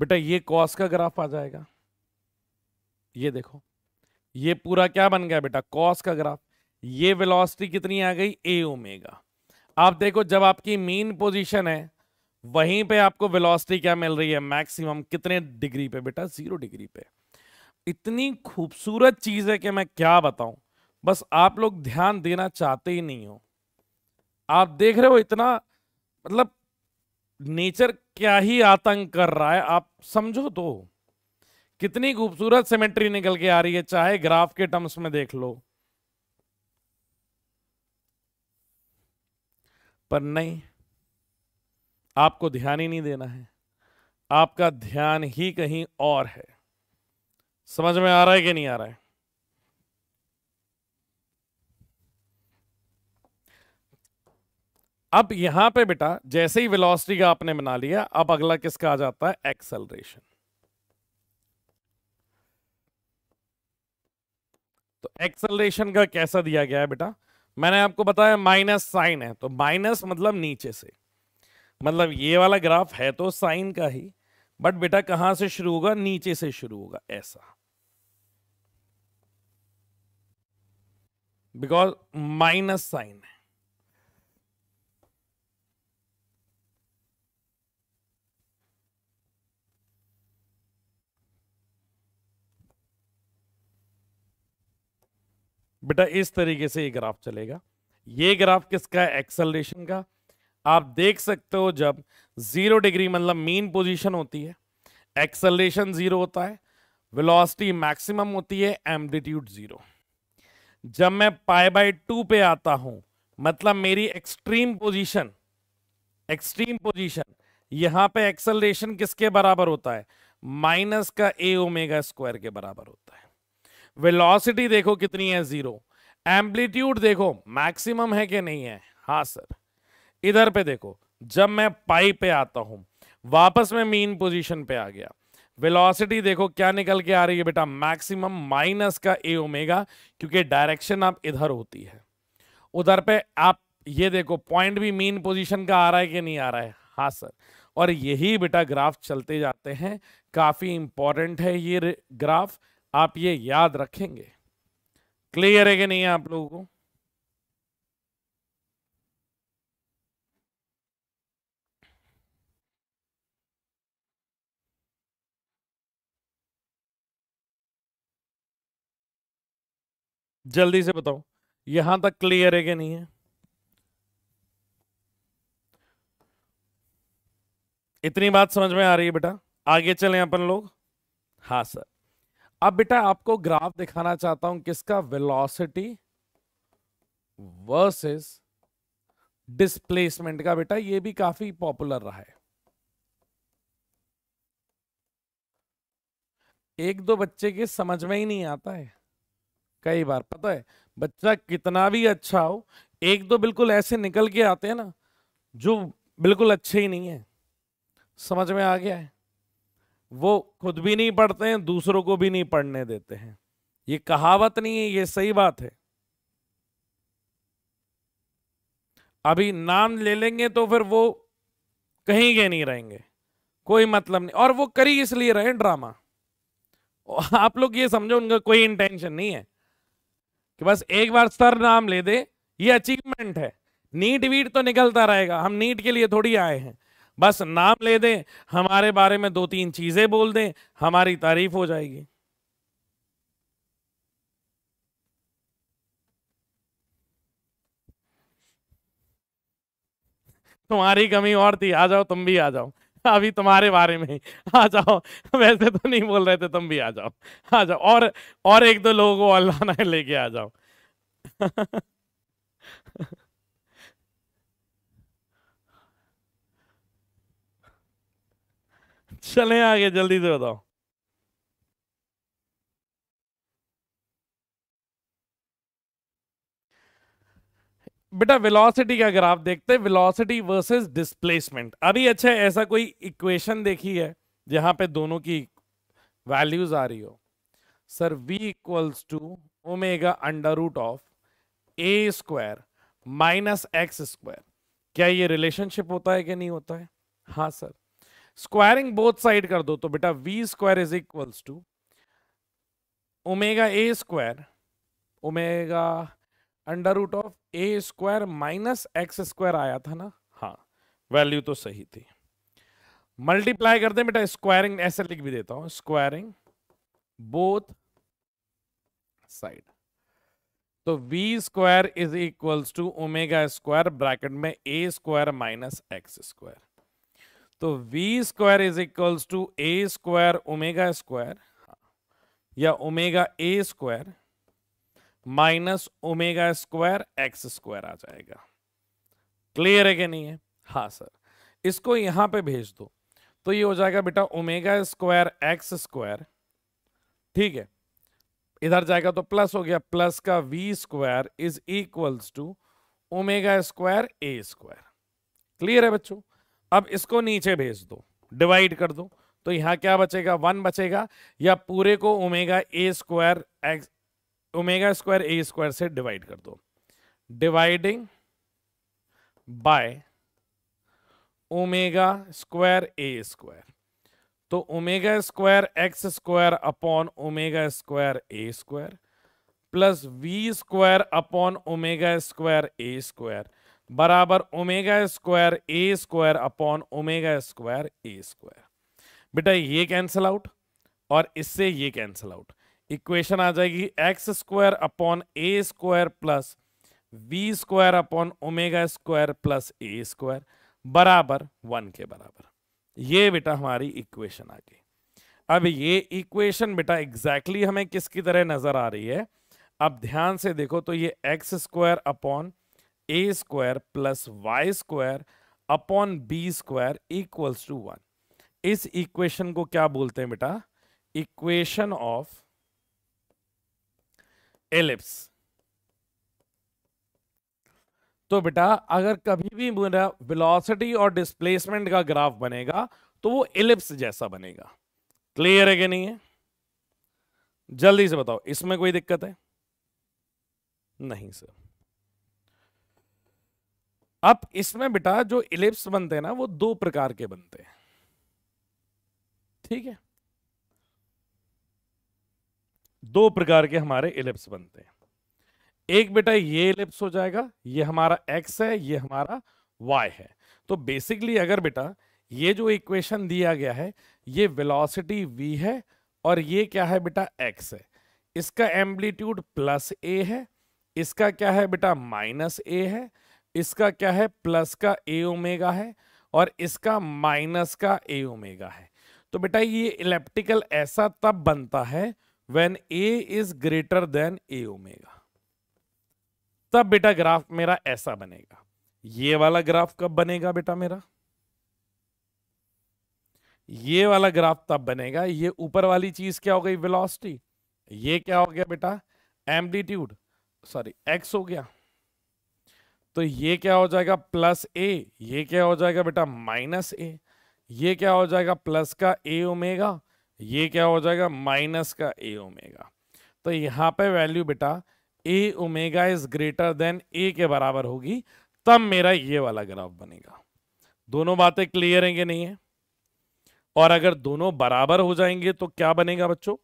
बेटा ये कॉस का ग्राफ आ जाएगा ये देखो ये पूरा क्या बन गया बेटा कॉस का ग्राफ ये वेलोसिटी कितनी आ गई ए ओमेगा आप देखो जब आपकी मेन पोजीशन है वहीं पे आपको वेलोसिटी क्या मिल रही है मैक्सिमम कितने डिग्री पे बेटा जीरो डिग्री पे इतनी खूबसूरत चीज है कि मैं क्या बताऊं बस आप लोग ध्यान देना चाहते ही नहीं हो आप देख रहे हो इतना मतलब नेचर क्या ही आतंक कर रहा है आप समझो तो कितनी खूबसूरत सिमेट्री निकल के आ रही है चाहे ग्राफ के टर्म्स में देख लो पर नहीं आपको ध्यान ही नहीं देना है आपका ध्यान ही कहीं और है समझ में आ रहा है कि नहीं आ रहा है अब यहां पे बेटा जैसे ही वेलोसिटी का आपने बना लिया अब अगला किसका आ जाता है एक्सेलरेशन तो एक्सलेशन का कैसा दिया गया है बेटा मैंने आपको बताया माइनस साइन है तो माइनस मतलब नीचे से मतलब ये वाला ग्राफ है तो साइन का ही बट बेटा कहां से शुरू होगा नीचे से शुरू होगा ऐसा बिकॉज माइनस साइन है बेटा इस तरीके से ये ग्राफ चलेगा ये ग्राफ किसका है एक्सलेशन का आप देख सकते हो जब जीरो डिग्री मतलब मेन पोजीशन होती है एक्सलेशन जीरो होता है वेलोसिटी मैक्सिमम होती है एम्पलीट्यूड जीरो जब मैं पाई बाई टू पे आता हूं मतलब मेरी एक्सट्रीम पोजीशन एक्सट्रीम पोजीशन यहां पे एक्सलेशन किसके बराबर होता है माइनस का ए ओमेगा स्क्वायर के बराबर होता है वेलोसिटी देखो कितनी है जीरो एम्पलीट्यूड देखो मैक्सिमम है कि नहीं है हाँ सर इधर पे देखो जब मैं पाई पे आता हूं वापस मैं मीन पोजीशन पे आ गया वेलोसिटी देखो क्या निकल के आ रही है बेटा मैक्सिमम माइनस का ए ओमेगा क्योंकि डायरेक्शन आप इधर होती है उधर पे आप ये देखो पॉइंट भी मीन पोजीशन का आ रहा है कि नहीं आ रहा है हाँ सर और यही बेटा ग्राफ चलते जाते हैं काफ़ी इंपॉर्टेंट है ये ग्राफ आप ये याद रखेंगे क्लियर है कि नहीं है आप लोगों को जल्दी से बताओ यहां तक क्लियर है कि नहीं है इतनी बात समझ में आ रही है बेटा आगे चलें अपन लोग हाँ सर अब बेटा आपको ग्राफ दिखाना चाहता हूं किसका वेलोसिटी वर्सेस डिस्प्लेसमेंट का बेटा ये भी काफी पॉपुलर रहा है एक दो बच्चे के समझ में ही नहीं आता है कई बार पता है बच्चा कितना भी अच्छा हो एक दो बिल्कुल ऐसे निकल के आते हैं ना जो बिल्कुल अच्छे ही नहीं है समझ में आ गया है वो खुद भी नहीं पढ़ते हैं दूसरों को भी नहीं पढ़ने देते हैं ये कहावत नहीं है ये सही बात है अभी नाम ले लेंगे तो फिर वो कहीं के नहीं रहेंगे कोई मतलब नहीं और वो करी इसलिए रहे ड्रामा आप लोग ये समझो उनका कोई इंटेंशन नहीं है कि बस एक बार सर नाम ले दे ये अचीवमेंट है नीट वीट तो निकलता रहेगा हम नीट के लिए थोड़ी आए हैं बस नाम ले दें हमारे बारे में दो तीन चीजें बोल दें हमारी तारीफ हो जाएगी तुम्हारी कमी और थी आ जाओ तुम भी आ जाओ अभी तुम्हारे बारे में आ जाओ वैसे तो नहीं बोल रहे थे तुम भी आ जाओ आ जाओ और और एक दो लोगों को अल्लाह ने लेके आ जाओ चले आगे जल्दी से बताओ बेटा वेलोसिटी का अगर आप देखते हैं वेलोसिटी वर्सेस डिस्प्लेसमेंट अभी अच्छा ऐसा कोई इक्वेशन देखी है जहां पे दोनों की वैल्यूज आ रही हो sir v equals to omega under root of A square minus x square क्या ये रिलेशनशिप होता है कि नहीं होता है हाँ सर स्क्वायरिंग बोथ साइड कर दो तो बेटा v square is equals to omega A square omega under root of A square minus x square आया था ना हाँ वैल्यू तो सही थी मल्टीप्लाई करते दे बेटा स्क्वायरिंग ऐसे लिख भी देता हूं स्क्वायरिंग बोथ साइड तो v square is equals to omega square bracket में a square minus x square तो v square is equals to a square omega square या ओमेगा ए square minus omega square x square आ जाएगा clear है कि नहीं है हाँ सर इसको यहां पे भेज दो तो ये हो जाएगा बेटा ओमेगा स्क्वायर एक्स स्क्वायर ठीक है इधर जाएगा तो प्लस हो गया प्लस का v square is equals to omega square A square clear है बच्चों अब इसको नीचे भेज दो डिवाइड कर दो तो यहां क्या बचेगा वन बचेगा या पूरे को ओमेगा ए स्क्वायर एक्स ओमेगा स्क्वायर ए स्क्वायर से डिवाइड कर दो dividing by omega square A square तो omega square x square upon omega square ए square plus v square upon omega square ए स्क्वायर बराबर ओमेगा स्क्वायर ए square upon omega square ए square बेटा ये cancel out और इससे ये cancel out equation आ जाएगी x square upon a square plus v square upon omega square plus A square बराबर one के बराबर ये बेटा हमारी इक्वेशन आ गई अब ये इक्वेशन बेटा एग्जैक्टली exactly हमें किसकी तरह नजर आ रही है अब ध्यान से देखो तो ये x square upon a square plus y square upon b square equals to one इस इक्वेशन को क्या बोलते हैं बेटा इक्वेशन ऑफ एलिप्स तो बेटा अगर कभी भी मेरा वेलोसिटी और डिस्प्लेसमेंट का ग्राफ बनेगा तो वो एलिप्स जैसा बनेगा क्लियर है कि नहीं है जल्दी से बताओ इसमें कोई दिक्कत है नहीं सर अब इसमें बेटा जो इलिप्स बनते हैं ना वो दो प्रकार के बनते हैं ठीक है दो प्रकार के हमारे इलिप्स बनते हैं एक बेटा ये इलिप्स हो जाएगा ये हमारा एक्स है ये हमारा वाई है तो बेसिकली अगर बेटा ये जो इक्वेशन दिया गया है ये वेलोसिटी वी है और ये क्या है बेटा एक्स है इसका एम्पलीट्यूड प्लस ए है इसका क्या है बेटा माइनस ए है इसका क्या है प्लस का ए ओमेगा है और इसका माइनस का ए ओमेगा है तो बेटा ये इलेप्टिकल ऐसा तब बनता है when a is greater than a omega तब बेटा ग्राफ मेरा ऐसा बनेगा ये वाला ग्राफ कब बनेगा बेटा मेरा ये वाला ग्राफ तब बनेगा ये ऊपर वाली चीज क्या हो गई वेलोसिटी ये क्या हो गया बेटा एम्पलीट्यूड सॉरी एक्स हो गया तो ये क्या हो जाएगा प्लस ए ये क्या हो जाएगा बेटा माइनस ए ये क्या हो जाएगा प्लस का ए ओमेगा ये क्या हो जाएगा माइनस का ए ओमेगा तो यहाँ पे वैल्यू बेटा ए omega is greater than a के बराबर होगी तब मेरा ये वाला ग्राफ बनेगा दोनों बातें क्लियर हैं कि नहीं है और अगर दोनों बराबर हो जाएंगे तो क्या बनेगा बच्चों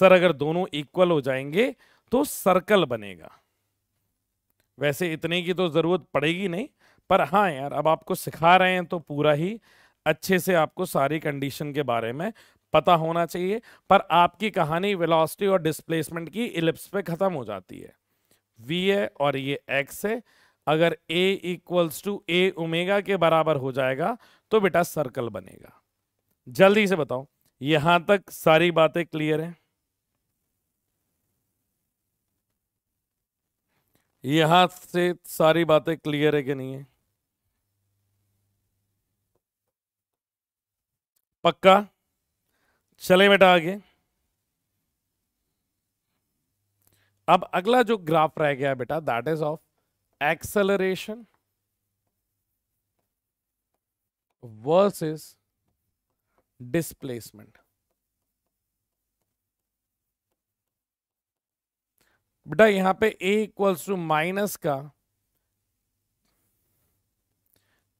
सर अगर दोनों इक्वल हो जाएंगे तो सर्कल बनेगा वैसे इतने की तो ज़रूरत पड़ेगी नहीं पर हाँ यार अब आपको सिखा रहे हैं तो पूरा ही अच्छे से आपको सारी कंडीशन के बारे में पता होना चाहिए पर आपकी कहानी वेलोसिटी और डिस्प्लेसमेंट की इलिप्स पे ख़त्म हो जाती है वी है और ये एक्स है अगर a equals to a omega के बराबर हो जाएगा तो बेटा सर्कल बनेगा जल्दी से बताओ यहां तक सारी बातें क्लियर हैं यहां से सारी बातें क्लियर है कि नहीं है पक्का चले बेटा आगे अब अगला जो ग्राफ रह गया बेटा that is of acceleration versus displacement बेटा यहाँ पे a इक्वल्स टू माइनस का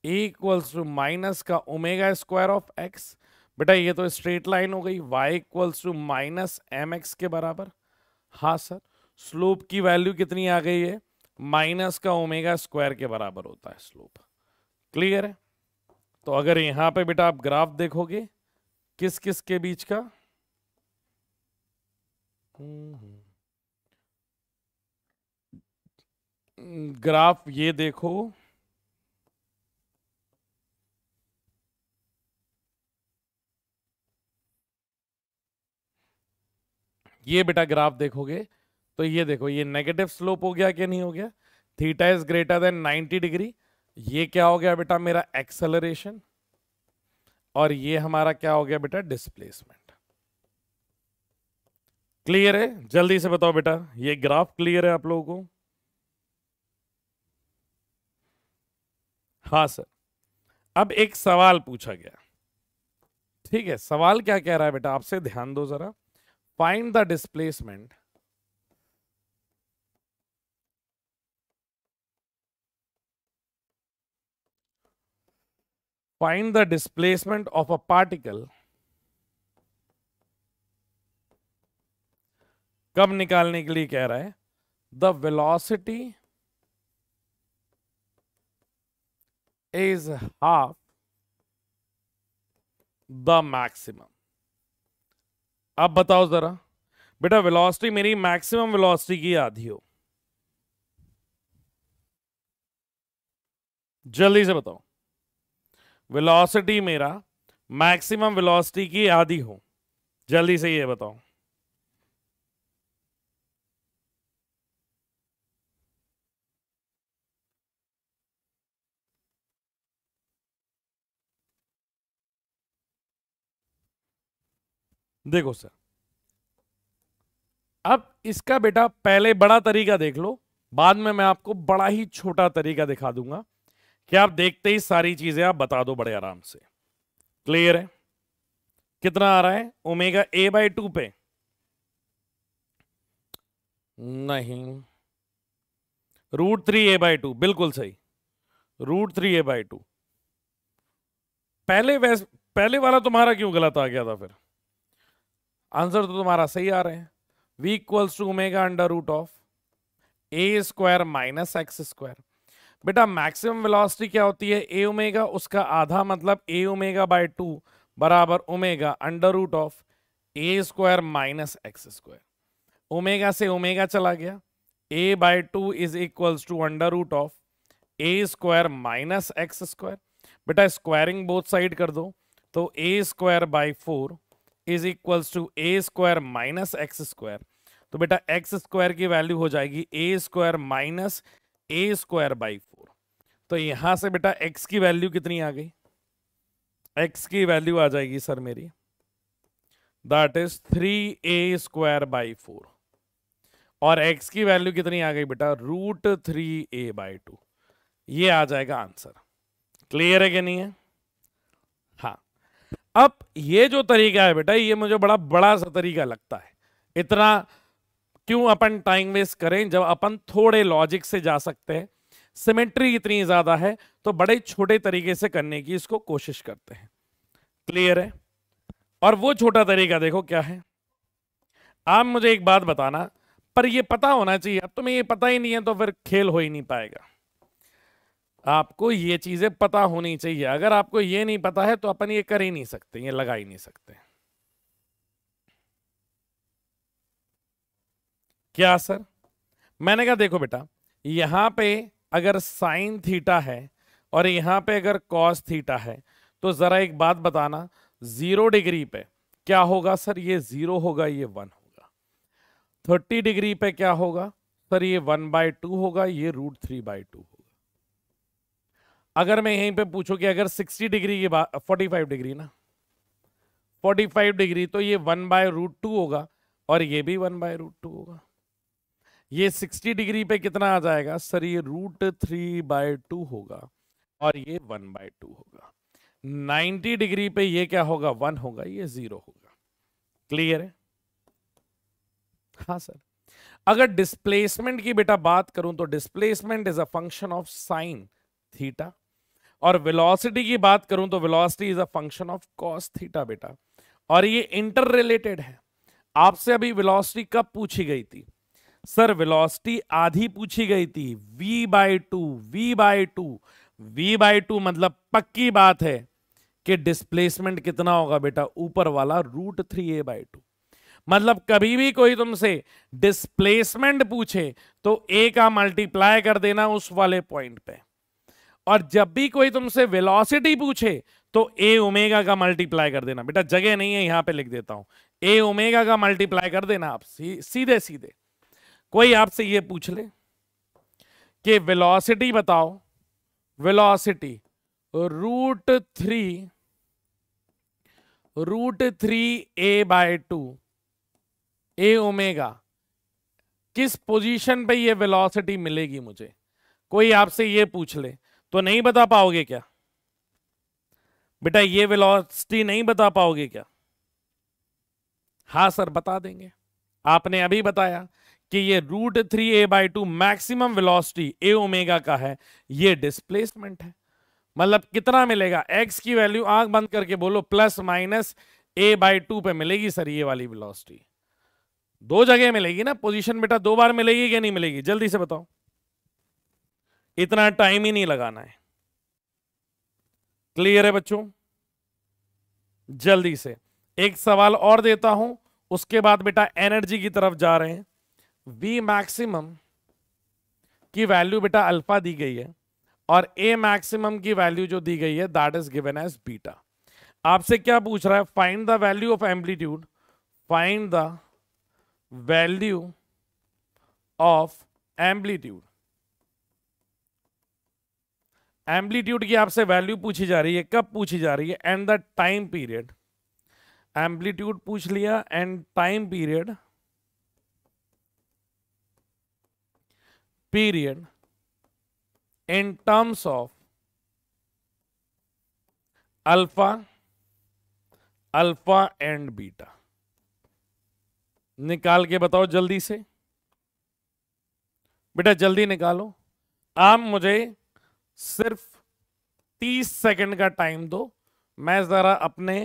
a इक्वल्स टू माइनस का ओमेगा स्क्वायर ऑफ x बेटा ये तो स्ट्रेट लाइन हो गई y equals to minus m के बराबर हाँ सर स्लोप की वैल्यू कितनी आ गई है माइनस का ओमेगा स्क्वायर के बराबर होता है स्लोप क्लियर है तो अगर यहाँ पे बेटा आप ग्राफ देखोगे किस किस के बीच का हम्म, हम्म। ग्राफ ये देखो ये बेटा ग्राफ देखोगे तो ये देखो ये नेगेटिव स्लोप हो गया कि नहीं हो गया theta is greater than 90 degree ये क्या हो गया बेटा मेरा एक्सेलरेशन और ये हमारा क्या हो गया बेटा डिस्प्लेसमेंट क्लियर है जल्दी से बताओ बेटा ये ग्राफ क्लियर है आप लोगों को हाँ सर अब एक सवाल पूछा गया ठीक है सवाल क्या कह रहा है बेटा आपसे ध्यान दो जरा find the displacement find the displacement of a particle कब निकालने के लिए कह रहा है the velocity is half the maximum अब बताओ जरा बेटा velocity मेरी मैक्सिमम velocity की आधी हो जल्दी से बताओ velocity मेरा मैक्सिमम velocity की आधी हो जल्दी से ये बताओ देखो सर अब इसका बेटा पहले बड़ा तरीका देख लो बाद में मैं आपको बड़ा ही छोटा तरीका दिखा दूंगा कि आप देखते ही सारी चीजें आप बता दो बड़े आराम से क्लियर है कितना आ रहा है ओमेगा ए बाई टू पे नहीं root three a by two बिल्कुल सही root three a by two पहले वैस पहले वाला तुम्हारा क्यों गलत आ गया था फिर आंसर तो तुम्हारा सही आ रहा है v equals to omega under root of A square minus x square बेटा मैक्सिमम वेलोसिटी क्या होती है ए ओमेगा उसका आधा मतलब ए ओमेगा बाय टू बराबर omega under root of A square minus x square omega से ओमेगा चला गया a by two is equals to under root of A square minus x square बेटा squaring both side कर दो तो a square by four is equals to a square minus x square तो बेटा x square की value हो जाएगी a square minus a square by four तो यहां से बेटा एक्स की वैल्यू कितनी आ गई एक्स की वैल्यू आ जाएगी सर मेरी that is three a square by four और एक्स की वैल्यू कितनी आ गई बेटा root three a by two ये आ जाएगा आंसर क्लियर है कि नहीं है हाँ अब ये जो तरीका है बेटा ये मुझे बड़ा बड़ा सा तरीका लगता है इतना क्यों अपन टाइम वेस्ट करें जब अपन थोड़े लॉजिक से जा सकते हैं सिमेट्री इतनी ज्यादा है तो बड़े छोटे तरीके से करने की इसको कोशिश करते हैं क्लियर है और वो छोटा तरीका देखो क्या है आप मुझे एक बात बताना पर ये पता होना चाहिए अब तुम्हें ये पता ही नहीं है तो फिर खेल हो ही नहीं पाएगा आपको ये चीजें पता होनी चाहिए अगर आपको ये नहीं पता है तो अपन ये कर ही नहीं सकते ये लगा ही नहीं सकते क्या सर मैंने कहा देखो बेटा यहां पे अगर साइन थीटा है और यहां पे अगर कॉस थीटा है तो जरा एक बात बताना जीरो डिग्री पे क्या होगा सर ये जीरो होगा ये वन होगा थर्टी डिग्री पे क्या होगा सर ये वन बाय टू होगा ये रूट थ्री बाय टू होगा अगर मैं यहीं पे पूछूं कि अगर 60 डिग्री के बाद 45 डिग्री ना 45 डिग्री तो ये वन बाय रूट टू होगा और ये भी वन बाय रूट टू होगा ये 60 डिग्री पे कितना आ जाएगा सर ये रूट थ्री बाय टू होगा और ये वन बाय टू होगा 90 डिग्री पे ये क्या होगा वन होगा ये जीरो होगा क्लियर है हाँ सर अगर डिस्प्लेसमेंट की बेटा बात करूं तो displacement is a function of sine theta और वेलोसिटी की बात करूं तो velocity is a function of cos theta बेटा और ये इंटर रिलेटेड है आपसे अभी वेलोसिटी कब पूछी गई थी सर वेलोसिटी आधी पूछी गई थी v by two v by two v by two मतलब पक्की बात है कि डिस्प्लेसमेंट कितना होगा बेटा ऊपर वाला root three a by two मतलब कभी भी कोई तुमसे डिस्प्लेसमेंट पूछे तो a का मल्टीप्लाई कर देना उस वाले पॉइंट पे और जब भी कोई तुमसे वेलोसिटी पूछे तो ए ओमेगा का मल्टीप्लाई कर देना बेटा जगह नहीं है यहां पे लिख देता हूं ए ओमेगा का मल्टीप्लाई कर देना आप सी, सीधे सीधे कोई आपसे ये पूछ ले कि वेलोसिटी बताओ velocity root three root three a by two A omega किस पोजीशन पे ये वेलोसिटी मिलेगी मुझे कोई आपसे ये पूछ ले तो नहीं बता पाओगे क्या बेटा ये वेलोसिटी नहीं बता पाओगे क्या हाँ सर बता देंगे आपने अभी बताया कि ये root three a by two maximum velocity a omega का है ये डिस्प्लेसमेंट है मतलब कितना मिलेगा एक्स की वैल्यू आंख बंद करके बोलो plus minus a by two पे मिलेगी सर ये वाली वेलोसिटी दो जगह मिलेगी ना पोजीशन बेटा दो बार मिलेगी या नहीं मिलेगी जल्दी से बताओ इतना टाइम ही नहीं लगाना है क्लियर है बच्चों जल्दी से एक सवाल और देता हूं उसके बाद बेटा एनर्जी की तरफ जा रहे हैं वी मैक्सिमम की वैल्यू बेटा अल्फा दी गई है और ए मैक्सिमम की वैल्यू जो दी गई है that is given as beta आपसे क्या पूछ रहा है find the value of amplitude find the value of amplitude amplitude की आपसे वैल्यू पूछी जा रही है कब पूछी जा रही है and the time period amplitude पूछ लिया and time period period in terms of alpha alpha and beta निकाल के बताओ जल्दी से बेटा जल्दी निकालो आप मुझे सिर्फ तीस सेकंड का टाइम दो मैं ज़रा अपने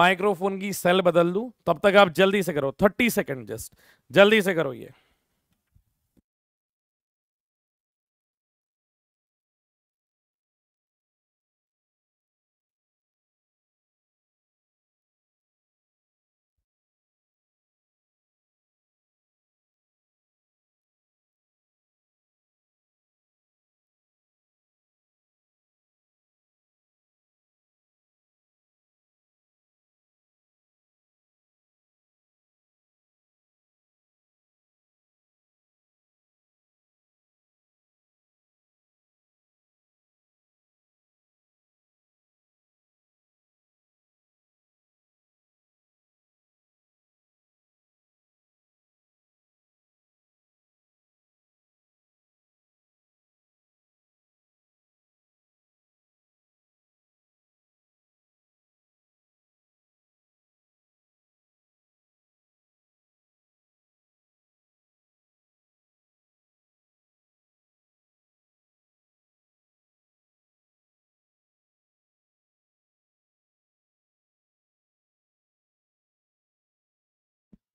माइक्रोफोन की सेल बदल दूं तब तक आप जल्दी से करो थर्टी सेकंड जस्ट जल्दी से करो ये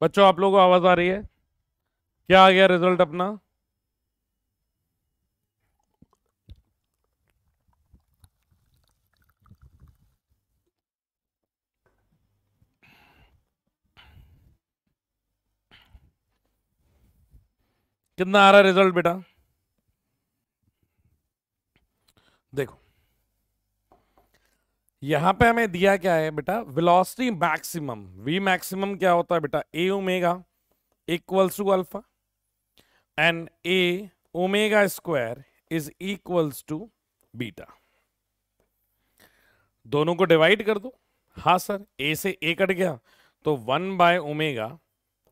बच्चों आप लोगों को आवाज आ रही है क्या आ गया रिजल्ट अपना कितना आ रहा है रिजल्ट बेटा देखो यहां पे हमें दिया क्या है बेटा वेलोसिटी मैक्सिमम वी मैक्सिमम क्या होता है बेटा ए omega equals to alpha and A omega square is equals to beta दोनों को डिवाइड कर दो हाँ सर ए से ए कट गया तो one by omega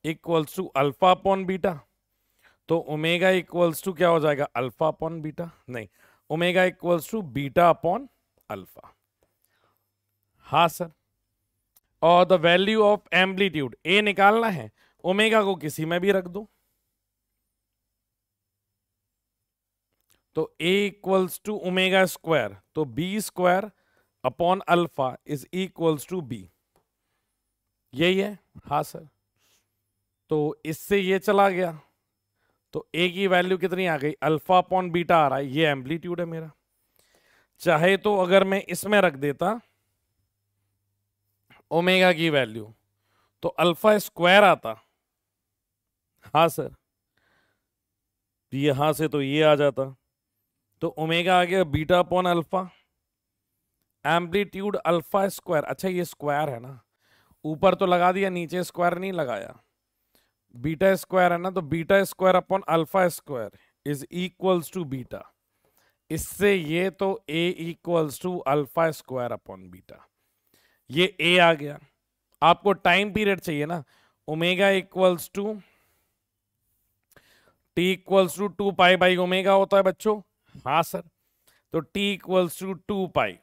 equals to alpha upon beta तो ओमेगा इक्वल्स टू क्या हो जाएगा अल्फा अपॉन बीटा नहीं omega equals to beta upon alpha हाँ सर और the value of amplitude A निकालना है ओमेगा को किसी में भी रख दो तो A equals to omega square तो B square upon alpha is equals to B यही है हाँ सर तो इससे ये चला गया तो ए की वैल्यू कितनी आ गई अल्फा अपॉन बीटा आ रहा है ये एम्पलीट्यूड है मेरा चाहे तो अगर मैं इसमें रख देता ओमेगा की वैल्यू तो अल्फा स्क्वायर आता हाँ सर तो यहां से तो ये आ जाता तो ओमेगा आ गया beta upon alpha amplitude alpha square अच्छा ये स्क्वायर है ना ऊपर तो लगा दिया नीचे स्क्वायर नहीं लगाया बीटा स्क्वायर है ना तो beta square upon alpha square is equals to beta इससे ये तो A equals to alpha square upon beta ये ए आ गया आपको टाइम पीरियड चाहिए ना omega equals to T equals to two pi by omega होता है बच्चों हाँ सर तो T equals to two pi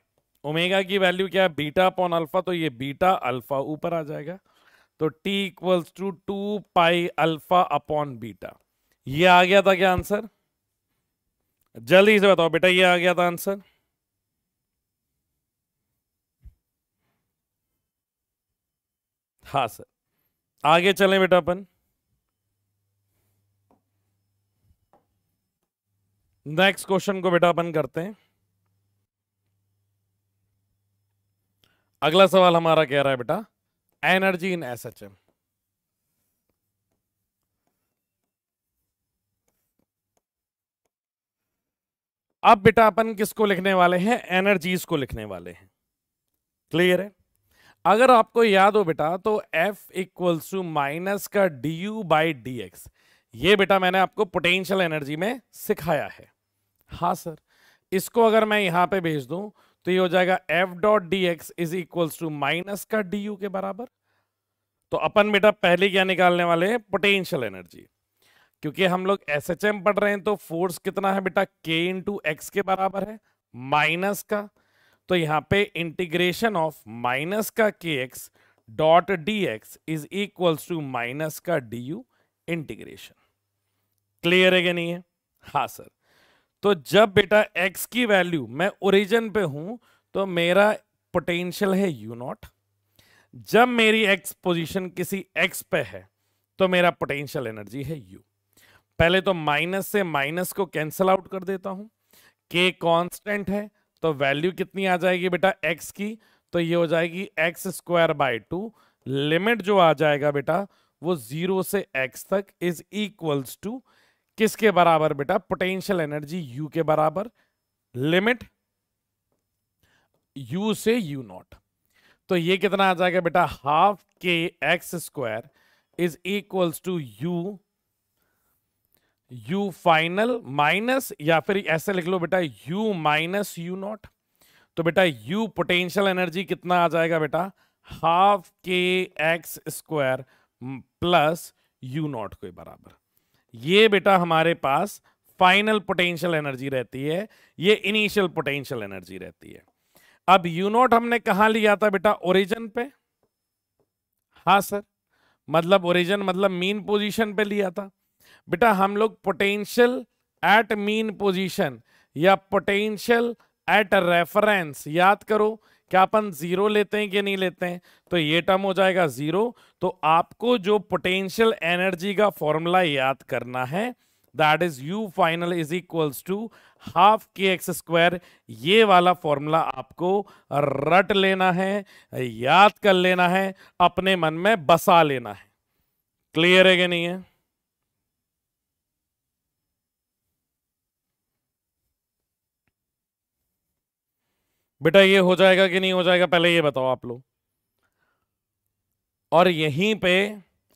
omega की वैल्यू क्या है बीटा अपॉन अल्फा तो ये बीटा अल्फा ऊपर आ जाएगा तो T equals to two pi alpha upon beta ये आ गया था क्या आंसर जल्दी से बताओ बेटा ये आ गया था आंसर हाँ सर आगे चलें बेटा अपन नेक्स्ट क्वेश्चन को बेटा अपन करते हैं अगला सवाल हमारा कह रहा है बेटा energy in S H M अब बेटा अपन किसको लिखने वाले हैं एनर्जीज को लिखने वाले हैं क्लियर है अगर आपको याद हो बेटा तो एफ इक्वल्स टू माइनस का D U by D X ये बेटा मैंने आपको पोटेंशियल एनर्जी में सिखाया है हाँ सर इसको अगर मैं यहां पे भेज दूं तो ये हो जाएगा F dot D X is equals to minus का डी यू के बराबर तो अपन बेटा पहले क्या निकालने वाले हैं पोटेंशियल एनर्जी क्योंकि हम लोग एस एच एम पढ़ रहे हैं तो फोर्स कितना है बेटा के इन एक्स के बराबर है माइनस का तो यहाँ पे इंटीग्रेशन ऑफ माइनस का के X dot D X is equals to minus का डी यू इंटीग्रेशन क्लियर है क्या नहीं है हाँ सर तो जब बेटा एक्स की वैल्यू मैं ओरिजिन पे हूं तो मेरा पोटेंशियल है यू नॉट जब मेरी एक्स पोजीशन किसी एक्स पे है तो मेरा पोटेंशियल एनर्जी है यू पहले तो माइनस से माइनस को कैंसिल आउट कर देता हूं के कांस्टेंट है तो वैल्यू कितनी आ जाएगी बेटा एक्स की तो ये हो जाएगी x square by two limit जो आ जाएगा बेटा वो जीरो से एक्स तक इज इक्वल्स टू किसके बराबर बेटा पोटेंशियल एनर्जी यू के बराबर लिमिट यू से यू नॉट तो ये कितना आ जाएगा बेटा हाफ के x square is equals to U U final minus या फिर ऐसे लिख लो बेटा यू माइनस यू नॉट तो बेटा यू पोटेंशियल एनर्जी कितना आ जाएगा बेटा हाफ के x square plus U naught के बराबर ये बेटा हमारे पास फाइनल पोटेंशियल एनर्जी रहती है ये इनिशियल पोटेंशियल एनर्जी रहती है अब यू नॉट हमने कहा लिया था बेटा ओरिजन पे हाँ सर मतलब ओरिजन मतलब मीन पोजीशन पे लिया था बेटा हम लोग पोटेंशियल एट मीन पोजीशन या पोटेंशियल एट रेफरेंस याद करो क्या अपन जीरो लेते हैं कि नहीं लेते हैं तो ये टर्म हो जाएगा जीरो तो आपको जो पोटेंशियल एनर्जी का फॉर्मूला याद करना है that is U final is equals to half के एक्स स्क्वायर ये वाला फॉर्मूला आपको रट लेना है याद कर लेना है अपने मन में बसा लेना है क्लियर है कि नहीं है बेटा ये हो जाएगा कि नहीं हो जाएगा पहले ये बताओ आप लोग और यहीं पे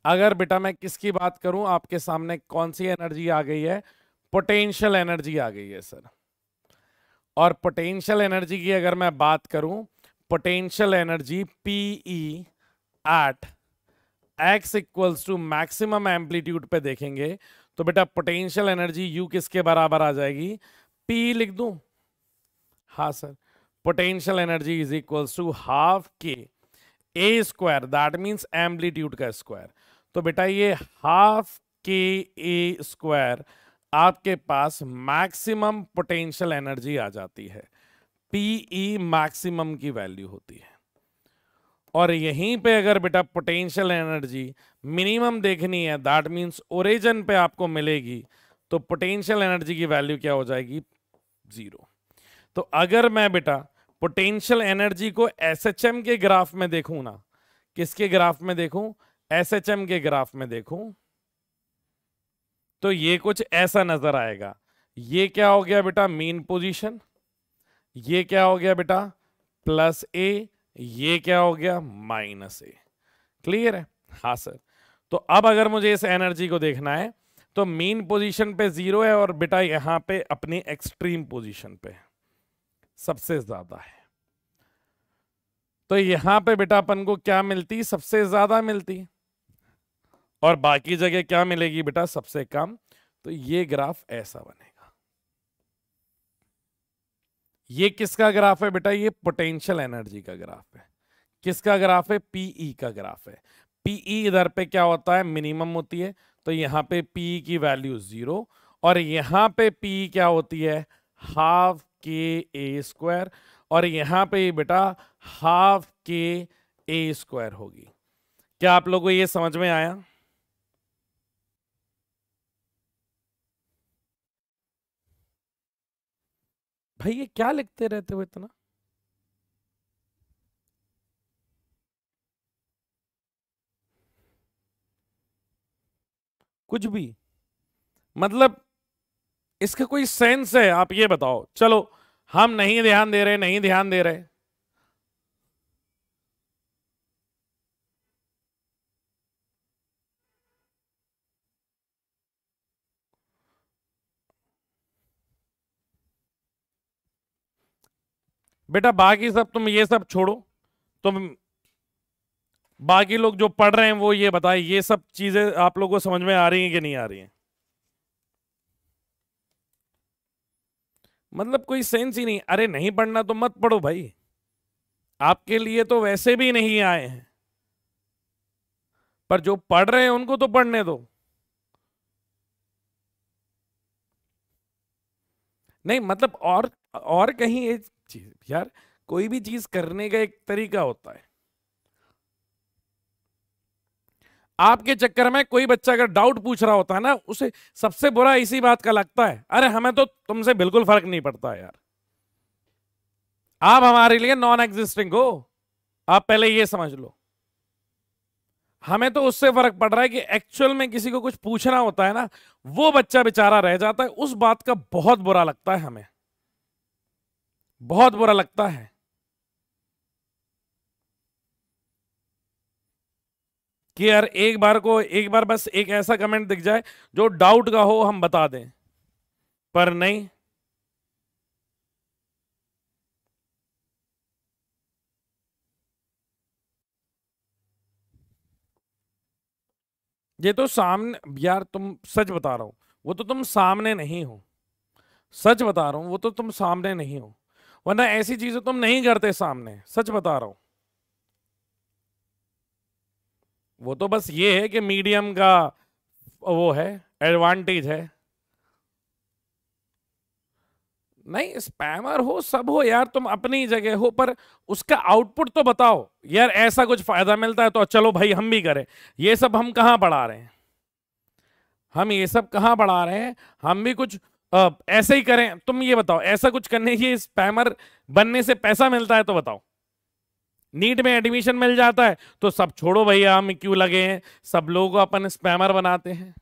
अगर बेटा मैं किसकी बात करूं आपके सामने कौन सी एनर्जी आ गई है पोटेंशियल एनर्जी आ गई है सर और पोटेंशियल एनर्जी की अगर मैं बात करूं potential energy P E at x equals to maximum amplitude पे देखेंगे तो बेटा पोटेंशियल एनर्जी यू किसके बराबर आ जाएगी पी लिख दू हाँ sir potential energy is equals to half के A square that means amplitude का स्क्वायर तो बेटा ये हाफ के ए स्क्वायर आपके पास मैक्सिमम पोटेंशियल एनर्जी आ जाती है पीई मैक्सिमम e की वैल्यू होती है और यहीं पे अगर बेटा पोटेंशियल एनर्जी मिनिमम देखनी है दैट मीन्स ओरिजिन पे आपको मिलेगी तो पोटेंशियल एनर्जी की वैल्यू क्या हो जाएगी ज़ीरो तो अगर मैं बेटा पोटेंशियल एनर्जी को एस के ग्राफ में देखूं ना किसके ग्राफ में देखूं एस के ग्राफ में देखूं तो ये कुछ ऐसा नजर आएगा ये क्या हो गया बेटा मेन पोजीशन ये क्या हो गया बेटा प्लस ए ये क्या हो गया माइनस ए क्लियर है हा सर तो अब अगर मुझे इस एनर्जी को देखना है तो मेन पोजीशन पे जीरो है और बेटा यहां पे अपनी एक्सट्रीम पोजीशन पे है सबसे ज्यादा है तो यहां पे बेटा अपन को क्या मिलती सबसे ज्यादा मिलती और बाकी जगह क्या मिलेगी बेटा सबसे कम तो ये ग्राफ ऐसा बनेगा ये किसका ग्राफ है बेटा ये पोटेंशियल एनर्जी का ग्राफ है किसका ग्राफ है पीई e का ग्राफ है पीई e इधर पे क्या होता है मिनिमम होती है तो यहां पे पीई e की वैल्यू जीरो और यहां पे पीई क्या होती है हाफ के ए स्क्वायर और यहाँ पे बेटा हाफ के ए स्क्वायर होगी क्या आप लोगों को ये समझ में आया भाई ये क्या लिखते रहते हो इतना कुछ भी मतलब इसका कोई सेंस है आप ये बताओ चलो हम नहीं ध्यान दे रहे नहीं ध्यान दे रहे बेटा बाकी सब तुम ये सब छोड़ो तुम बाकी लोग जो पढ़ रहे हैं वो ये बताए ये सब चीजें आप लोगों को समझ में आ रही हैं कि नहीं आ रही हैं मतलब कोई सेंस ही नहीं अरे नहीं पढ़ना तो मत पढ़ो भाई आपके लिए तो वैसे भी नहीं आए हैं पर जो पढ़ रहे हैं उनको तो पढ़ने दो नहीं मतलब और और कहीं एक चीज यार कोई भी चीज करने का एक तरीका होता है आपके चक्कर में कोई बच्चा अगर डाउट पूछ रहा होता है ना उसे सबसे बुरा इसी बात का लगता है अरे हमें तो तुमसे बिल्कुल फर्क नहीं पड़ता यार आप हमारे लिए नॉन एग्जिस्टिंग हो आप पहले यह समझ लो हमें तो उससे फर्क पड़ रहा है कि एक्चुअल में किसी को कुछ पूछना होता है ना वो बच्चा बेचारा रह जाता है उस बात का बहुत बुरा लगता है हमें बहुत बुरा लगता है कि यार एक बार को एक बार बस एक ऐसा कमेंट दिख जाए जो डाउट का हो हम बता दें पर नहीं ये तो सामने यार तुम सच बता रहा हूं वो तो तुम सामने नहीं हो सच बता रहा हूं वो तो तुम सामने नहीं हो वरना ऐसी चीजें तुम नहीं करते सामने सच बता रहा हूं वो तो बस ये है कि मीडियम का वो है एडवांटेज है नहीं स्पैमर हो सब हो यार तुम अपनी जगह हो पर उसका आउटपुट तो बताओ यार ऐसा कुछ फायदा मिलता है तो चलो भाई हम भी करें ये सब हम कहां बढ़ा रहे हैं हम ये सब कहां बढ़ा रहे हैं हम भी कुछ आ, ऐसे ही करें तुम ये बताओ ऐसा कुछ करने ये स्पैमर बनने से पैसा मिलता है तो बताओ नीट में एडमिशन मिल जाता है तो सब छोड़ो भैया हम क्यों लगे हैं सब लोगों को अपन स्पैमर बनाते हैं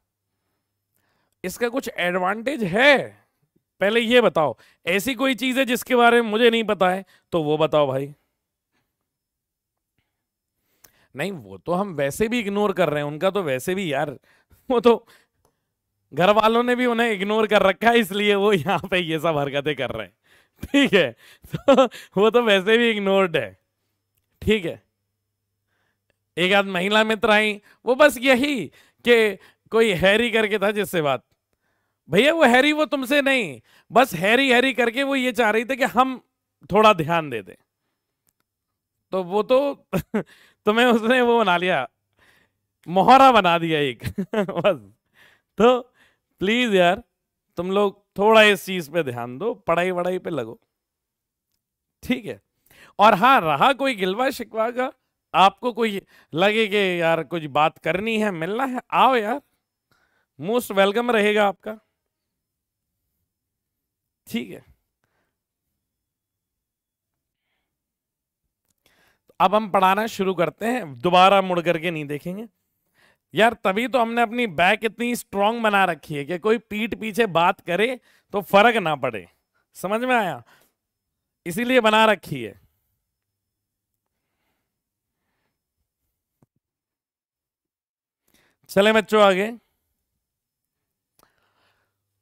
इसका कुछ एडवांटेज है पहले ये बताओ ऐसी कोई चीज है जिसके बारे में मुझे नहीं पता है तो वो बताओ भाई नहीं वो तो हम वैसे भी इग्नोर कर रहे हैं उनका तो वैसे भी यार वो तो घर वालों ने भी उन्हें इग्नोर कर रखा है इसलिए वो यहां पे ये सब हरकतें कर रहे हैं ठीक है तो वो तो वैसे भी इग्नोर्ड है ठीक है एक आध महिला मित्र आई वो बस यही कि कोई हैरी करके था जिससे बात भैया वो हैरी वो तुमसे नहीं बस हैरी हैरी करके वो ये चाह रही थी कि हम थोड़ा ध्यान दे दें तो वो तो तुम्हें उसने वो बना लिया मोहरा बना दिया एक बस तो प्लीज यार तुम लोग थोड़ा इस चीज पे ध्यान दो पढ़ाई वढ़ाई पे लगो ठीक है और हाँ रहा कोई गिलवा शिकवा का आपको कोई लगे कि यार कुछ बात करनी है मिलना है आओ यार मोस्ट वेलकम रहेगा आपका ठीक है अब हम पढ़ाना शुरू करते हैं दोबारा मुड़ करके नहीं देखेंगे यार तभी तो हमने अपनी बैक इतनी स्ट्रांग बना रखी है कि कोई पीठ पीछे बात करे तो फर्क ना पड़े समझ में आया इसीलिए बना रखी है चले बच्चों आगे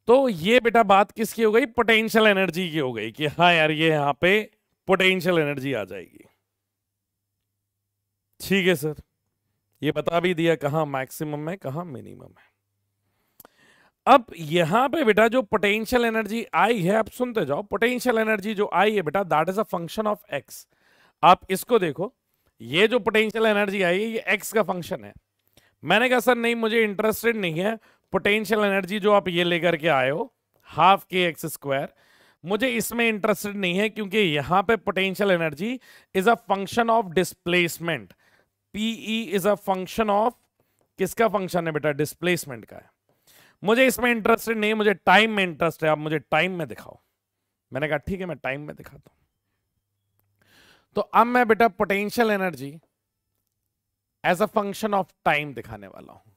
तो ये बेटा बात किसकी हो गई पोटेंशियल एनर्जी की हो गई कि हाँ यार ये यहां पे पोटेंशियल एनर्जी आ जाएगी ठीक है सर ये बता भी दिया कहा मैक्सिमम है कहा मिनिमम है अब यहां पे बेटा जो पोटेंशियल एनर्जी आई है आप सुनते जाओ पोटेंशियल एनर्जी जो आई है बेटा that is a function of X आप इसको देखो ये जो पोटेंशियल एनर्जी आई है ये एक्स का फंक्शन है मैंने कहा सर नहीं मुझे इंटरेस्टेड नहीं है पोटेंशियल एनर्जी जो आप ये लेकर के आए हो हाफ के एक्स स्क्वायर मुझे इसमें इंटरेस्टेड नहीं है क्योंकि यहां पे potential energy is a function of displacement PE is a function of किसका फंक्शन है बेटा डिस्प्लेसमेंट का है मुझे इसमें इंटरेस्टेड नहीं है मुझे टाइम में इंटरेस्ट है आप मुझे टाइम में दिखाओ मैंने कहा ठीक है मैं टाइम में दिखाता हूं तो अब मैं बेटा potential energy as a function of time दिखाने वाला हूं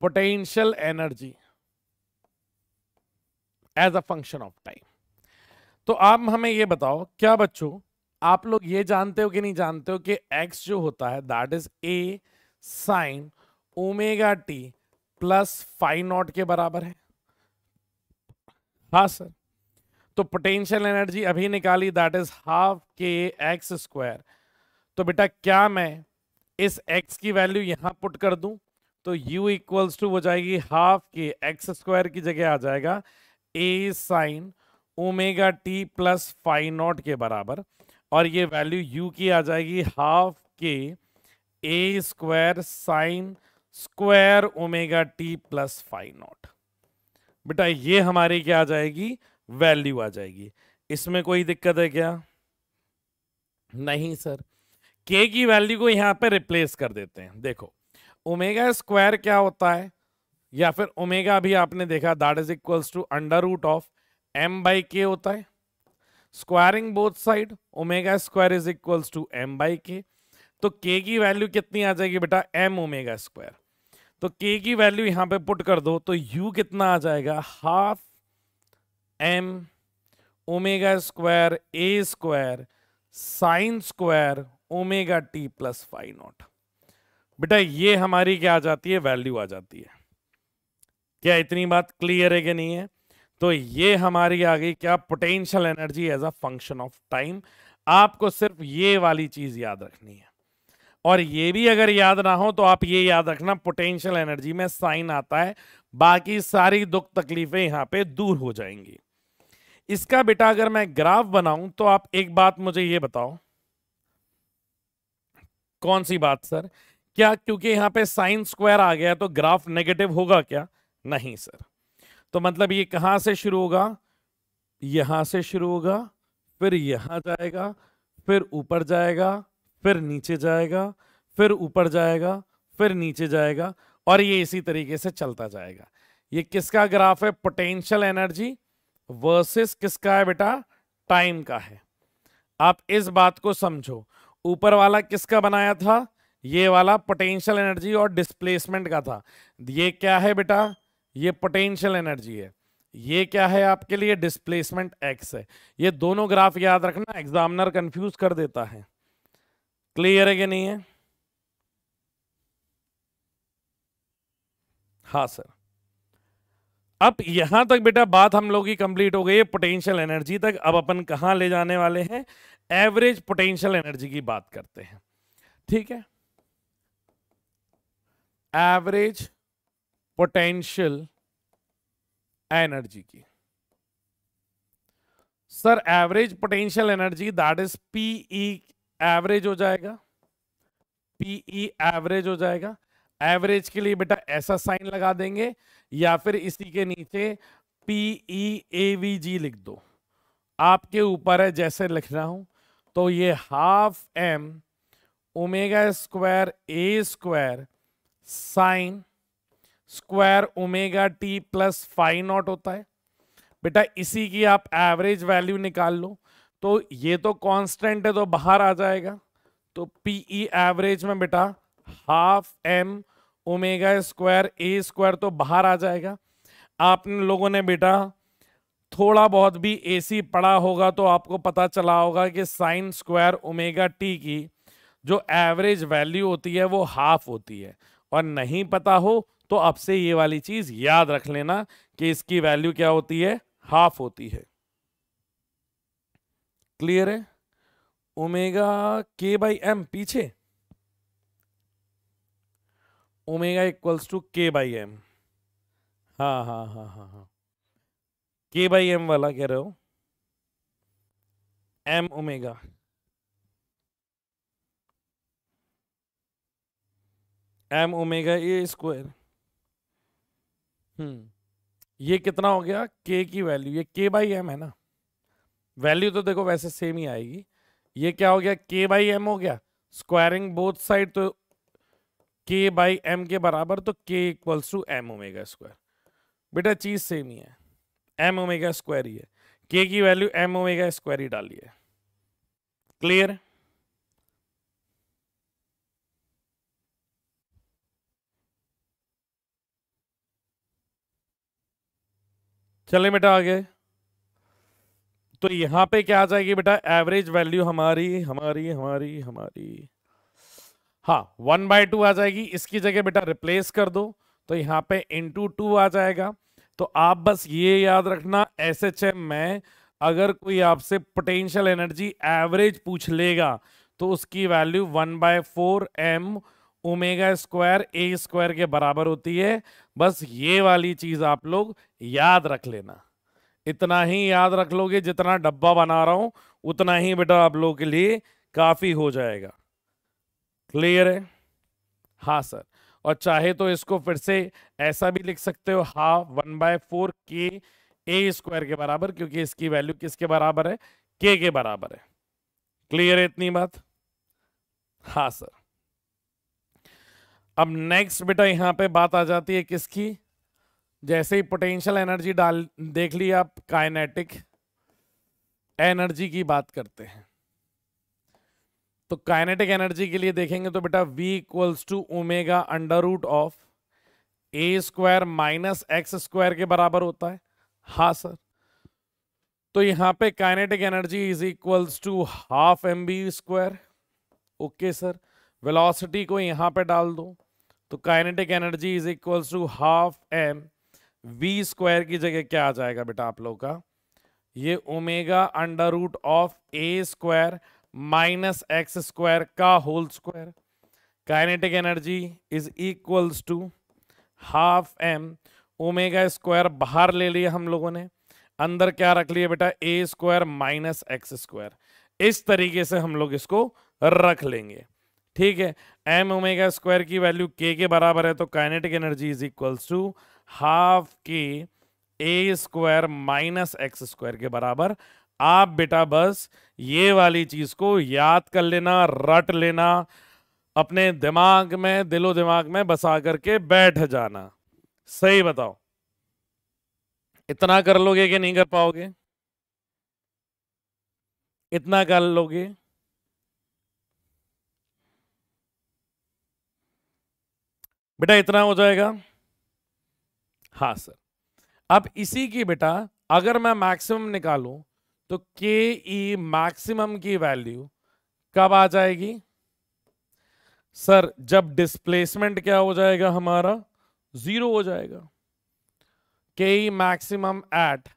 potential energy as a function of time तो आप हमें ये बताओ क्या बच्चों आप लोग ये जानते हो कि नहीं जानते हो कि x जो होता है that is a sine omega T plus five not के बराबर है हाँ सर तो पोटेंशियल एनर्जी अभी निकाली दैट इज हाफ के एक्स स्क्वायर तो बेटा क्या मैं इस एक्स की वैल्यू यहां पुट कर दूं तो u इक्वल्स टू हो जाएगी हाफ के एक्स स्क्वायर की जगह आ जाएगा A sine omega T plus five not के बराबर और ये वैल्यू u की आ जाएगी हाफ के A square sine square omega T plus five naught बेटा ये हमारी क्या आ जाएगी वैल्यू आ जाएगी इसमें कोई दिक्कत है क्या नहीं सर के की वैल्यू को यहाँ पे रिप्लेस कर देते हैं देखो ओमेगा स्क्वायर क्या होता है या फिर ओमेगा भी आपने देखा that is equals to under root of M by के होता है squaring both side omega square is equals to M by के तो के की वैल्यू कितनी आ जाएगी बेटा एम ओमेगा स्क्वायर तो के की वैल्यू यहां पे पुट कर दो तो यू कितना आ जाएगा हाफ एम ओमेगा स्क्वायर ए square sine square omega T plus five naught बेटा ये हमारी क्या आ जाती है वैल्यू आ जाती है क्या इतनी बात क्लियर है कि नहीं है तो ये हमारी आ गई क्या potential energy as a function of time आपको सिर्फ ये वाली चीज याद रखनी है और ये भी अगर याद ना हो तो आप ये याद रखना पोटेंशियल एनर्जी में साइन आता है बाकी सारी दुख तकलीफें यहाँ पे दूर हो जाएंगी इसका बेटा अगर मैं ग्राफ बनाऊं तो आप एक बात मुझे ये बताओ कौन सी बात सर क्या क्योंकि यहां पे साइन स्क्वायर आ गया तो ग्राफ नेगेटिव होगा क्या नहीं सर तो मतलब ये कहां से शुरू होगा यहां से शुरू होगा फिर यहां जाएगा फिर ऊपर जाएगा फिर नीचे जाएगा फिर ऊपर जाएगा फिर नीचे जाएगा और ये इसी तरीके से चलता जाएगा ये किसका ग्राफ है पोटेंशियल एनर्जी वर्सेस किसका है बेटा टाइम का है आप इस बात को समझो ऊपर वाला किसका बनाया था ये वाला पोटेंशियल एनर्जी और डिस्प्लेसमेंट का था ये क्या है बेटा ये पोटेंशियल एनर्जी है ये क्या है आपके लिए डिस्प्लेसमेंट एक्स है ये दोनों ग्राफ याद रखना एग्जामिनर कंफ्यूज कर देता है क्लियर है कि नहीं है हाँ सर अब यहां तक बेटा बात हम लोग की कंप्लीट हो गई है पोटेंशियल एनर्जी तक अब अपन कहां ले जाने वाले हैं एवरेज पोटेंशियल एनर्जी की बात करते हैं ठीक है एवरेज पोटेंशियल एनर्जी की sir average potential energy that is PE average हो जाएगा पीई एवरेज e हो जाएगा एवरेज के लिए बेटा ऐसा साइन लगा देंगे या फिर इसी के नीचे पी ई ए वी जी लिख दो आपके ऊपर है जैसे लिख रहा हूं तो ये हाफ एम ओमेगा स्क्वायर ए square sine square omega T plus five naught होता है बेटा इसी की आप एवरेज वैल्यू निकाल लो तो ये तो कांस्टेंट है तो बाहर आ जाएगा तो पीई एवरेज e में बेटा हाफ एम ओमेगा स्क्वायर ए स्क्वायर तो बाहर आ जाएगा आप लोगों ने बेटा थोड़ा बहुत भी एसी पढ़ा होगा तो आपको पता चला होगा कि साइन स्क्वायर ओमेगा टी की जो एवरेज वैल्यू होती है वो हाफ होती है और नहीं पता हो तो आपसे ये वाली चीज याद रख लेना कि इसकी वैल्यू क्या होती है हाफ होती है क्लियर है ओमेगा के बाई एम पीछे ओमेगा इक्वल्स टू के बाई एम हाँ हाँ हाँ हाँ हाँ के बाई एम वाला कह रहे हो एम ओमेगा एम ओमेगा ए स्क्वायर हम्म ये कितना हो गया के की वैल्यू ये के बाई एम है ना वैल्यू तो देखो वैसे सेम ही आएगी ये क्या हो गया के बाई एम हो गया स्क्वायरिंग बोथ साइड तो के बाई एम के बराबर तो K equals to M omega square बेटा चीज़ सेम ही है एम ओमेगा स्क्वायर ही है के की वैल्यू एम ओमेगा स्क्वायर ही डाली है क्लियर चले बेटा आगे तो यहां पे क्या आ जाएगी बेटा एवरेज वैल्यू हमारी हमारी हमारी हमारी हाँ वन बाय टू आ जाएगी इसकी जगह बेटा रिप्लेस कर दो तो यहाँ पे इंटू टू आ जाएगा तो आप बस ये याद रखना एस एच एम में अगर कोई आपसे पोटेंशियल एनर्जी एवरेज पूछ लेगा तो उसकी value one by four M omega square A square के बराबर होती है बस ये वाली चीज आप लोग याद रख लेना इतना ही याद रख लोगे जितना डब्बा बना रहा हूं उतना ही बेटा आप लोगों के लिए काफी हो जाएगा क्लियर है हाँ सर और चाहे तो इसको फिर से ऐसा भी लिख सकते हो हाफ वन बाय फोर के ए स्क्वायर के बराबर क्योंकि इसकी वैल्यू किसके बराबर है के के बराबर है क्लियर है इतनी बात हाँ सर अब नेक्स्ट बेटा यहां पे बात आ जाती है किसकी जैसे ही पोटेंशियल एनर्जी डाल देख ली आप काइनेटिक एनर्जी की बात करते हैं तो काइनेटिक एनर्जी के लिए देखेंगे तो बेटा v equals to omega under root of A square minus x square के बराबर होता है हा सर तो यहाँ पे kinetic energy is equals to half M V square okay sir velocity को यहां पे डाल दो तो kinetic energy is equals to half M V square की जगह क्या आ जाएगा बेटा आप लोग का ये omega under root of A square minus x square का whole square kinetic energy is equals to half M omega square बाहर ले लिया हम लोगों ने अंदर क्या रख लिया बेटा ए स्क्वायर माइनस एक्स स्क्वायर इस तरीके से हम लोग इसको रख लेंगे ठीक है एम ओमेगा स्क्वायर की वैल्यू के के बराबर है तो kinetic energy is equals to half के A square minus x square के बराबर आप बेटा बस ये वाली चीज को याद कर लेना रट लेना अपने दिमाग में दिलो दिमाग में बसा करके बैठ जाना सही बताओ इतना कर लोगे कि नहीं कर पाओगे इतना कर लोगे बेटा इतना हो जाएगा हाँ सर अब इसी की बेटा अगर मैं मैक्सिमम निकालूं तो के ई मैक्सिमम की वैल्यू कब आ जाएगी सर जब डिस्प्लेसमेंट क्या हो जाएगा हमारा जीरो हो जाएगा K E maximum at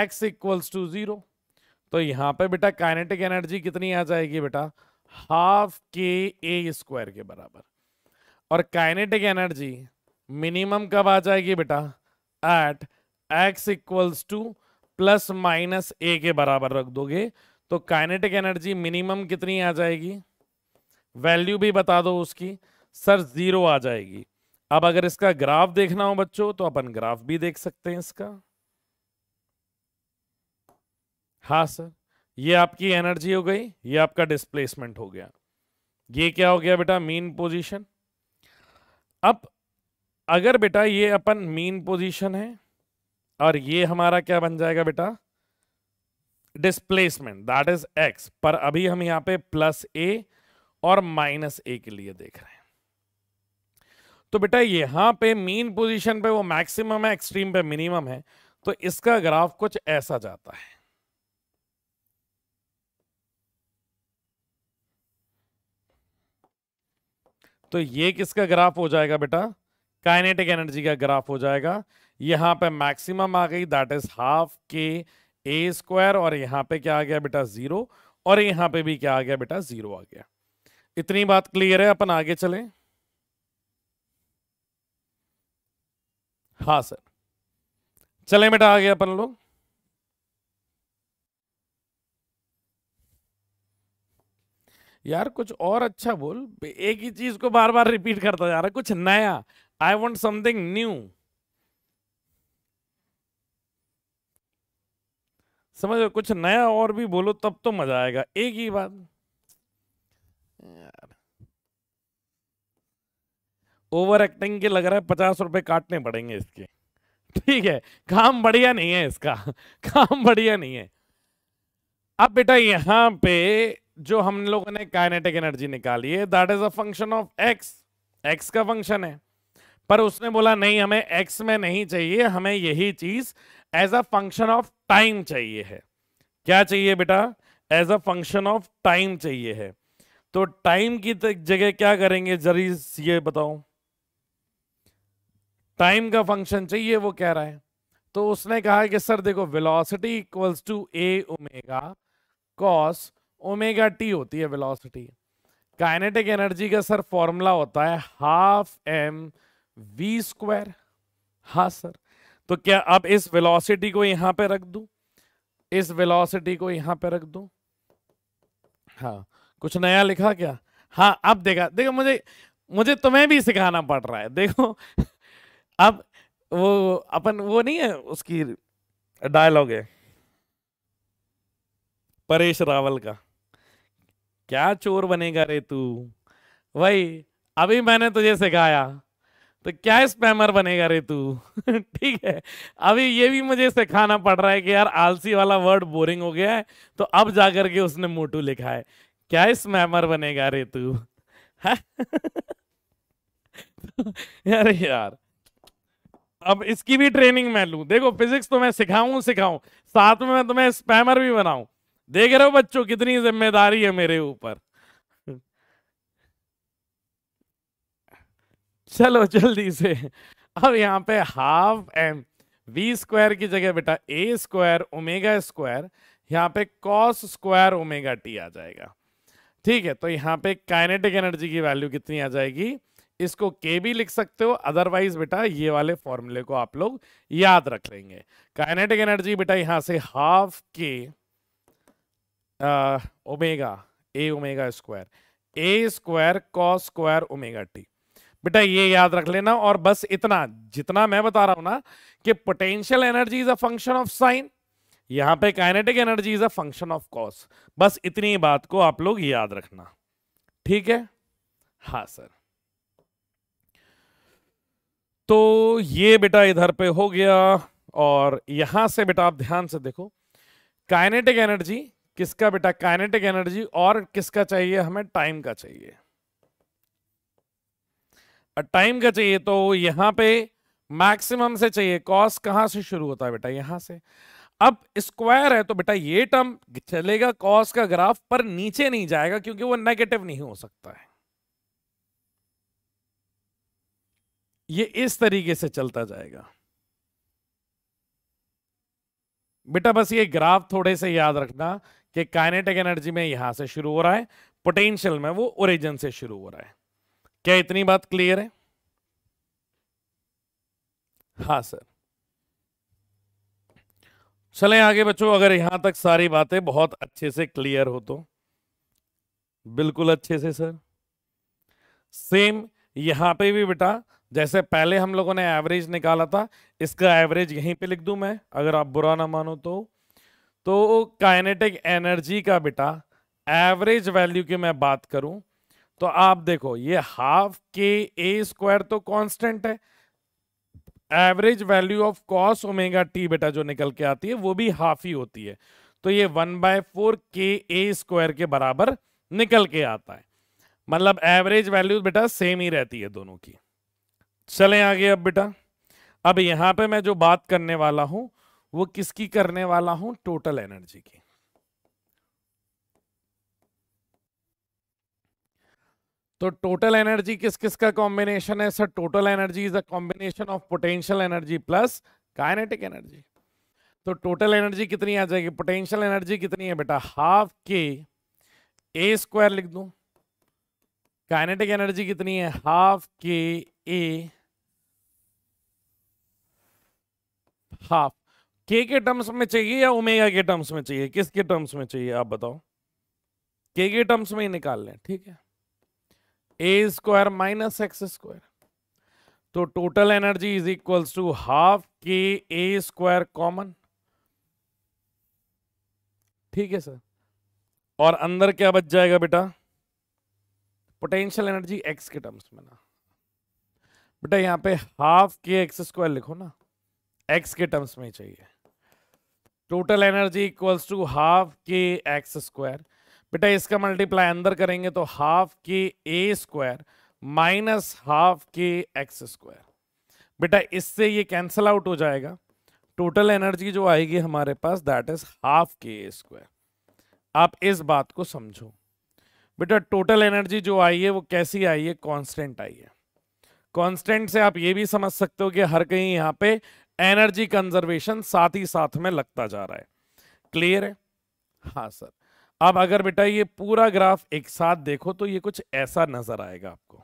x equals to zero तो यहां पे बेटा काइनेटिक एनर्जी कितनी आ जाएगी बेटा हाफ के ए स्क्वायर के बराबर और काइनेटिक एनर्जी मिनिमम कब आ जाएगी बेटा at x equals to plus minus A के बराबर रख दोगे तो काइनेटिक एनर्जी मिनिमम कितनी आ जाएगी वैल्यू भी बता दो उसकी सर जीरो आ जाएगी अब अगर इसका ग्राफ देखना हो बच्चों तो अपन ग्राफ भी देख सकते हैं इसका हा सर ये आपकी एनर्जी हो गई ये आपका डिस्प्लेसमेंट हो गया ये क्या हो गया बेटा मीन पोजीशन अब अगर बेटा ये अपन मीन पोजीशन है और ये हमारा क्या बन जाएगा बेटा डिस्प्लेसमेंट दैट इज एक्स पर अभी हम यहां पे प्लस ए और माइनस ए के लिए देख रहे हैं तो बेटा यहां पे मीन पोजीशन पे वो मैक्सिमम है एक्सट्रीम पे मिनिमम है तो इसका ग्राफ कुछ ऐसा जाता है तो ये किसका ग्राफ हो जाएगा बेटा काइनेटिक एनर्जी का ग्राफ हो जाएगा यहां पे मैक्सिमम आ गई दैट इज हाफ के ए स्क्वायर और यहां पे क्या आ गया बेटा जीरो और यहां पे भी क्या आ गया बेटा जीरो आ गया इतनी बात क्लियर है अपन आगे चले हाँ सर चले बेटा आगे अपन लोग यार कुछ और अच्छा बोल एक ही चीज को बार बार रिपीट करता जा रहा है कुछ नया आई वॉन्ट समथिंग न्यू समझो कुछ नया और भी बोलो तब तो मजा आएगा एक ही बात यार ओवर एक्टिंग के लग रहा है पचास रुपए काटने पड़ेंगे इसके ठीक है काम बढ़िया नहीं है इसका काम बढ़िया नहीं है अब बेटा यहाँ पे जो हम लोगों ने काइनेटिक एनर्जी निकाली है that is a function of x X का फंक्शन है पर उसने बोला नहीं हमें एक्स में नहीं चाहिए हमें यही चीज as a function of time चाहिए है क्या चाहिए बेटा as a function of time चाहिए है तो टाइम की जगह क्या करेंगे जरी ये बताओ टाइम का फंक्शन चाहिए वो कह रहा है तो उसने कहा कि सर देखो velocity equals to A omega cos omega T होती है वेलोसिटी काइनेटिक एनर्जी का सर फॉर्मूला होता है हाफ एम वी स्क्वायर हा सर तो क्या अब इस वेलोसिटी को यहां पे रख दू इस वेलोसिटी को यहां पे रख दू हाँ कुछ नया लिखा क्या हाँ अब देखा देखो मुझे मुझे तुम्हें भी सिखाना पड़ रहा है देखो अब वो अपन वो नहीं है उसकी डायलॉग है परेश रावल का क्या चोर बनेगा रे तू वही अभी मैंने तुझे सिखाया तो क्या स्पैमर बनेगा रे तू ठीक है अभी ये भी मुझे सिखाना पड़ रहा है कि यार आलसी वाला वर्ड बोरिंग हो गया है तो अब जाकर के उसने मोटू लिखा है क्या स्पैमर बनेगा रे तू यार यार अब इसकी भी ट्रेनिंग मैं लू देखो फिजिक्स तो मैं सिखाऊं सिखाऊं साथ में मैं तुम्हें स्पैमर भी बनाऊं देख रहे हो बच्चों कितनी जिम्मेदारी है मेरे ऊपर चलो जल्दी से अब यहाँ पे हाफ एम वी स्क्वायर की जगह बेटा ए स्क्वायर ओमेगा स्क्वायर यहाँ पे कॉस स्क्वायर ओमेगा टी आ जाएगा ठीक है तो यहाँ पे काइनेटिक एनर्जी की वैल्यू कितनी आ जाएगी इसको के भी लिख सकते हो अदरवाइज बेटा ये वाले फॉर्मूले को आप लोग याद रख लेंगे काइनेटिक एनर्जी बेटा यहाँ से half K omega A omega square A square cos square omega T बेटा ये याद रख लेना और बस इतना जितना मैं बता रहा हूं ना कि potential energy is a function of sine यहां पे kinetic energy is a function of cos बस इतनी बात को आप लोग याद रखना ठीक है हाँ सर तो ये बेटा इधर पे हो गया और यहां से बेटा आप ध्यान से देखो काइनेटिक एनर्जी किसका बेटा काइनेटिक एनर्जी और किसका चाहिए हमें टाइम का चाहिए टाइम का चाहिए तो यहां पे मैक्सिमम से चाहिए कॉस कहां से शुरू होता है बेटा यहां से अब स्क्वायर है तो बेटा ये टर्म चलेगा कॉस का ग्राफ पर नीचे नहीं जाएगा क्योंकि वो नेगेटिव नहीं हो सकता है ये इस तरीके से चलता जाएगा बेटा बस ये ग्राफ थोड़े से याद रखना कि काइनेटिक एनर्जी में यहां से शुरू हो रहा है पोटेंशियल में वो ओरिजिन से शुरू हो रहा है क्या इतनी बात क्लियर है हाँ सर चले आगे बच्चों अगर यहां तक सारी बातें बहुत अच्छे से क्लियर हो तो बिल्कुल अच्छे से सर सेम यहां पे भी बेटा जैसे पहले हम लोगों ने एवरेज निकाला था इसका एवरेज यहीं पे लिख दू मैं अगर आप बुरा ना मानो तो तो काइनेटिक एनर्जी का बेटा एवरेज वैल्यू की मैं बात करूं तो आप देखो ये हाफ के ए स्क्वायर तो कांस्टेंट है average value of cos omega T बेटा जो निकल के आती है वो भी हाफ ही होती है तो ये वन बाय फोर के ए स्क्वायर के बराबर निकल के आता है मतलब एवरेज वैल्यू बेटा सेम ही रहती है दोनों की चले आगे अब बेटा अब यहां पे मैं जो बात करने वाला हूं वो किसकी करने वाला हूं टोटल एनर्जी की तो टोटल एनर्जी किस किस का कॉम्बिनेशन है sir total energy is a combination of potential energy plus kinetic energy तो टोटल एनर्जी कितनी आ जाएगी पोटेंशियल एनर्जी कितनी है बेटा हाफ के ए स्क्वायर लिख दू काइनेटिक एनर्जी कितनी है हाफ के ए हाफ के के टर्म्स में चाहिए या ओमेगा के टर्म्स में चाहिए किसके टर्म्स में चाहिए आप बताओ के के टर्म्स में ही निकाल लें ठीक है A square minus x square तो total energy is equals to half के ए स्क्वायर कॉमन ठीक है सर और अंदर क्या बच जाएगा बेटा पोटेंशियल एनर्जी एक्स के टर्म्स में ना बेटा यहाँ पे हाफ के एक्स स्क्वायर लिखो ना एक्स के टर्म्स में चाहिए total energy equals to half के एक्स स्क्वायर बेटा इसका मल्टीप्लाई अंदर करेंगे तो हाफ के ए स्क्वायर माइनस हाफ के एक्स स्क्वायर बेटा इससे ये कैंसिल आउट हो जाएगा टोटल एनर्जी जो आएगी हमारे पास दैट इज हाफ के ए स्क्वायर आप इस बात को समझो बेटा टोटल एनर्जी जो आई है वो कैसी आई है कांस्टेंट आई है कांस्टेंट से आप ये भी समझ सकते हो कि हर कहीं यहाँ पे एनर्जी कंजर्वेशन साथ ही साथ में लगता जा रहा है क्लियर है हाँ सर अब अगर बेटा ये पूरा ग्राफ एक साथ देखो तो ये कुछ ऐसा नजर आएगा आपको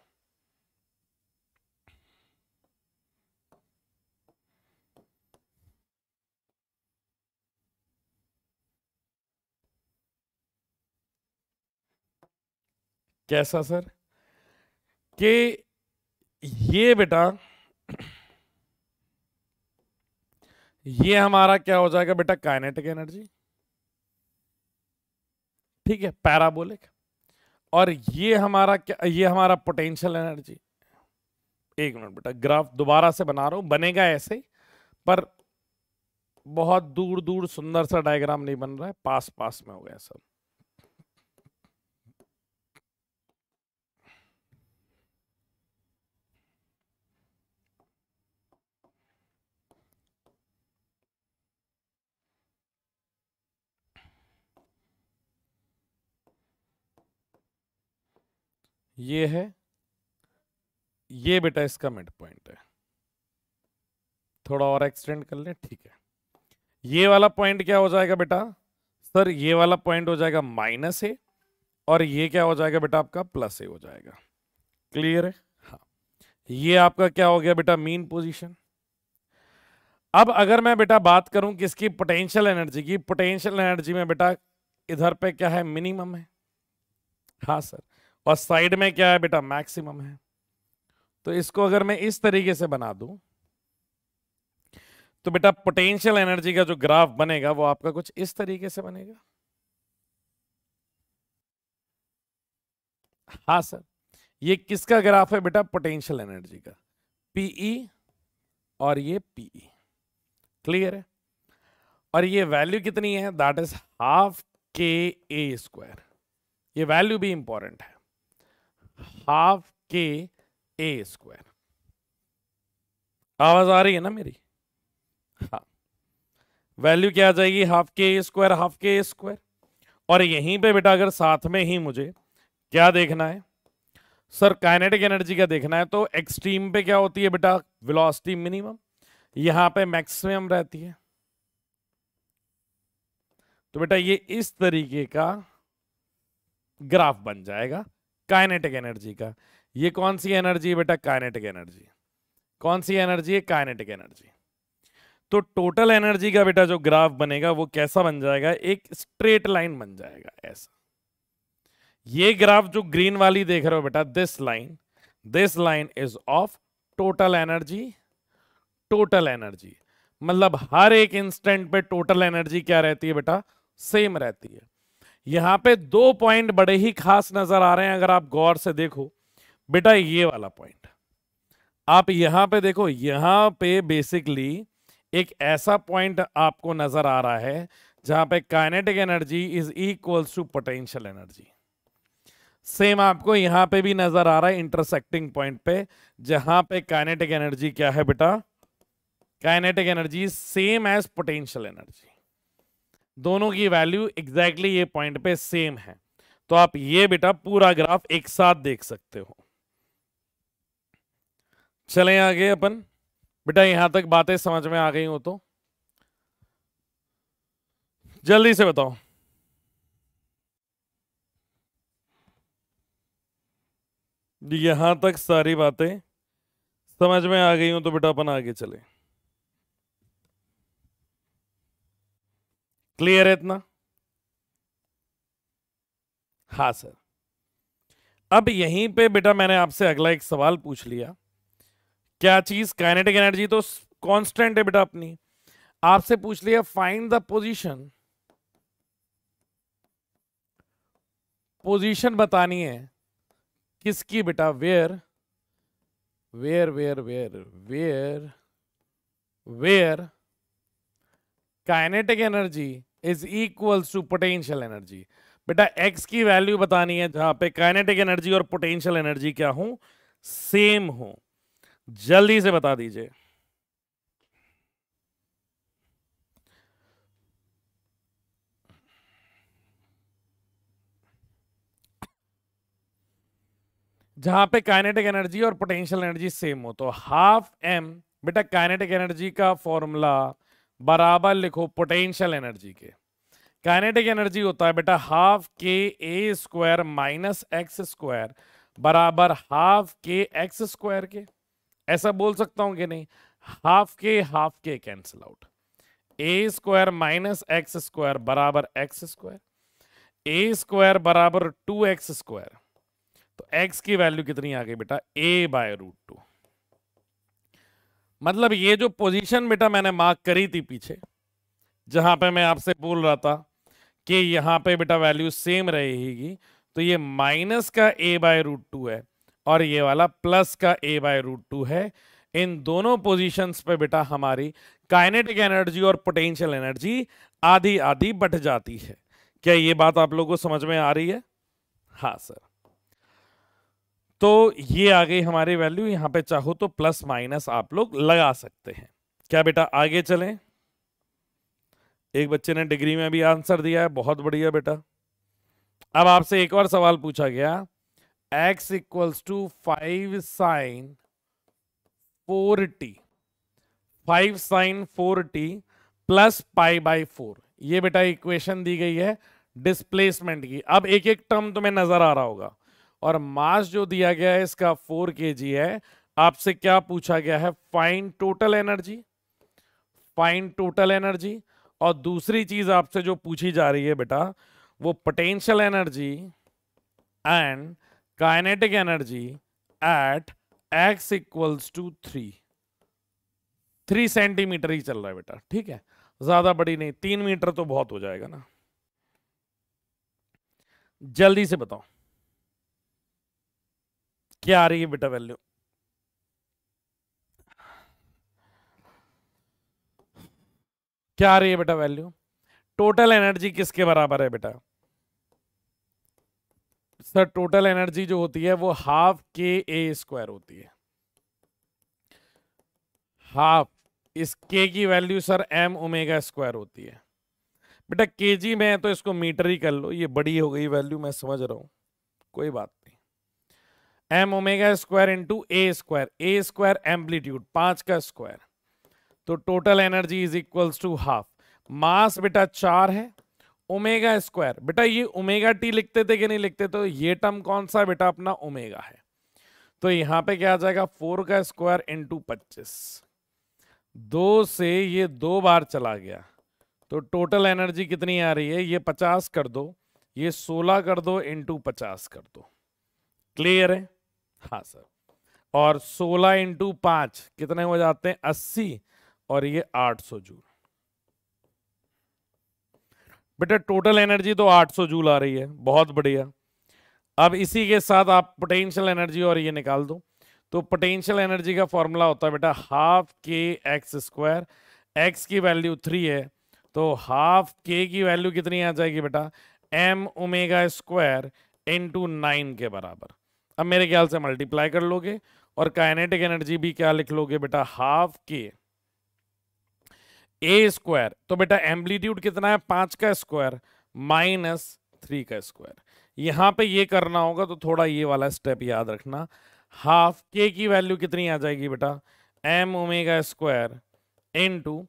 कैसा सर कि ये बेटा ये हमारा क्या हो जाएगा बेटा काइनेटिक एनर्जी ठीक है पैराबोलिक और ये हमारा क्या ये हमारा पोटेंशियल एनर्जी एक मिनट बेटा ग्राफ दोबारा से बना रहा हूं बनेगा ऐसे ही पर बहुत दूर दूर सुंदर सा डायग्राम नहीं बन रहा है पास पास में हो गया सब ये है ये बेटा इसका मिड पॉइंट है थोड़ा और एक्सटेंड कर ले ठीक है ये वाला पॉइंट क्या हो जाएगा बेटा सर ये वाला पॉइंट हो जाएगा माइनस ए और ये क्या हो जाएगा बेटा आपका प्लस ए हो जाएगा क्लियर है हाँ ये आपका क्या हो गया बेटा मीन पोजीशन अब अगर मैं बेटा बात करूं किसकी पोटेंशियल एनर्जी की पोटेंशियल एनर्जी में बेटा इधर पे क्या है मिनिमम है हाँ सर और साइड में क्या है बेटा मैक्सिमम है तो इसको अगर मैं इस तरीके से बना दूं तो बेटा पोटेंशियल एनर्जी का जो ग्राफ बनेगा वो आपका कुछ इस तरीके से बनेगा हा सर ये किसका ग्राफ है बेटा पोटेंशियल एनर्जी का पीई e और ये पीई क्लियर e। है और ये वैल्यू कितनी है दैट इज हाफ के ए स्क्वायर ये वैल्यू भी इंपॉर्टेंट है हाफ के ए स्क्वायर आवाज आ रही है ना मेरी हाँ वैल्यू क्या आ जाएगी हाफ के ए स्क्वायर हाफ के ए स्क्वायर और यहीं पे बेटा अगर साथ में ही मुझे क्या देखना है सर काइनेटिक एनर्जी का देखना है तो एक्सट्रीम पे क्या होती है बेटा वेलोसिटी मिनिमम यहां पे मैक्सिमम रहती है तो बेटा ये इस तरीके का ग्राफ बन जाएगा काइनेटिक एनर्जी का ये कौन सी एनर्जी है बेटा काइनेटिक एनर्जी कौन सी एनर्जी है काइनेटिक एनर्जी तो टोटल एनर्जी का बेटा जो ग्राफ बनेगा वो कैसा बन जाएगा एक स्ट्रेट लाइन बन जाएगा ऐसा ये ग्राफ जो ग्रीन वाली देख रहे हो बेटा this line this line is of total energy total energy मतलब हर एक इंस्टेंट पे टोटल एनर्जी क्या रहती है बेटा सेम रहती है यहां पे दो पॉइंट बड़े ही खास नजर आ रहे हैं अगर आप गौर से देखो बेटा ये वाला पॉइंट आप यहां पे देखो यहां पे बेसिकली एक ऐसा पॉइंट आपको नजर आ रहा है जहां पे kinetic energy is equals to potential energy same आपको यहां पे भी नजर आ रहा है इंटरसेक्टिंग पॉइंट पे जहां पे काइनेटिक एनर्जी क्या है बेटा kinetic energy same as potential energy दोनों की वैल्यू एग्जैक्टली exactly ये पॉइंट पे सेम है तो आप ये बेटा पूरा ग्राफ एक साथ देख सकते हो चले आगे अपन बेटा यहां तक बातें समझ में आ गई हो तो जल्दी से बताओ यहां तक सारी बातें समझ में आ गई हो तो बेटा अपन आगे चले क्लियर है इतना हाँ सर अब यहीं पे बेटा मैंने आपसे अगला एक सवाल पूछ लिया क्या चीज काइनेटिक एनर्जी तो कांस्टेंट है बेटा अपनी आपसे पूछ लिया फाइंड द पोजीशन पोजीशन बतानी है किसकी बेटा where where where where where where kinetic energy is equals to potential energy बेटा एक्स की वैल्यू बतानी है जहां पे काइनेटिक एनर्जी और पोटेंशियल एनर्जी क्या हो सेम हो जल्दी से बता दीजिए जहां पे काइनेटिक एनर्जी और पोटेंशियल एनर्जी सेम हो तो हाफ एम बेटा काइनेटिक एनर्जी का फॉर्मूला बराबर लिखो पोटेंशियल एनर्जी के काइनेटिक एनर्जी होता है बेटा हाफ के A square minus x square बराबर हाफ के एक्स स्क्वायर के ऐसा बोल सकता हूं कि नहीं half k half k cancel out A square minus x square बराबर एक्स स्क्वायर ए स्क्वायर बराबर टू एक्स स्क्वायर तो एक्स की वैल्यू कितनी आ गई बेटा ए बाय रूट टू मतलब ये जो पोजीशन बेटा मैंने मार्क करी थी पीछे जहां पे मैं आपसे बोल रहा था कि यहाँ पे बेटा वैल्यू सेम रहेगी तो ये माइनस का ए बाय रूट टू है और ये वाला प्लस का ए बाय रूट टू है इन दोनों पोजीशंस पे बेटा हमारी काइनेटिक एनर्जी और पोटेंशियल एनर्जी आधी आधी बट जाती है क्या ये बात आप लोगों को समझ में आ रही है हाँ सर तो ये आ गई हमारी वैल्यू यहां पे चाहो तो प्लस माइनस आप लोग लगा सकते हैं क्या बेटा आगे चलें एक बच्चे ने डिग्री में भी आंसर दिया है बहुत बढ़िया बेटा अब आपसे एक और सवाल पूछा गया x equals to five sine four t five sine four t plus pi by four ये बेटा इक्वेशन दी गई है डिस्प्लेसमेंट की अब एक एक टर्म तुम्हें नजर आ रहा होगा और मास जो दिया गया है इसका फोर के है आपसे क्या पूछा गया है fine total energy fine total energy और दूसरी चीज आपसे जो पूछी जा रही है बेटा वो potential energy and kinetic energy at x equals to three three centimetre ही चल रहा है बेटा ठीक है ज्यादा बड़ी नहीं तीन मीटर तो बहुत हो जाएगा ना जल्दी से बताओ क्या आ रही है बेटा वैल्यू क्या आ रही है बेटा वैल्यू टोटल एनर्जी किसके बराबर है बेटा सर टोटल एनर्जी जो होती है वो हाफ के ए स्क्वायर होती है हाफ इस के की value sir m omega square होती है बेटा के जी में तो इसको मीटर ही कर लो ये बड़ी हो गई वैल्यू मैं समझ रहा हूं कोई बात m omega square into A square A square amplitude पांच का स्क्वायर तो total energy is equals to half mass बेटा चार है ओमेगा स्क्वायर बेटा ये ओमेगा टी लिखते थे कि नहीं लिखते तो ये टर्म कौन सा बेटा अपना ओमेगा है तो यहां पे क्या आ जाएगा फोर का स्क्वायर इंटू पच्चीस दो से ये दो बार चला गया तो टोटल एनर्जी कितनी आ रही है ये पचास कर दो ये सोलह कर दो इंटू पचास कर दो क्लियर है हाँ सर और 16 इंटू पांच कितने हो जाते हैं 80 और ये 800 जूल बेटा टोटल एनर्जी तो 800 जूल आ रही है बहुत बढ़िया अब इसी के साथ आप पोटेंशियल एनर्जी और ये निकाल दो तो पोटेंशियल एनर्जी का फॉर्मूला होता है बेटा हाफ के एक्स स्क्वायर एक्स की वैल्यू थ्री है तो हाफ के की वैल्यू कितनी आ जाएगी बेटा m omega square into nine के बराबर अब मेरे ख्याल से मल्टीप्लाई कर लोगे और काइनेटिक एनर्जी भी क्या लिख लोगे बेटा हाफ के ए स्क्वायर तो बेटा एम्पलीट्यूड कितना है पांच का स्क्वायर माइनस थ्री का स्क्वायर यहां पे ये करना होगा तो थोड़ा ये वाला स्टेप याद रखना हाफ के की वैल्यू कितनी आ जाएगी बेटा m omega square into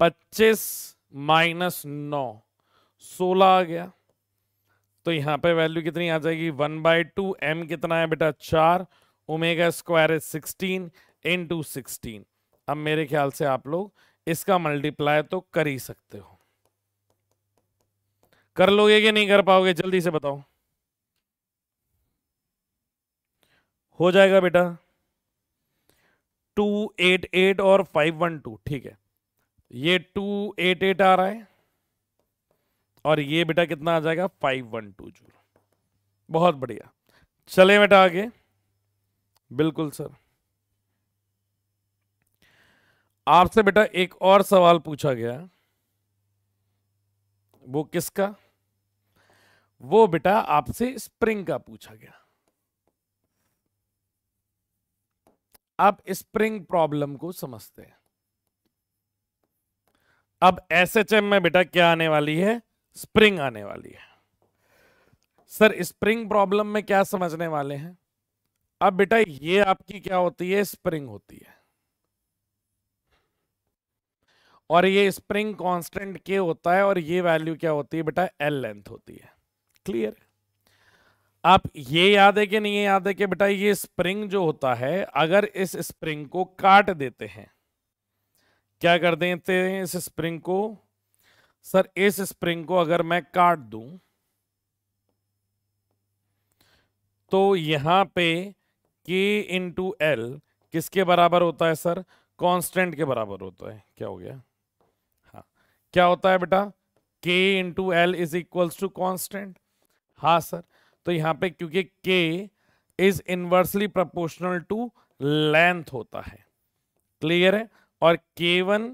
पच्चीस माइनस नौ सोलह आ गया तो यहाँ पे वैल्यू कितनी आ जाएगी वन बाई टू एम कितना है बेटा चार omega square is sixteen into sixteen अब मेरे ख्याल से आप लोग इसका मल्टीप्लाई तो कर ही सकते हो कर लोगे कि नहीं कर पाओगे जल्दी से बताओ हो जाएगा बेटा टू एट एट और फाइव वन टू ठीक है ये टू एट एट आ रहा है और ये बेटा कितना आ जाएगा फाइव वन टू जूल बहुत बढ़िया चले बेटा आगे बिल्कुल सर आपसे बेटा एक और सवाल पूछा गया वो किसका वो बेटा आपसे स्प्रिंग का पूछा गया अब स्प्रिंग प्रॉब्लम को समझते हैं अब एसएचएम में बेटा क्या आने वाली है स्प्रिंग आने वाली है सर स्प्रिंग प्रॉब्लम में क्या समझने वाले हैं अब बेटा ये आपकी क्या होती है स्प्रिंग होती है और ये स्प्रिंग कांस्टेंट के होता है और ये वैल्यू क्या होती है बेटा एल लेंथ होती है क्लियर आप ये याद है कि नहीं याद है कि बेटा ये स्प्रिंग जो होता है अगर इस स्प्रिंग को काट देते हैं क्या कर देते हैं इस स्प्रिंग को सर इस स्प्रिंग को अगर मैं काट दूं तो यहां पे के इंटू एल किसके बराबर होता है सर कांस्टेंट के बराबर होता है क्या हो गया हाँ क्या होता है बेटा k into l is equals to constant हाँ सर तो यहां पे क्योंकि k is inversely proportional to length होता है क्लियर है और k one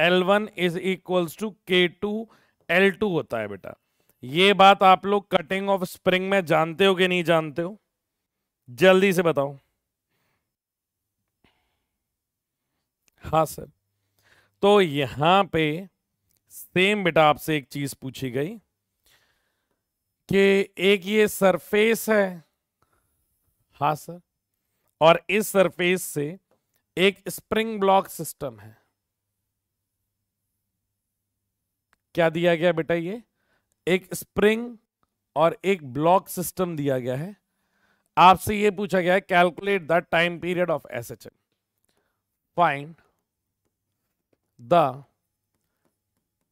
l one is equals to k two l two होता है बेटा ये बात आप लोग कटिंग ऑफ स्प्रिंग में जानते हो कि नहीं जानते हो जल्दी से बताओ हाँ सर तो यहां पे सेम बेटा आपसे एक चीज पूछी गई कि एक ये सरफेस है हा सर और इस सरफेस से एक स्प्रिंग ब्लॉक सिस्टम है क्या दिया गया बेटा ये एक स्प्रिंग और एक ब्लॉक सिस्टम दिया गया है आपसे ये पूछा गया है calculate the time period of S H M find the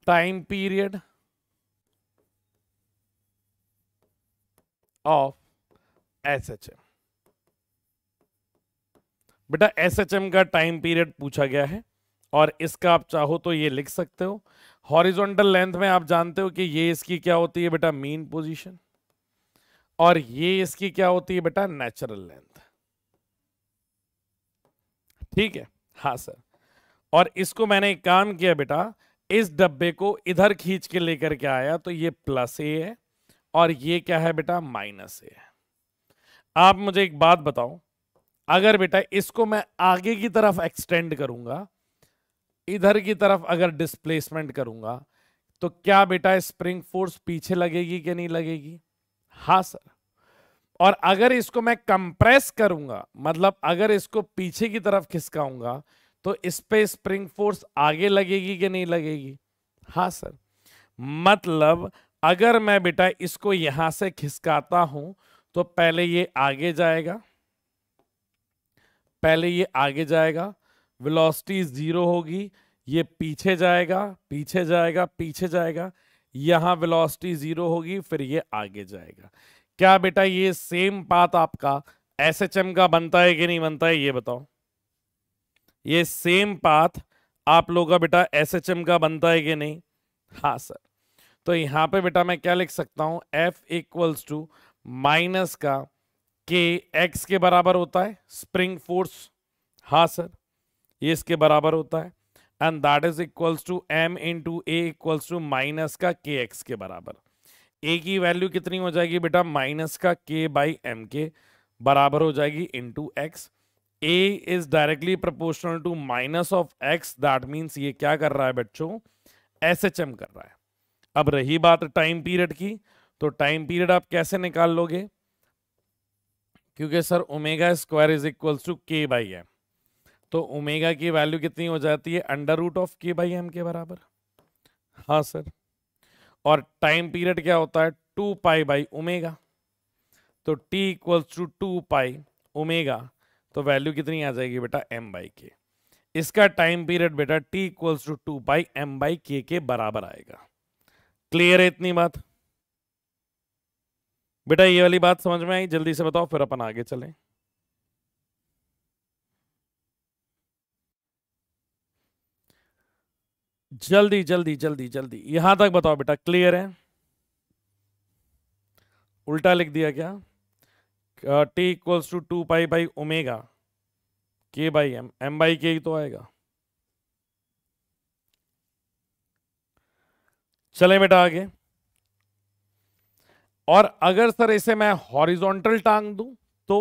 time period of S H बेटा एस एच एम का टाइम पीरियड पूछा गया है और इसका आप चाहो तो ये लिख सकते हो हॉरिजॉन्टल लेंथ में आप जानते हो कि ये इसकी क्या होती है बेटा मीन पोजीशन और ये इसकी क्या होती है बेटा नेचुरल लेंथ ठीक है हाँ सर और इसको मैंने एक काम किया बेटा इस डब्बे को इधर खींच के लेकर के आया तो ये प्लस ए है और ये क्या है बेटा माइनस ए है आप मुझे एक बात बताओ अगर बेटा इसको मैं आगे की तरफ एक्सटेंड करूंगा इधर की तरफ अगर डिस्प्लेसमेंट करूंगा तो क्या बेटा स्प्रिंग फोर्स पीछे लगेगी कि नहीं लगेगी हाँ सर और अगर इसको मैं कंप्रेस करूंगा मतलब अगर इसको पीछे की तरफ खिसकाऊंगा तो इस पे स्प्रिंग फोर्स आगे लगेगी कि नहीं लगेगी हा सर मतलब अगर मैं बेटा इसको यहां से खिसकाता हूं तो पहले ये आगे जाएगा पहले ये आगे जाएगा वेलोसिटी ज़ीरो होगी ये पीछे जाएगा पीछे जाएगा पीछे जाएगा यहाँ वेलोसिटी ज़ीरो होगी फिर ये आगे जाएगा क्या बेटा ये सेम पाथ आपका एस का बनता है कि नहीं बनता है ये बताओ ये सेम पाथ आप लोगों का बेटा एस का बनता है कि नहीं हाँ सर तो यहाँ पे बेटा मैं क्या लिख सकता हूँ एफ इक्वल्स टू माइनस का के एक्स के बराबर होता है स्प्रिंग फोर्स हाँ सर ये इसके बराबर होता है and that is equals to m in into a equals to minus का के एक्स के बराबर ए की वैल्यू कितनी हो जाएगी बेटा माइनस का के बाई एम के बराबर हो जाएगी इन to x a is directly proportional to minus of x that means ये क्या कर रहा है बच्चों एस एच एम कर रहा है अब रही बात टाइम पीरियड की तो टाइम पीरियड आप कैसे निकाल लोगे क्योंकि sir omega square is equals to के बाई एम तो ओमेगा की वैल्यू कितनी हो जाती है अंडर रूट ऑफ के बाई एम के बराबर हाँ सर और टाइम पीरियड क्या होता है टू पाई बाई ओमेगा तो T equals to two pi omega तो वैल्यू कितनी आ जाएगी बेटा एम बाई के इसका टाइम पीरियड बेटा t equals to two by m by के के बराबर आएगा क्लियर है इतनी बात बेटा ये वाली बात समझ में आई जल्दी से बताओ फिर अपन आगे चलें जल्दी जल्दी जल्दी जल्दी यहां तक बताओ बेटा क्लियर है उल्टा लिख दिया क्या t equals to two pi by omega के by m m by k ही तो आएगा चले बेटा आगे और अगर सर इसे मैं हॉरिजॉन्टल टांग दूं तो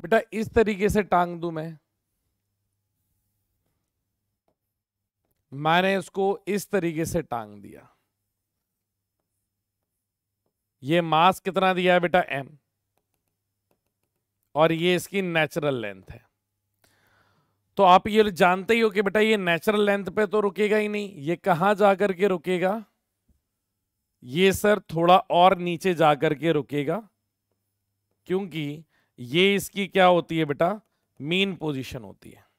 बेटा इस तरीके से टांग दूं मैं मैंने इसको इस तरीके से टांग दिया ये मास कितना दिया है बेटा एम और ये इसकी नेचुरल लेंथ है तो आप ये जानते ही हो कि बेटा ये नेचुरल लेंथ पे तो रुकेगा ही नहीं ये कहां जाकर के रुकेगा ये सर थोड़ा और नीचे जाकर के रुकेगा क्योंकि ये इसकी क्या होती है बेटा मीन पोजीशन होती है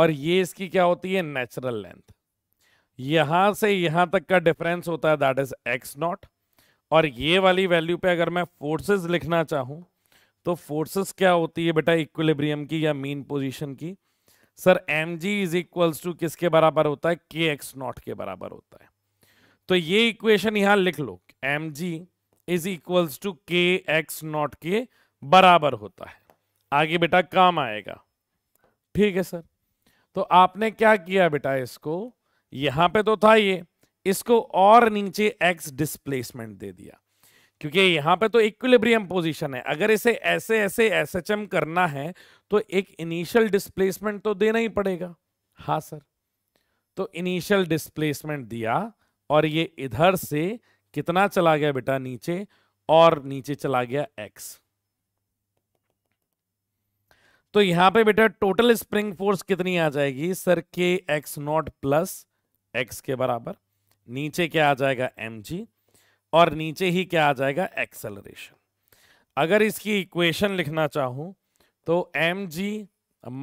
और ये इसकी क्या होती है नेचुरल लेंथ यहां से यहां तक का डिफरेंस होता है दैट इज एक्स नॉट और ये वाली वैल्यू पे अगर मैं फोर्सेस लिखना चाहूं तो फोर्सेस क्या होती है बेटा इक्विलिब्रियम की या मीन पोजीशन की sir m g is equals to किसके बराबर होता है के एक्स नॉट के बराबर होता है तो ये इक्वेशन यहां लिख लो m g is equals to k x not के बराबर होता है आगे बेटा काम आएगा ठीक है सर तो आपने क्या किया बेटा इसको यहां पे तो था ये इसको और नीचे एक्स डिस्प्लेसमेंट दे दिया क्योंकि यहां पे तो इक्विलिब्रियम पोजीशन है अगर इसे ऐसे ऐसे एस एच एम करना है तो एक इनिशियल डिस्प्लेसमेंट तो देना ही पड़ेगा हाँ सर तो इनिशियल डिस्प्लेसमेंट दिया और ये इधर से कितना चला गया बेटा नीचे और नीचे चला गया एक्स तो यहाँ पे बेटा टोटल स्प्रिंग फोर्स कितनी आ जाएगी सर के एक्स नॉट प्लस एक्स के बराबर नीचे क्या आ जाएगा एम और नीचे ही क्या आ जाएगा एक्सेलरेशन अगर इसकी इक्वेशन लिखना चाहूं तो एम जी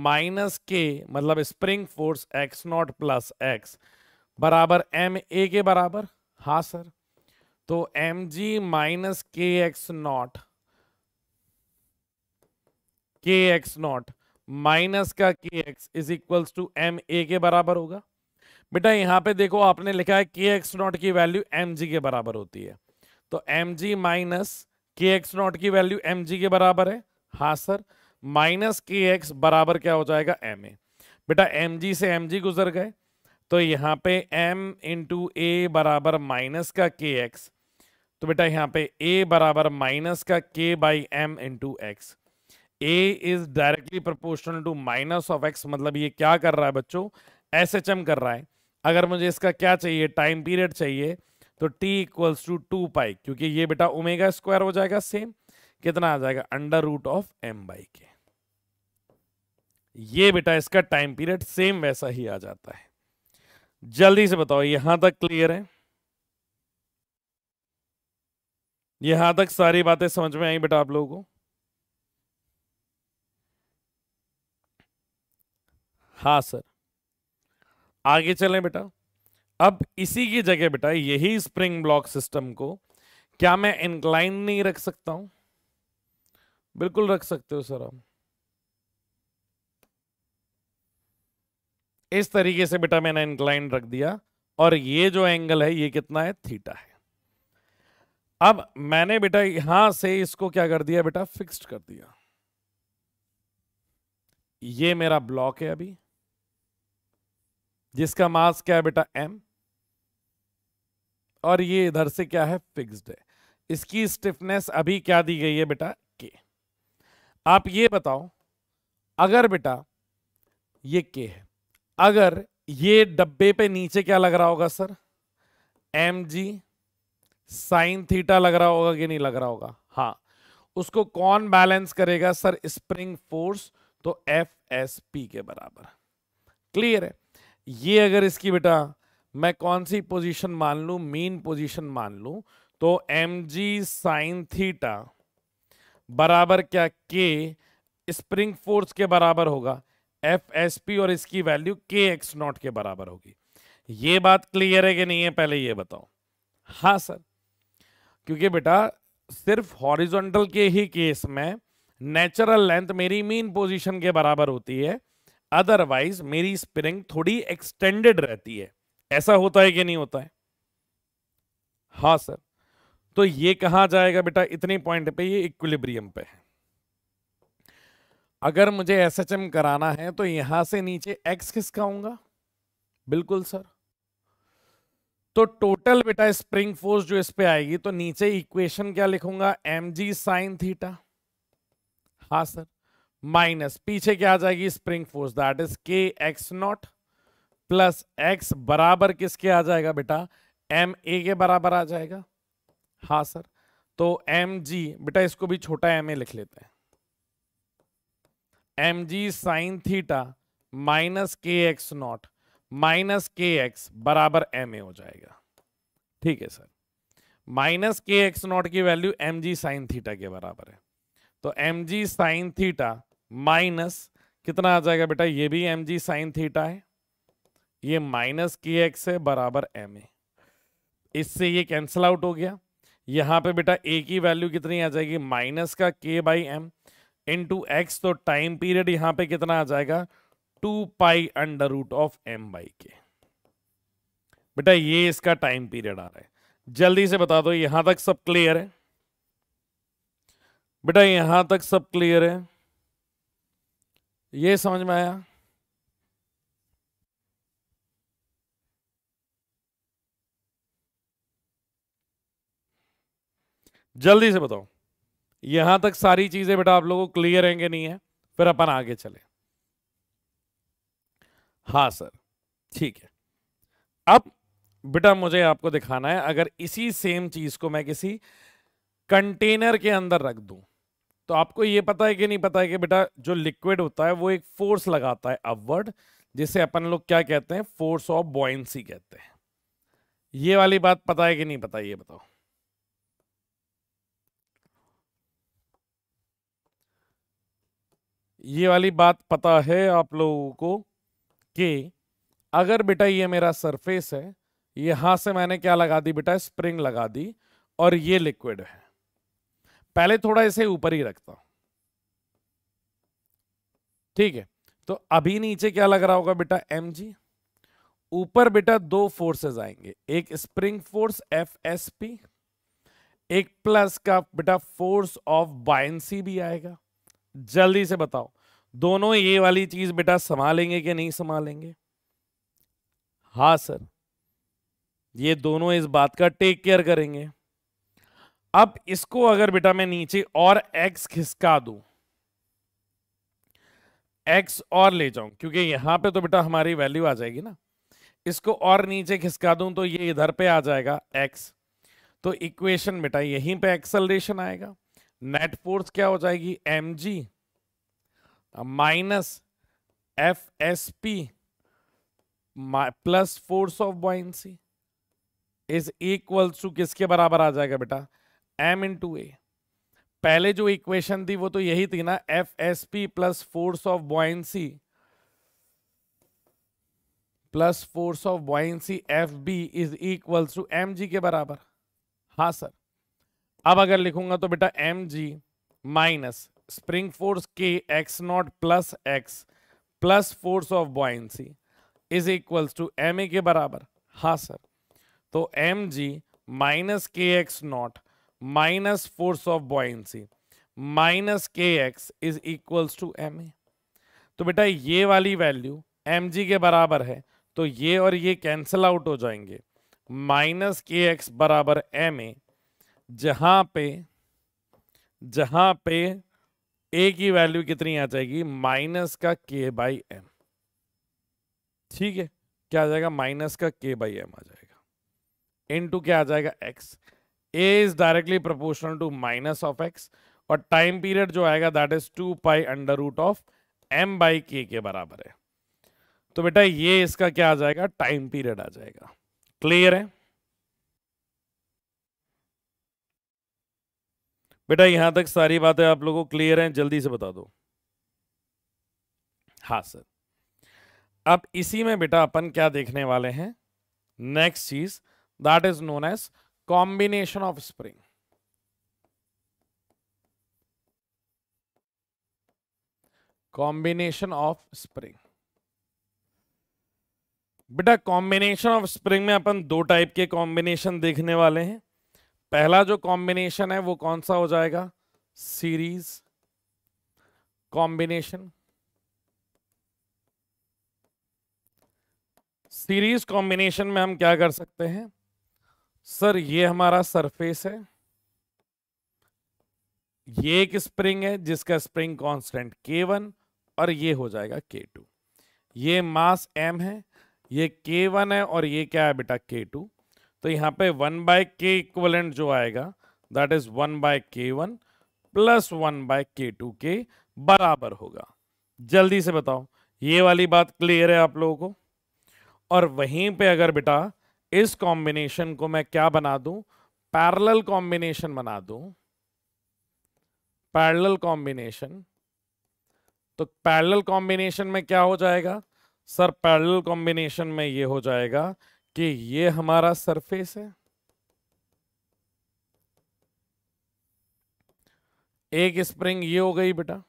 माइनस के मतलब spring force x not plus x बराबर एम ए के बराबर हाँ सर तो एम जी माइनस के x not k x not minus का के x is equals to M a के बराबर होगा बेटा यहां पे देखो आपने लिखा है के एक्स नॉट की वैल्यू एम जी के बराबर होती है तो एम जी माइनस के एक्स नॉट की वैल्यू एम जी के बराबर है हाँ सर माइनस के एक्स बराबर क्या हो जाएगा एम ए बेटा एम जी से एम जी गुजर गए तो यहाँ पे m इंटू ए बराबर माइनस का के एक्स तो बेटा यहाँ पे a बराबर माइनस का k by m into x a is directly proportional to minus of x मतलब ये क्या कर रहा है बच्चों एस एच एम कर रहा है अगर मुझे इसका क्या चाहिए टाइम पीरियड चाहिए तो T equals to two pi क्योंकि ये बेटा ओमेगा स्क्वायर हो जाएगा सेम कितना आ जाएगा under root of M by k ये बेटा इसका टाइम पीरियड सेम वैसा ही आ जाता है जल्दी से बताओ यहां तक क्लियर है यहां तक सारी बातें समझ में आई बेटा आप लोगों को हाँ सर आगे चलें बेटा अब इसी की जगह बेटा यही स्प्रिंग ब्लॉक सिस्टम को क्या मैं इंक्लाइन नहीं रख सकता हूं बिल्कुल रख सकते हो सर आप इस तरीके से बेटा मैंने इंक्लाइन रख दिया और ये जो एंगल है ये कितना है थीटा है अब मैंने बेटा यहां से इसको क्या कर दिया बेटा फिक्स्ड कर दिया ये मेरा ब्लॉक है अभी जिसका मास क्या है बेटा एम और ये इधर से क्या है फिक्स्ड है इसकी स्टिफनेस अभी क्या दी गई है बेटा के आप ये बताओ अगर बेटा ये के है अगर ये डब्बे पे नीचे क्या लग रहा होगा सर एम जी साइन थीटा लग रहा होगा कि नहीं लग रहा होगा हाँ उसको कौन बैलेंस करेगा सर स्प्रिंग फोर्स तो एफ एस पी के बराबर क्लियर है ये अगर इसकी बेटा मैं कौन सी पोजीशन मान लू मीन पोजीशन मान लू तो एम जी साइन थीटा बराबर क्या के स्प्रिंग फोर्स के बराबर होगा एफ एस पी और इसकी वैल्यू के एक्स नॉट के बराबर होगी ये बात क्लियर है कि नहीं है पहले ये बताओ हाँ सर क्योंकि बेटा सिर्फ हॉरिजॉन्टल के ही केस में नेचुरल लेंथ मेरी मीन पोजीशन के बराबर होती है अदरवाइज मेरी स्प्रिंग थोड़ी एक्सटेंडेड रहती है ऐसा होता है कि नहीं होता है हाँ सर तो ये कहा जाएगा बेटा इतने पॉइंट पे ये इक्विलिब्रियम पे है अगर मुझे एस एच एम कराना है तो यहां से नीचे एक्स खिसकाऊंगा बिल्कुल सर तो टोटल बेटा स्प्रिंग फोर्स जो इस पे आएगी तो नीचे इक्वेशन क्या लिखूंगा एम जी साइन थीटा हाँ सर माइनस पीछे क्या आ जाएगी spring force that is k x not plus x बराबर किसके आ जाएगा बेटा एम ए के बराबर आ जाएगा हाँ सर तो एम जी बेटा इसको भी छोटा एम ए लिख लेते हैं एम जी साइन थीटा माइनस के एक्स नॉट माइनस के एक्स बराबर एम ए हो जाएगा ठीक है सर माइनस के एक्स नॉट की वैल्यू एम जी साइन थीटा के बराबर है तो एम जी साइन थीटा माइनस कितना आ जाएगा बेटा ये भी एम जी साइन थीटा है ये माइनस के एक्स है बराबर एम ए इससे ये कैंसिल आउट हो गया यहाँ पे बेटा ए की वैल्यू कितनी आ जाएगी माइनस का k by m in to x तो टाइम पीरियड यहाँ पे कितना आ जाएगा two pi under root of M by k बेटा ये इसका टाइम पीरियड आ रहा है जल्दी से बता दो यहां तक सब क्लियर है बेटा यहां तक सब क्लियर है ये समझ में आया जल्दी से बताओ यहां तक सारी चीजें बेटा आप लोगों को क्लियर हैं कि नहीं है फिर अपन आगे चले हाँ सर ठीक है अब बेटा मुझे आपको दिखाना है अगर इसी सेम चीज को मैं किसी कंटेनर के अंदर रख दूं तो आपको ये पता है कि नहीं पता है कि बेटा जो लिक्विड होता है वो एक फोर्स लगाता है अवर्ड जिसे अपन लोग क्या कहते हैं फोर्स ऑफ बॉयंसी कहते हैं ये वाली बात पता है कि नहीं पता ये बताओ ये वाली बात पता है आप लोगों को कि अगर बेटा ये मेरा सरफेस है यहां से मैंने क्या लगा दी बेटा स्प्रिंग लगा दी और ये लिक्विड है पहले थोड़ा इसे ऊपर ही रखता हूं ठीक है तो अभी नीचे क्या लग रहा होगा बेटा एम जी ऊपर बेटा दो फोर्सेस आएंगे एक spring force F S P एक प्लस का बेटा फोर्स ऑफ बायसी भी आएगा जल्दी से बताओ दोनों ये वाली चीज बेटा संभालेंगे कि नहीं संभालेंगे हा सर ये दोनों इस बात का टेक केयर करेंगे अब इसको अगर बेटा मैं नीचे और एक्स खिसका दू x और ले जाऊं क्योंकि यहां पे तो बेटा हमारी वैल्यू आ जाएगी ना इसको और नीचे खिसका दूं तो ये इधर पे आ जाएगा एक्स तो इक्वेशन बेटा यहीं पे एक्सलेशन आएगा नेट फोर्स क्या हो जाएगी m g minus F S P plus force of buoyancy is equals to किसके बराबर आ जाएगा बेटा एम इन टू ए पहले जो इक्वेशन थी वो तो यही थी ना F S P plus force of buoyancy plus force of buoyancy F B is equal to m g के बराबर हाँ सर अब अगर लिखूंगा तो बेटा M g minus spring force k x not plus x plus force of buoyancy is equals to M a के बराबर हाँ सर तो एम जी माइनस के x not minus force of buoyancy minus के x is equals to M a तो बेटा ये वाली वैल्यू एम जी के बराबर है तो ये और ये कैंसिल आउट हो जाएंगे माइनस के एक्स बराबर एम ए जहां पे जहां पे ए की वैल्यू कितनी आ जाएगी माइनस का के बाई एम ठीक है क्या आ जाएगा माइनस का के बाई एम आ जाएगा इन टू क्या आ जाएगा x a is directly proportional to minus of x और टाइम पीरियड जो आएगा that is two pi under root of M by के के बराबर है तो बेटा ये इसका क्या आ जाएगा टाइम पीरियड आ जाएगा क्लियर है बेटा यहां तक सारी बातें आप लोगों को क्लियर हैं जल्दी से बता दो हाँ सर अब इसी में बेटा अपन क्या देखने वाले हैं नेक्स्ट चीज that is known as combination of spring. Combination of spring बेटा कॉम्बिनेशन ऑफ स्प्रिंग में अपन दो टाइप के कॉम्बिनेशन देखने वाले हैं पहला जो कॉम्बिनेशन है वो कौन सा हो जाएगा सीरीज कॉम्बिनेशन सीरीज कॉम्बिनेशन में हम क्या कर सकते हैं सर ये हमारा सरफेस है ये एक स्प्रिंग है जिसका स्प्रिंग कांस्टेंट K1 और ये हो जाएगा K2 ये मास M है ये K1 है और ये क्या है बेटा K2 तो यहाँ पे वन बाय के इक्वलेंट जो आएगा दैट इज वन बाय के one plus one by k two के बराबर होगा जल्दी से बताओ ये वाली बात क्लियर है आप लोगों को और वहीं पे अगर बेटा इस कॉम्बिनेशन को मैं क्या बना दूं पैरेलल कॉम्बिनेशन बना दूं पैरेलल कॉम्बिनेशन तो पैरेलल कॉम्बिनेशन में क्या हो जाएगा सर पैरेलल कॉम्बिनेशन में ये हो जाएगा कि ये हमारा सरफेस है एक स्प्रिंग ये हो गई बेटा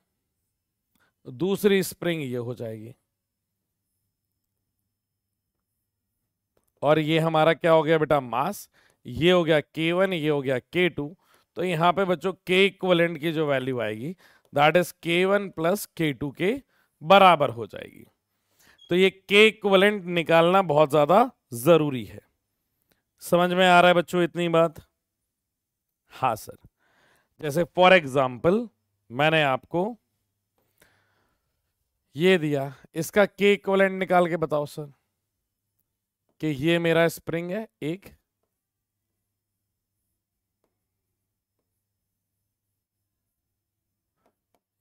दूसरी स्प्रिंग ये हो जाएगी और ये हमारा क्या हो गया बेटा मास ये हो गया के वन ये हो गया के टू तो यहाँ पे बच्चों के इक्वलेंट की जो वैल्यू आएगी that is k one plus k two के बराबर हो जाएगी तो ये के इक्वलेंट निकालना बहुत ज़्यादा ज़रूरी है समझ में आ रहा है बच्चों इतनी बात हाँ सर जैसे फॉर एग्जाम्पल मैंने आपको ये दिया इसका के इक्वलेंट निकाल के बताओ सर कि ये मेरा स्प्रिंग है एक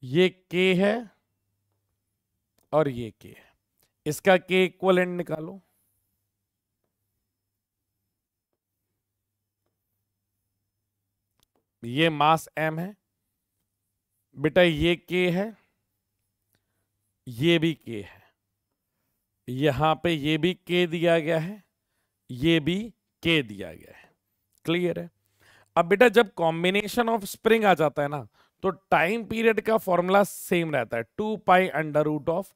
ये के है और ये के है इसका के इक्वल एंड निकालो ये मास एम है बेटा ये के है ये भी के है यहां पे ये भी के दिया गया है ये भी के दिया गया है क्लियर है अब बेटा जब कॉम्बिनेशन ऑफ स्प्रिंग आ जाता है ना तो टाइम पीरियड का फॉर्मूला सेम रहता है two pi under root of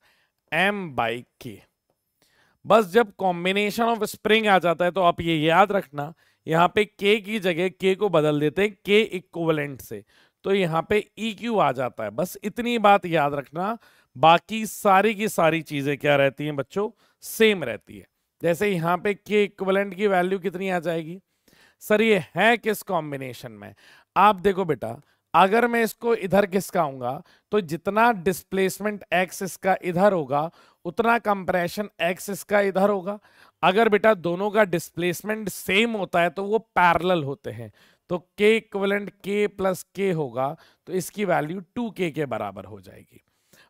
M by k बस जब कॉम्बिनेशन ऑफ स्प्रिंग आ जाता है तो आप ये याद रखना यहां पे के की जगह के को बदल देते हैं के इक्वलेंट से तो यहां पे ई e क्यू आ जाता है बस इतनी बात याद रखना बाकी सारी की सारी चीजें क्या रहती हैं बच्चों सेम रहती है जैसे यहाँ पे के इक्वलेंट की वैल्यू कितनी आ जाएगी सर ये है किस कॉम्बिनेशन में आप देखो बेटा अगर मैं इसको इधर खिसकाऊंगा तो जितना डिस्प्लेसमेंट एक्स इसका इधर होगा उतना कंप्रेशन एक्स इसका इधर होगा अगर बेटा दोनों का डिस्प्लेसमेंट सेम होता है तो वो पैरल होते हैं तो के इक्वलेंट के प्लस के होगा तो इसकी वैल्यू टू के बराबर हो जाएगी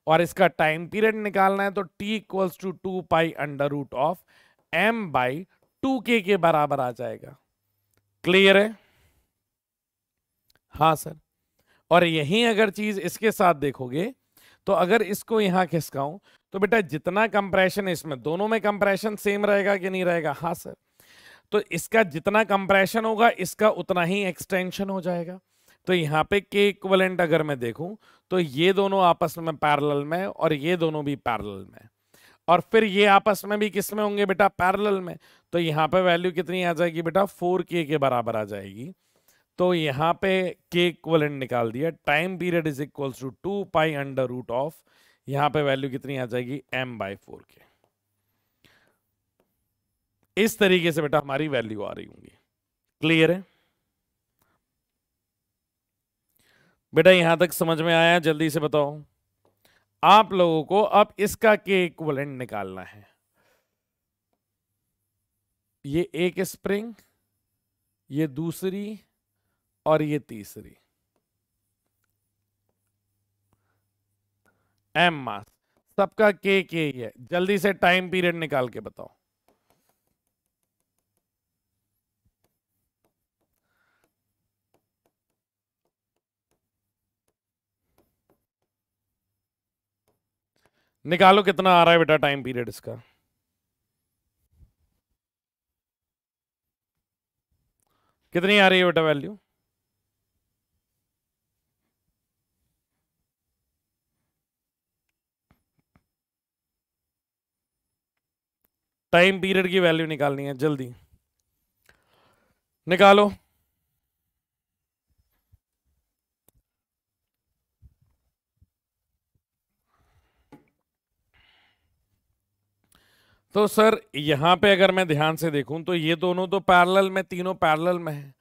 और इसका टाइम पीरियड निकालना है तो T equals to two pi under root of M by two k के बराबर आ जाएगा क्लियर है हाँ सर और यही अगर चीज इसके साथ देखोगे तो अगर इसको यहां खिसकाऊं तो बेटा जितना कंप्रेशन है इसमें दोनों में कंप्रेशन सेम रहेगा कि नहीं रहेगा हाँ सर तो इसका जितना कंप्रेशन होगा इसका उतना ही एक्सटेंशन हो जाएगा तो यहाँ पे के इक्वलेंट अगर मैं देखूं तो ये दोनों आपस में पैरेलल में और ये दोनों भी पैरेलल में और फिर ये आपस में भी किस में होंगे बेटा पैरेलल में तो यहाँ पे वैल्यू कितनी आ जाएगी बेटा फोर के के बराबर आ जाएगी तो यहाँ पे के इक्वलेंट निकाल दिया time period is equals to two pi under root of यहाँ पे वैल्यू कितनी आ जाएगी एम बाई फोर के इस तरीके से बेटा हमारी वैल्यू आ रही होंगी क्लियर है बेटा यहां तक समझ में आया जल्दी से बताओ आप लोगों को अब इसका के इक्वलेंट निकालना है ये एक स्प्रिंग ये दूसरी और ये तीसरी एम मास सबका के के ही है जल्दी से टाइम पीरियड निकाल के बताओ निकालो कितना आ रहा है बेटा टाइम पीरियड इसका कितनी आ रही है बेटा वैल्यू टाइम पीरियड की वैल्यू निकालनी है जल्दी निकालो तो सर यहाँ पे अगर मैं ध्यान से देखूं तो ये दोनों तो पैरेलल में तीनों पैरेलल में है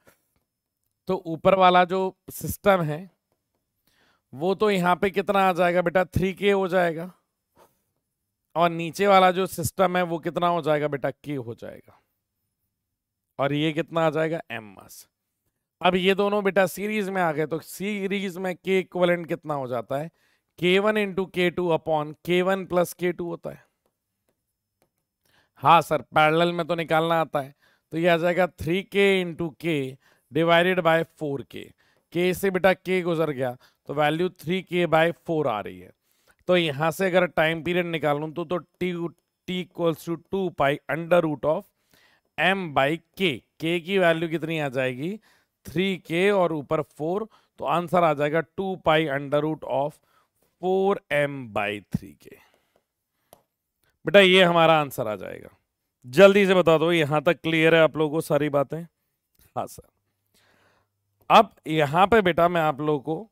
तो ऊपर वाला जो सिस्टम है वो तो यहाँ पे कितना आ जाएगा बेटा थ्री के हो जाएगा और नीचे वाला जो सिस्टम है वो कितना हो जाएगा बेटा के हो जाएगा और ये कितना आ जाएगा एम मास अब ये दोनों बेटा सीरीज में आ गए तो सीरीज में के इक्वलेंट कितना हो जाता है k one into k two upon k one plus k two होता है हाँ सर पैरेलल में तो निकालना आता है तो ये आ जाएगा थ्री के इंटू के डिवाइडेड बाय फोर के के से बेटा के गुजर गया तो value three k by four आ रही है तो यहाँ से अगर टाइम पीरियड निकालूँ तो तो t t equals to two pi under root of M by के के की वैल्यू कितनी आ जाएगी थ्री के और ऊपर फोर तो आंसर आ जाएगा two pi under root of four m by three k बेटा ये हमारा आंसर आ जाएगा जल्दी से बता दो यहां तक क्लियर है आप लोगों को सारी बातें हाँ सर अब यहां पे बेटा मैं आप लोगों को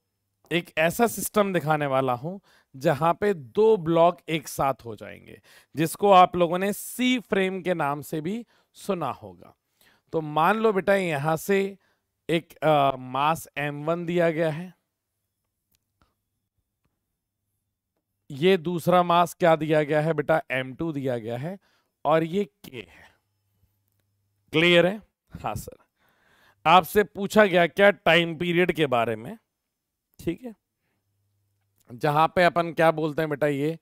एक ऐसा सिस्टम दिखाने वाला हूं जहां पे दो ब्लॉक एक साथ हो जाएंगे जिसको आप लोगों ने सी फ्रेम के नाम से भी सुना होगा तो मान लो बेटा यहां से एक मास एम वन दिया गया है ये दूसरा मास क्या दिया गया है बेटा M2 दिया गया है और ये K है क्लियर है हा सर आपसे पूछा गया क्या टाइम पीरियड के बारे में ठीक है जहां पे अपन क्या बोलते हैं बेटा ये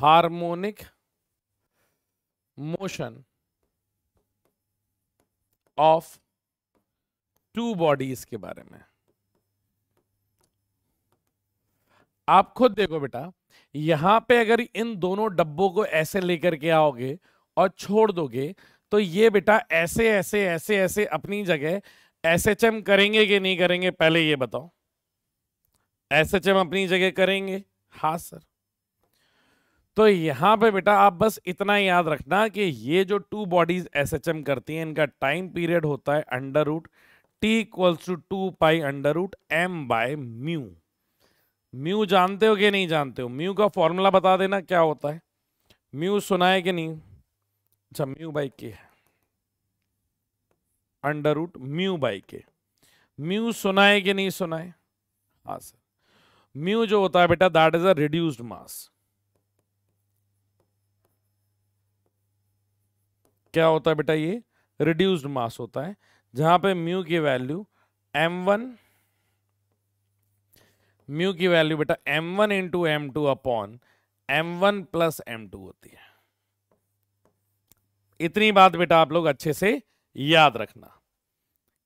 harmonic motion of two bodies के बारे में आप खुद देखो बेटा यहां पे अगर इन दोनों डब्बों को ऐसे लेकर के आओगे और छोड़ दोगे तो ये बेटा ऐसे ऐसे ऐसे ऐसे अपनी जगह एस एच एम करेंगे कि नहीं करेंगे पहले ये बताओ एस एच एम अपनी जगह करेंगे हाँ सर तो यहां पे बेटा आप बस इतना याद रखना कि ये जो two bodies S H M करती हैं इनका टाइम पीरियड होता है under root T equals to two pi under root M by mu mu जानते हो कि नहीं जानते हो म्यू का फॉर्मूला बता देना क्या होता है म्यू सुना है कि नहीं अच्छा म्यू बाई के है under root mu by K mu सुना है कि नहीं सुना है हाँ सर म्यू जो होता है बेटा that is a reduced mass क्या होता है बेटा ये रिड्यूस्ड मास होता है जहां पे म्यू की वैल्यू एम वन म्यू की वैल्यू बेटा M one into M two upon M one plus M two होती है इतनी बात बेटा आप लोग अच्छे से याद रखना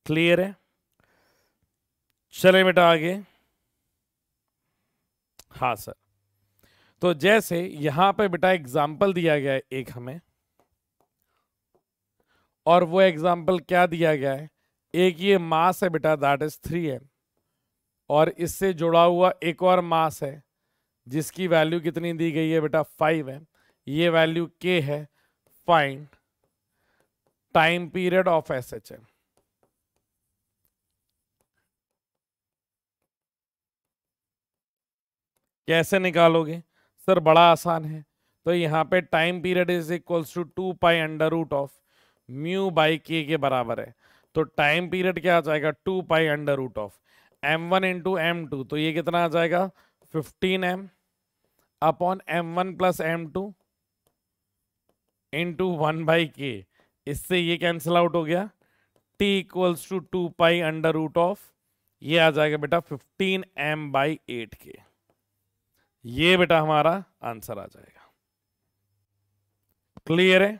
क्लियर है चले बेटा आगे हाँ सर तो जैसे यहां पे बेटा एग्जाम्पल दिया गया है एक हमें और वो एग्जाम्पल क्या दिया गया है एक ये मास है बेटा दैट इज थ्री एम और इससे जुड़ा हुआ एक और मास है जिसकी वैल्यू कितनी दी गई है बेटा फाइव है ये वैल्यू के है find time period of S H M कैसे निकालोगे सर बड़ा आसान है तो यहां पे time period is equals to two pi under root of mu by के के बराबर है तो टाइम पीरियड क्या आ जाएगा two pi under root of M one into M two तो ये कितना आ जाएगा fifteen M upon M one plus M two into one by K इससे ये कैंसिल आउट हो गया T equals to two pi under root of ये आ जाएगा बेटा फिफ्टीन एम बाई एट के ये बेटा हमारा आंसर आ जाएगा क्लियर है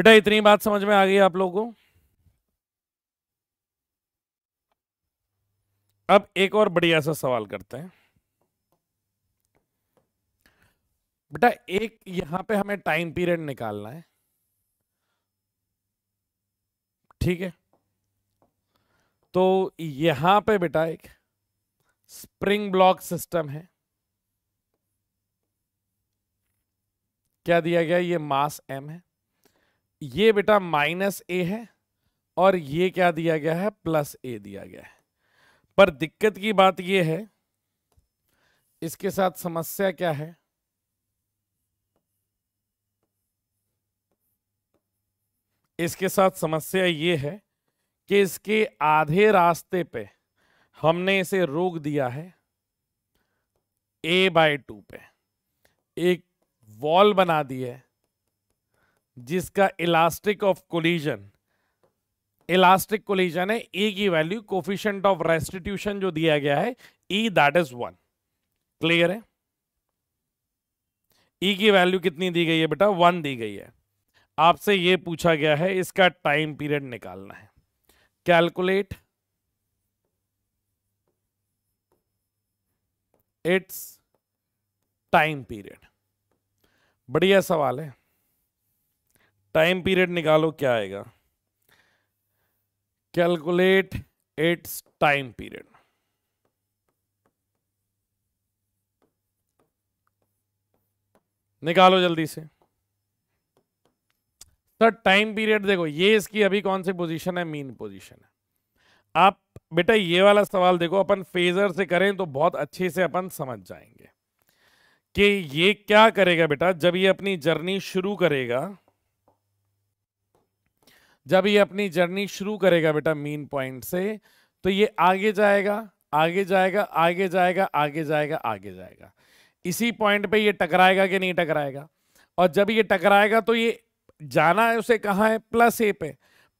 बेटा इतनी बात समझ में आ गई आप लोगों को अब एक और बढ़िया सा सवाल करते हैं बेटा एक यहां पे हमें टाइम पीरियड निकालना है ठीक है तो यहां पे बेटा एक स्प्रिंग ब्लॉक सिस्टम है क्या दिया गया ये मास एम है ये बेटा माइनस ए है और ये क्या दिया गया है प्लस ए दिया गया है पर दिक्कत की बात ये है इसके साथ समस्या क्या है इसके साथ समस्या ये है कि इसके आधे रास्ते पे हमने इसे रोक दिया है ए बाय टू पे एक वॉल बना दी है जिसका elastic of collision elastic collision है ए की वैल्यू कोफिशेंट ऑफ रेस्टिट्यूशन जो दिया गया है E that is one clear है ई e की वैल्यू कितनी दी गई है बेटा वन दी गई है आपसे यह पूछा गया है इसका टाइम पीरियड निकालना है कैलकुलेट इट्स टाइम पीरियड बढ़िया सवाल है टाइम पीरियड निकालो क्या आएगा कैलकुलेट इट्स टाइम पीरियड निकालो जल्दी से सर टाइम पीरियड देखो ये इसकी अभी कौन सी पोजीशन है मीन पोजीशन है आप बेटा ये वाला सवाल देखो अपन फेजर से करें तो बहुत अच्छे से अपन समझ जाएंगे कि ये क्या करेगा बेटा जब ये अपनी जर्नी शुरू करेगा जब ये अपनी जर्नी शुरू करेगा बेटा मीन पॉइंट से तो ये आगे जाएगा आगे जाएगा आगे जाएगा आगे जाएगा आगे जाएगा इसी पॉइंट पे ये टकराएगा कि नहीं टकराएगा और जब ये टकराएगा तो ये जाना है उसे कहाँ है प्लस ए पे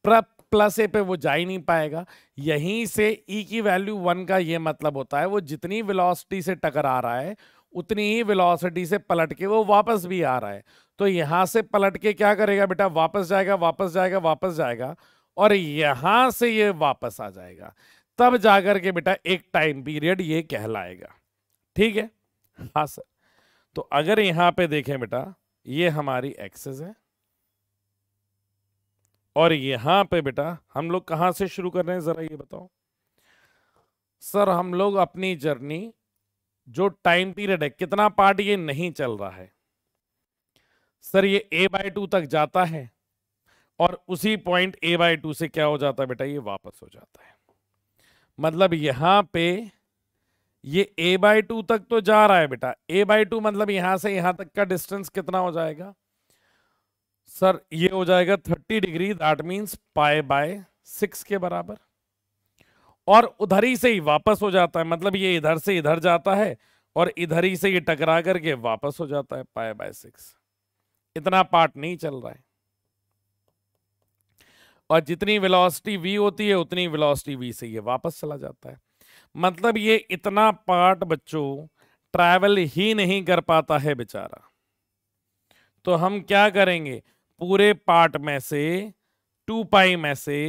प्लस ए पे वो जा ही नहीं पाएगा यहीं से ई e की वैल्यू वन का ये मतलब होता है वो जितनी वेलोसिटी से टकरा रहा है उतनी ही वेलोसिटी से पलट के वो वापस भी आ रहा है तो यहाँ से पलट के क्या करेगा बेटा वापस जाएगा वापस जाएगा वापस जाएगा और यहाँ से ये वापस आ जाएगा तब जाकर के बेटा एक टाइम पीरियड ये कहलाएगा ठीक है हाँ सर तो अगर यहाँ पे देखें बेटा ये हमारी एक्सेस है और यहाँ पे बेटा हम लोग कहाँ से शुरू कर रहे हैं ज़रा ये बताओ सर हम लोग अपनी जर्नी जो टाइम पीरियड है कितना पार्ट ये नहीं चल रहा है सर ये ए बाय टू तक जाता है और उसी पॉइंट ए बाय टू से क्या हो जाता है बेटा ये वापस हो जाता है मतलब यहां पे ये ए बाय टू तक तो जा रहा है बेटा ए बाई टू मतलब यहां से यहां तक का डिस्टेंस कितना हो जाएगा सर ये हो जाएगा thirty degree that means pi by six के बराबर और उधर ही से ही वापस हो जाता है मतलब ये इधर से इधर जाता है और इधर ही से ये टकरा करके वापस हो जाता है पाए बाय सिक्स इतना पार्ट नहीं चल रहा है और जितनी वेलोसिटी वी होती है उतनी वेलोसिटी वी से ये वापस चला जाता है मतलब ये इतना पार्ट बच्चों ट्रैवल ही नहीं कर पाता है बेचारा तो हम क्या करेंगे पूरे पार्ट में से टू पाई में से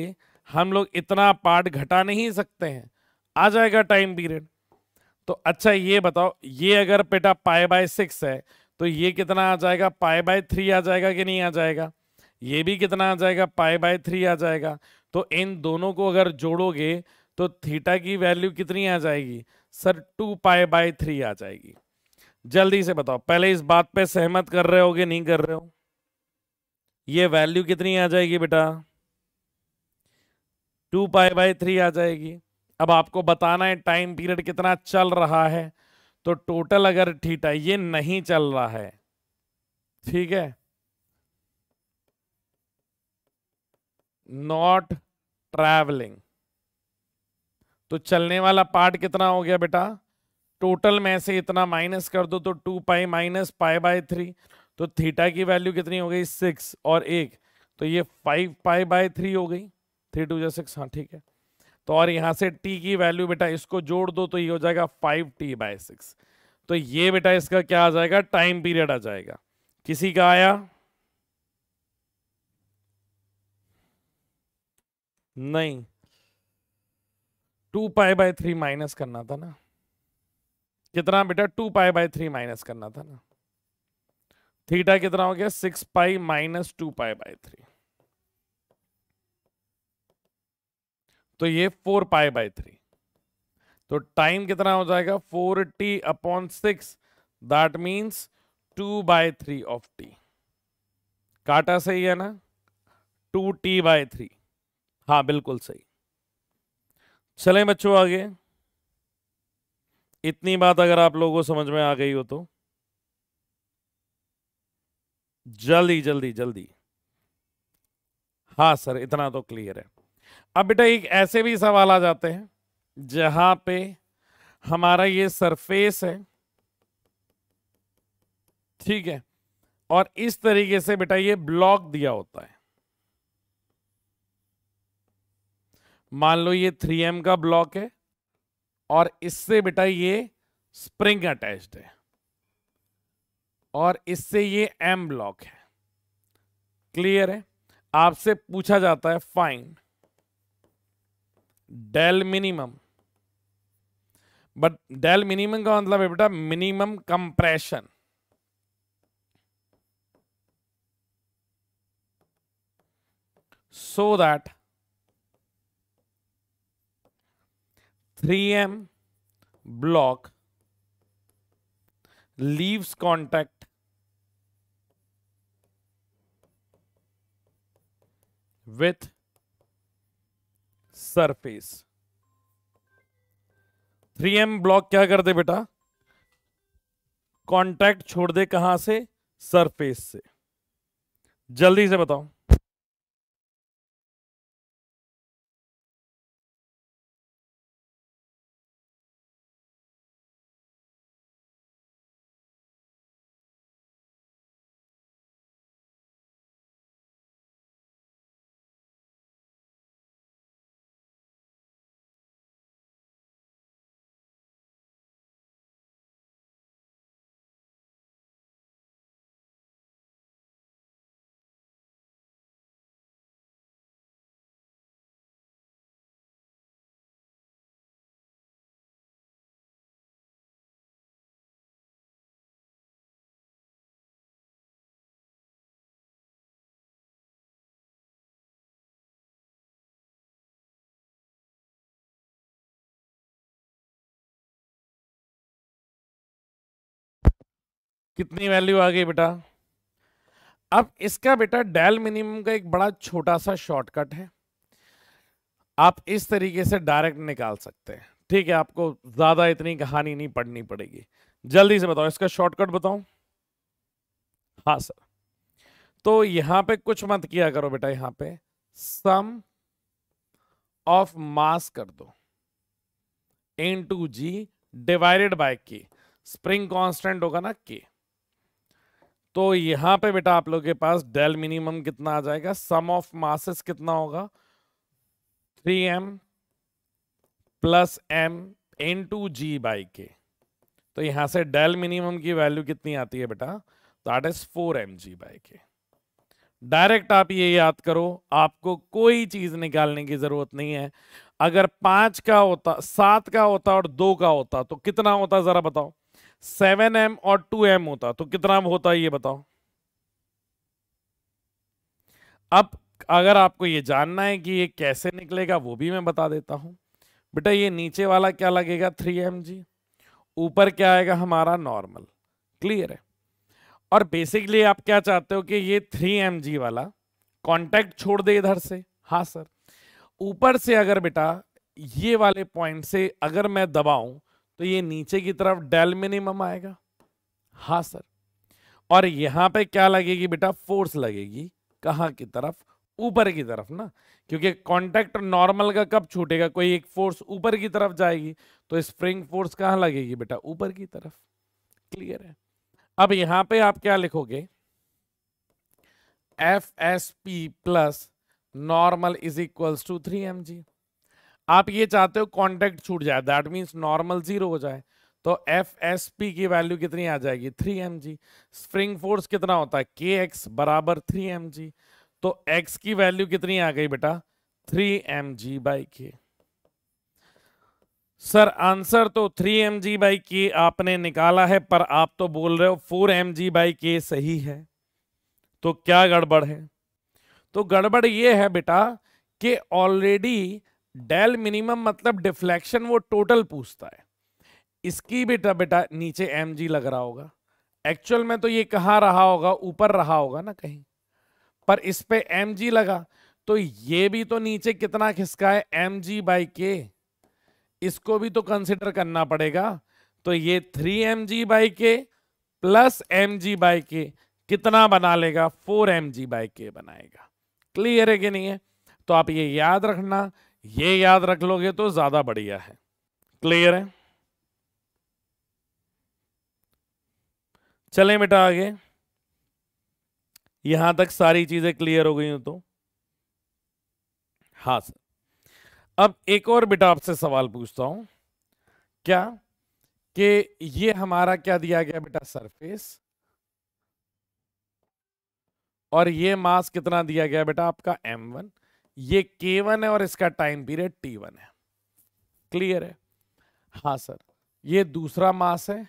हम लोग इतना पार्ट घटा नहीं सकते हैं आ जाएगा टाइम पीरियड तो अच्छा ये बताओ ये अगर बेटा पाए बाय सिक्स है तो ये कितना आ जाएगा पाए बाय थ्री आ जाएगा कि नहीं आ जाएगा ये भी कितना आ जाएगा पाए बाय थ्री आ जाएगा तो इन दोनों को अगर जोड़ोगे तो थीटा की वैल्यू कितनी आ जाएगी sir two pi by three आ जाएगी जल्दी से बताओ पहले इस बात पे सहमत कर रहे होगे नहीं कर रहे हो ये वैल्यू कितनी आ जाएगी बेटा टू पाई बाई थ्री आ जाएगी अब आपको बताना है टाइम पीरियड कितना चल रहा है तो टोटल अगर थीटा ये नहीं चल रहा है ठीक है नॉट ट्रैवलिंग तो चलने वाला पार्ट कितना हो गया बेटा टोटल में से इतना माइनस कर दो तो two pi minus pi by three तो थीटा की वैल्यू कितनी हो गई सिक्स और एक तो ये फाइव पाई बाय थ्री हो गई थ्री टू जै सिक्स हाँ ठीक है तो और यहाँ से टी की वैल्यू बेटा इसको जोड़ दो तो ये हो जाएगा फाइव टी बाय सिक्स तो ये बेटा इसका क्या आ जाएगा टाइम पीरियड आ जाएगा किसी का आया नहीं two pi by three minus करना था ना कितना बेटा two pi by three minus करना था ना थीटा कितना हो गया six pi minus two pi by three तो ये फोर पाई बाय थ्री तो टाइम कितना हो जाएगा four T upon six that means two by three of T काटा सही है ना टू टी बाय थ्री हाँ बिल्कुल सही चलें बच्चों आगे इतनी बात अगर आप लोगों को समझ में आ गई हो तो जल्दी जल्दी जल्दी हाँ सर इतना तो क्लियर है अब बेटा एक ऐसे भी सवाल आ जाते हैं जहां पे हमारा ये सरफेस है ठीक है और इस तरीके से बेटा ये ब्लॉक दिया होता है मान लो ये 3M का ब्लॉक है और इससे बेटा ये स्प्रिंग अटैच्ड है और इससे ये एम ब्लॉक है क्लियर है आपसे पूछा जाता है find del minimum but del minimum का मतलब है बेटा minimum compression that three 3m block leaves contact with surface 3M block क्या कर दे बेटा कॉन्टैक्ट छोड़ दे कहां से सरफेस से जल्दी से बताओ कितनी वैल्यू आ गई बेटा अब इसका बेटा डायल मिनिमम का एक बड़ा छोटा सा शॉर्टकट है आप इस तरीके से डायरेक्ट निकाल सकते हैं ठीक है आपको ज्यादा इतनी कहानी नहीं पढ़नी पड़ेगी जल्दी से बताओ इसका शॉर्टकट बताओ हाँ सर तो यहां पे कुछ मत किया करो बेटा यहां पे सम ऑफ मास कर दो into G divided by K spring constant होगा ना के तो यहां पे बेटा आप लोग के पास डेल मिनिमम कितना आ जाएगा सम ऑफ मासेस कितना होगा three M plus M in into G by के तो यहां से डेल मिनिमम की वैल्यू कितनी आती है बेटा that is four M G by K direct आप ये याद करो आपको कोई चीज निकालने की जरूरत नहीं है अगर पांच का होता सात का होता और दो का होता तो कितना होता जरा बताओ सेवन एम और टू एम होता तो कितना होता ये बताओ अब अगर आपको ये जानना है कि ये कैसे निकलेगा वो भी मैं बता देता हूं बेटा ये नीचे वाला क्या लगेगा थ्री एम जी ऊपर क्या आएगा हमारा नॉर्मल क्लियर है और बेसिकली आप क्या चाहते हो कि ये थ्री एम जी वाला कॉन्टेक्ट छोड़ दे इधर से हाँ सर ऊपर से अगर बेटा ये वाले पॉइंट से अगर मैं दबाऊं तो ये नीचे की तरफ डेल मिनिमम आएगा हाँ सर और यहां पे क्या लगेगी बेटा फोर्स लगेगी कहां की तरफ ऊपर की तरफ ना क्योंकि कॉन्टेक्ट नॉर्मल का कब छूटेगा कोई एक फोर्स ऊपर की तरफ जाएगी तो स्प्रिंग फोर्स कहां लगेगी बेटा ऊपर की तरफ क्लियर है अब यहां पे आप क्या लिखोगे F S P plus normal is equals to three M G आप ये चाहते हो कॉन्टैक्ट छूट जाए दैट मीन्स नॉर्मल जीरो हो जाए तो एफ एस पी की वैल्यू कितनी आ जाएगी three M G spring force कितना होता है के एक्स बराबर थ्री एम जी तो एक्स की वैल्यू कितनी आ गई बेटा three M G by K sir answer तो three M G by K आपने निकाला है पर आप तो बोल रहे हो फोर एम जी बाई के सही है तो क्या गड़बड़ है तो गड़बड़ ये है बेटा कि ऑलरेडी डेल मिनिमम मतलब डिफ्लेक्शन वो टोटल पूछता है इसकी बेटा बेटा नीचे एम जी लग रहा होगा एक्चुअल में तो ये कहा रहा होगा ऊपर रहा होगा ना कहीं पर इस पे एम जी लगा तो ये भी तो नीचे कितना खिसका है एम जी बाई के इसको भी तो कंसिडर करना पड़ेगा तो ये three M G by K plus M G by K कितना बना लेगा फोर एम जी बाई के बनाएगा क्लियर है कि नहीं है तो आप ये याद रखना ये याद रख लोगे तो ज्यादा बढ़िया है क्लियर है चलें बेटा आगे यहां तक सारी चीजें क्लियर हो गई हो तो हाँ सर अब एक और बेटा आपसे सवाल पूछता हूं क्या कि ये हमारा क्या दिया गया बेटा सरफेस और ये मास कितना दिया गया बेटा आपका m1 ये के वन है और इसका टाइम पीरियड टी वन है क्लियर है हाँ सर ये दूसरा मास है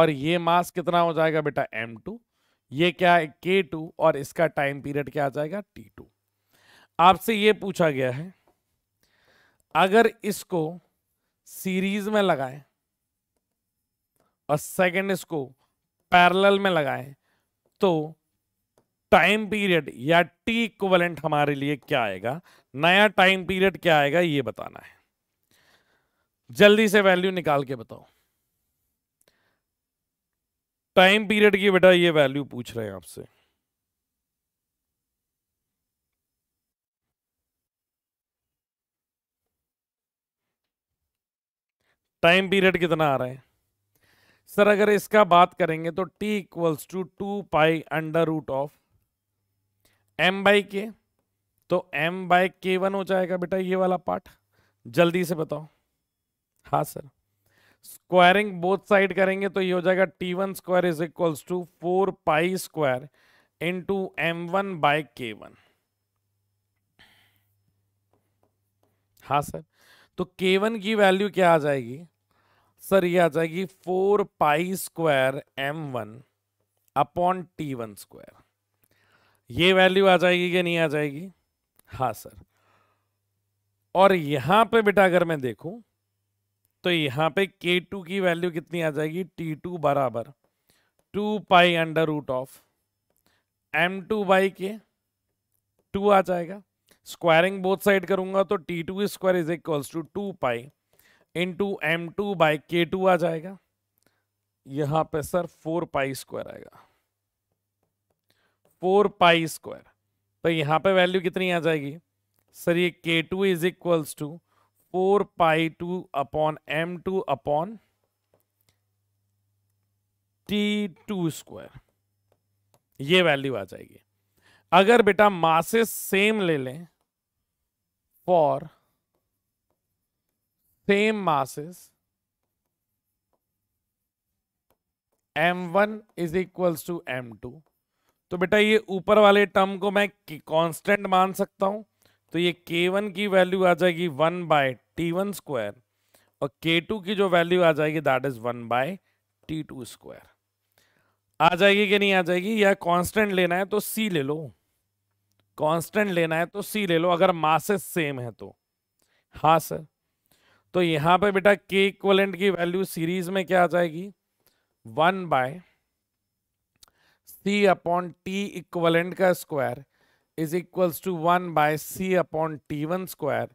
और ये मास कितना हो जाएगा बेटा एम टू ये क्या है के टू और इसका टाइम पीरियड क्या आ जाएगा टी टू आपसे ये पूछा गया है अगर इसको सीरीज में लगाएं और सेकंड इसको पैरेलल में लगाएं तो टाइम पीरियड या टी इक्वलेंट हमारे लिए क्या आएगा नया टाइम पीरियड क्या आएगा ये बताना है जल्दी से वैल्यू निकाल के बताओ टाइम पीरियड की बेटा ये वैल्यू पूछ रहे हैं आपसे टाइम पीरियड कितना आ रहा है सर अगर इसका बात करेंगे तो T equals to two pi under root of M by के तो एम बाई के वन हो जाएगा बेटा ये वाला पार्ट जल्दी से बताओ हाँ सर स्क्वायरिंग बोथ साइड करेंगे तो ये हो जाएगा T one square is equals to four pi square into M one by के वन हाँ सर तो के वन की वैल्यू क्या आ जाएगी सर ये आ जाएगी four pi square M one upon T one square ये वैल्यू आ जाएगी कि नहीं आ जाएगी हाँ सर और यहां पे बेटा अगर मैं देखूं तो यहां पे K2 की वैल्यू कितनी आ जाएगी T2 बराबर two pi under root of M two by K two आ जाएगा स्क्वायरिंग बोथ साइड करूंगा तो T two square is equals to two pi into M two by K two आ जाएगा यहाँ पे सर फोर पाई स्क्वायर आएगा four pi square तो यहाँ पे वैल्यू कितनी आ जाएगी सर ये K two is equals to four pi two upon M two upon T two square ये वैल्यू आ जाएगी अगर बेटा मासेस सेम ले लें for same masses is equals to M two तो बेटा ये ऊपर वाले टर्म को मैं कांस्टेंट मान सकता हूं तो ये k1 की वैल्यू आ जाएगी one by T one square और k2 की जो वैल्यू आ जाएगी that is one by T two square आ जाएगी कि नहीं आ जाएगी या कांस्टेंट लेना है तो c ले लो कांस्टेंट लेना है तो c ले लो अगर मासेस सेम है तो हाँ सर तो यहां पर बेटा के इक्वलेंट की वैल्यू सीरीज में क्या आ जाएगी one by C upon T equivalent का square is equals to one by C upon T one square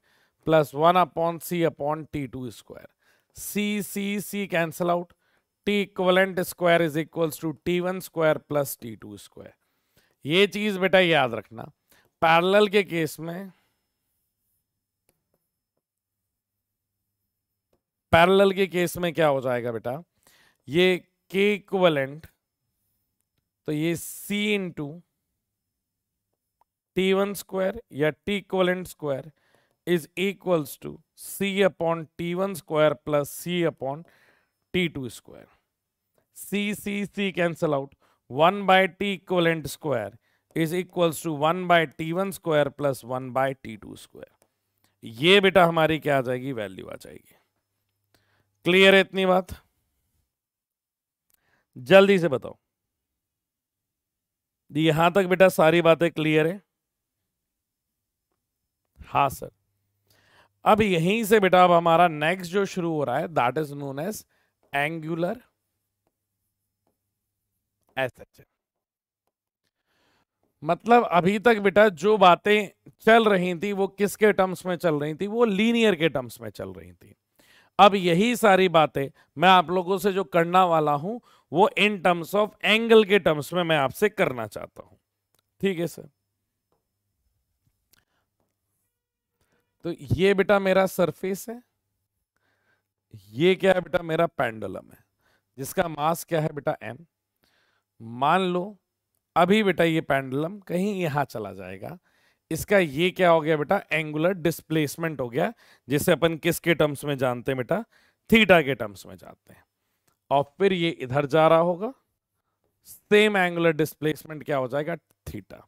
plus one upon C upon T two square C C C cancel out T equivalent square is equals to T one square plus T two square ये चीज बेटा याद रखना parallel के case में parallel के case में क्या हो जाएगा बेटा ये के इक्वलेंट तो ये C into T one square या T equivalent square is equals to C upon T one square plus C upon T two square C C C cancel out one by T equivalent square is equals to one by T one square plus one by T two square ये बेटा हमारी क्या आ जाएगी value आ जाएगी clear है इतनी बात जल्दी से बताओ यहां तक बेटा सारी बातें क्लियर है हाँ सर अब यहीं से बेटा अब हमारा नेक्स्ट जो शुरू हो रहा है that is known as angular asset मतलब अभी तक बेटा जो बातें चल रही थी वो किसके टर्म्स में चल रही थी वो लीनियर के टर्म्स में चल रही थी अब यही सारी बातें मैं आप लोगों से जो करना वाला हूं वो इन टर्म्स ऑफ एंगल के टर्म्स में मैं आपसे करना चाहता हूं ठीक है सर तो ये बेटा मेरा सरफेस है ये क्या है बेटा मेरा पेंडुलम है जिसका मास क्या है बेटा एम मान लो अभी बेटा ये पेंडुलम कहीं यहां चला जाएगा इसका ये क्या हो गया बेटा एंगुलर डिस्प्लेसमेंट हो गया जिसे अपन किसके टर्म्स में जानते हैं बेटा थीटा के टर्म्स में जानते हैं और फिर ये इधर जा रहा होगा सेम एंगुलर डिस्प्लेसमेंट क्या हो जाएगा थीटा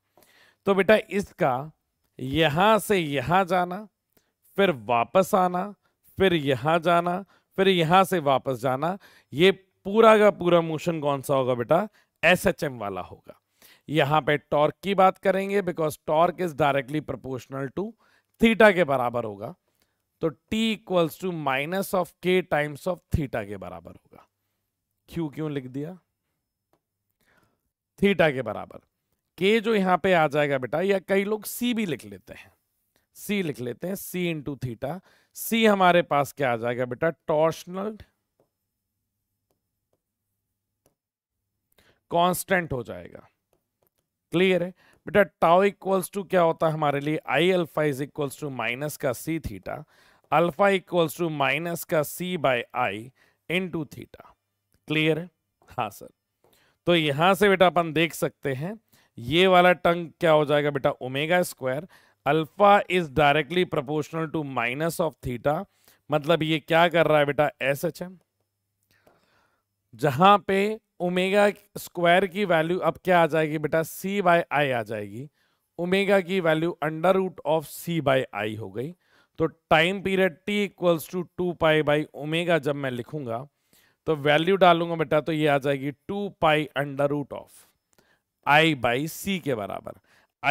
तो बेटा इसका यहां से यहां जाना फिर वापस आना फिर यहां जाना फिर यहां से वापस जाना ये पूरा का पूरा मोशन कौन सा होगा बेटा एस एच एम वाला होगा यहां पे टॉर्क की बात करेंगे because torque is directly proportional to theta के बराबर होगा तो T equals to minus of K times of theta के बराबर होगा क्यू क्यों लिख दिया थीटा के बराबर के जो यहां पे आ जाएगा बेटा या कई लोग सी भी लिख लेते हैं सी लिख लेते हैं सी इंटू थीटा सी हमारे पास क्या आ जाएगा बेटा टॉर्शनल कांस्टेंट हो जाएगा क्लियर है बेटा टाओ इक्वल्स टू क्या होता है हमारे लिए I alpha is equals to minus का C theta alpha equals to minus का C by I into theta clear है हाँ सर तो यहां से बेटा अपन देख सकते हैं ये वाला टंग क्या हो जाएगा बेटा omega square alpha is directly proportional to minus of theta मतलब ये क्या कर रहा है बेटा एस एच एम जहां पे ओमेगा स्क्वायर की वैल्यू अब क्या आ जाएगी बेटा सी बाय आई आ जाएगी ओमेगा की value under root of C by I हो गई तो time period T equals to two pi by omega जब मैं लिखूंगा तो वैल्यू डालूंगा बेटा तो ये आ जाएगी two pi under root of I by C के बराबर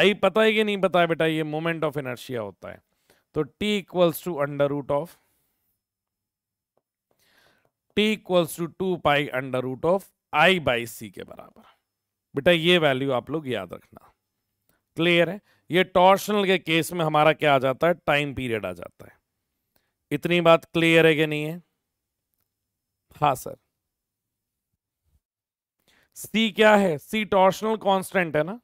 आई पता है कि नहीं पता है बेटा ये मोमेंट ऑफ इनर्शिया होता है तो T equals to under root of T equals to two pi under root of I by C के बराबर बेटा ये वैल्यू आप लोग याद रखना क्लियर है ये टॉर्शनल के केस में हमारा क्या आ जाता है टाइम पीरियड आ जाता है इतनी बात क्लियर है कि नहीं है हाँ सर सी क्या है सी टॉर्शनल कांस्टेंट है ना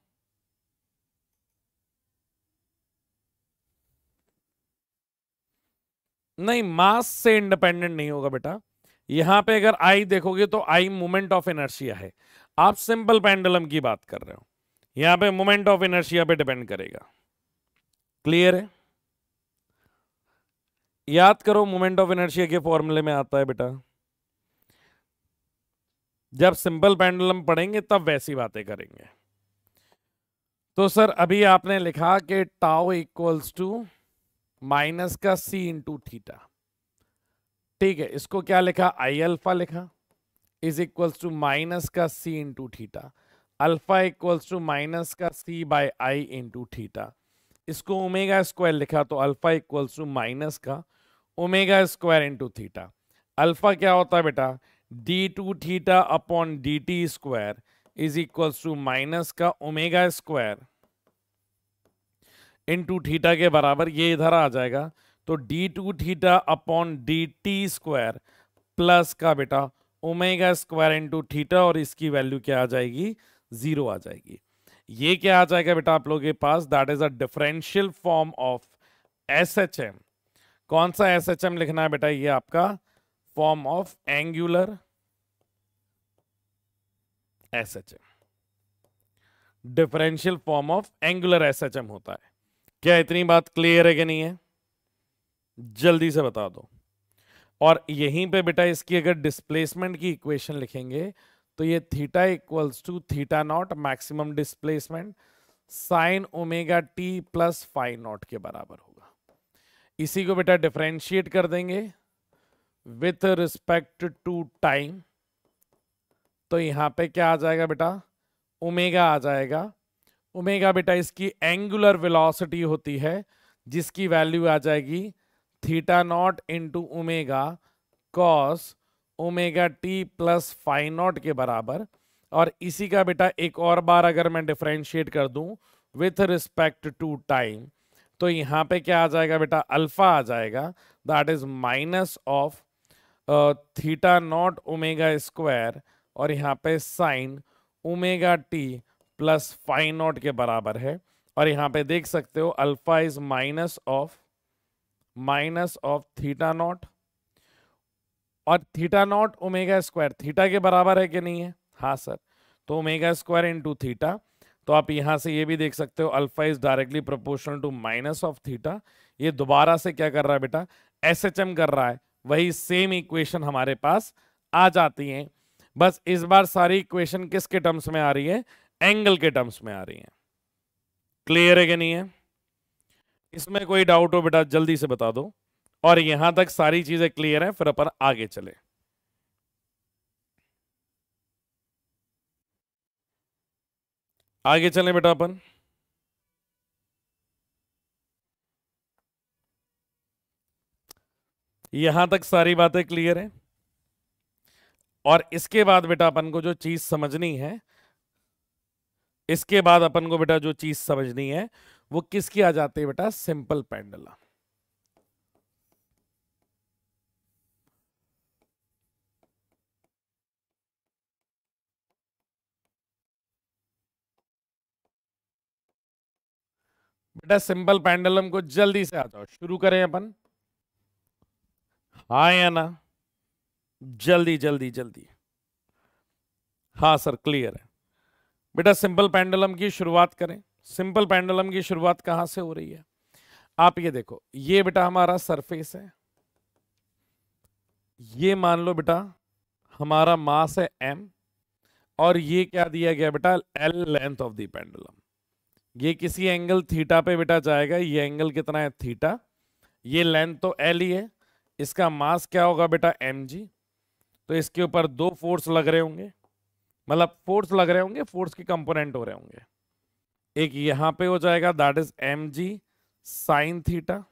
नहीं मास से इंडिपेंडेंट नहीं होगा बेटा यहां पे अगर आई देखोगे तो आई मोमेंट ऑफ एनर्शिया है आप सिंपल पेंडुलम की बात कर रहे हो यहां पे मोमेंट ऑफ एनर्शिया पे डिपेंड करेगा क्लियर है याद करो मोमेंट ऑफ एनर्शिया के फॉर्मूले में आता है बेटा जब सिंपल पेंडुलम पढ़ेंगे तब वैसी बातें करेंगे तो सर अभी आपने लिखा कि टाओ इक्वल्स टू माइनस का सी इंटू थीटा ठीक है इसको क्या लिखा आई अल्फा लिखा इज इक्वल्स टू माइनस का C into theta alpha equals to minus का C by I into theta इसको ओमेगा स्क्वायर लिखा तो अल्फा इक्वल्स टू माइनस का omega square into theta alpha क्या होता है बेटा D two theta upon D T square is equal to minus का omega square into theta के बराबर ये इधर आ जाएगा तो D two theta upon D T square plus का बेटा ओमेगा स्क्वायर इंटू थीटा और इसकी वैल्यू क्या आ जाएगी जीरो आ जाएगी ये क्या आ जाएगा बेटा आप लोगों के पास that is a differential form of S H M कौन सा एस एच एम लिखना है बेटा ये आपका form of angular SHM differential form of angular M होता है क्या इतनी बात क्लियर है कि नहीं है जल्दी से बता दो और यहीं पे बेटा इसकी अगर डिस्प्लेसमेंट की इक्वेशन लिखेंगे तो ये theta equals to theta nought maximum displacement sine omega T plus five not के बराबर होगा इसी को बेटा डिफ्रेंशिएट कर देंगे विथ रिस्पेक्ट टू टाइम तो यहाँ पे क्या आ जाएगा बेटा ओमेगा आ जाएगा ओमेगा बेटा इसकी एंगुलर वेलोसिटी होती है जिसकी वैल्यू आ जाएगी theta nought into omega cos omega T plus five not के बराबर और इसी का बेटा एक और बार अगर मैं डिफ्रेंशिएट कर दूं विथ रिस्पेक्ट टू टाइम तो यहाँ पे क्या आ जाएगा बेटा अल्फा आ जाएगा that is minus of theta nought omega square और यहाँ पे sine omega T plus fine not के बराबर है और यहाँ पे देख सकते हो alpha is minus of minus of theta nought और theta nought omega square theta के बराबर है कि नहीं है हाँ सर तो ओमेगा स्क्वायर इंटू थीटा तो आप यहाँ से ये भी देख सकते हो alpha is directly proportional to minus of theta ये दोबारा से क्या कर रहा है बेटा एस एच एम कर रहा है वही सेम इक्वेशन हमारे पास आ जाती हैं बस इस बार सारी इक्वेशन किसके टर्म्स में आ रही है एंगल के टर्म्स में आ रही है क्लियर है कि नहीं है इसमें कोई डाउट हो बेटा जल्दी से बता दो और यहां तक सारी चीजें क्लियर हैं फिर अपन आगे चले आगे चलें बेटा अपन यहां तक सारी बातें क्लियर है और इसके बाद बेटा अपन को जो चीज समझनी है इसके बाद अपन को बेटा जो चीज समझनी है वो किसकी आ जाती है बेटा सिंपल पेंडुलम बेटा सिंपल पेंडुलम को जल्दी से आ जाओ शुरू करें अपन आए हाँ ना जल्दी जल्दी जल्दी हाँ सर क्लियर है बेटा सिंपल पेंडुलम की शुरुआत करें सिंपल पेंडुलम की शुरुआत कहां से हो रही है आप ये देखो ये बेटा हमारा सरफेस है ये मान लो बेटा हमारा मास है एम और ये क्या दिया गया बेटा L length of the pendulum ये किसी एंगल थीटा पे बेटा जाएगा ये एंगल कितना है थीटा ये लेंथ तो एल ही है इसका मास क्या होगा बेटा एम तो इसके ऊपर दो फोर्स लग रहे होंगे मतलब फोर्स लग रहे होंगे फोर्स के कंपोनेंट हो रहे होंगे एक यहां पे हो जाएगा that is M ji sine theta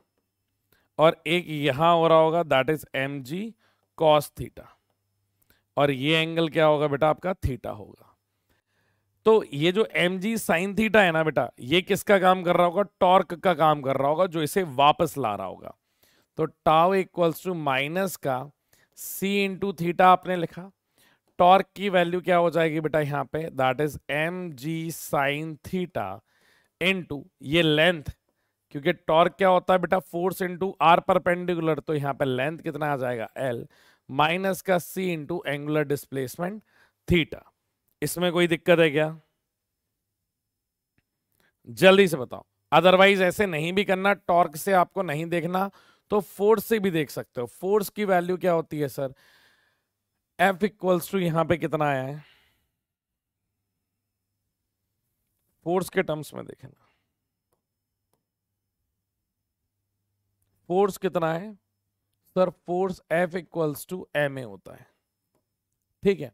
और एक यहां हो रहा होगा that is M G cos theta और ये एंगल क्या होगा बेटा आपका थीटा होगा तो ये जो एम जी साइन थीटा है ना बेटा ये किसका काम कर रहा होगा टॉर्क का काम कर रहा होगा जो इसे वापस ला रहा होगा तो टाव इक्वल्स टू माइनस का सी इंटू थीटा आपने लिखा टॉर्क की वैल्यू क्या हो जाएगी बेटा यहाँ पे that is M ji sine theta into ये लेंथ क्योंकि टॉर्क क्या होता है बेटा फोर्स इंटू आर पर पेंडिकुलर तो यहाँ पे लेंथ कितना आ जाएगा एल माइनस का C into angular displacement theta इसमें कोई दिक्कत है क्या जल्दी से बताओ अदरवाइज ऐसे नहीं भी करना टॉर्क से आपको नहीं देखना तो फोर्स से भी देख सकते हो फोर्स की वैल्यू क्या होती है सर एफ इक्वल्स टू यहां पे कितना आया है फोर्स के टर्म्स में देखें ना फोर्स कितना है sir force F equals to M A होता है ठीक है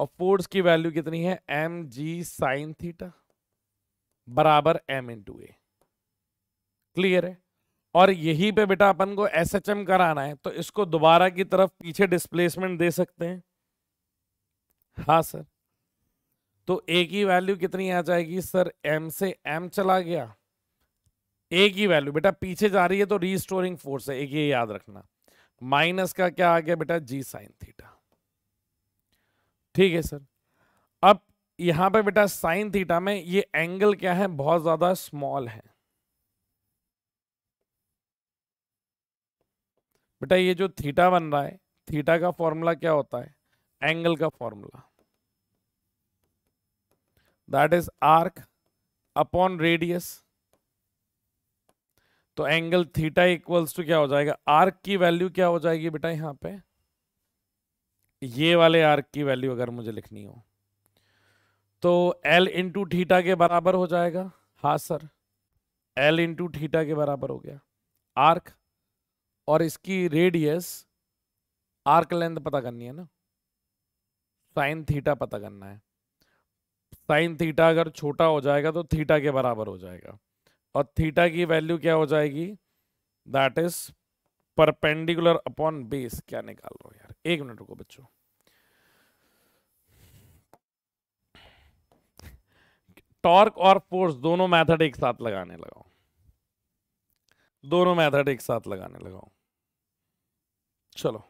और फोर्स की वैल्यू कितनी है एम जी साइन थीटा बराबर एम इंटू ए क्लियर है और यही पे बेटा अपन को एस एच एम कराना है तो इसको दोबारा की तरफ पीछे डिस्प्लेसमेंट दे सकते हैं हाँ सर तो ए की वैल्यू कितनी आ जाएगी सर एम से एम चला गया ए की वैल्यू बेटा पीछे जा रही है तो रीस्टोरिंग फोर्स है एक ये याद रखना माइनस का क्या आ गया बेटा जी साइन थीटा ठीक है सर अब यहां पे बेटा साइन थीटा में ये एंगल क्या है बहुत ज़्यादा स्मॉल है बेटा ये जो थीटा बन रहा है थीटा का फॉर्मूला क्या होता है एंगल का formula that is arc upon radius तो एंगल थीटा इक्वल्स टू क्या हो जाएगा आर्क की वैल्यू क्या हो जाएगी बेटा यहाँ पे ये वाले आर्क की वैल्यू अगर मुझे लिखनी हो तो एल इंटू थीटा के बराबर हो जाएगा हा सर एल इंटू थीटा के बराबर हो गया आर्क और इसकी रेडियस आर्क लेंथ पता करनी है ना साइन थीटा पता करना है साइन थीटा अगर छोटा हो जाएगा तो थीटा के बराबर हो जाएगा और थीटा की वैल्यू क्या हो जाएगी that is perpendicular upon base क्या निकाल रहा यार एक मिनट रुको बच्चों टॉर्क और फोर्स दोनों मेथड एक साथ लगाने लगाओ दोनों मेथड एक साथ लगाने लगाओ चलो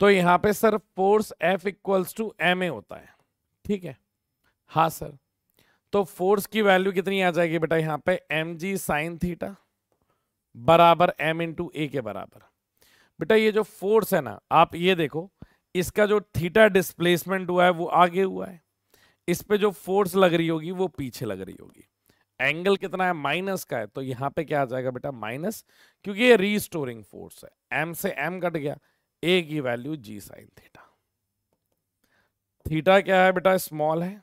तो यहां पे sir force F equals to M A होता है ठीक है हा सर तो फोर्स की वैल्यू कितनी आ जाएगी बेटा यहां पे एम जी साइन थीटा बराबर एम इंटू ए के बराबर बेटा ये जो फोर्स है ना आप ये देखो इसका जो थीटा डिस्प्लेसमेंट हुआ है वो आगे हुआ है इस पे जो फोर्स लग रही होगी वो पीछे लग रही होगी एंगल कितना है माइनस का है तो यहां पे क्या आ जाएगा बेटा माइनस क्योंकि ये रीस्टोरिंग फोर्स है एम से एम कट गया ए की value G sine theta theta क्या है बेटा स्मॉल है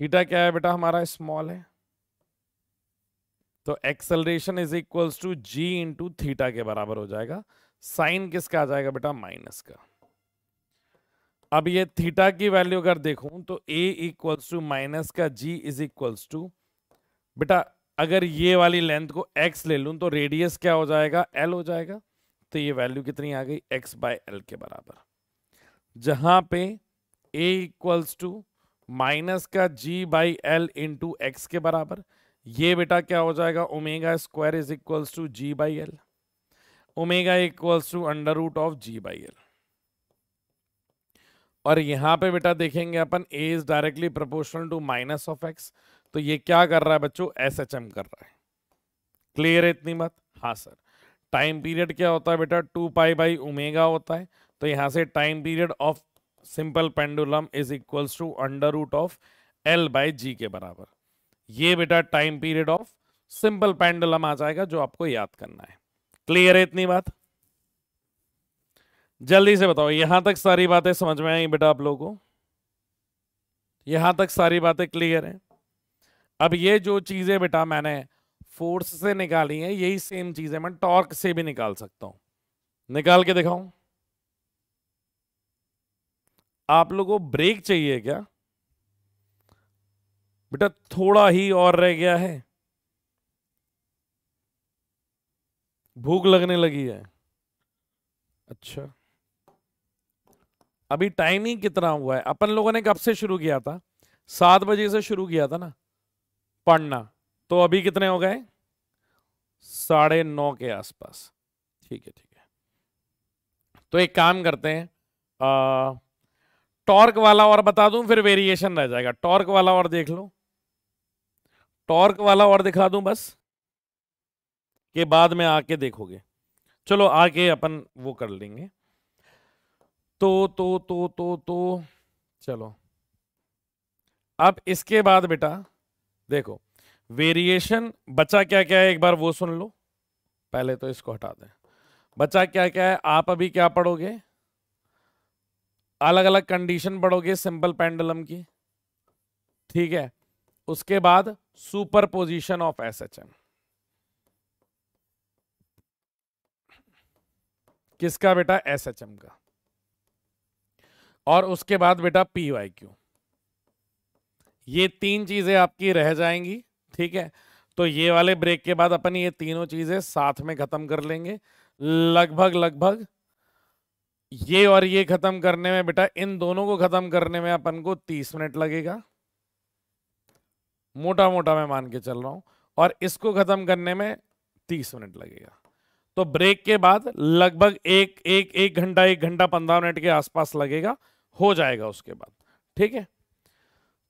थीटा क्या है बेटा हमारा स्मॉल है तो acceleration is equals to G into theta के बराबर हो जाएगा साइन किसका आ जाएगा बेटा माइनस का अब ये थीटा की वैल्यू अगर देखूं तो ए इक्वल्स टू माइनस का जी इज इक्वल्स टू बेटा अगर ये वाली लेंथ को एक्स ले लूं तो रेडियस क्या हो जाएगा एल हो जाएगा तो ये वैल्यू कितनी आ गई एक्स बाय एल के बराबर जहां पे ए इक्वल्स टू माइनस का G by L into X के बराबर ये बेटा क्या हो जाएगा omega square is equals to G by L omega equals to under root of G by L और यहाँ पे बेटा देखेंगे अपन A is directly proportional to minus of X तो ये क्या कर रहा है बच्चों एस एच एम कर रहा है क्लियर है इतनी बात हाँ सर टाइम पीरियड क्या होता है बेटा टू पाई बाई उमेगा होता है तो यहाँ से time period of simple pendulum is equals to under root of L by G के बराबर ये बेटा time period of simple pendulum आ जाएगा जो आपको याद करना है क्लियर है इतनी बात जल्दी से बताओ यहां तक सारी बातें समझ में आई बेटा आप लोगों को यहां तक सारी बातें क्लियर हैं अब ये जो चीजें बेटा मैंने फोर्स से निकाली है यही सेम चीजें मैं टॉर्क से भी निकाल सकता हूं निकाल के दिखाऊं आप लोगों को ब्रेक चाहिए क्या बेटा थोड़ा ही और रह गया है भूख लगने लगी है अच्छा अभी टाइम ही कितना हुआ है अपन लोगों ने कब से शुरू किया था सात बजे से शुरू किया था ना पढ़ना तो अभी कितने हो गए साढ़े नौ के आसपास ठीक है ठीक है तो एक काम करते हैं टॉर्क वाला और बता दूं फिर वेरिएशन रह जाएगा टॉर्क वाला और देख लो टॉर्क वाला और दिखा दूं बस के बाद में आके देखोगे चलो आके अपन वो कर लेंगे तो तो तो तो तो चलो अब इसके बाद बेटा देखो वेरिएशन बचा क्या क्या है एक बार वो सुन लो पहले तो इसको हटा दें बचा क्या क्या है आप अभी क्या पढ़ोगे अलग अलग कंडीशन पढ़ोगे सिंपल पेंडुलम की ठीक है उसके बाद superposition of S H M किसका बेटा एस एच एम का और उसके बाद बेटा पी वाई क्यू ये तीन चीजें आपकी रह जाएंगी ठीक है तो ये वाले ब्रेक के बाद अपन ये तीनों चीजें साथ में खत्म कर लेंगे लगभग लगभग ये और ये खत्म करने में बेटा इन दोनों को खत्म करने में अपन को तीस मिनट लगेगा मोटा मोटा मैं मान के चल रहा हूं और इसको खत्म करने में तीस मिनट लगेगा तो ब्रेक के बाद लगभग एक एक एक घंटा एक घंटा पंद्रह मिनट के आसपास लगेगा हो जाएगा उसके बाद ठीक है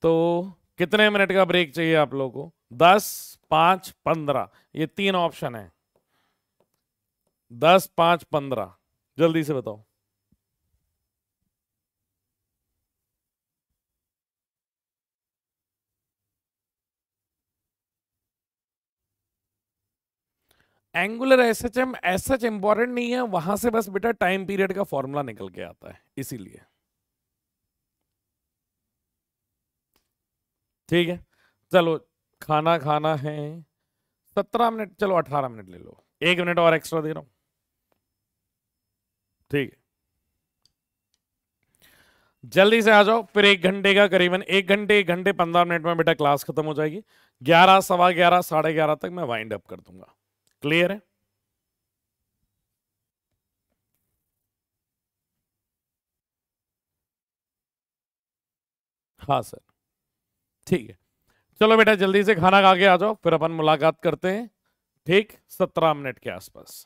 तो कितने मिनट का ब्रेक चाहिए आप लोगों को दस पांच पंद्रह ये तीन ऑप्शन है दस पांच पंद्रह जल्दी से बताओ angular S H M S H important नहीं है वहां से बस बेटा टाइम पीरियड का फॉर्मूला निकल के आता है इसीलिए ठीक है चलो खाना खाना है सत्रह मिनट चलो अठारह मिनट ले लो एक मिनट और एक्स्ट्रा दे रहा हूं ठीक है जल्दी से आ जाओ फिर एक घंटे का करीबन एक घंटे एक घंटे पंद्रह मिनट में बेटा क्लास खत्म हो जाएगी ग्यारह सवा ग्यारह साढ़े ग्यारह तक मैं वाइंड अप कर दूंगा क्लियर है हाँ सर ठीक है चलो बेटा जल्दी से खाना खा के आ जाओ फिर अपन मुलाकात करते हैं ठीक सत्रह मिनट के आसपास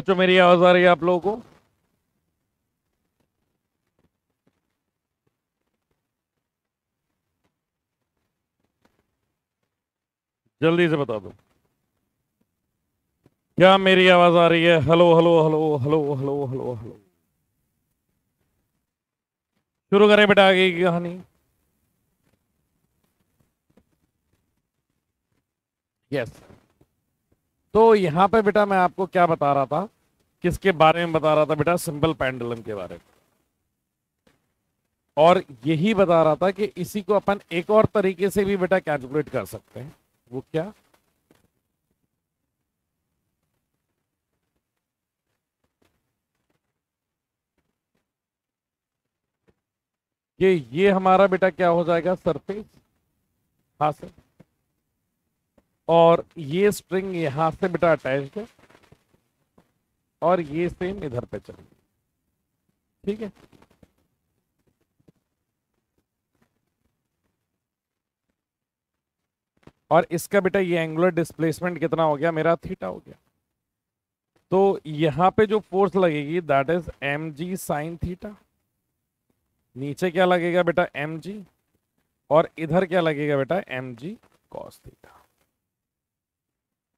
बच्चों मेरी आवाज आ रही है आप लोगों को जल्दी से बता दो क्या मेरी आवाज आ रही है hello hello hello hello hello hello hello शुरू करें बेटा आगे की कहानी यस yes. तो यहां पे बेटा मैं आपको क्या बता रहा था किसके बारे में बता रहा था बेटा सिंपल पैंडलम के बारे में और यही बता रहा था कि इसी को अपन एक और तरीके से भी बेटा कैलकुलेट कर सकते हैं वो क्या कि ये हमारा बेटा क्या हो जाएगा सरफेस हाँ सर और ये स्प्रिंग यहां से बेटा अटैच है और ये सेम इधर पे चल ठीक है और इसका बेटा ये एंगुलर डिस्प्लेसमेंट कितना हो गया मेरा थीटा हो गया तो यहां पे जो फोर्स लगेगी that is M ji sine theta नीचे क्या लगेगा बेटा एम जी और इधर क्या लगेगा बेटा M G cos theta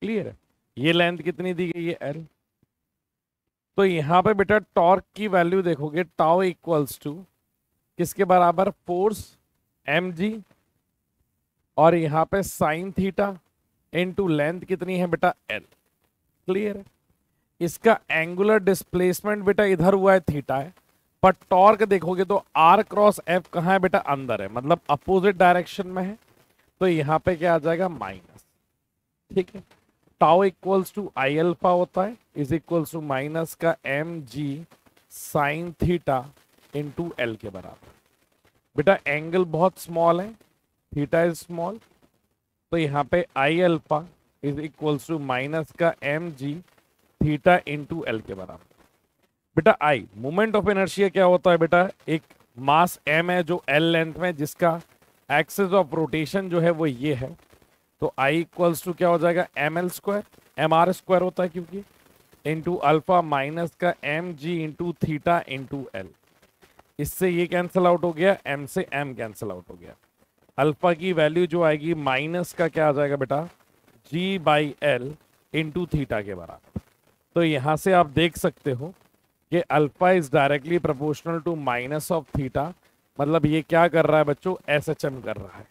clear है ये लेंथ कितनी दी गई है एल तो यहां पे बेटा टॉर्क की वैल्यू देखोगे टाओ इक्वल्स टू किसके बराबर फोर्स एम जी और यहां पे साइन थीटा इनटू लेंथ कितनी है बेटा एल क्लियर है इसका एंगुलर डिस्प्लेसमेंट बेटा इधर हुआ है थीटा है पर टॉर्क देखोगे तो आर क्रॉस एफ कहा है बेटा अंदर है मतलब अपोजिट डायरेक्शन में है तो यहां पे क्या आ जाएगा माइनस ठीक है tau equals to I alpha होता है इज इक्वल्स टू माइनस का एम जी sine theta into L के बराबर बेटा एंगल बहुत स्मॉल है थीटा इज स्मॉल तो यहाँ पे I alpha is equals to minus का M G theta into L के बराबर बेटा आई मोमेंट ऑफ इनर्शिया क्या होता है बेटा एक मास एम है जो एल लेंथ में जिसका एक्सेस ऑफ रोटेशन जो है वो ये है तो आई इक्वल्स टू क्या हो जाएगा M L square M R square होता है क्योंकि इंटू अल्फा माइनस का M G into theta into L इससे ये कैंसिल आउट हो गया एम से एम कैंसिल आउट हो गया अल्फा की वैल्यू जो आएगी माइनस का क्या आ जाएगा बेटा G by L into theta के बराबर तो यहाँ से आप देख सकते हो कि alpha is directly proportional to minus of theta मतलब ये क्या कर रहा है बच्चों एस एच एम कर रहा है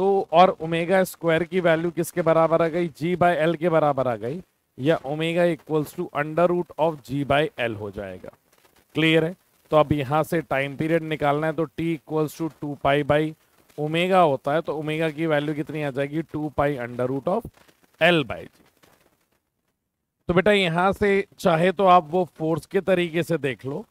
तो और ओमेगा स्क्वायर की वैल्यू किसके बराबर आ गई जी बाय एल के बराबर आ गई या omega equals to under root of G by L हो जाएगा क्लियर है तो अब यहाँ से टाइम पीरियड निकालना है तो T equals to two pi by omega होता है तो ओमेगा की वैल्यू कितनी आ जाएगी two pi under root of L by G तो बेटा यहाँ से चाहे तो आप वो फोर्स के तरीके से देख लो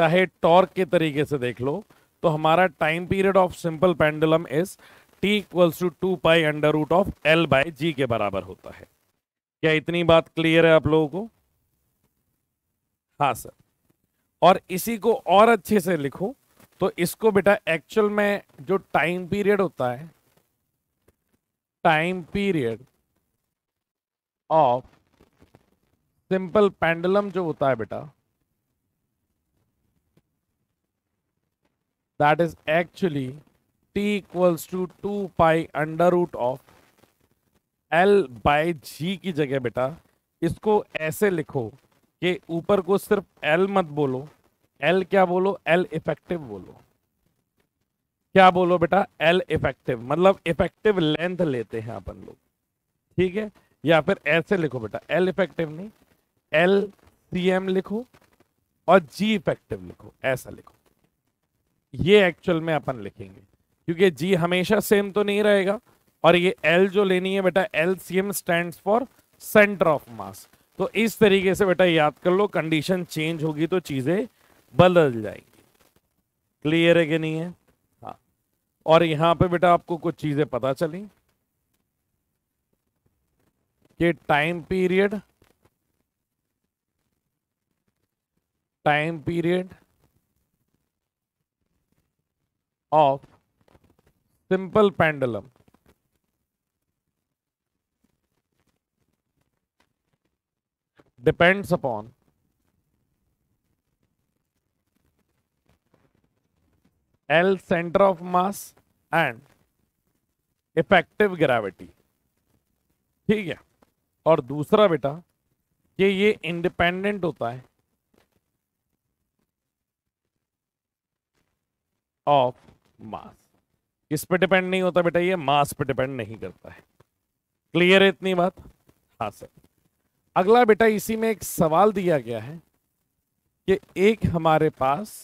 चाहे टॉर्क के तरीके से देख लो तो हमारा time period of simple pendulum is t equals to two pi under root of L by G के बराबर होता है क्या इतनी बात क्लियर है आप लोगों को हाँ सर और इसी को और अच्छे से लिखो तो इसको बेटा एक्चुअल में जो टाइम पीरियड होता है time period of simple pendulum जो होता है बेटा that is actually t equals to two pi under root of l by G की जगह बेटा इसको ऐसे लिखो कि ऊपर को सिर्फ एल मत बोलो एल क्या बोलो एल इफेक्टिव बोलो क्या बोलो बेटा एल इफेक्टिव मतलब इफेक्टिव लेंथ लेते हैं अपन लोग ठीक है या फिर ऐसे लिखो बेटा एल इफेक्टिव नहीं एल सी एम लिखो और जी इफेक्टिव लिखो ऐसा लिखो ये एक्चुअल में अपन लिखेंगे क्योंकि जी हमेशा सेम तो नहीं रहेगा और ये एल जो लेनी है बेटा L C M stand for centre of mass तो इस तरीके से बेटा याद कर लो कंडीशन चेंज होगी तो चीजें बदल जाएंगी क्लियर है कि नहीं है हाँ और यहां पे बेटा आपको कुछ चीजें पता चली कि time period time period of simple pendulum depends upon L center of mass and effective gravity ठीक है और दूसरा बेटा कि ये इंडिपेंडेंट होता है ऑफ मास किस पे डिपेंड नहीं होता बेटा ये मास पे डिपेंड नहीं करता है क्लियर है इतनी बात हाँ सर अगला बेटा इसी में एक सवाल दिया गया है कि एक हमारे पास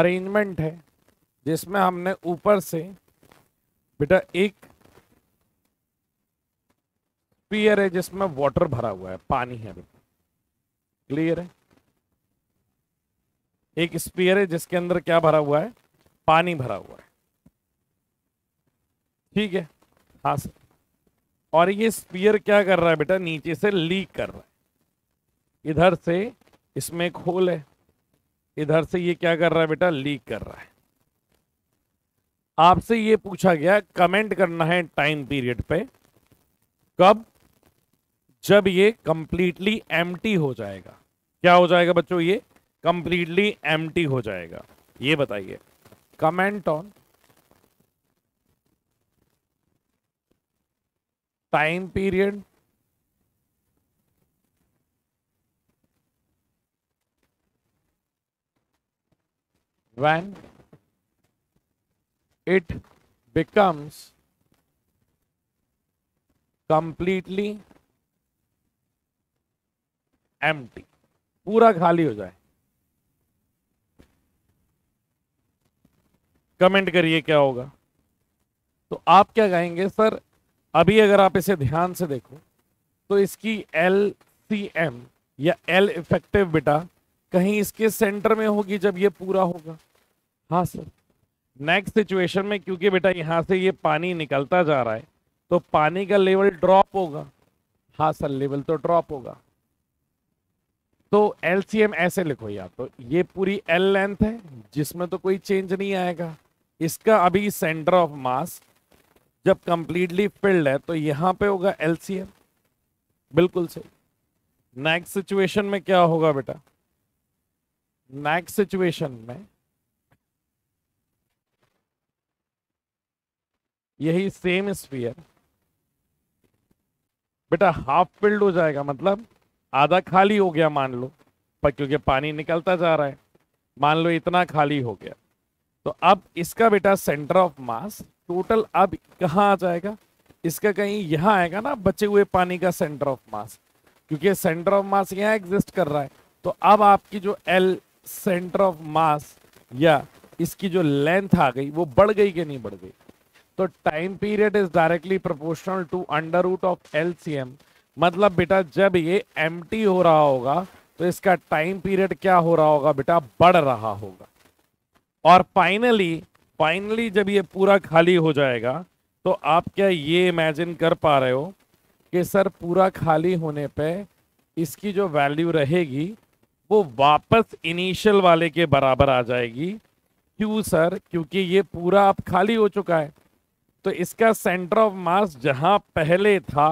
अरेंजमेंट है जिसमें हमने ऊपर से बेटा एक पियर है जिसमें वाटर भरा हुआ है पानी है बेटा क्लियर है एक स्पीयर है जिसके अंदर क्या भरा हुआ है पानी भरा हुआ है ठीक है हाँ सर और ये स्पीयर क्या कर रहा है बेटा नीचे से लीक कर रहा है इधर से इसमें एक होल है इधर से ये क्या कर रहा है बेटा लीक कर रहा है आपसे ये पूछा गया कमेंट करना है टाइम पीरियड पे कब जब ये कंप्लीटली एम्प्टी हो जाएगा क्या हो जाएगा बच्चों ये कंप्लीटली एम हो जाएगा ये बताइए comment on time period when it becomes completely M पूरा खाली हो जाए कमेंट करिए क्या होगा तो आप क्या कहेंगे सर अभी अगर आप इसे ध्यान से देखो तो इसकी एल सी एम या एल इफेक्टिव बेटा कहीं इसके सेंटर में होगी जब ये पूरा होगा हाँ सर नेक्स्ट सिचुएशन में क्योंकि बेटा यहाँ से ये पानी निकलता जा रहा है तो पानी का लेवल ड्रॉप होगा हाँ सर लेवल तो ड्रॉप होगा तो एल ऐसे लिखो या तो ये पूरी एल लेंथ है जिसमें तो कोई चेंज नहीं आएगा इसका अभी सेंटर ऑफ मास जब कंप्लीटली फिल्ड है तो यहां पे होगा एलसीएम बिल्कुल सही नेक्स्ट सिचुएशन में क्या होगा बेटा नेक्स्ट सिचुएशन में यही सेम स्पीयर बेटा हाफ फिल्ड हो जाएगा मतलब आधा खाली हो गया मान लो पर क्योंकि पानी निकलता जा रहा है मान लो इतना खाली हो गया तो अब इसका बेटा सेंटर ऑफ मास टोटल अब कहाँ आ जाएगा इसका कहीं यहाँ आएगा ना बचे हुए पानी का सेंटर ऑफ मास क्योंकि सेंटर ऑफ मास यहाँ एग्जिस्ट कर रहा है तो अब आपकी जो एल सेंटर ऑफ मास या इसकी जो लेंथ आ गई वो बढ़ गई कि नहीं बढ़ गई तो time period is directly proportional to under root of L मतलब बेटा जब ये एम हो रहा होगा तो इसका टाइम पीरियड क्या हो रहा होगा बेटा बढ़ रहा होगा और फाइनली फाइनली जब ये पूरा खाली हो जाएगा तो आप क्या ये इमेजिन कर पा रहे हो कि सर पूरा खाली होने पे इसकी जो वैल्यू रहेगी वो वापस इनिशियल वाले के बराबर आ जाएगी क्यों सर क्योंकि ये पूरा आप खाली हो चुका है तो इसका सेंटर ऑफ मास जहाँ पहले था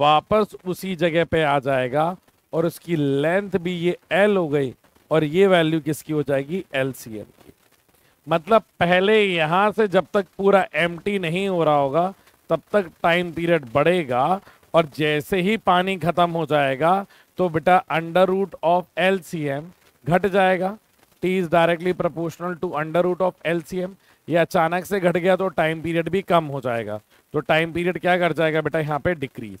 वापस उसी जगह पे आ जाएगा और उसकी लेंथ भी ये एल हो गई और ये वैल्यू किसकी हो जाएगी एल सी एल मतलब पहले यहाँ से जब तक पूरा एम नहीं हो रहा होगा तब तक टाइम पीरियड बढ़ेगा और जैसे ही पानी ख़त्म हो जाएगा तो बेटा अंडर रूट ऑफ एल घट जाएगा T is directly proportional to under root of L ये अचानक से घट गया तो टाइम पीरियड भी कम हो जाएगा तो टाइम पीरियड क्या घट जाएगा बेटा यहाँ पे डिक्रीज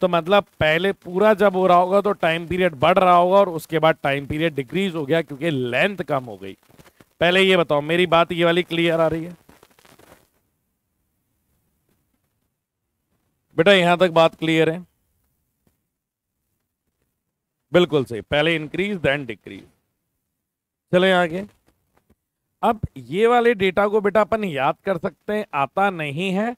तो मतलब पहले पूरा जब हो रहा होगा तो टाइम पीरियड बढ़ रहा होगा और उसके बाद टाइम पीरियड डिक्रीज हो गया क्योंकि लेंथ कम हो गई पहले ये बताओ मेरी बात ये वाली क्लियर आ रही है बेटा यहां तक बात क्लियर है बिल्कुल सही पहले इंक्रीज देन डिक्रीज चले आगे अब ये वाले डेटा को बेटा अपन याद कर सकते हैं आता नहीं है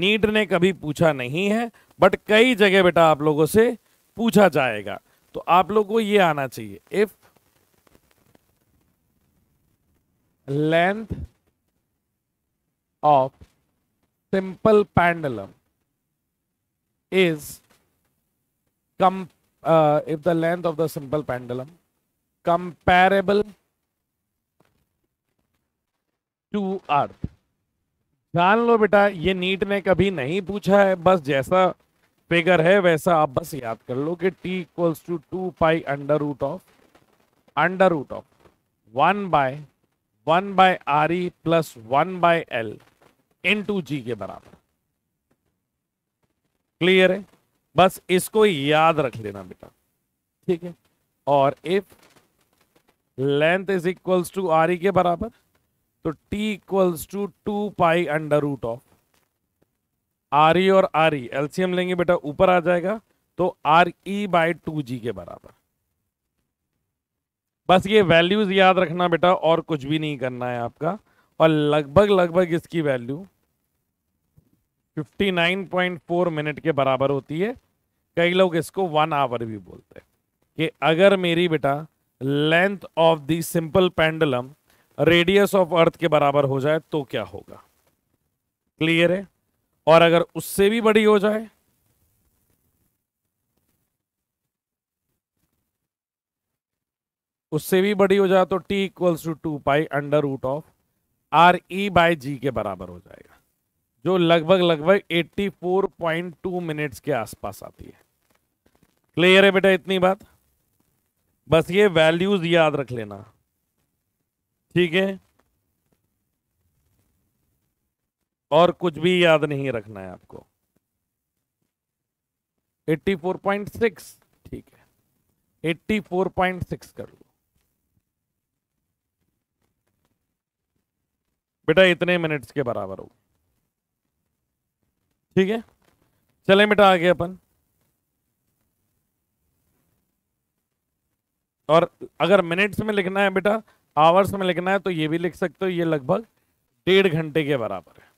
नीट ने कभी पूछा नहीं है बट कई जगह बेटा आप लोगों से पूछा जाएगा तो आप लोग को ये आना चाहिए if length of simple pendulum is com uh, if the length of the simple pendulum comparable to earth जान लो बेटा ये नीट ने कभी नहीं पूछा है बस जैसा फिगर है वैसा आप बस याद कर लो कि t equals to two pi under root of under root of one by one by R E plus one by L into G के बराबर क्लियर है बस इसको याद रख लेना बेटा ठीक है और if length is equals to R E के बराबर तो T equals to two pi under root of R E और आर ई एलसीएम लेंगे बेटा ऊपर आ जाएगा तो R E by two G के बराबर बस ये वैल्यूज याद रखना बेटा और कुछ भी नहीं करना है आपका और लगभग लगभग इसकी वैल्यू 59.4 मिनट के बराबर होती है कई लोग इसको वन आवर भी बोलते हैं कि अगर मेरी बेटा length of the simple pendulum radius of earth के बराबर हो जाए तो क्या होगा क्लियर है और अगर उससे भी बड़ी हो जाए उससे भी बड़ी हो जाए तो T equals to two pi under root of R E by G के बराबर हो जाएगा जो लगभग लगभग 84.2 मिनट्स के आसपास आती है क्लियर है बेटा इतनी बात बस ये वैल्यूज याद रख लेना ठीक है और कुछ भी याद नहीं रखना है आपको 84.6 ठीक है 84.6 कर लो बेटा इतने मिनट्स के बराबर हो ठीक है चले बेटा आगे अपन और अगर मिनट्स में लिखना है बेटा आवर्स में लिखना है तो ये भी लिख सकते हो ये लगभग डेढ़ घंटे के बराबर है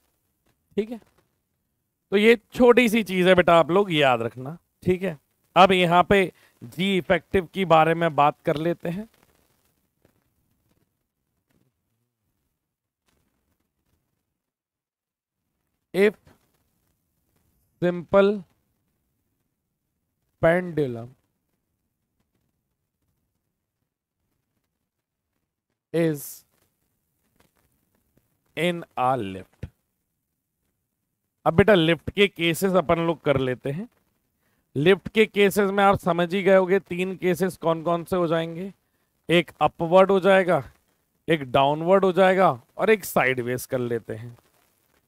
ठीक है तो ये छोटी सी चीज़ है बेटा आप लोग याद रखना ठीक है अब यहाँ पे जी इफेक्टिव के बारे में बात कर लेते हैं if simple pendulum is in a lift अब बेटा लिफ्ट के केसेस अपन लोग कर लेते हैं लिफ्ट के केसेस में आप समझ ही गए होंगे तीन केसेस कौन कौन से हो जाएंगे एक अपवर्ड हो जाएगा एक डाउनवर्ड हो जाएगा और एक साइडवेज कर लेते हैं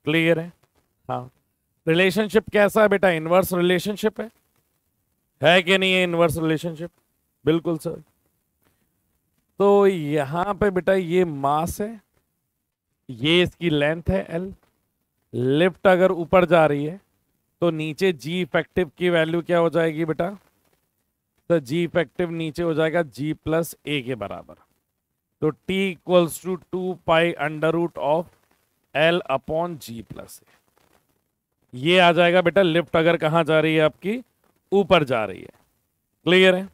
क्लियर है हाँ रिलेशनशिप कैसा है बेटा इनवर्स रिलेशनशिप है है कि नहीं है इनवर्स रिलेशनशिप बिल्कुल सर तो यहाँ पे बेटा ये मास है ये इसकी लेंथ है एल लिफ्ट अगर ऊपर जा रही है तो नीचे जी इफेक्टिव की वैल्यू क्या हो जाएगी बेटा तो जी इफेक्टिव नीचे हो जाएगा जी प्लस ए के बराबर तो T equals to two pi under root of L upon G plus ए ये आ जाएगा बेटा लिफ्ट अगर कहाँ जा रही है आपकी ऊपर जा रही है क्लियर है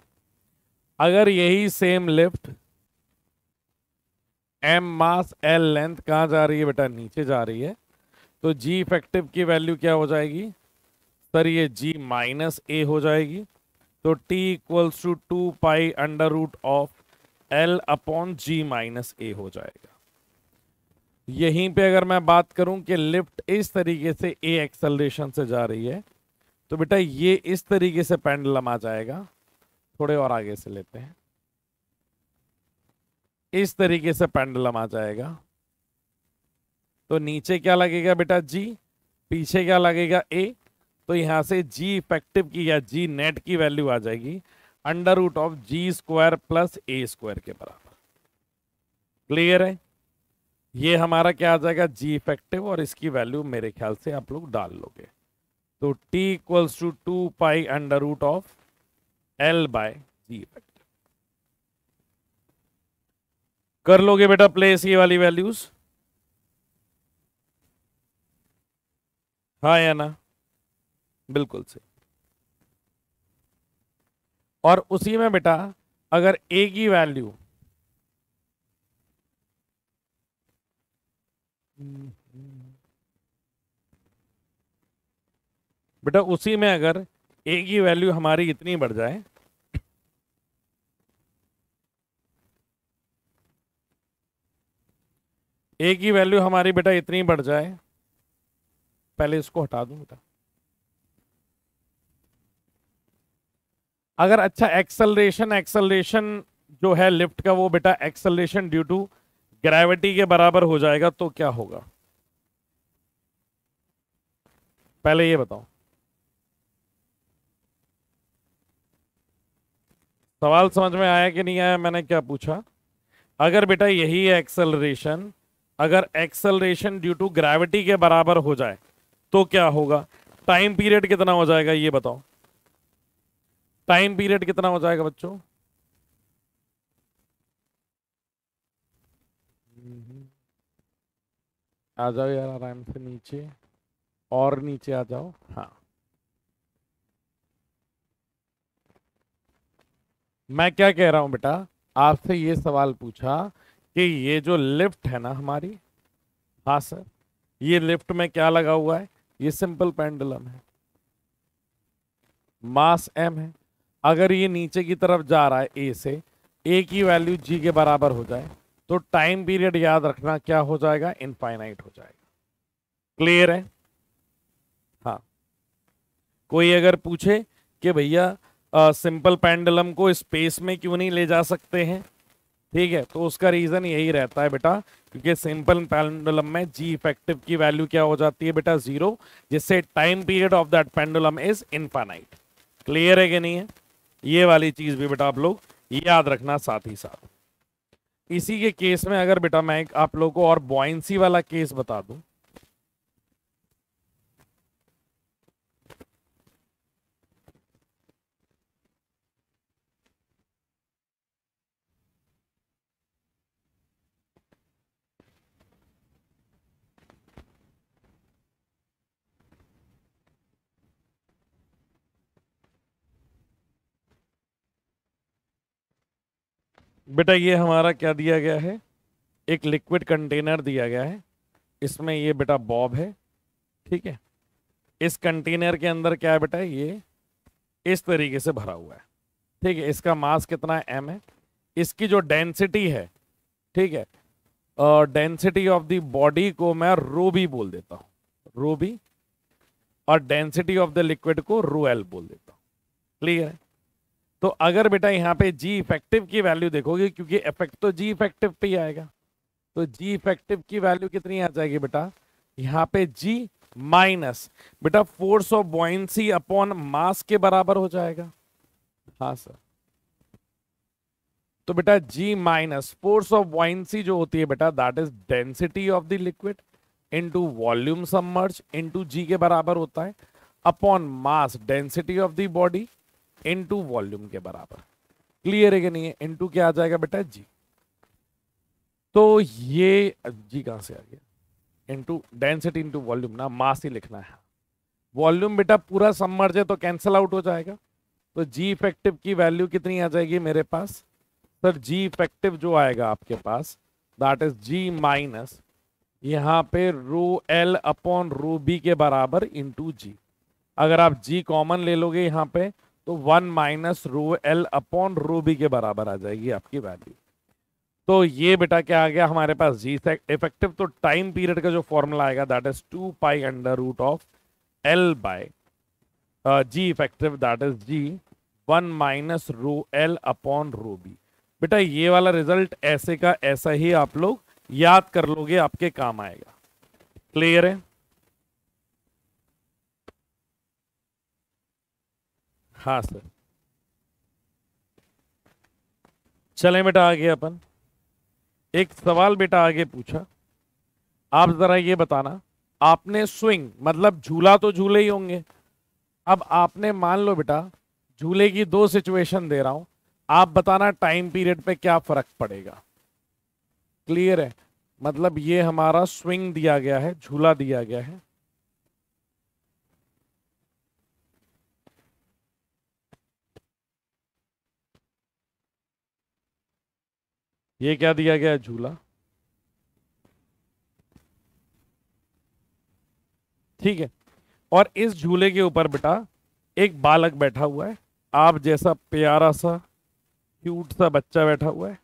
अगर यही same lift M mass L length कहाँ जा रही है बेटा नीचे जा रही है तो जी इफेक्टिव की वैल्यू क्या हो जाएगी सर ये जी माइनस ए हो जाएगी तो T equals to two pi under root of L upon G minus A हो जाएगा यहीं पे अगर मैं बात करूं कि लिफ्ट इस तरीके से ए एक्सलेशन से जा रही है तो बेटा ये इस तरीके से पेंडलम आ जाएगा थोड़े और आगे से लेते हैं इस तरीके से पेंडलम आ जाएगा तो नीचे क्या लगेगा बेटा जी पीछे क्या लगेगा ए तो यहां से जी इफेक्टिव की या जी नेट की वैल्यू आ जाएगी under root of G square plus A square के बराबर क्लियर है ये हमारा क्या आ जाएगा जी इफेक्टिव और इसकी वैल्यू मेरे ख्याल से आप लोग डाल लोगे तो T equals to two pi under root of L by G effective कर लोगे बेटा प्लेस ये वाली वैल्यूज हाँ या ना बिल्कुल सही और उसी में बेटा अगर ए की वैल्यू बेटा उसी में अगर ए की वैल्यू हमारी इतनी बढ़ जाए ए की वैल्यू हमारी बेटा इतनी बढ़ जाए पहले इसको हटा दूं बेटा अगर अच्छा एक्सलरेशन एक्सलेशन जो है लिफ्ट का वो बेटा एक्सलरेशन ड्यू टू ग्रेविटी के बराबर हो जाएगा तो क्या होगा पहले ये बताओ सवाल समझ में आया कि नहीं आया मैंने क्या पूछा अगर बेटा यही है एक्सेलरेशन अगर एक्सेलरेशन ड्यू टू ग्रेविटी के बराबर हो जाए तो क्या होगा टाइम पीरियड कितना हो जाएगा ये बताओ टाइम पीरियड कितना हो जाएगा बच्चों आ जाओ यार आराम से नीचे और नीचे आ जाओ हाँ मैं क्या कह रहा हूं बेटा आपसे ये सवाल पूछा कि ये जो लिफ्ट है ना हमारी हाँ सर ये लिफ्ट में क्या लगा हुआ है ये सिंपल पेंडुलम है मास एम है अगर ये नीचे की तरफ जा रहा है ए से ए की वैल्यू जी के बराबर हो जाए तो टाइम पीरियड याद रखना क्या हो जाएगा इनफाइनाइट हो जाएगा क्लियर है हाँ कोई अगर पूछे कि भैया सिंपल पेंडुलम को स्पेस में क्यों नहीं ले जा सकते हैं ठीक है तो उसका रीज़न यही रहता है बेटा क्योंकि सिंपल पेंडुलम में जी इफेक्टिव की वैल्यू क्या हो जाती है बेटा जीरो जिससे time period of that pendulum is infinite clear है कि नहीं है ये वाली चीज़ भी बेटा आप लोग याद रखना साथ ही साथ इसी के केस में अगर बेटा मैं आप लोगों को और बॉइंसी वाला केस बता दूं बेटा ये हमारा क्या दिया गया है एक लिक्विड कंटेनर दिया गया है इसमें ये बेटा बॉब है ठीक है इस कंटेनर के अंदर क्या है बेटा ये इस तरीके से भरा हुआ है ठीक है इसका मास कितना है एम है इसकी जो डेंसिटी है ठीक है डेंसिटी ऑफ द बॉडी को मैं रो भी बोल देता हूँ रो भी और डेंसिटी ऑफ द लिक्विड को रो एल बोल देता हूँ क्लियर है तो अगर बेटा यहाँ पे जी इफेक्टिव की वैल्यू देखोगे क्योंकि इफेक्ट तो जी इफेक्टिव पे ही आएगा तो जी इफेक्टिव की वैल्यू कितनी आ जाएगी बेटा यहाँ पे जी माइनस बेटा force of buoyancy upon mass के बराबर हो जाएगा हाँ सर तो बेटा G minus force of buoyancy जो होती है बेटा that is density of the liquid into volume submerge into G के बराबर होता है upon mass density of the body into volume के बराबर क्लियर है कि नहीं है इनटू क्या आ जाएगा बेटा जी तो ये जी कहां से आ गया इनटू डेंसिटी इनटू वॉल्यूम ना मास ही लिखना है वॉल्यूम बेटा पूरा सम्मर्ज है तो कैंसिल आउट हो जाएगा तो जी इफेक्टिव की वैल्यू कितनी आ जाएगी मेरे पास सर जी इफेक्टिव जो आएगा आपके पास दैट इज जी माइनस यहाँ पे rho L upon rho B के बराबर इंटू जी अगर आप जी कॉमन ले लोगे यहाँ पे तो one minus rho L upon rho B के बराबर आ जाएगी आपकी वैल्यू तो ये बेटा क्या आ गया हमारे पास जी इफेक्टिव तो टाइम पीरियड का जो फॉर्मूला आएगा that is two pi under root of L by G effective that is G one minus rho L upon rho B बेटा ये वाला रिजल्ट ऐसे का ऐसा ही आप लोग याद कर लोगे आपके काम आएगा क्लियर है हाँ सर चलें बेटा आगे अपन एक सवाल बेटा आगे पूछा आप जरा ये बताना आपने स्विंग मतलब झूला तो झूले ही होंगे अब आपने मान लो बेटा झूले की दो सिचुएशन दे रहा हूं आप बताना टाइम पीरियड पे क्या फर्क पड़ेगा क्लियर है मतलब ये हमारा स्विंग दिया गया है झूला दिया गया है ये क्या दिया गया झूला ठीक है और इस झूले के ऊपर बेटा एक बालक बैठा हुआ है आप जैसा प्यारा सा क्यूट सा बच्चा बैठा हुआ है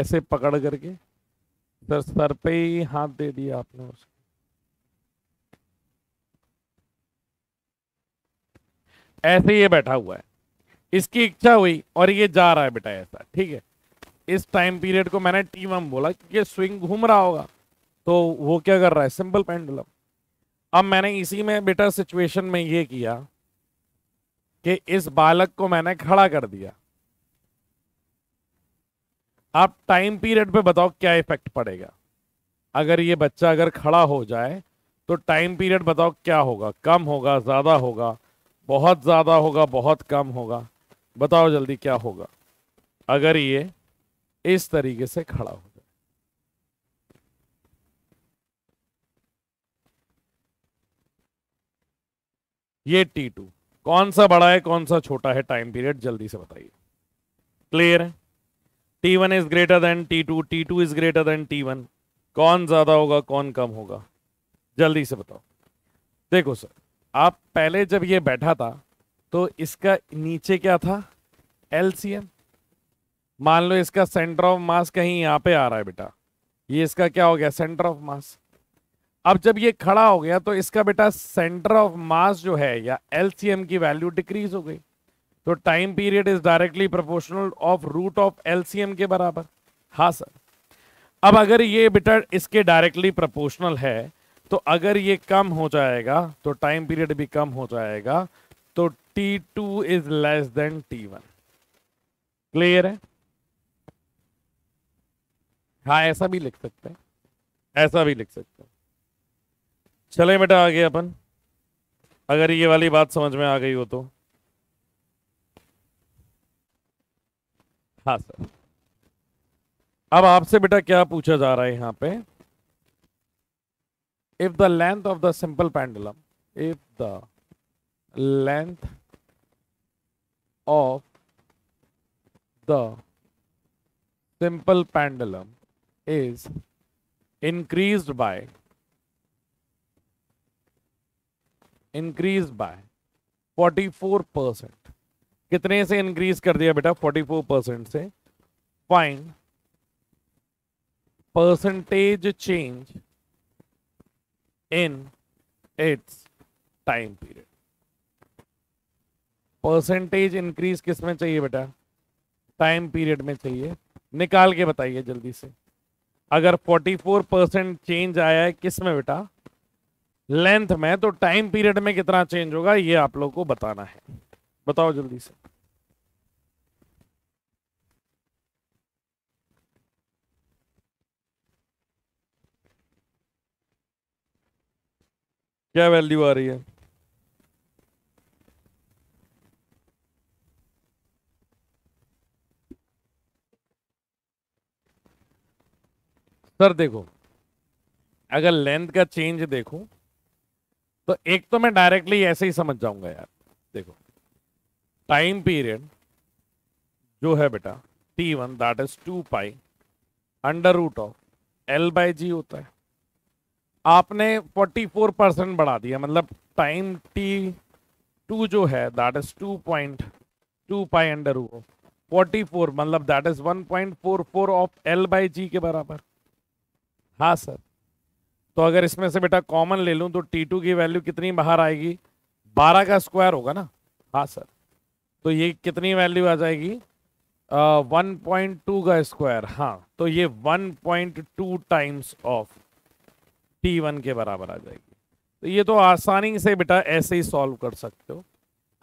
ऐसे पकड़ करके सर सर पे ही हाथ दे दिया आपने उसको ऐसे ये बैठा हुआ है इसकी इच्छा हुई और ये जा रहा है बेटा ऐसा ठीक है इस टाइम पीरियड को मैंने टी वन बोला क्योंकि स्विंग घूम रहा होगा तो वो क्या कर रहा है सिंपल पेंडुलम अब मैंने इसी में बेटर सिचुएशन में ये किया कि इस बालक को मैंने खड़ा कर दिया आप टाइम पीरियड पे बताओ क्या इफेक्ट पड़ेगा अगर ये बच्चा अगर खड़ा हो जाए तो टाइम पीरियड बताओ क्या होगा कम होगा ज़्यादा होगा बहुत ज़्यादा होगा बहुत कम होगा बताओ जल्दी क्या होगा अगर ये इस तरीके से खड़ा हो जाए ये टी टू कौन सा बड़ा है कौन सा छोटा है टाइम पीरियड जल्दी से बताइए क्लियर है T one is greater than T T2 T two is greater than T one कौन ज्यादा होगा कौन कम होगा जल्दी से बताओ देखो सर आप पहले जब ये बैठा था तो इसका नीचे क्या था एम मान लो इसका सेंटर ऑफ मास कहीं यहाँ पे आ रहा है बेटा ये इसका क्या हो गया सेंटर ऑफ मास अब जब ये खड़ा हो गया तो इसका बेटा सेंटर ऑफ मास जो है या एलसीएम की वैल्यू डिक्रीज हो गई तो time period is directly proportional of root of LCM के बराबर हाँ सर अब अगर ये बेटा इसके डायरेक्टली प्रपोर्शनल है तो अगर ये कम हो जाएगा तो टाइम पीरियड भी कम हो जाएगा तो T two is less than one clear है हाँ ऐसा भी लिख सकते हैं ऐसा भी लिख सकते हैं चले बेटा आगे अपन अगर ये वाली बात समझ में आ गई हो तो हाँ सर अब आपसे बेटा क्या पूछा जा रहा है यहां पे if the length of the simple pendulum if the length of the simple pendulum is increased by increased by 44 percent कितने से इंक्रीज कर दिया बेटा 44 परसेंट से find percentage change in its time period percentage increase किस में चाहिए बेटा टाइम पीरियड में चाहिए निकाल के बताइए जल्दी से अगर 44 परसेंट चेंज आया है किस में बेटा लेंथ में तो टाइम पीरियड में कितना चेंज होगा ये आप लोग को बताना है बताओ जल्दी से क्या वैल्यू आ रही है सर देखो अगर लेंथ का चेंज देखूं तो एक तो मैं डायरेक्टली ऐसे ही समझ जाऊंगा यार देखो टाइम पीरियड जो है बेटा T one that is two pi under root of L by G होता है आपने 44 परसेंट बढ़ा दिया मतलब टाइम टी टू जो है that is two point two pi under root forty मतलब that is one point four four of L by G के बराबर हाँ सर तो अगर इसमें से बेटा कॉमन ले लूँ तो टी टू की वैल्यू कितनी बाहर आएगी बारह का स्क्वायर होगा ना हाँ सर तो ये कितनी वैल्यू आ जाएगी वन पॉइंट टू का स्क्वायर हाँ तो ये one point two times of T one के बराबर आ जाएगी तो ये तो आसानी से बेटा ऐसे ही सॉल्व कर सकते हो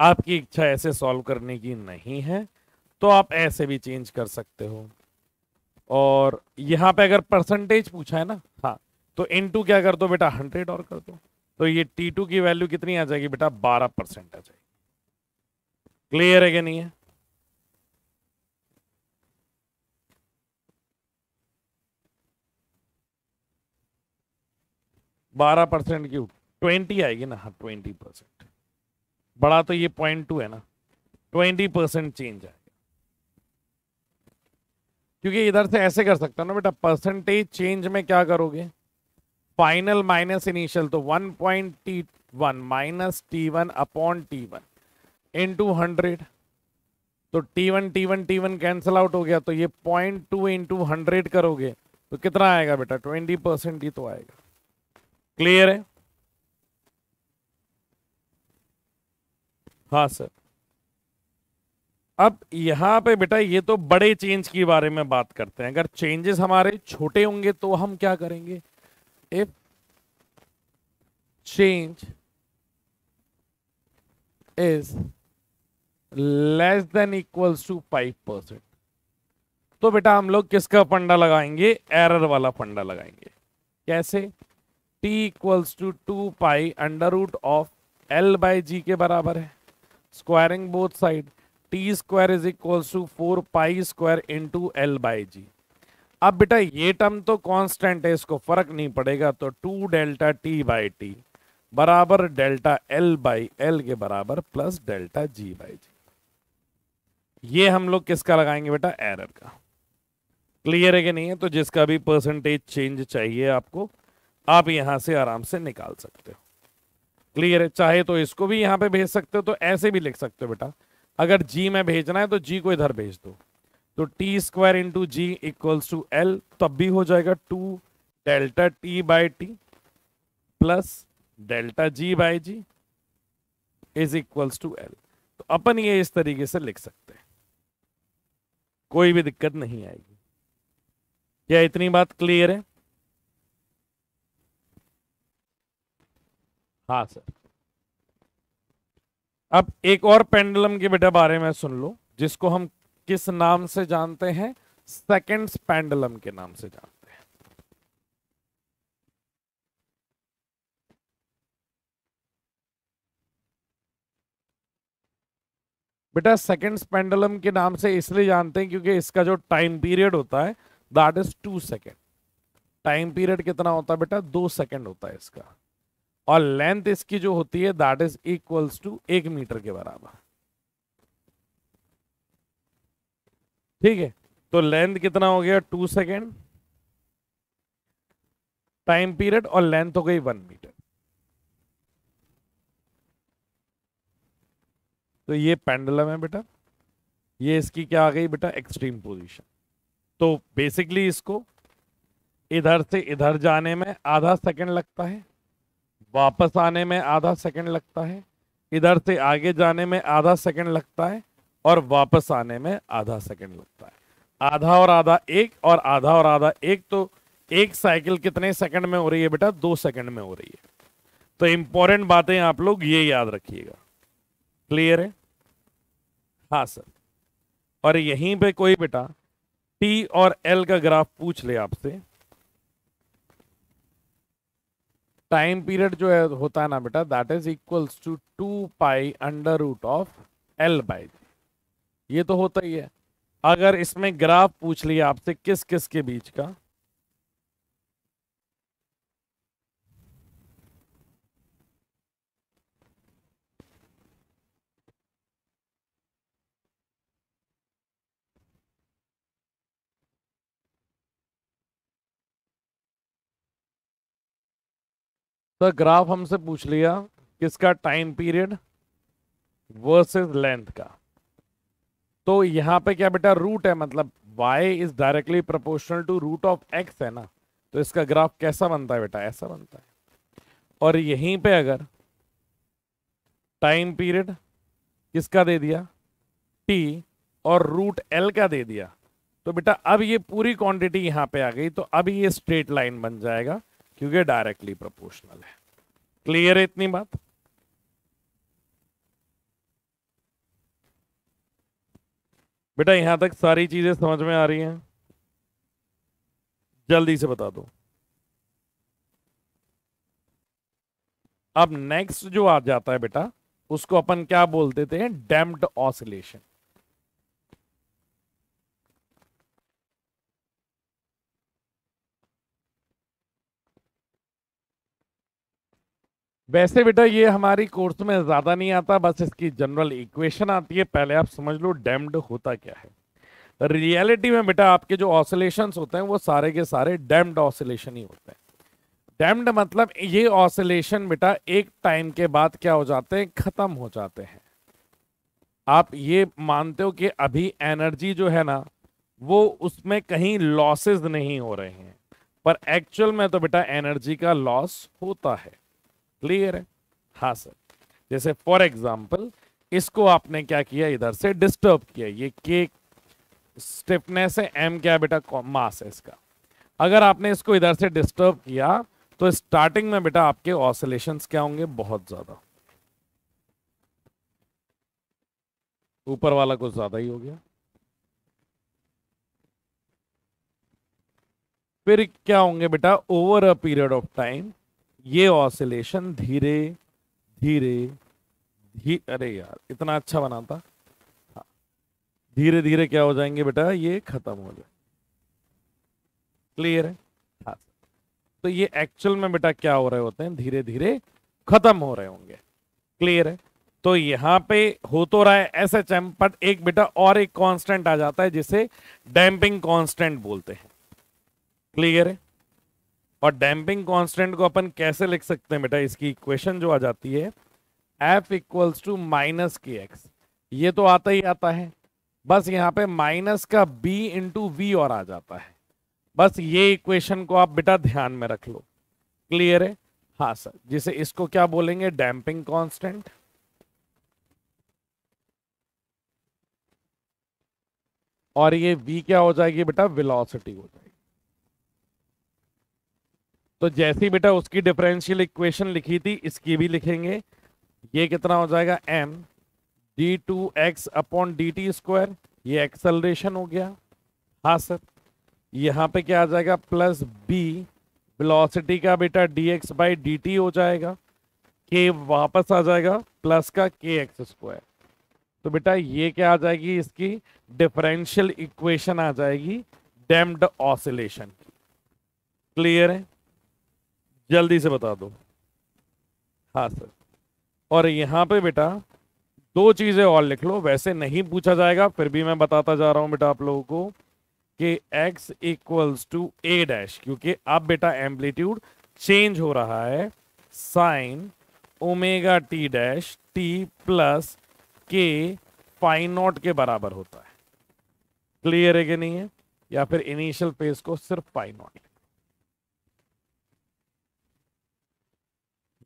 आपकी इच्छा ऐसे सॉल्व करने की नहीं है तो आप ऐसे भी चेंज कर सकते हो और यहाँ पे अगर परसेंटेज पूछा है ना हाँ तो इन टू क्या कर दो बेटा हंड्रेड और कर दो तो ये टी टू की वैल्यू कितनी आ जाएगी बेटा बारह परसेंट आ जाएगी क्लियर है कि नहीं है बारह परसेंट की ट्वेंटी आएगी ना हाँ ट्वेंटी परसेंट बड़ा तो ये पॉइंट टू है ना ट्वेंटी परसेंट चेंज है क्योंकि इधर से ऐसे कर सकता ना बेटा परसेंटेज चेंज में क्या करोगे फाइनल माइनस इनिशियल तो one point T one minus T one upon T one in two hundred तो T one T one T one cancel out हो गया तो ये पॉइंट टू इंटू हंड्रेड करोगे तो कितना आएगा बेटा ट्वेंटी परसेंट ही तो आएगा क्लियर है हाँ सर अब यहाँ पे बेटा ये तो बड़े चेंज के बारे में बात करते हैं अगर चेंजेस हमारे छोटे होंगे तो हम क्या करेंगे if change is less than equals to five percent तो बेटा हम लोग किसका फंडा लगाएंगे एरर वाला फंडा लगाएंगे कैसे t equals to two pi under root of L by G के बराबर है squaring both side T square is equal to four pi square into L by G अब बेटा ये टर्म तो कांस्टेंट है इसको फर्क नहीं पड़ेगा तो two delta T by T बराबर डेल्टा एल बाई एल के बराबर plus delta G by G ये हम लोग किसका लगाएंगे बेटा एरर का क्लियर है कि नहीं है तो जिसका भी परसेंटेज चेंज चाहिए आपको आप यहां से आराम से निकाल सकते हो क्लियर है चाहे तो इसको भी यहां पे भेज सकते हो तो ऐसे भी लिख सकते हो बेटा अगर जी में भेजना है तो जी को इधर भेज दो तो T square into G equals to L तब भी हो जाएगा two delta T by T plus delta G by G is equals to L तो अपन ये इस तरीके से लिख सकते हैं कोई भी दिक्कत नहीं आएगी क्या इतनी बात क्लियर है हाँ सर अब एक और पेंडुलम के बेटा बारे में सुन लो जिसको हम किस नाम से जानते हैं सेकेंड पेंडुलम के नाम से जानते हैं बेटा सेकेंड पेंडुलम के नाम से इसलिए जानते हैं क्योंकि इसका जो टाइम पीरियड होता है that is two second time period कितना होता है बेटा दो सेकेंड होता है इसका और लेंथ इसकी जो होती है दैट इज इक्वल्स टू एक मीटर के बराबर ठीक है तो लेंथ कितना हो गया टू सेकेंड टाइम पीरियड और लेंथ हो गई वन मीटर तो ये पेंडुलम है बेटा ये इसकी क्या आ गई बेटा एक्सट्रीम पोजीशन तो बेसिकली इसको इधर से इधर जाने में आधा सेकंड लगता है वापस आने में आधा सेकंड लगता है इधर से आगे जाने में आधा सेकंड लगता है और वापस आने में आधा सेकंड लगता है आधा और आधा एक और आधा और आधा एक तो एक साइकिल कितने सेकंड में हो रही है बेटा दो सेकंड में हो रही है तो इंपॉर्टेंट बातें आप लोग ये याद रखिएगा क्लियर है हाँ सर और यहीं पे कोई बेटा टी और एल का ग्राफ पूछ ले आपसे टाइम पीरियड जो है होता है ना बेटा that is equals to two pi under root of L by G ये तो होता ही है अगर इसमें ग्राफ पूछ लिया आपसे किस किस के बीच का तो ग्राफ हमसे पूछ लिया किसका टाइम पीरियड वर्सेस लेंथ का तो यहाँ पे क्या बेटा रूट है मतलब y is directly proportional to root of x है ना तो इसका ग्राफ कैसा बनता है बेटा ऐसा बनता है और यहीं पे अगर टाइम पीरियड किसका दे दिया t और रूट l का दे दिया तो बेटा अब ये पूरी क्वांटिटी यहाँ पे आ गई तो अब ये स्ट्रेट लाइन बन जाएगा क्योंकि डायरेक्टली प्रोपोर्शनल है क्लियर है इतनी बात बेटा यहां तक सारी चीजें समझ में आ रही हैं जल्दी से बता दो अब नेक्स्ट जो आ जाता है बेटा उसको अपन क्या बोलते थे डैम्ड ऑसिलेशन वैसे बेटा ये हमारी कोर्स में ज़्यादा नहीं आता बस इसकी जनरल इक्वेशन आती है पहले आप समझ लो डैम्ड होता क्या है रियलिटी में बेटा आपके जो ऑसिलेशंस होते हैं वो सारे के सारे डैम्ड ऑसिलेशन ही होते हैं डैम्ड मतलब ये ऑसिलेशन बेटा एक टाइम के बाद क्या हो जाते हैं ख़त्म हो जाते हैं आप ये मानते हो कि अभी एनर्जी जो है ना वो उसमें कहीं लॉसेज नहीं हो रहे हैं पर एक्चुअल में तो बेटा एनर्जी का लॉस होता है क्लियर है हाँ सर जैसे फॉर एग्जाम्पल इसको आपने क्या किया इधर से डिस्टर्ब किया ये के स्टिफनेस है एम क्या बेटा मास है इसका अगर आपने इसको इधर से डिस्टर्ब किया तो स्टार्टिंग में बेटा आपके ऑसिलेशंस क्या होंगे बहुत ज्यादा ऊपर वाला कुछ ज्यादा ही हो गया फिर क्या होंगे बेटा over a period of time ये ऑसिलेशन धीरे धीरे धी अरे यार इतना अच्छा बनाता हाँ। धीरे धीरे क्या हो जाएंगे बेटा ये खत्म हो जाए क्लियर है हाँ तो ये एक्चुअल में बेटा क्या हो रहे होते हैं धीरे धीरे खत्म हो रहे होंगे क्लियर है तो यहां पे हो तो रहा है एस एच एम बट एक बेटा और एक कांस्टेंट आ जाता है जिसे डैम्पिंग कांस्टेंट बोलते हैं क्लियर है और डैम्पिंग कांस्टेंट को अपन कैसे लिख सकते हैं बेटा इसकी इक्वेशन जो आ जाती है एफ इक्वल्स टू माइनस के एक्स ये तो आता ही आता है बस यहाँ पे माइनस का बी इंटू वी और आ जाता है बस ये इक्वेशन को आप बेटा ध्यान में रख लो क्लियर है हाँ सर जिसे इसको क्या बोलेंगे डैम्पिंग कॉन्स्टेंट और ये v क्या हो जाएगी बेटा वेलोसिटी हो जाएगी तो जैसे ही बेटा उसकी डिफरेंशियल इक्वेशन लिखी थी इसकी भी लिखेंगे ये कितना हो जाएगा M D two x upon D T square ये एक्सलरेशन हो गया हाँ सर यहाँ पे क्या आ जाएगा प्लस बी वेलोसिटी का बेटा D x by D T हो जाएगा के वापस आ जाएगा प्लस का के एक्स स्क्वायर तो बेटा ये क्या आ जाएगी इसकी डिफरेंशियल इक्वेशन आ जाएगी डेम्ड ऑसिलेशन क्लियर है जल्दी से बता दो हाँ सर और यहाँ पे बेटा दो चीज़ें और लिख लो वैसे नहीं पूछा जाएगा फिर भी मैं बताता जा रहा हूँ बेटा आप लोगों को कि x equals to A dash क्योंकि अब बेटा एम्पलीट्यूड चेंज हो रहा है sine omega T dash T plus के फाइन नॉट के बराबर होता है क्लियर है कि नहीं है या फिर इनिशियल फेज को सिर्फ फाइन नॉट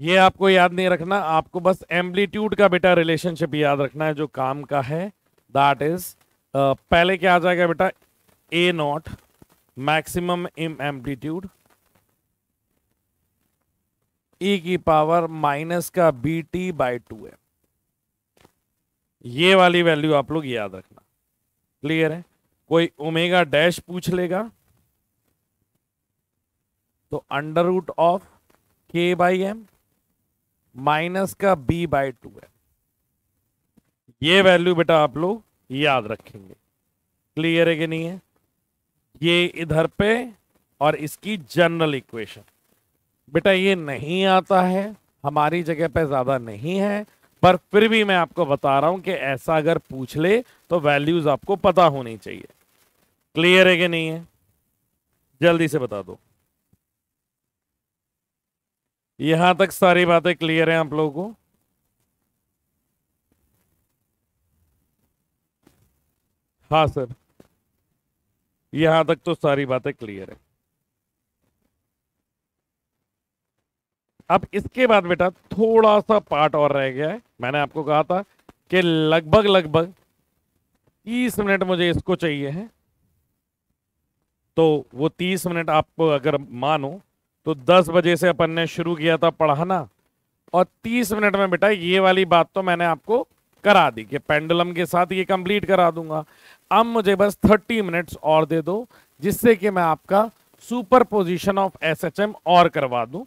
ये आपको याद नहीं रखना आपको बस एम्पलीट्यूड का बेटा रिलेशनशिप याद रखना है जो काम का है दैट इज पहले क्या आ जाएगा बेटा A naught maximum in amplitude E की पावर माइनस का B T by two M ये वाली वैल्यू आप लोग याद रखना क्लियर है कोई ओमेगा डैश पूछ लेगा तो अंडर रूट ऑफ के बाई एम माइनस का बी बाई टू है ये वैल्यू बेटा आप लोग याद रखेंगे क्लियर है कि नहीं है ये इधर पे और इसकी जनरल इक्वेशन बेटा ये नहीं आता है हमारी जगह पे ज़्यादा नहीं है पर फिर भी मैं आपको बता रहा हूं कि ऐसा अगर पूछ ले तो वैल्यूज़ आपको पता होनी चाहिए क्लियर है कि नहीं है जल्दी से बता दो यहां तक सारी बातें क्लियर हैं आप लोगों को हाँ सर यहां तक तो सारी बातें क्लियर है अब इसके बाद बेटा थोड़ा सा पार्ट और रह गया है मैंने आपको कहा था कि लगभग लगभग 30 मिनट मुझे इसको चाहिए है तो वो 30 मिनट आप अगर मानो तो 10 बजे से अपन ने शुरू किया था पढ़ाना और 30 मिनट में बेटा ये वाली बात तो मैंने आपको करा दी कि पेंडुलम के साथ ये कंप्लीट करा दूंगा अब मुझे बस 30 मिनट्स और दे दो जिससे कि मैं आपका सुपर पोजिशन ऑफ एस और करवा दूं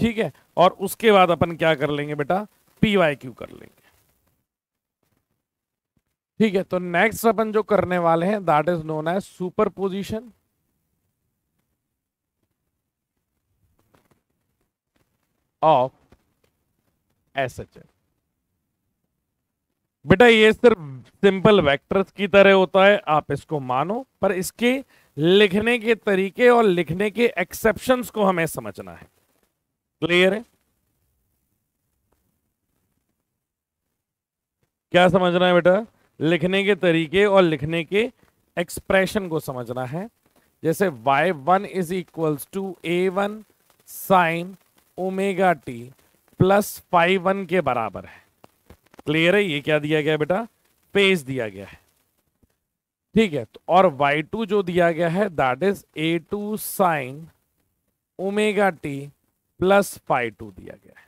ठीक है और उसके बाद अपन क्या कर लेंगे बेटा पी वाई क्यू कर लेंगे ठीक है तो नेक्स्ट अपन जो करने वाले हैं that is known as superposition of S H F बेटा ये सिर्फ सिंपल वेक्टर्स की तरह होता है आप इसको मानो पर इसके लिखने के तरीके और लिखने के एक्सेप्शंस को हमें समझना है क्लियर है क्या समझना है बेटा लिखने के तरीके और लिखने के एक्सप्रेशन को समझना है जैसे y1 one is equals to A one sine omega T plus phi one के बराबर है क्लियर है ये क्या दिया गया बेटा पेज दिया गया है ठीक है तो और वाई टू जो दिया गया है that is A two sine omega T plus phi two दिया गया है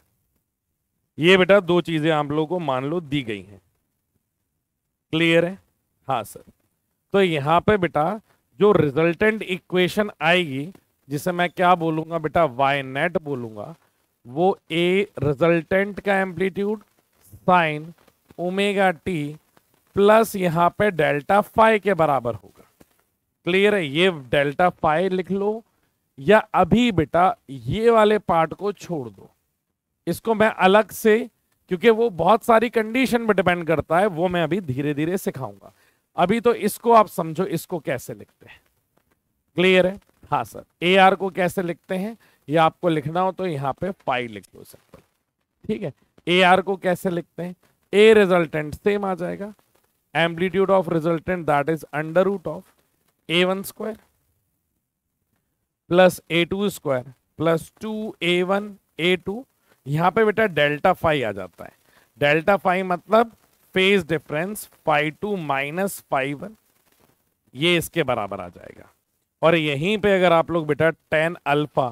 ये बेटा दो चीजें आप लोगों को मान लो दी गई हैं क्लियर है हाँ सर तो यहां पे बेटा जो रिजल्टेंट इक्वेशन आएगी जिसे मैं क्या बोलूंगा बेटा वाई नेट बोलूंगा वो ए रिजल्टेंट का amplitude sine omega T plus यहाँ पे डेल्टा फाइव के बराबर होगा क्लियर है ये डेल्टा फाइव लिख लो या अभी बेटा ये वाले पार्ट को छोड़ दो इसको मैं अलग से क्योंकि वो बहुत सारी कंडीशन पर डिपेंड करता है वो मैं अभी धीरे धीरे सिखाऊंगा अभी तो इसको आप समझो इसको कैसे लिखते हैं क्लियर है हाँ सर ए आर को कैसे लिखते हैं या आपको लिखना हो तो यहाँ पे पाई लिख लो सिंपल ठीक है ए आर को कैसे लिखते हैं ए रिजल्टेंट सेम आ जाएगा amplitude of resultant that is under root of A one square plus A two square plus two A one A two यहाँ पे बेटा डेल्टा फाइव आ जाता है डेल्टा फाइव मतलब phase difference phi two minus phi one ये इसके बराबर आ जाएगा और यहीं पे अगर आप लोग बेटा टेन अल्फा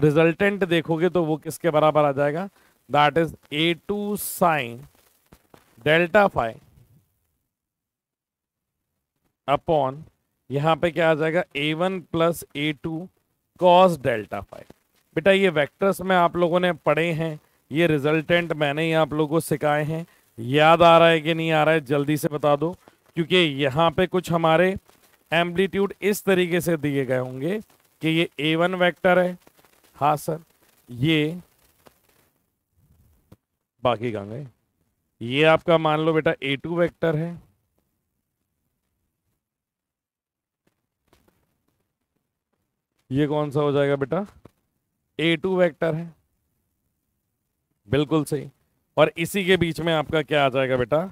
रिजल्टेंट देखोगे तो वो किसके बराबर आ जाएगा that is A two sine delta phi upon यहाँ पे क्या आ जाएगा A one plus A two cos delta phi बेटा ये वेक्टर्स में आप लोगों ने पढ़े हैं ये रिजल्टेंट मैंने ही आप लोगों को सिखाए हैं याद आ रहा है कि नहीं आ रहा है जल्दी से बता दो क्योंकि यहाँ पे कुछ हमारे एम्पलीट्यूड इस तरीके से दिए गए होंगे कि ये ए वन वैक्टर है हा सर ये बाकी कहाँ गए ये आपका मान लो बेटा ए टू वैक्टर है ये कौन सा हो जाएगा बेटा ए टू वैक्टर है बिल्कुल सही और इसी के बीच में आपका क्या आ जाएगा बेटा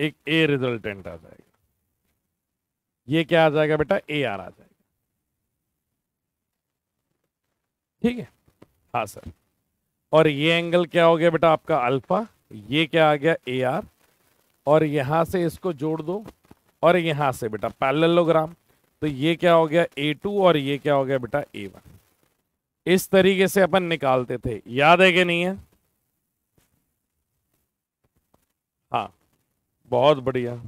एक ए रिजल्टेंट आ जाएगा ये क्या आ जाएगा बेटा ए आर आ जाएगा ठीक है हाँ सर और ये एंगल क्या हो गया बेटा आपका अल्फा ये क्या आ गया ए आर और यहां से इसको जोड़ दो और यहां से बेटा पैलेलोग्राम तो ये क्या हो गया ए टू और ये क्या हो गया बेटा ए वन इस तरीके से अपन निकालते थे याद है कि नहीं है हाँ बहुत बढ़िया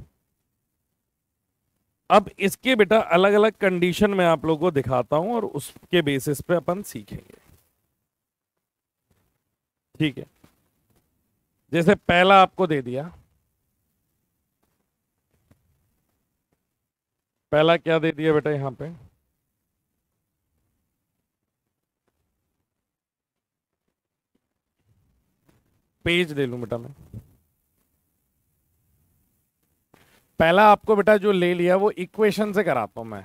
अब इसके बेटा अलग अलग कंडीशन में आप लोगों को दिखाता हूं और उसके बेसिस पे अपन सीखेंगे ठीक है जैसे पहला आपको दे दिया पहला क्या दे दिया बेटा यहां पे पेज दे लू बेटा मैं पहला आपको बेटा जो ले लिया वो इक्वेशन से कराता हूं मैं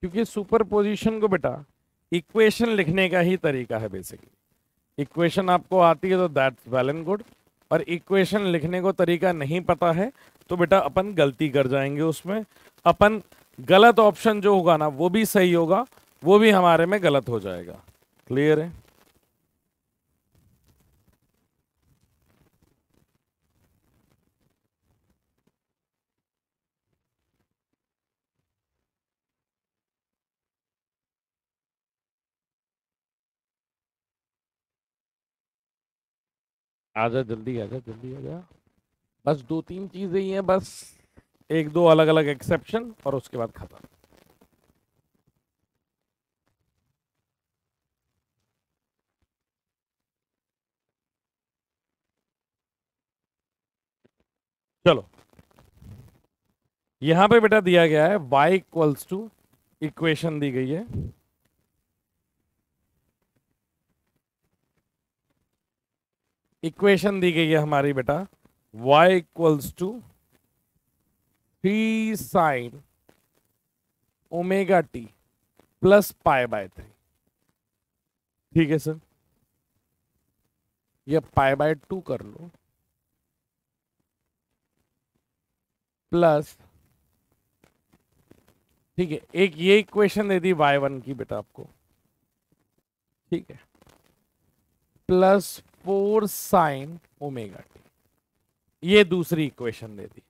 क्योंकि सुपर पोजिशन को बेटा इक्वेशन लिखने का ही तरीका है बेसिकली इक्वेशन आपको आती है तो दैट्स वेल एंड गुड और इक्वेशन लिखने को तरीका नहीं पता है तो बेटा अपन गलती कर जाएंगे उसमें अपन गलत ऑप्शन जो होगा ना वो भी सही होगा वो भी हमारे में गलत हो जाएगा क्लियर है आजा जल्दी आजा जल्दी आजा बस दो तीन चीज़ें ही हैं बस एक दो अलग अलग एक्सेप्शन और उसके बाद खत्म चलो यहां पे बेटा दिया गया है y इक्वल्स टू इक्वेशन दी गई है इक्वेशन दी गई है हमारी बेटा y equals to three sine omega T plus pi by three ठीक है सर यह पाए बाय टू कर लो प्लस ठीक है एक ये इक्वेशन दे दी वाई वन की बेटा आपको ठीक है प्लस फोर साइन ओमेगा ये दूसरी इक्वेशन दे दी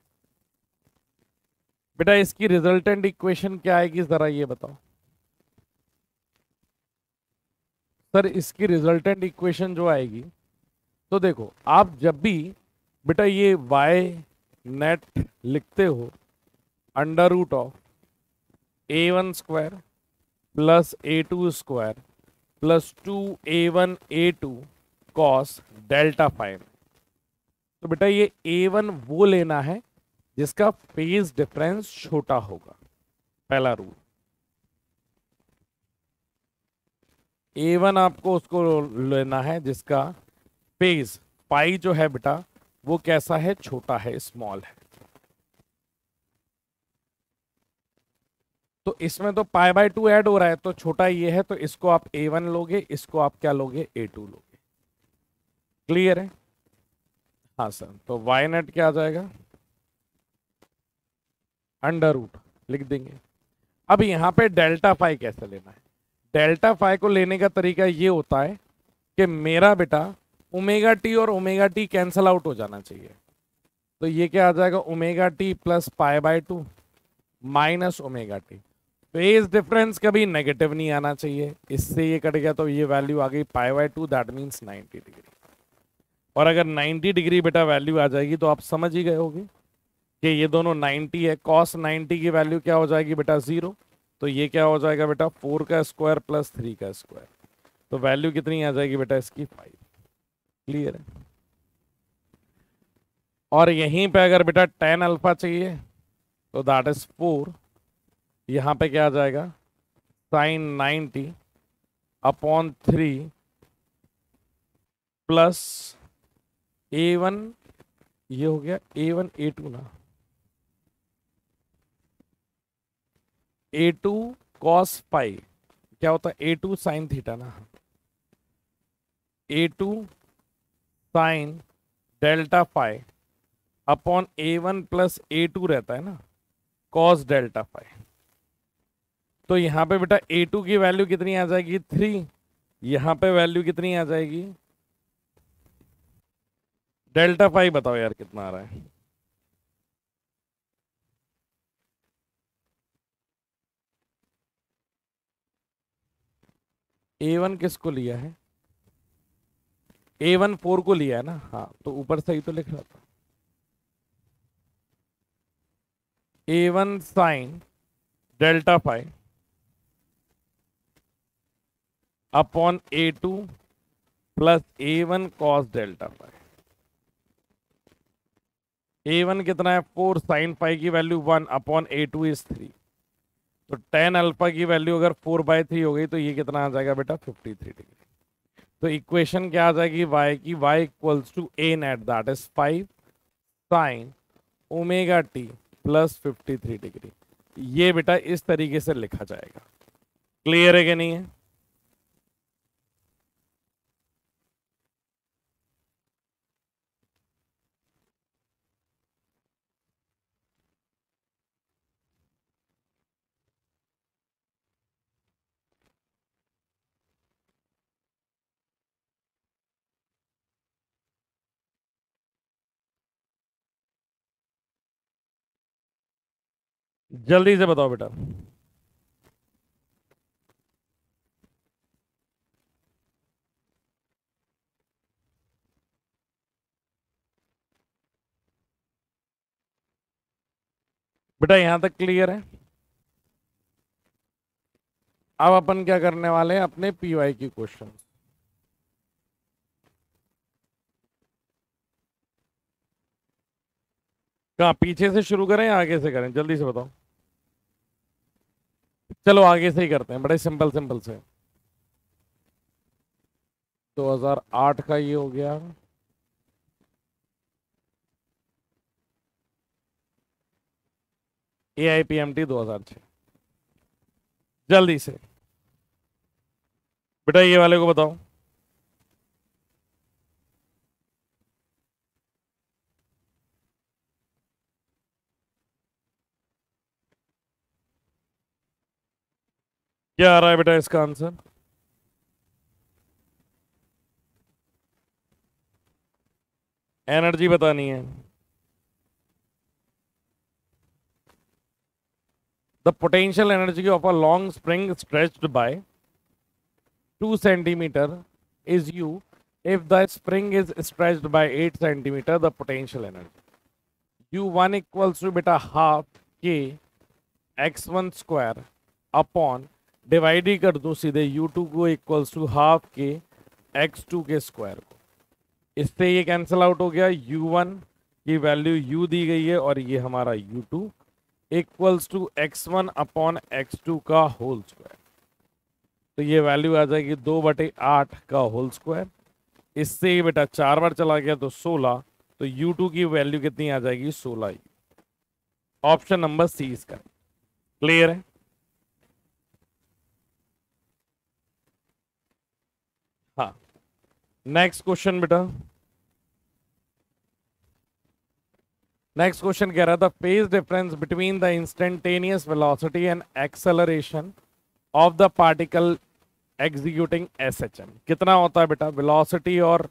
बेटा इसकी रिजल्टेंट इक्वेशन क्या आएगी जरा ये बताओ सर इसकी रिजल्टेंट इक्वेशन जो आएगी तो देखो आप जब भी बेटा ये y नेट लिखते हो under root of A one square plus A two square plus two A one A two cos delta phi तो बेटा ये ए वन वो लेना है जिसका फेज डिफरेंस छोटा होगा पहला रूल ए वन आपको उसको लेना है जिसका फेज पाई जो है बेटा वो कैसा है छोटा है स्मॉल है तो इसमें तो पाई बाय टू ऐड हो रहा है तो छोटा ये है तो इसको आप ए वन लोगे इसको आप क्या लोगे ए टू लोगे क्लियर है हाँ सर तो वाई नेट क्या आ जाएगा अंडर रूट लिख देंगे अब यहां पे डेल्टा फाइव कैसे लेना है डेल्टा फाइव को लेने का तरीका ये होता है कि मेरा बेटा ओमेगा टी और ओमेगा टी कैंसल आउट हो जाना चाहिए तो ये क्या आ जाएगा omega T plus pi by two minus omega T phase तो डिफरेंस कभी नेगेटिव नहीं आना चाहिए इससे ये कट गया तो ये वैल्यू आ गई pi by two that means 90 degree और अगर 90 डिग्री बेटा वैल्यू आ जाएगी तो आप समझ ही गए होगे कि ये दोनों 90 है कॉस 90 की वैल्यू क्या हो जाएगी बेटा ज़ीरो तो ये क्या हो जाएगा बेटा फोर का स्क्वायर प्लस थ्री का स्क्वायर तो वैल्यू कितनी आ जाएगी बेटा इसकी फाइव क्लियर है और यहीं पे अगर बेटा टेन अल्फा चाहिए तो दैट इज फोर यहां पे क्या आ जाएगा sine ninety upon three plus A one ये हो गया ए वन ए टू ना ए टू कॉस पाई क्या होता है ए टू साइन थीटा ना A two sine delta phi upon A one plus A two रहता है ना कॉस डेल्टा फाइव तो यहाँ पे बेटा ए टू की वैल्यू कितनी आ जाएगी थ्री यहाँ पे वैल्यू कितनी आ जाएगी डेल्टा फाइव बताओ यार कितना आ रहा है ए वन किसको लिया है ए वन फोर को लिया है ना हाँ तो ऊपर सही तो लिख रहा था A one sine delta phi upon A two plus A one cos delta phi A one कितना है फोर साइन फाइव की value one upon A two is three तो टेन अल्फा की वैल्यू अगर फोर बाय थ्री हो गई तो ये कितना आ जाएगा बेटा फिफ्टी थ्री डिग्री तो इक्वेशन क्या आ जाएगी वाई की Y equals to A net that is five sine omega T plus fifty three degree ये बेटा इस तरीके से लिखा जाएगा क्लियर है कि नहीं है जल्दी से बताओ बेटा बेटा यहां तक क्लियर है अब अपन क्या करने वाले हैं अपने पीवाई की क्वेश्चन कहा पीछे से शुरू करें या आगे से करें जल्दी से बताओ चलो आगे से ही करते हैं बड़े सिंपल सिंपल से 2008 का ये हो गया A I P M T दो हजार छः जल्दी से बेटा ये वाले को बताओ क्या आ रहा है बेटा इसका आंसर एनर्जी बतानी है the potential energy of a long spring stretched by 2 centimeter is u if the spring is stretched by 8 centimeter the potential energy u1 equals to beta half k x1 square upon divide ही कर दो सीधे U two को equals to half के X two के square को इससे ये कैंसिल आउट हो गया यू वन की वैल्यू यू दी गई है और ये हमारा U two equals to X one upon x two का होल स्क्वायर तो ये वैल्यू आ जाएगी दो बटे आठ का होल स्क्वायर इससे ही बेटा चार बार चला गया तो सोलह तो यू टू की वैल्यू कितनी आ जाएगी सोलह ऑप्शन नंबर सी इसका क्लियर है नेक्स्ट क्वेश्चन बेटा नेक्स्ट क्वेश्चन कह रहा था phase difference between the instantaneous velocity and acceleration of the particle executing SHM कितना होता है बेटा वेलोसिटी और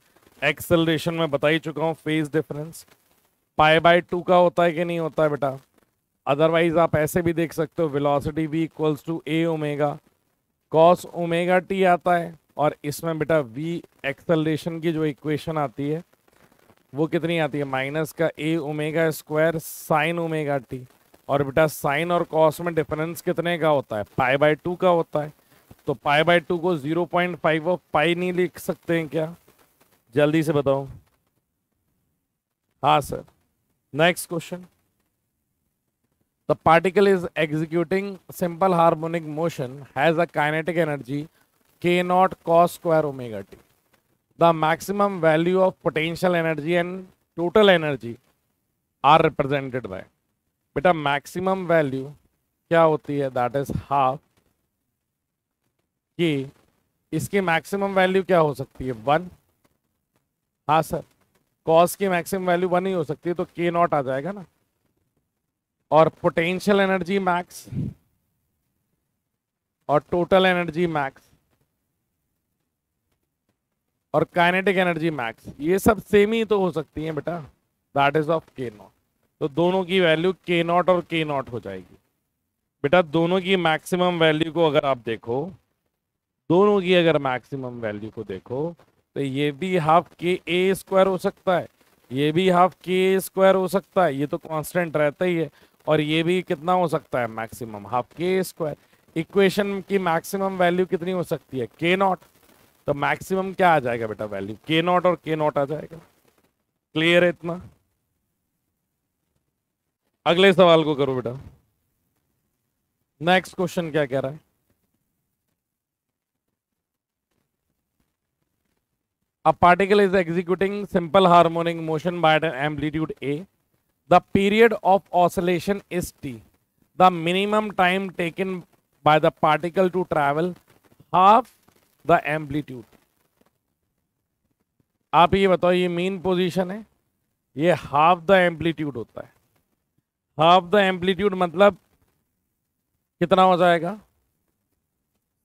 एक्सेलरेशन में बता ही चुका हूँ phase difference pi by two का होता है कि नहीं होता है बेटा अदरवाइज आप ऐसे भी देख सकते हो वेलोसिटी भी equals to A omega cos omega T आता है और इसमें बेटा वी एक्सलेशन की जो इक्वेशन आती है वो कितनी आती है माइनस का ए omega square sine omega T और बेटा साइन और कॉस में डिफरेंस कितने का होता है पाई बाय टू का होता है तो पाई बाय टू को zero point five of pi नहीं लिख सकते हैं क्या जल्दी से बताओ हाँ sir next question the particle is executing simple harmonic motion has a kinetic energy k naught cos square omega t the maximum value of potential energy and total energy are represented by बेटा maximum value क्या होती है that is half कि इसकी maximum value क्या हो सकती है वन हाँ सर कॉस की मैक्सिमम वैल्यू वन ही हो सकती है तो के नॉट आ जाएगा ना और पोटेंशियल एनर्जी मैक्स और टोटल एनर्जी मैक्स और काइनेटिक एनर्जी मैक्स ये सब सेम ही तो हो सकती है बेटा that is of K naught तो दोनों की वैल्यू के नॉट और के नॉट हो जाएगी बेटा दोनों की मैक्सिमम वैल्यू को अगर आप देखो दोनों की अगर मैक्सिमम वैल्यू को देखो तो ये भी हाफ के ए स्क्वायर हो सकता है ये भी हाफ के स्क्वायर हो सकता है ये तो कांस्टेंट रहता ही है और ये भी कितना हो सकता है maximum half K square equation की मैक्सिमम वैल्यू कितनी हो सकती है के नॉट तो मैक्सिमम क्या आ जाएगा बेटा वैल्यू के नॉट और के नॉट आ जाएगा क्लियर है इतना अगले सवाल को करो बेटा नेक्स्ट क्वेश्चन क्या कह रहा है a particle is executing simple harmonic motion by amplitude A the period of oscillation is T the minimum time taken by the particle to travel half the amplitude आप ये बताओ ये मेन पोजीशन है ये हाफ द एम्पलीट्यूड होता है half the amplitude मतलब कितना हो जाएगा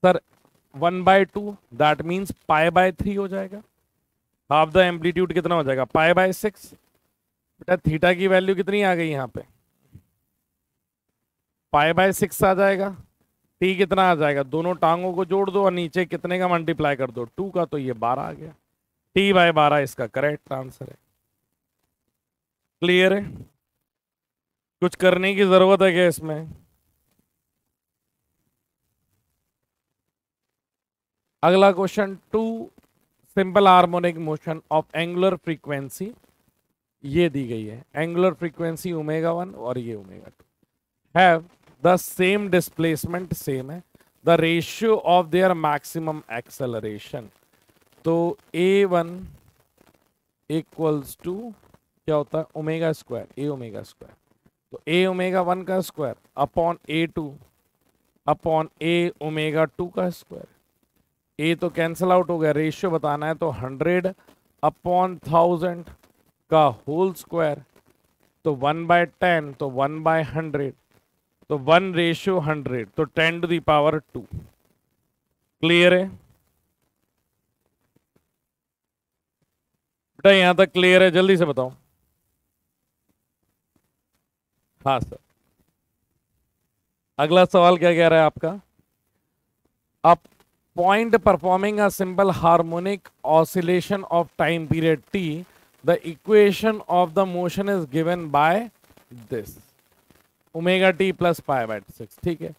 sir one by two that means pi by three हो जाएगा हाफ द एम्पलीट्यूड कितना हो जाएगा पाए बाय सिक्स बेटा थीटा की वैल्यू कितनी आ गई यहाँ पे पाए बाय सिक्स आ जाएगा टी कितना आ जाएगा दोनों टांगों को जोड़ दो और नीचे कितने का मल्टीप्लाई कर दो टू का तो ये बारह आ गया टी बाय बारह इसका करेक्ट आंसर है क्लियर है कुछ करने की जरूरत है क्या इसमें अगला question two simple harmonic motion of angular frequency ये दी गई है एंगुलर फ्रीक्वेंसी ओमेगा वन और ये omega two have the same displacement same है the ratio of their maximum acceleration तो ए वन इक्वल्स टू क्या होता है omega square a omega square तो ए ओमेगा वन का square upon A two upon a omega two का square a तो cancel out हो गया रेशियो बताना है तो हंड्रेड अपॉन थाउजेंड का होल स्क्वायर तो वन बाय टेन तो वन बाय हंड्रेड तो वन रेशियो हंड्रेड तो ten to the power two clear है बेटा यहां तक क्लियर है जल्दी से बताओ हाँ सर अगला सवाल क्या कह रहा है आपका अब point performing a simple harmonic oscillation of time period T the equation of the motion is given by this omega T plus five by six ठीक है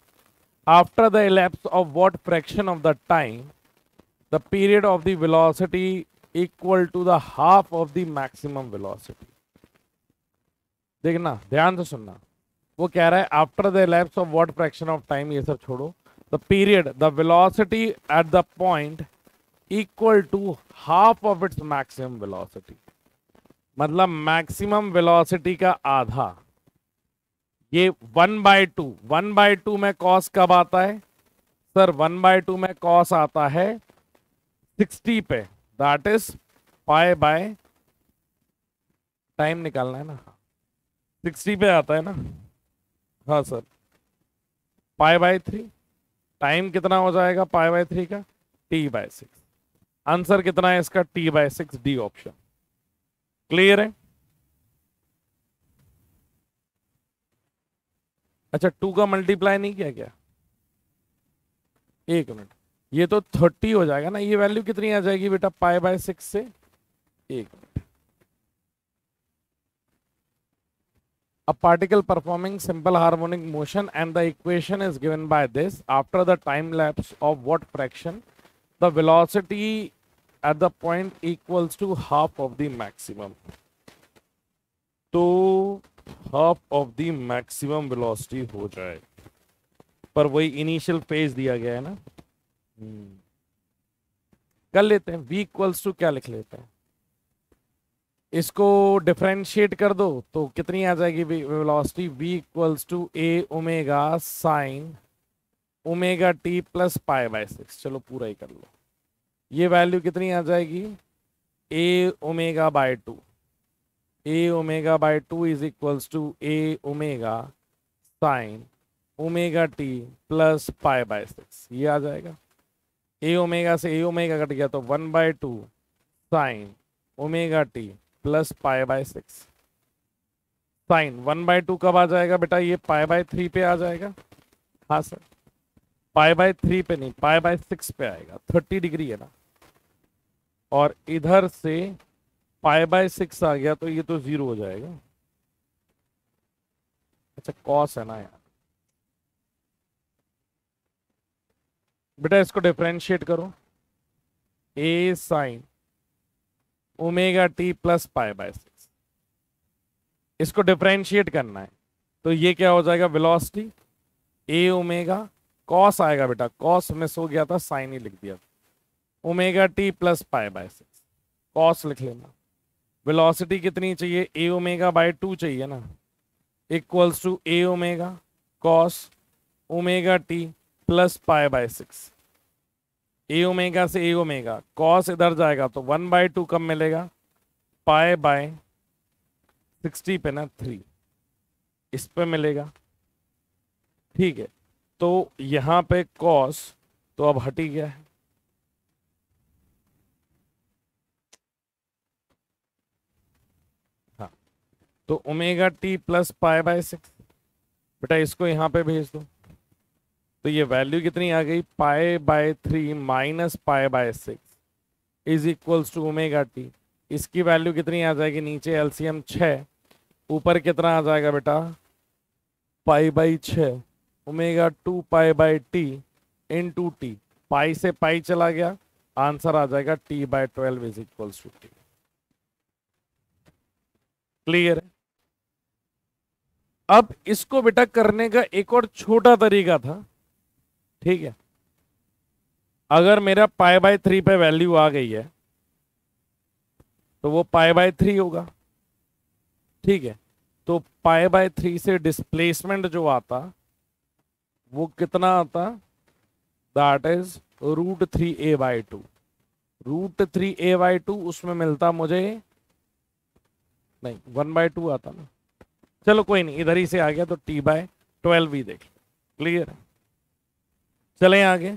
after the elapse of what fraction of the time the period of the velocity equal to the half of the maximum velocity देखना ध्यान से सुनना वो कह रहा है after the elapse of what fraction of time ये सब छोड़ो the period the velocity at the point equal to half of its maximum velocity मतलब मैक्सिमम विलोसिटी का आधा ये one by two one by two में कॉस कब आता है सर वन बाय टू में कॉस आता है सिक्सटी पे that is pi by time निकालना है ना सिक्सटी पे आता है ना हाँ सर पाए बाय थ्री टाइम कितना हो जाएगा पाए बाय थ्री का टी बाय सिक्स आंसर कितना है इसका T by six D option clear है अच्छा टू का मल्टीप्लाई नहीं किया क्या एक मिनट ये तो थर्टी हो जाएगा ना ये वैल्यू कितनी आ जाएगी बेटा पाई बाय सिक्स से एक A particle performing simple harmonic motion and the equation is given by this. After the time lapse of what fraction, the velocity at the point equals to half of the maximum. so, half of the maximum velocity हो जाए पर वही initial phase दिया गया है ना हम्म। कर लेते हैं v इक्वल्स टू क्या लिख लेते हैं इसको डिफ्रेंशिएट कर दो तो कितनी आ जाएगी velocity v equals to A omega sine omega T plus pi by six चलो पूरा ही कर लो ये वैल्यू कितनी आ जाएगी a omega by two A omega by two is equals to A omega sine omega T plus pi by six ये आ जाएगा ए ओमेगा से ए ओमेगा कट गया तो one by two sine omega T plus pi by six sine one by two कब आ जाएगा बेटा ये पाई बाय थ्री पे आ जाएगा हाँ सर पाई बाय थ्री पे नहीं पाई बाय सिक्स पे आएगा थर्टी डिग्री है ना और इधर से पाई बाय सिक्स आ गया तो ये तो जीरो हो जाएगा अच्छा कॉस है ना यार बेटा इसको डिफ्रेंशिएट करो a sine omega T plus pi by six इसको डिफ्रेंशिएट करना है तो ये क्या हो जाएगा वेलोसिटी ए ओमेगा कॉस आएगा बेटा कॉस मिस हो गया था साइन ही लिख दिया omega T plus pi by six cos लिख लेना वेलोसिटी कितनी चाहिए ए ओमेगा बाय टू चाहिए ना equals to A omega cos omega T plus pi by six a omega से ए ओमेगा कॉस इधर जाएगा तो वन बाय टू कब मिलेगा पाए बाय सिक्सटी पे ना थ्री इस पे मिलेगा ठीक है तो यहाँ पे कॉस तो अब हटी गया है तो omega T plus pi by six बेटा इसको यहाँ पे भेज दो तो ये वैल्यू कितनी आ गई pi by three minus pi by six is equals to omega T इसकी वैल्यू कितनी आ जाएगी नीचे एलसीएम छः ऊपर कितना आ जाएगा बेटा पाई बाई छः omega two pi by T into T pi से पाई चला गया आंसर आ जाएगा T by twelve is equals to T clear है अब इसको बेटा करने का एक और छोटा तरीका था ठीक है अगर मेरा पाए बाय थ्री पे वैल्यू आ गई है तो वो पाए बाय थ्री होगा ठीक है तो पाए बाय थ्री से डिस्प्लेसमेंट जो आता वो कितना आता that is root three a by two root three a by two उसमें मिलता मुझे नहीं वन बाय टू आता ना चलो कोई नहीं इधर ही से आ गया तो टी बाय ट्वेल्व ही देख क्लियर है चले आगे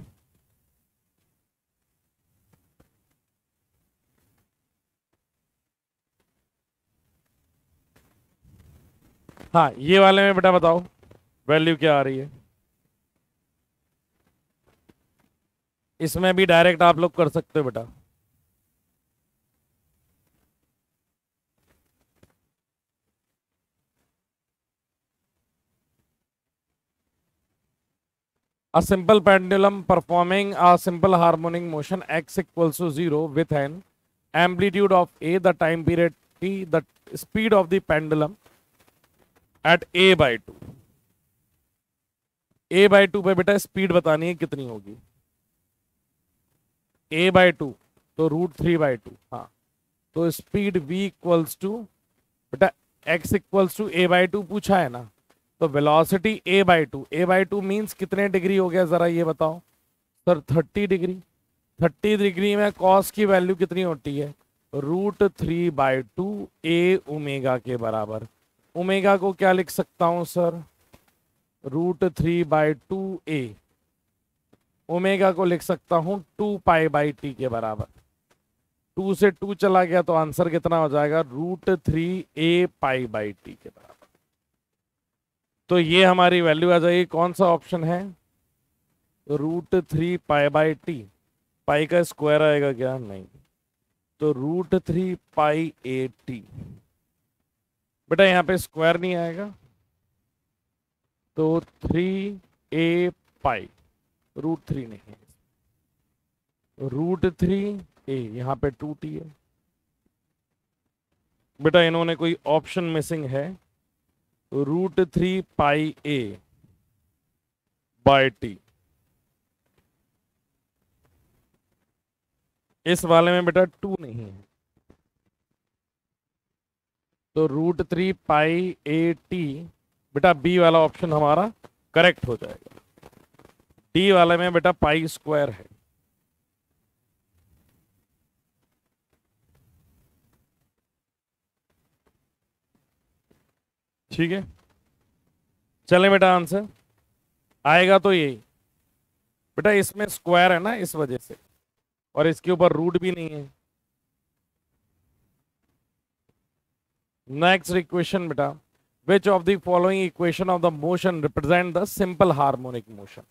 हाँ ये वाले में बेटा बताओ वैल्यू क्या आ रही है इसमें भी डायरेक्ट आप लोग कर सकते हो बेटा A simple pendulum performing a simple harmonic motion x equals to 0 with an amplitude of A, the time period T, the speed of the pendulum at A by 2. A by 2 पे बेटा speed बतानी है कितनी होगी A by 2 तो root three by two हाँ तो speed v equals to बेटा x equals to a by two पूछा है ना तो velocity a by two a by two means कितने डिग्री हो गया ज़रा ये बताओ sir thirty degree thirty degree में कॉस की वैल्यू कितनी होती है root three by two a omega के बराबर उमेगा को क्या लिख सकता हूँ sir root three by two a omega को लिख सकता हूँ टू पाई बाई टी के बराबर टू से टू चला गया तो आंसर कितना हो जाएगा root three a pi by T के बराबर तो ये हमारी वैल्यू आ जाएगी कौन सा ऑप्शन है root three pi by T pi का स्क्वायर आएगा क्या नहीं तो root three pi a T बेटा यहाँ पे स्क्वायर नहीं आएगा तो three a pi root three नहीं रूट थ्री ए यहाँ पे टू टी है बेटा इन्होंने कोई ऑप्शन मिसिंग है root three pi a by T इस वाले में बेटा टू नहीं है तो root three pi a T बेटा बी वाला ऑप्शन हमारा करेक्ट हो जाएगा टी वाले में बेटा पाई स्क्वायर है ठीक है चले बेटा आंसर आएगा तो यही बेटा इसमें स्क्वायर है ना इस वजह से और इसके ऊपर रूट भी नहीं है नेक्स्ट इक्वेशन बेटा which of the following equation of the motion represent the simple harmonic motion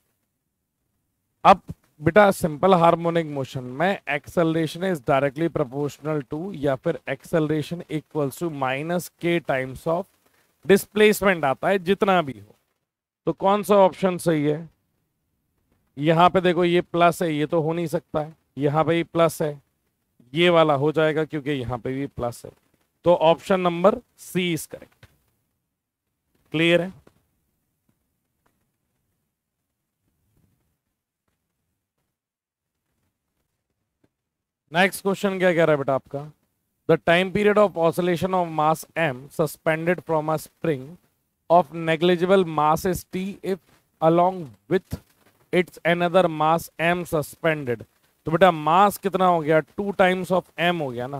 अब बेटा सिंपल हार्मोनिक मोशन में acceleration is directly proportional to या फिर acceleration equals to minus k times of displacement आता है जितना भी हो तो कौन सा ऑप्शन सही है यहाँ पे देखो ये प्लस है ये तो हो नहीं सकता है यहाँ पे भी प्लस है ये वाला हो जाएगा क्योंकि यहाँ पे भी प्लस है तो option number C is correct clear है नेक्स्ट क्वेश्चन क्या कह रहा है बेटा आपका the time period of oscillation of mass m suspended from a spring of negligible mass is t if along with its another mass m suspended तो बेटा मास कितना हो गया टू टाइम्स ऑफ एम हो गया ना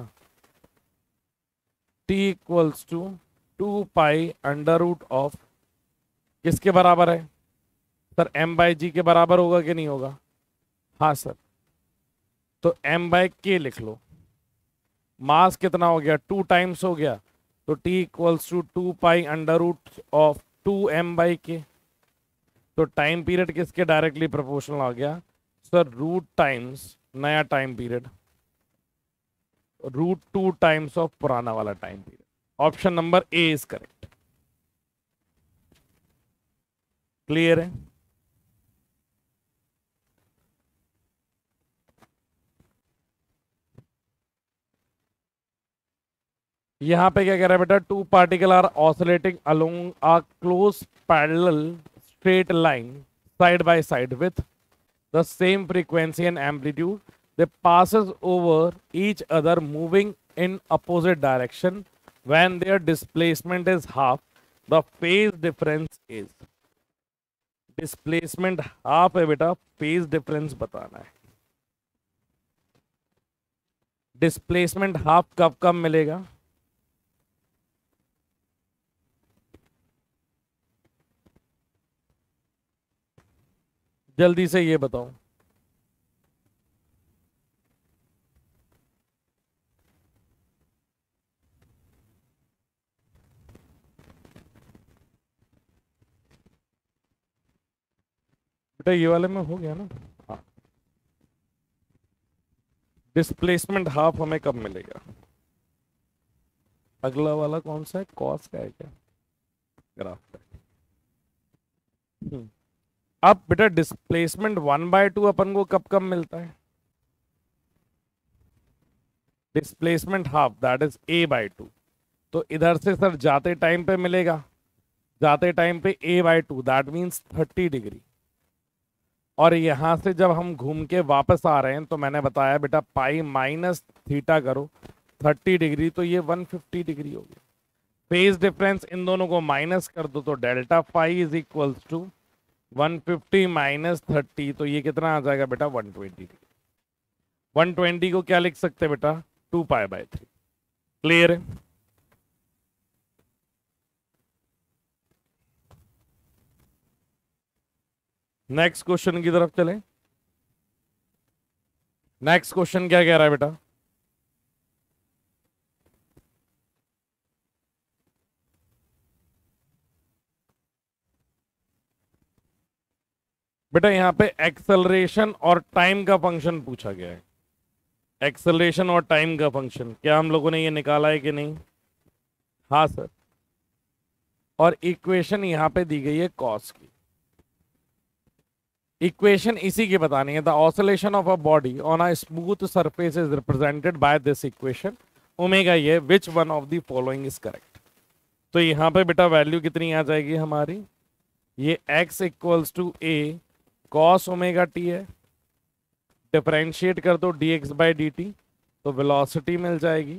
T equals to two pi under root of किसके बराबर है सर एम बाई जी के बराबर होगा कि नहीं होगा हाँ सर तो एम बाई के लिख लो मास कितना हो गया टू टाइम्स हो गया तो T equals to two pi under root of two M by के तो टाइम पीरियड किसके डायरेक्टली प्रोपोर्शनल आ गया सर रूट टाइम्स नया time period root two times of पुराना वाला time period option number A is correct clear है यहाँ पे क्या कह रहा है बेटा two particle are oscillating along a close parallel straight line side by side with the same frequency and amplitude they passes over each other moving in opposite direction when their displacement is half the phase difference is displacement half है बेटा phase difference बताना है displacement half कब कब मिलेगा जल्दी से ये बताओ बेटा ये वाले में हो गया ना हाँ डिस्प्लेसमेंट हाफ हमें कब मिलेगा अगला वाला कौन सा है कॉस का है क्या ग्राफ का हम्म अब बेटा डिस्प्लेसमेंट वन बाय टू अपन को कब कब मिलता है displacement half that is a by two तो इधर से सर जाते टाइम पे मिलेगा जाते टाइम पे a by two that means thirty degree और यहां से जब हम घूम के वापस आ रहे हैं तो मैंने बताया बेटा पाई माइनस थीटा करो थर्टी डिग्री तो ये वन फिफ्टी डिग्री हो गया फेज डिफरेंस इन दोनों को माइनस कर दो तो delta five is equals to one fifty minus thirty तो ये कितना आ जाएगा बेटा वन ट्वेंटी वन ट्वेंटी को क्या लिख सकते बेटा two pi by three clear है नेक्स्ट क्वेश्चन की तरफ चले नेक्स्ट क्वेश्चन क्या कह रहा है बेटा बेटा यहाँ पे एक्सेलरेशन और टाइम का फंक्शन पूछा गया है एक्सेलरेशन और टाइम का फंक्शन क्या हम लोगों ने ये निकाला है कि नहीं हाँ सर और इक्वेशन यहाँ पे दी गई है कॉस की इक्वेशन इसी की बतानी है the oscillation of a body on a smooth surface is represented by this equation omega ये which one of the following is correct तो यहाँ पे बेटा वैल्यू कितनी आ जाएगी हमारी ये x equals to a cos omega T है डिफ्रेंशिएट कर दो D x by D T तो वेलोसिटी मिल जाएगी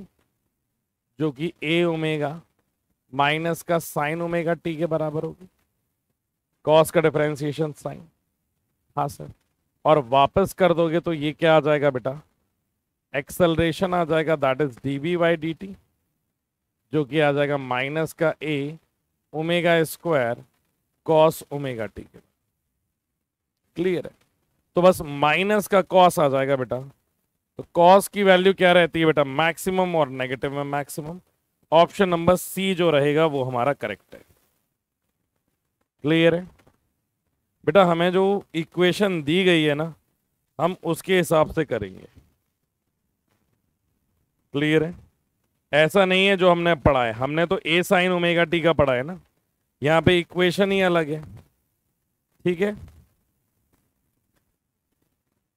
जो कि ए ओमेगा माइनस का साइन ओमेगा टी के बराबर होगी कॉस का डिफ्रेंशिएशन साइन हाँ सर और वापस कर दोगे तो ये क्या आ जाएगा बेटा एक्सलरेशन आ जाएगा that is D B by D T जो कि आ जाएगा माइनस का ए omega square cos omega T के क्लियर है तो बस माइनस का कॉस आ जाएगा बेटा तो कॉस की वैल्यू क्या रहती है बेटा मैक्सिमम और नेगेटिव में मैक्सिमम ऑप्शन नंबर सी जो रहेगा वो हमारा करेक्ट है क्लियर है बेटा हमें जो इक्वेशन दी गई है ना हम उसके हिसाब से करेंगे क्लियर है ऐसा नहीं है जो हमने पढ़ा है हमने तो ए साइन ओमेगा टी का पढ़ा है ना यहाँ पे इक्वेशन ही अलग है ठीक है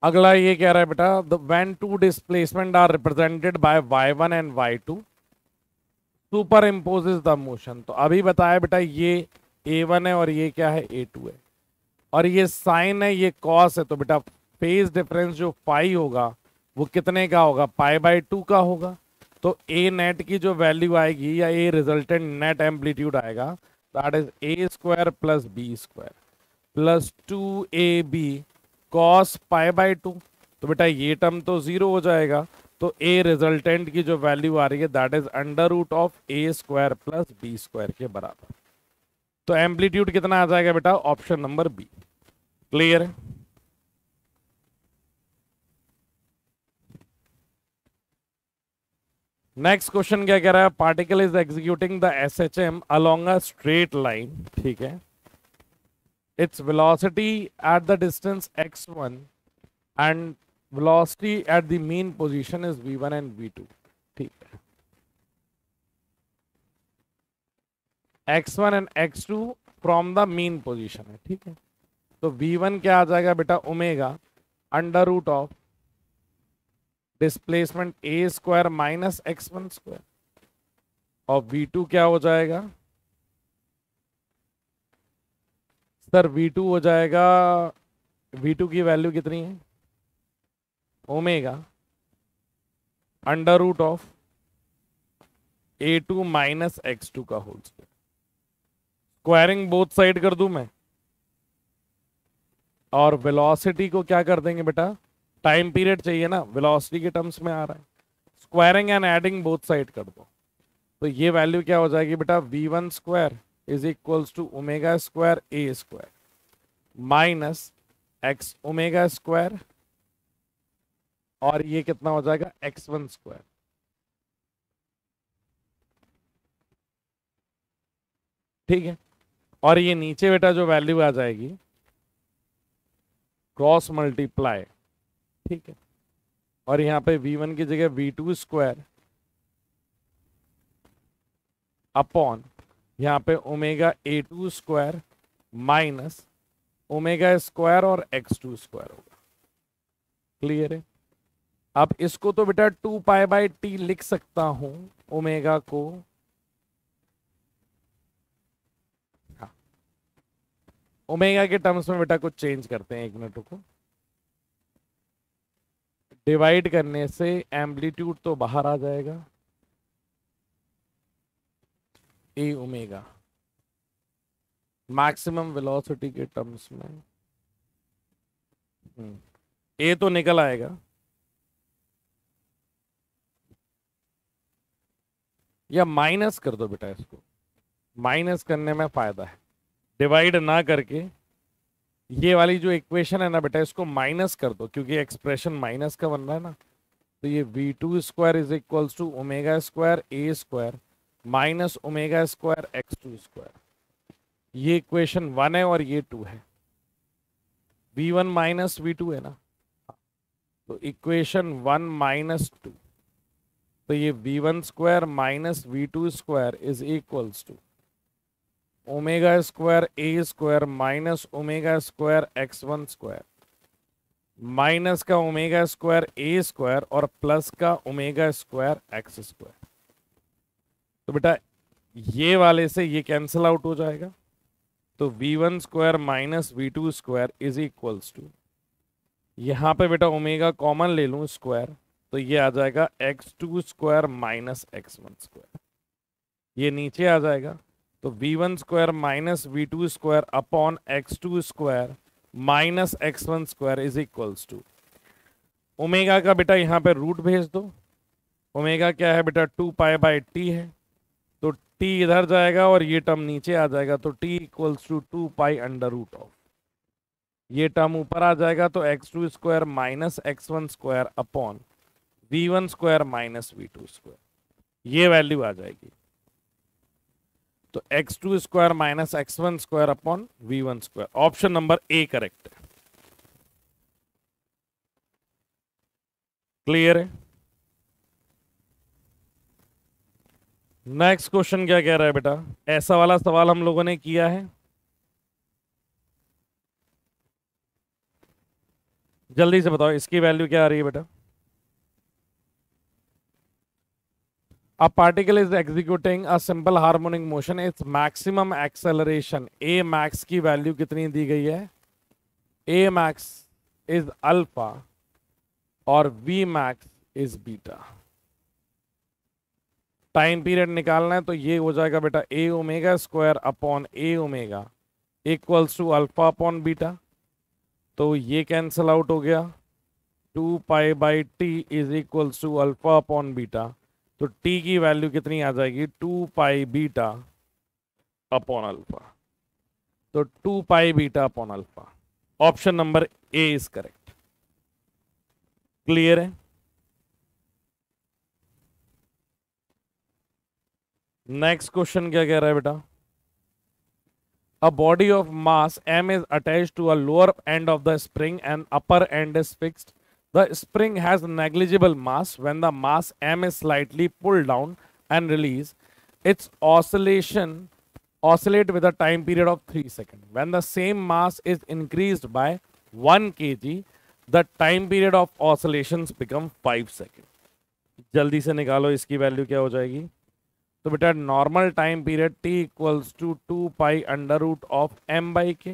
अगला ये कह रहा है बेटा the when two displacement are represented by Y one and Y two superimpose the motion तो अभी बताया बेटा ये ए वन है और ये क्या है ए टू है और ये साइन है ये कॉस है तो बेटा फेज डिफरेंस जो फाइव होगा वो कितने का होगा पाई बाई टू का होगा तो ए नेट की जो वैल्यू आएगी या ए रिजल्टेंट नेट एम्पलीट्यूड आएगा that is a square plus B square plus two a B cos pi by two तो बेटा ये टर्म तो जीरो हो जाएगा तो ए रिजल्टेंट की जो वैल्यू आ रही है that is under root of A square plus B square के बराबर तो एम्पलीट्यूड कितना आ जाएगा बेटा ऑप्शन नंबर बी क्लियर है नेक्स्ट क्वेश्चन क्या कह रहा है particle is executing the S H M along a straight line ठीक है its velocity at the distance x1 and velocity at the mean position is v1 and v2 ठीक है x1 and x2 from the mean position है ठीक है तो v1 क्या आ जाएगा बेटा omega under root of displacement a square minus x one square और v2 क्या हो जाएगा सर वी टू हो जाएगा वी टू की वैल्यू कितनी है omega under root of a two minus X two का whole square squaring both side कर दू मैं और वेलोसिटी को क्या कर देंगे बेटा टाइम पीरियड चाहिए ना वेलोसिटी के टर्म्स में आ रहा है squaring and adding both side कर दो तो ये वैल्यू क्या हो जाएगी बेटा V one square is equals to omega square a square minus X omega square और ये कितना हो जाएगा एक्स वन स्क्वायर ठीक है और ये नीचे बेटा जो वैल्यू आ जाएगी क्रॉस मल्टीप्लाई ठीक है और यहाँ पे v1 की जगह v2 स्क्वायर अपॉन यहाँ पे omega a two square minus omega square और एक्स टू स्क्वायर होगा क्लियर है अब इसको तो बेटा टू पाई बाई टी लिख सकता हूं ओमेगा को हाँ। ओमेगा के टर्म्स में बेटा कुछ चेंज करते हैं एक मिनट को डिवाइड करने से एम्पलीट्यूड तो बाहर आ जाएगा ए ओमेगा मैक्सिमम वेलोसिटी के टर्म्स में ए hmm. तो निकल आएगा या माइनस कर दो बेटा इसको माइनस करने में फायदा है डिवाइड ना करके ये वाली जो इक्वेशन है ना बेटा इसको माइनस कर दो क्योंकि एक्सप्रेशन माइनस का बन रहा है ना तो ये v two square is equals to omega square A square minus omega square x two square ये इक्वेशन वन है और ये टू है v one minus v two है ना तो इक्वेशन वन माइनस टू तो ये v one square minus v two square is equals to omega square A square minus omega square x one square minus का omega square ए square और plus का omega square x square तो बेटा ये वाले से ये कैंसिल आउट हो जाएगा तो v one square minus v two square is equals to यहाँ पे बेटा ओमेगा कॉमन ले लूँ स्क्वायर तो ये आ जाएगा x two square minus x one square ये नीचे आ जाएगा तो v one square minus v two square upon x two square minus x one square is equals to omega का बेटा यहाँ पे रूट भेज दो ओमेगा क्या है बेटा टू पाई बाई टी है टी इधर जाएगा और ये टर्म नीचे आ जाएगा तो T equals to two pi under root of ये टर्म ऊपर आ जाएगा तो x two square minus x one square upon v one square minus v two square ये वैल्यू आ जाएगी तो x two square minus x one square upon v one square option number A correct है clear है next question क्या कह रहा है बेटा ऐसा वाला सवाल हम लोगों ने किया है जल्दी से बताओ इसकी वैल्यू क्या आ रही है बेटा a particle is executing a simple harmonic motion is maximum acceleration a max की वैल्यू कितनी दी गई है ए मैक्स इज अल्फा और v max is beta time period निकालना है तो ये हो जाएगा बेटा ए omega square upon a omega equals to alpha upon beta तो ये कैंसिल आउट हो गया two pi by t is equals to alpha upon beta तो टी की वैल्यू कितनी आ जाएगी two pi beta upon alpha तो two pi beta upon alpha option number A is correct clear है नेक्स्ट क्वेश्चन क्या कह रहा है बेटा a body of mass m is attach to a lower end of the spring and upper end is fix the spring has negligible mass when the mass m is slightly pull down and release its oscillation oscillate with a time period of three second when the same mass is increase by one K G the time period of oscillation become five second जल्दी से निकालो इसकी value क्या हो जाएगी तो बेटा normal time period T equals to two pi under root of M by के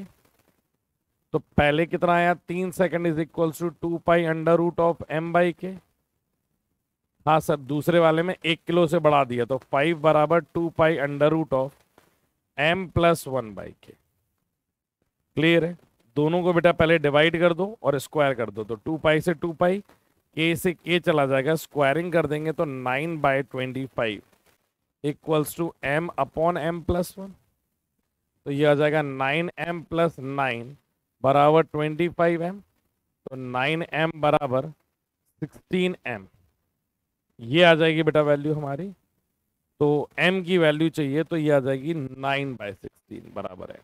तो पहले कितना आया तीन second is equals to two pi under root of M by k हाँ सर दूसरे वाले में एक किलो से बढ़ा दिया तो फाइव बराबर two pi under root of m plus one by k clear है दोनों को बेटा पहले डिवाइड कर दो और स्क्वायर कर दो तो टू पाई से टू पाई के से के चला जाएगा स्क्वायरिंग कर देंगे तो nine by twenty five equals to m upon m plus one तो ये आ जाएगा नाइन एम प्लस नाइन बराबर ट्वेंटी फाइव एम तो नाइन एम बराबर सिक्सटीन एम ये आ जाएगी बेटा वैल्यू हमारी तो एम की वैल्यू चाहिए तो ये आ जाएगी नाइन बाई सिक्सटीन बराबर है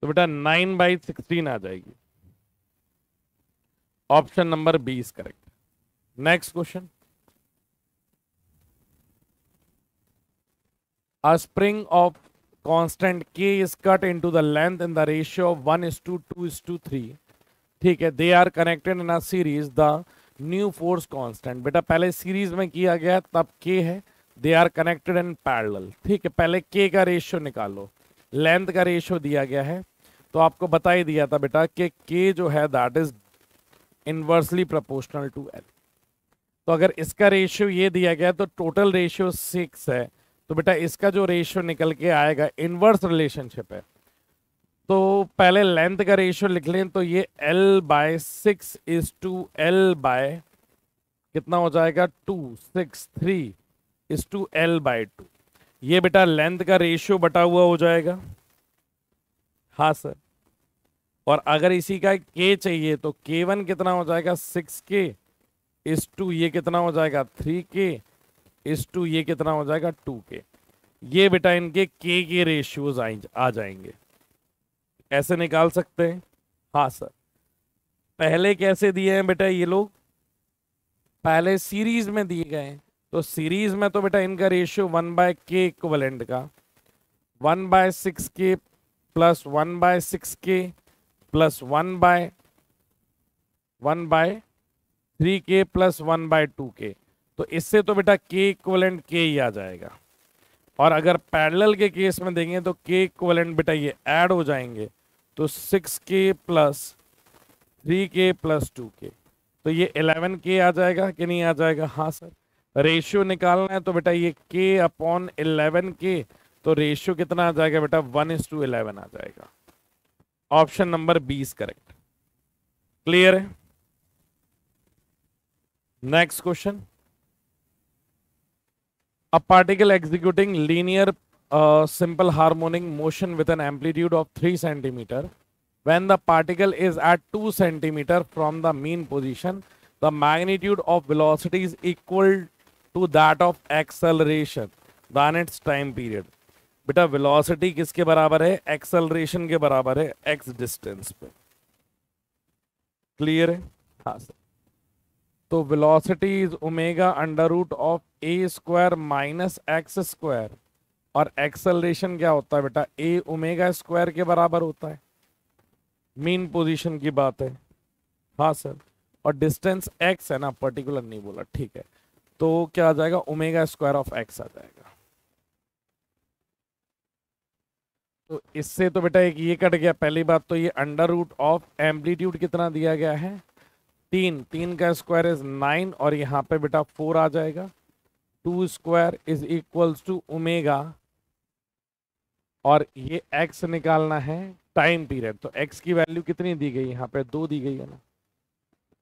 तो बेटा नाइन बाई सिक्सटीन आ जाएगी option number B is correct next question A spring of constant K is cut into the length in the ratio of 1 is to 2 is to 3. ठीक है they are connected in a series the new force constant बेटा पहले series में किया गया तब k है they are connected in parallel ठीक है पहले के का रेशियो निकालो लेंथ का रेशियो दिया गया है तो आपको बता ही दिया था बेटा कि के जो है that is inversely proportional to L तो अगर इसका रेशियो ये दिया गया तो टोटल रेशियो सिक्स है तो बेटा इसका जो रेशियो निकल के आएगा इनवर्स रिलेशनशिप है तो पहले लेंथ का रेशियो लिख लें तो ये l by six is two l by कितना हो जाएगा two six three is two l by two ये बेटा लेंथ का रेशियो बटा हुआ हो जाएगा हाँ सर और अगर इसी का के चाहिए तो के वन कितना हो जाएगा सिक्स के इस टू ये कितना हो जाएगा थ्री के इस टू ये कितना हो जाएगा टू के ये बेटा इनके के के रेशियोज आ जाएंगे ऐसे निकाल सकते हैं हाँ सर पहले कैसे दिए हैं बेटा ये लोग पहले सीरीज में दिए गए तो सीरीज में तो बेटा इनका ratio one by k equivalent का one by six k plus one by six k plus one by one by three k plus one by two k तो इससे तो बेटा के इक्वलेंट के ही आ जाएगा और अगर पैरेलल के केस में देंगे तो के इक्वलेंट बेटा ये ऐड हो जाएंगे तो six k plus three k plus two k तो ये एलेवन के आ जाएगा कि नहीं आ जाएगा हाँ सर रेशियो निकालना है तो बेटा ये के अपॉन एलेवन के तो रेशियो कितना आ जाएगा बेटा वन इज टू इलेवन आ जाएगा ऑप्शन नंबर बीस करेक्ट क्लियर है next question A particle executing linear uh, simple harmonic motion with an amplitude of 3 centimeter. When the particle is at 2 centimeter from the mean position, the magnitude of velocity is equal to that of acceleration than its time period. बेटा velocity किसके बराबर है acceleration के बराबर है x distance पे clear है हाँ सर तो velocity is omega under root of A square minus x square और एक्सलरेशन क्या होता है बेटा ए ओमेगा स्क्वायर के बराबर होता है मीन पोजीशन की बात है हाँ सर और डिस्टेंस एक्स है ना पर्टिकुलर नहीं बोला ठीक है तो क्या आ जाएगा ओमेगा स्क्वायर ऑफ एक्स आ जाएगा तो इससे तो बेटा एक ये कट गया पहली बात तो ये अंडर रूट ऑफ एम्पलीट्यूड कितना दिया गया है तीन तीन का स्क्वायर इज नाइन और यहाँ पे बेटा फोर आ जाएगा two square is equals to omega और ये एक्स निकालना है टाइम पीरियड तो एक्स की वैल्यू कितनी दी गई यहाँ पे दो दी गई है ना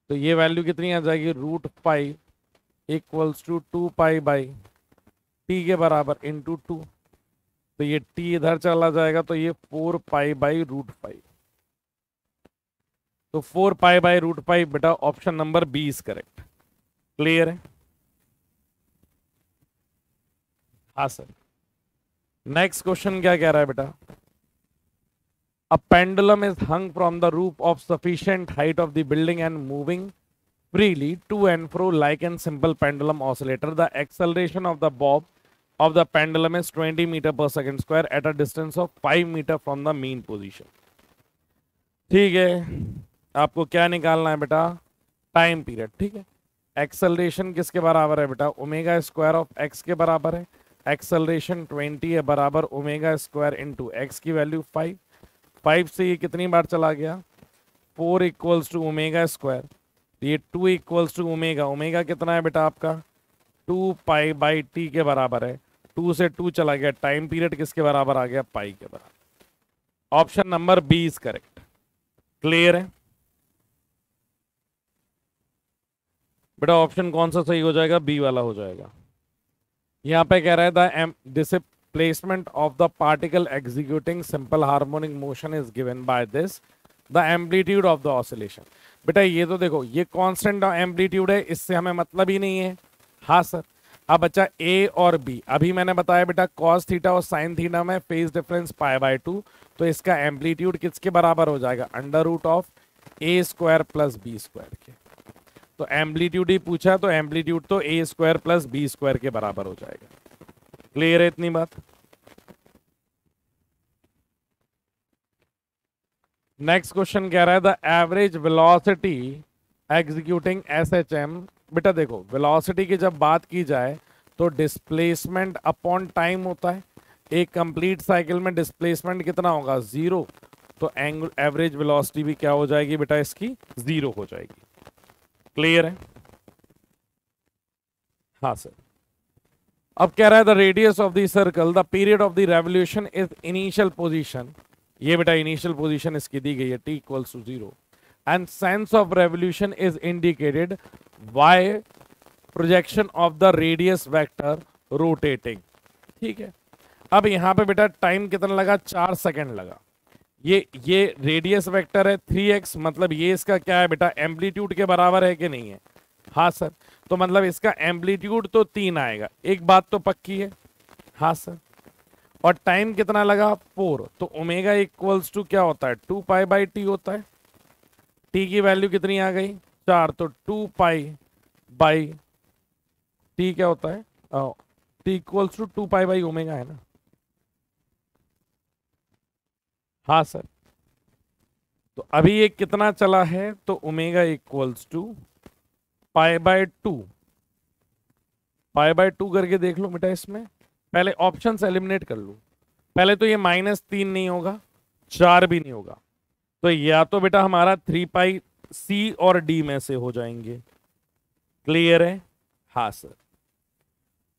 तो ये वैल्यू कितनी आ जाएगी root five equals to two pi by T के बराबर इंटू टू तो ये टी इधर चला जाएगा तो ये four pi by root five तो four pi by root pi बेटा option number B is correct clear है हाँ सर नेक्स्ट क्वेश्चन क्या कह रहा है बेटा A pendulum is hung from the roof of sufficient height of the building and moving freely to and fro like an simple pendulum oscillator. The acceleration of the bob of the pendulum is 20 meter per second square at a distance of 5 meter from the mean position. ठीक है आपको क्या निकालना है बेटा time period ठीक है acceleration किसके बराबर है बेटा ओमेगा स्क्वायर ऑफ एक्स के बराबर है एक्सलरेशन 20 है बराबर ओमेगा स्क्वायर इंटू एक्स की वैल्यू 5 5 से ये कितनी बार चला गया 4 इक्वल्स टू ओमेगा स्क्वायर ये 2 इक्वल्स टू ओमेगा ओमेगा कितना है बेटा आपका 2 पाई बाई टी के बराबर है 2 से 2 चला गया टाइम पीरियड किसके बराबर आ गया पाई के बराबर option number B is correct clear है बेटा ऑप्शन कौन सा सही हो जाएगा बी वाला हो जाएगा यहाँ पे कह रहा है the displacement of the particle executing simple harmonic motion is given by this the amplitude of the oscillation बेटा ये तो देखो ये कॉन्स्टेंट एम्पलीट्यूड है इससे हमें मतलब ही नहीं है हाँ सर अब बच्चा ए और बी अभी मैंने बताया बेटा कॉस थीटा और साइन थीटा में phase difference pi by two तो इसका एम्पलीट्यूड किसके बराबर हो जाएगा under root of A square plus B square के तो एम्पलीट्यूड ही पूछा तो एम्पलीट्यूड तो a square plus B square के बराबर हो जाएगा क्लियर है इतनी बात नेक्स्ट क्वेश्चन कह रहा है the average velocity executing S H M बेटा देखो वेलोसिटी की जब बात की जाए तो डिस्प्लेसमेंट अपॉन टाइम होता है एक कंप्लीट साइकिल में डिस्प्लेसमेंट कितना होगा जीरो तो एवरेज वेलोसिटी भी क्या हो जाएगी बेटा इसकी जीरो हो जाएगी क्लियर है हाँ सर अब कह रहा है the radius of the circle the period of the revolution is initial position ये बेटा इनिशियल पोजिशन इसकी दी गई है T equals to zero and sense of revolution is indicated by projection of the radius vector rotating ठीक है अब यहां पे बेटा टाइम कितना लगा चार सेकंड लगा ये ये रेडियस वेक्टर है थ्री एक्स मतलब ये इसका क्या है बेटा एम्पलीट्यूड के बराबर है कि नहीं है हाँ सर तो मतलब इसका एम्पलीट्यूड तो तीन आएगा एक बात तो पक्की है हाँ सर और टाइम कितना लगा फोर तो ओमेगा इक्वल्स टू क्या होता है टू पाई बाई टी होता है टी की वैल्यू कितनी आ गई चार तो टू पाई बाई टी क्या होता है T equals to two pi by omega है ना हाँ सर तो अभी ये कितना चला है तो omega equals to pi by two pi by two करके देख लो बेटा इसमें पहले ऑप्शन एलिमिनेट कर लूँ पहले तो ये माइनस तीन नहीं होगा चार भी नहीं होगा तो या तो बेटा हमारा थ्री पाई सी और डी में से हो जाएंगे क्लियर है हाँ सर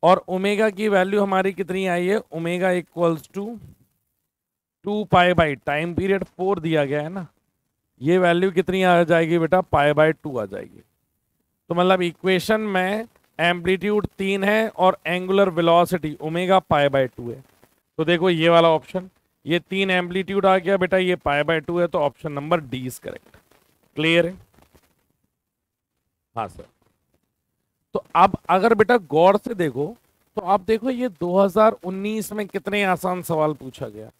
और ओमेगा की वैल्यू हमारी कितनी आई है omega equals to two pi by time period four दिया गया है ना ये वैल्यू कितनी आ जाएगी बेटा पाई बाय टू आ जाएगी तो मतलब इक्वेशन में एम्पलीट्यूड तीन है और angular velocity omega pi by two है तो देखो ये वाला ऑप्शन ये तीन एम्पलीट्यूड आ गया बेटा ये पाए बाय टू है तो option number D is correct clear है हाँ सर तो अब अगर बेटा गौर से देखो तो आप देखो ये 2019 में कितने आसान सवाल पूछा गया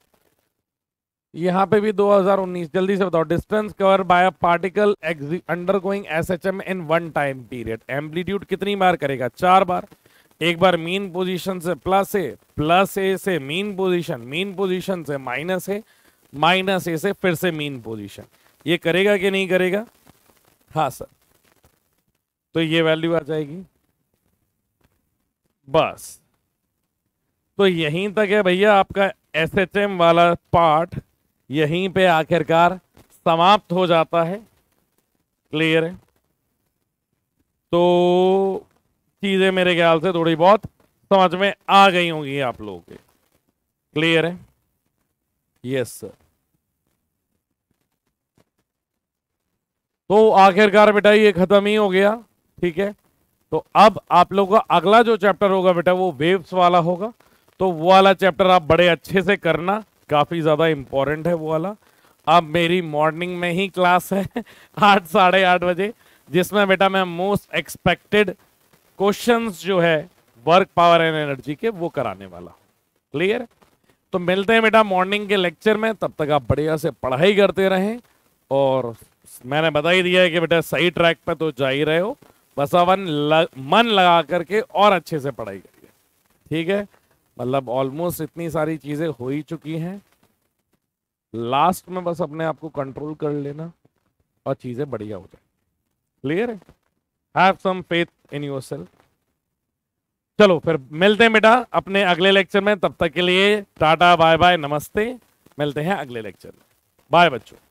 यहाँ पे भी 2019 जल्दी से बताओ distance cover by particle undergoing S H M in one time period amplitude कितनी बार करेगा चार बार एक बार मीन पोजीशन से प्लस ए प्लस ए से मीन पोजीशन मीन पोजीशन से माइनस ए माइनस ए से फिर से मीन पोजीशन ये करेगा कि नहीं करेगा हाँ सर तो ये वैल्यू आ जाएगी बस तो यहीं तक है भैया आपका एस वाला पार्ट यहीं पे आखिरकार समाप्त हो जाता है क्लियर है तो चीज़ें मेरे ख्याल से थोड़ी बहुत समझ में आ गई होंगी आप लोगों के क्लियर है यस सर तो आखिरकार बेटा ये खत्म ही हो गया ठीक है तो अब आप लोगों का अगला जो चैप्टर होगा बेटा वो वेव्स वाला होगा तो वो वाला चैप्टर आप बड़े अच्छे से करना काफ़ी ज़्यादा इंपॉर्टेंट है वो वाला अब मेरी मॉर्निंग में ही क्लास है आठ साढ़े आठ बजे जिसमें बेटा मैं मोस्ट एक्सपेक्टेड क्वेश्चंस जो है वर्क पावर एंड एनर्जी के वो कराने वाला क्लियर तो मिलते हैं बेटा मॉर्निंग के लेक्चर में तब तक आप बढ़िया से पढ़ाई करते रहें और मैंने बता ही दिया है कि बेटा सही ट्रैक पर तो जा ही रहे हो बस अवन लग, मन लगा करके और अच्छे से पढ़ाई करिए ठीक है मतलब ऑलमोस्ट इतनी सारी चीज़ें हो ही चुकी हैं लास्ट में बस अपने आप को कंट्रोल कर लेना और चीज़ें बढ़िया हो जाए क्लियर है have some faith in yourself चलो फिर मिलते हैं बेटा अपने अगले लेक्चर में तब तक के लिए टाटा बाय बाय नमस्ते मिलते हैं अगले लेक्चर में बाय बच्चों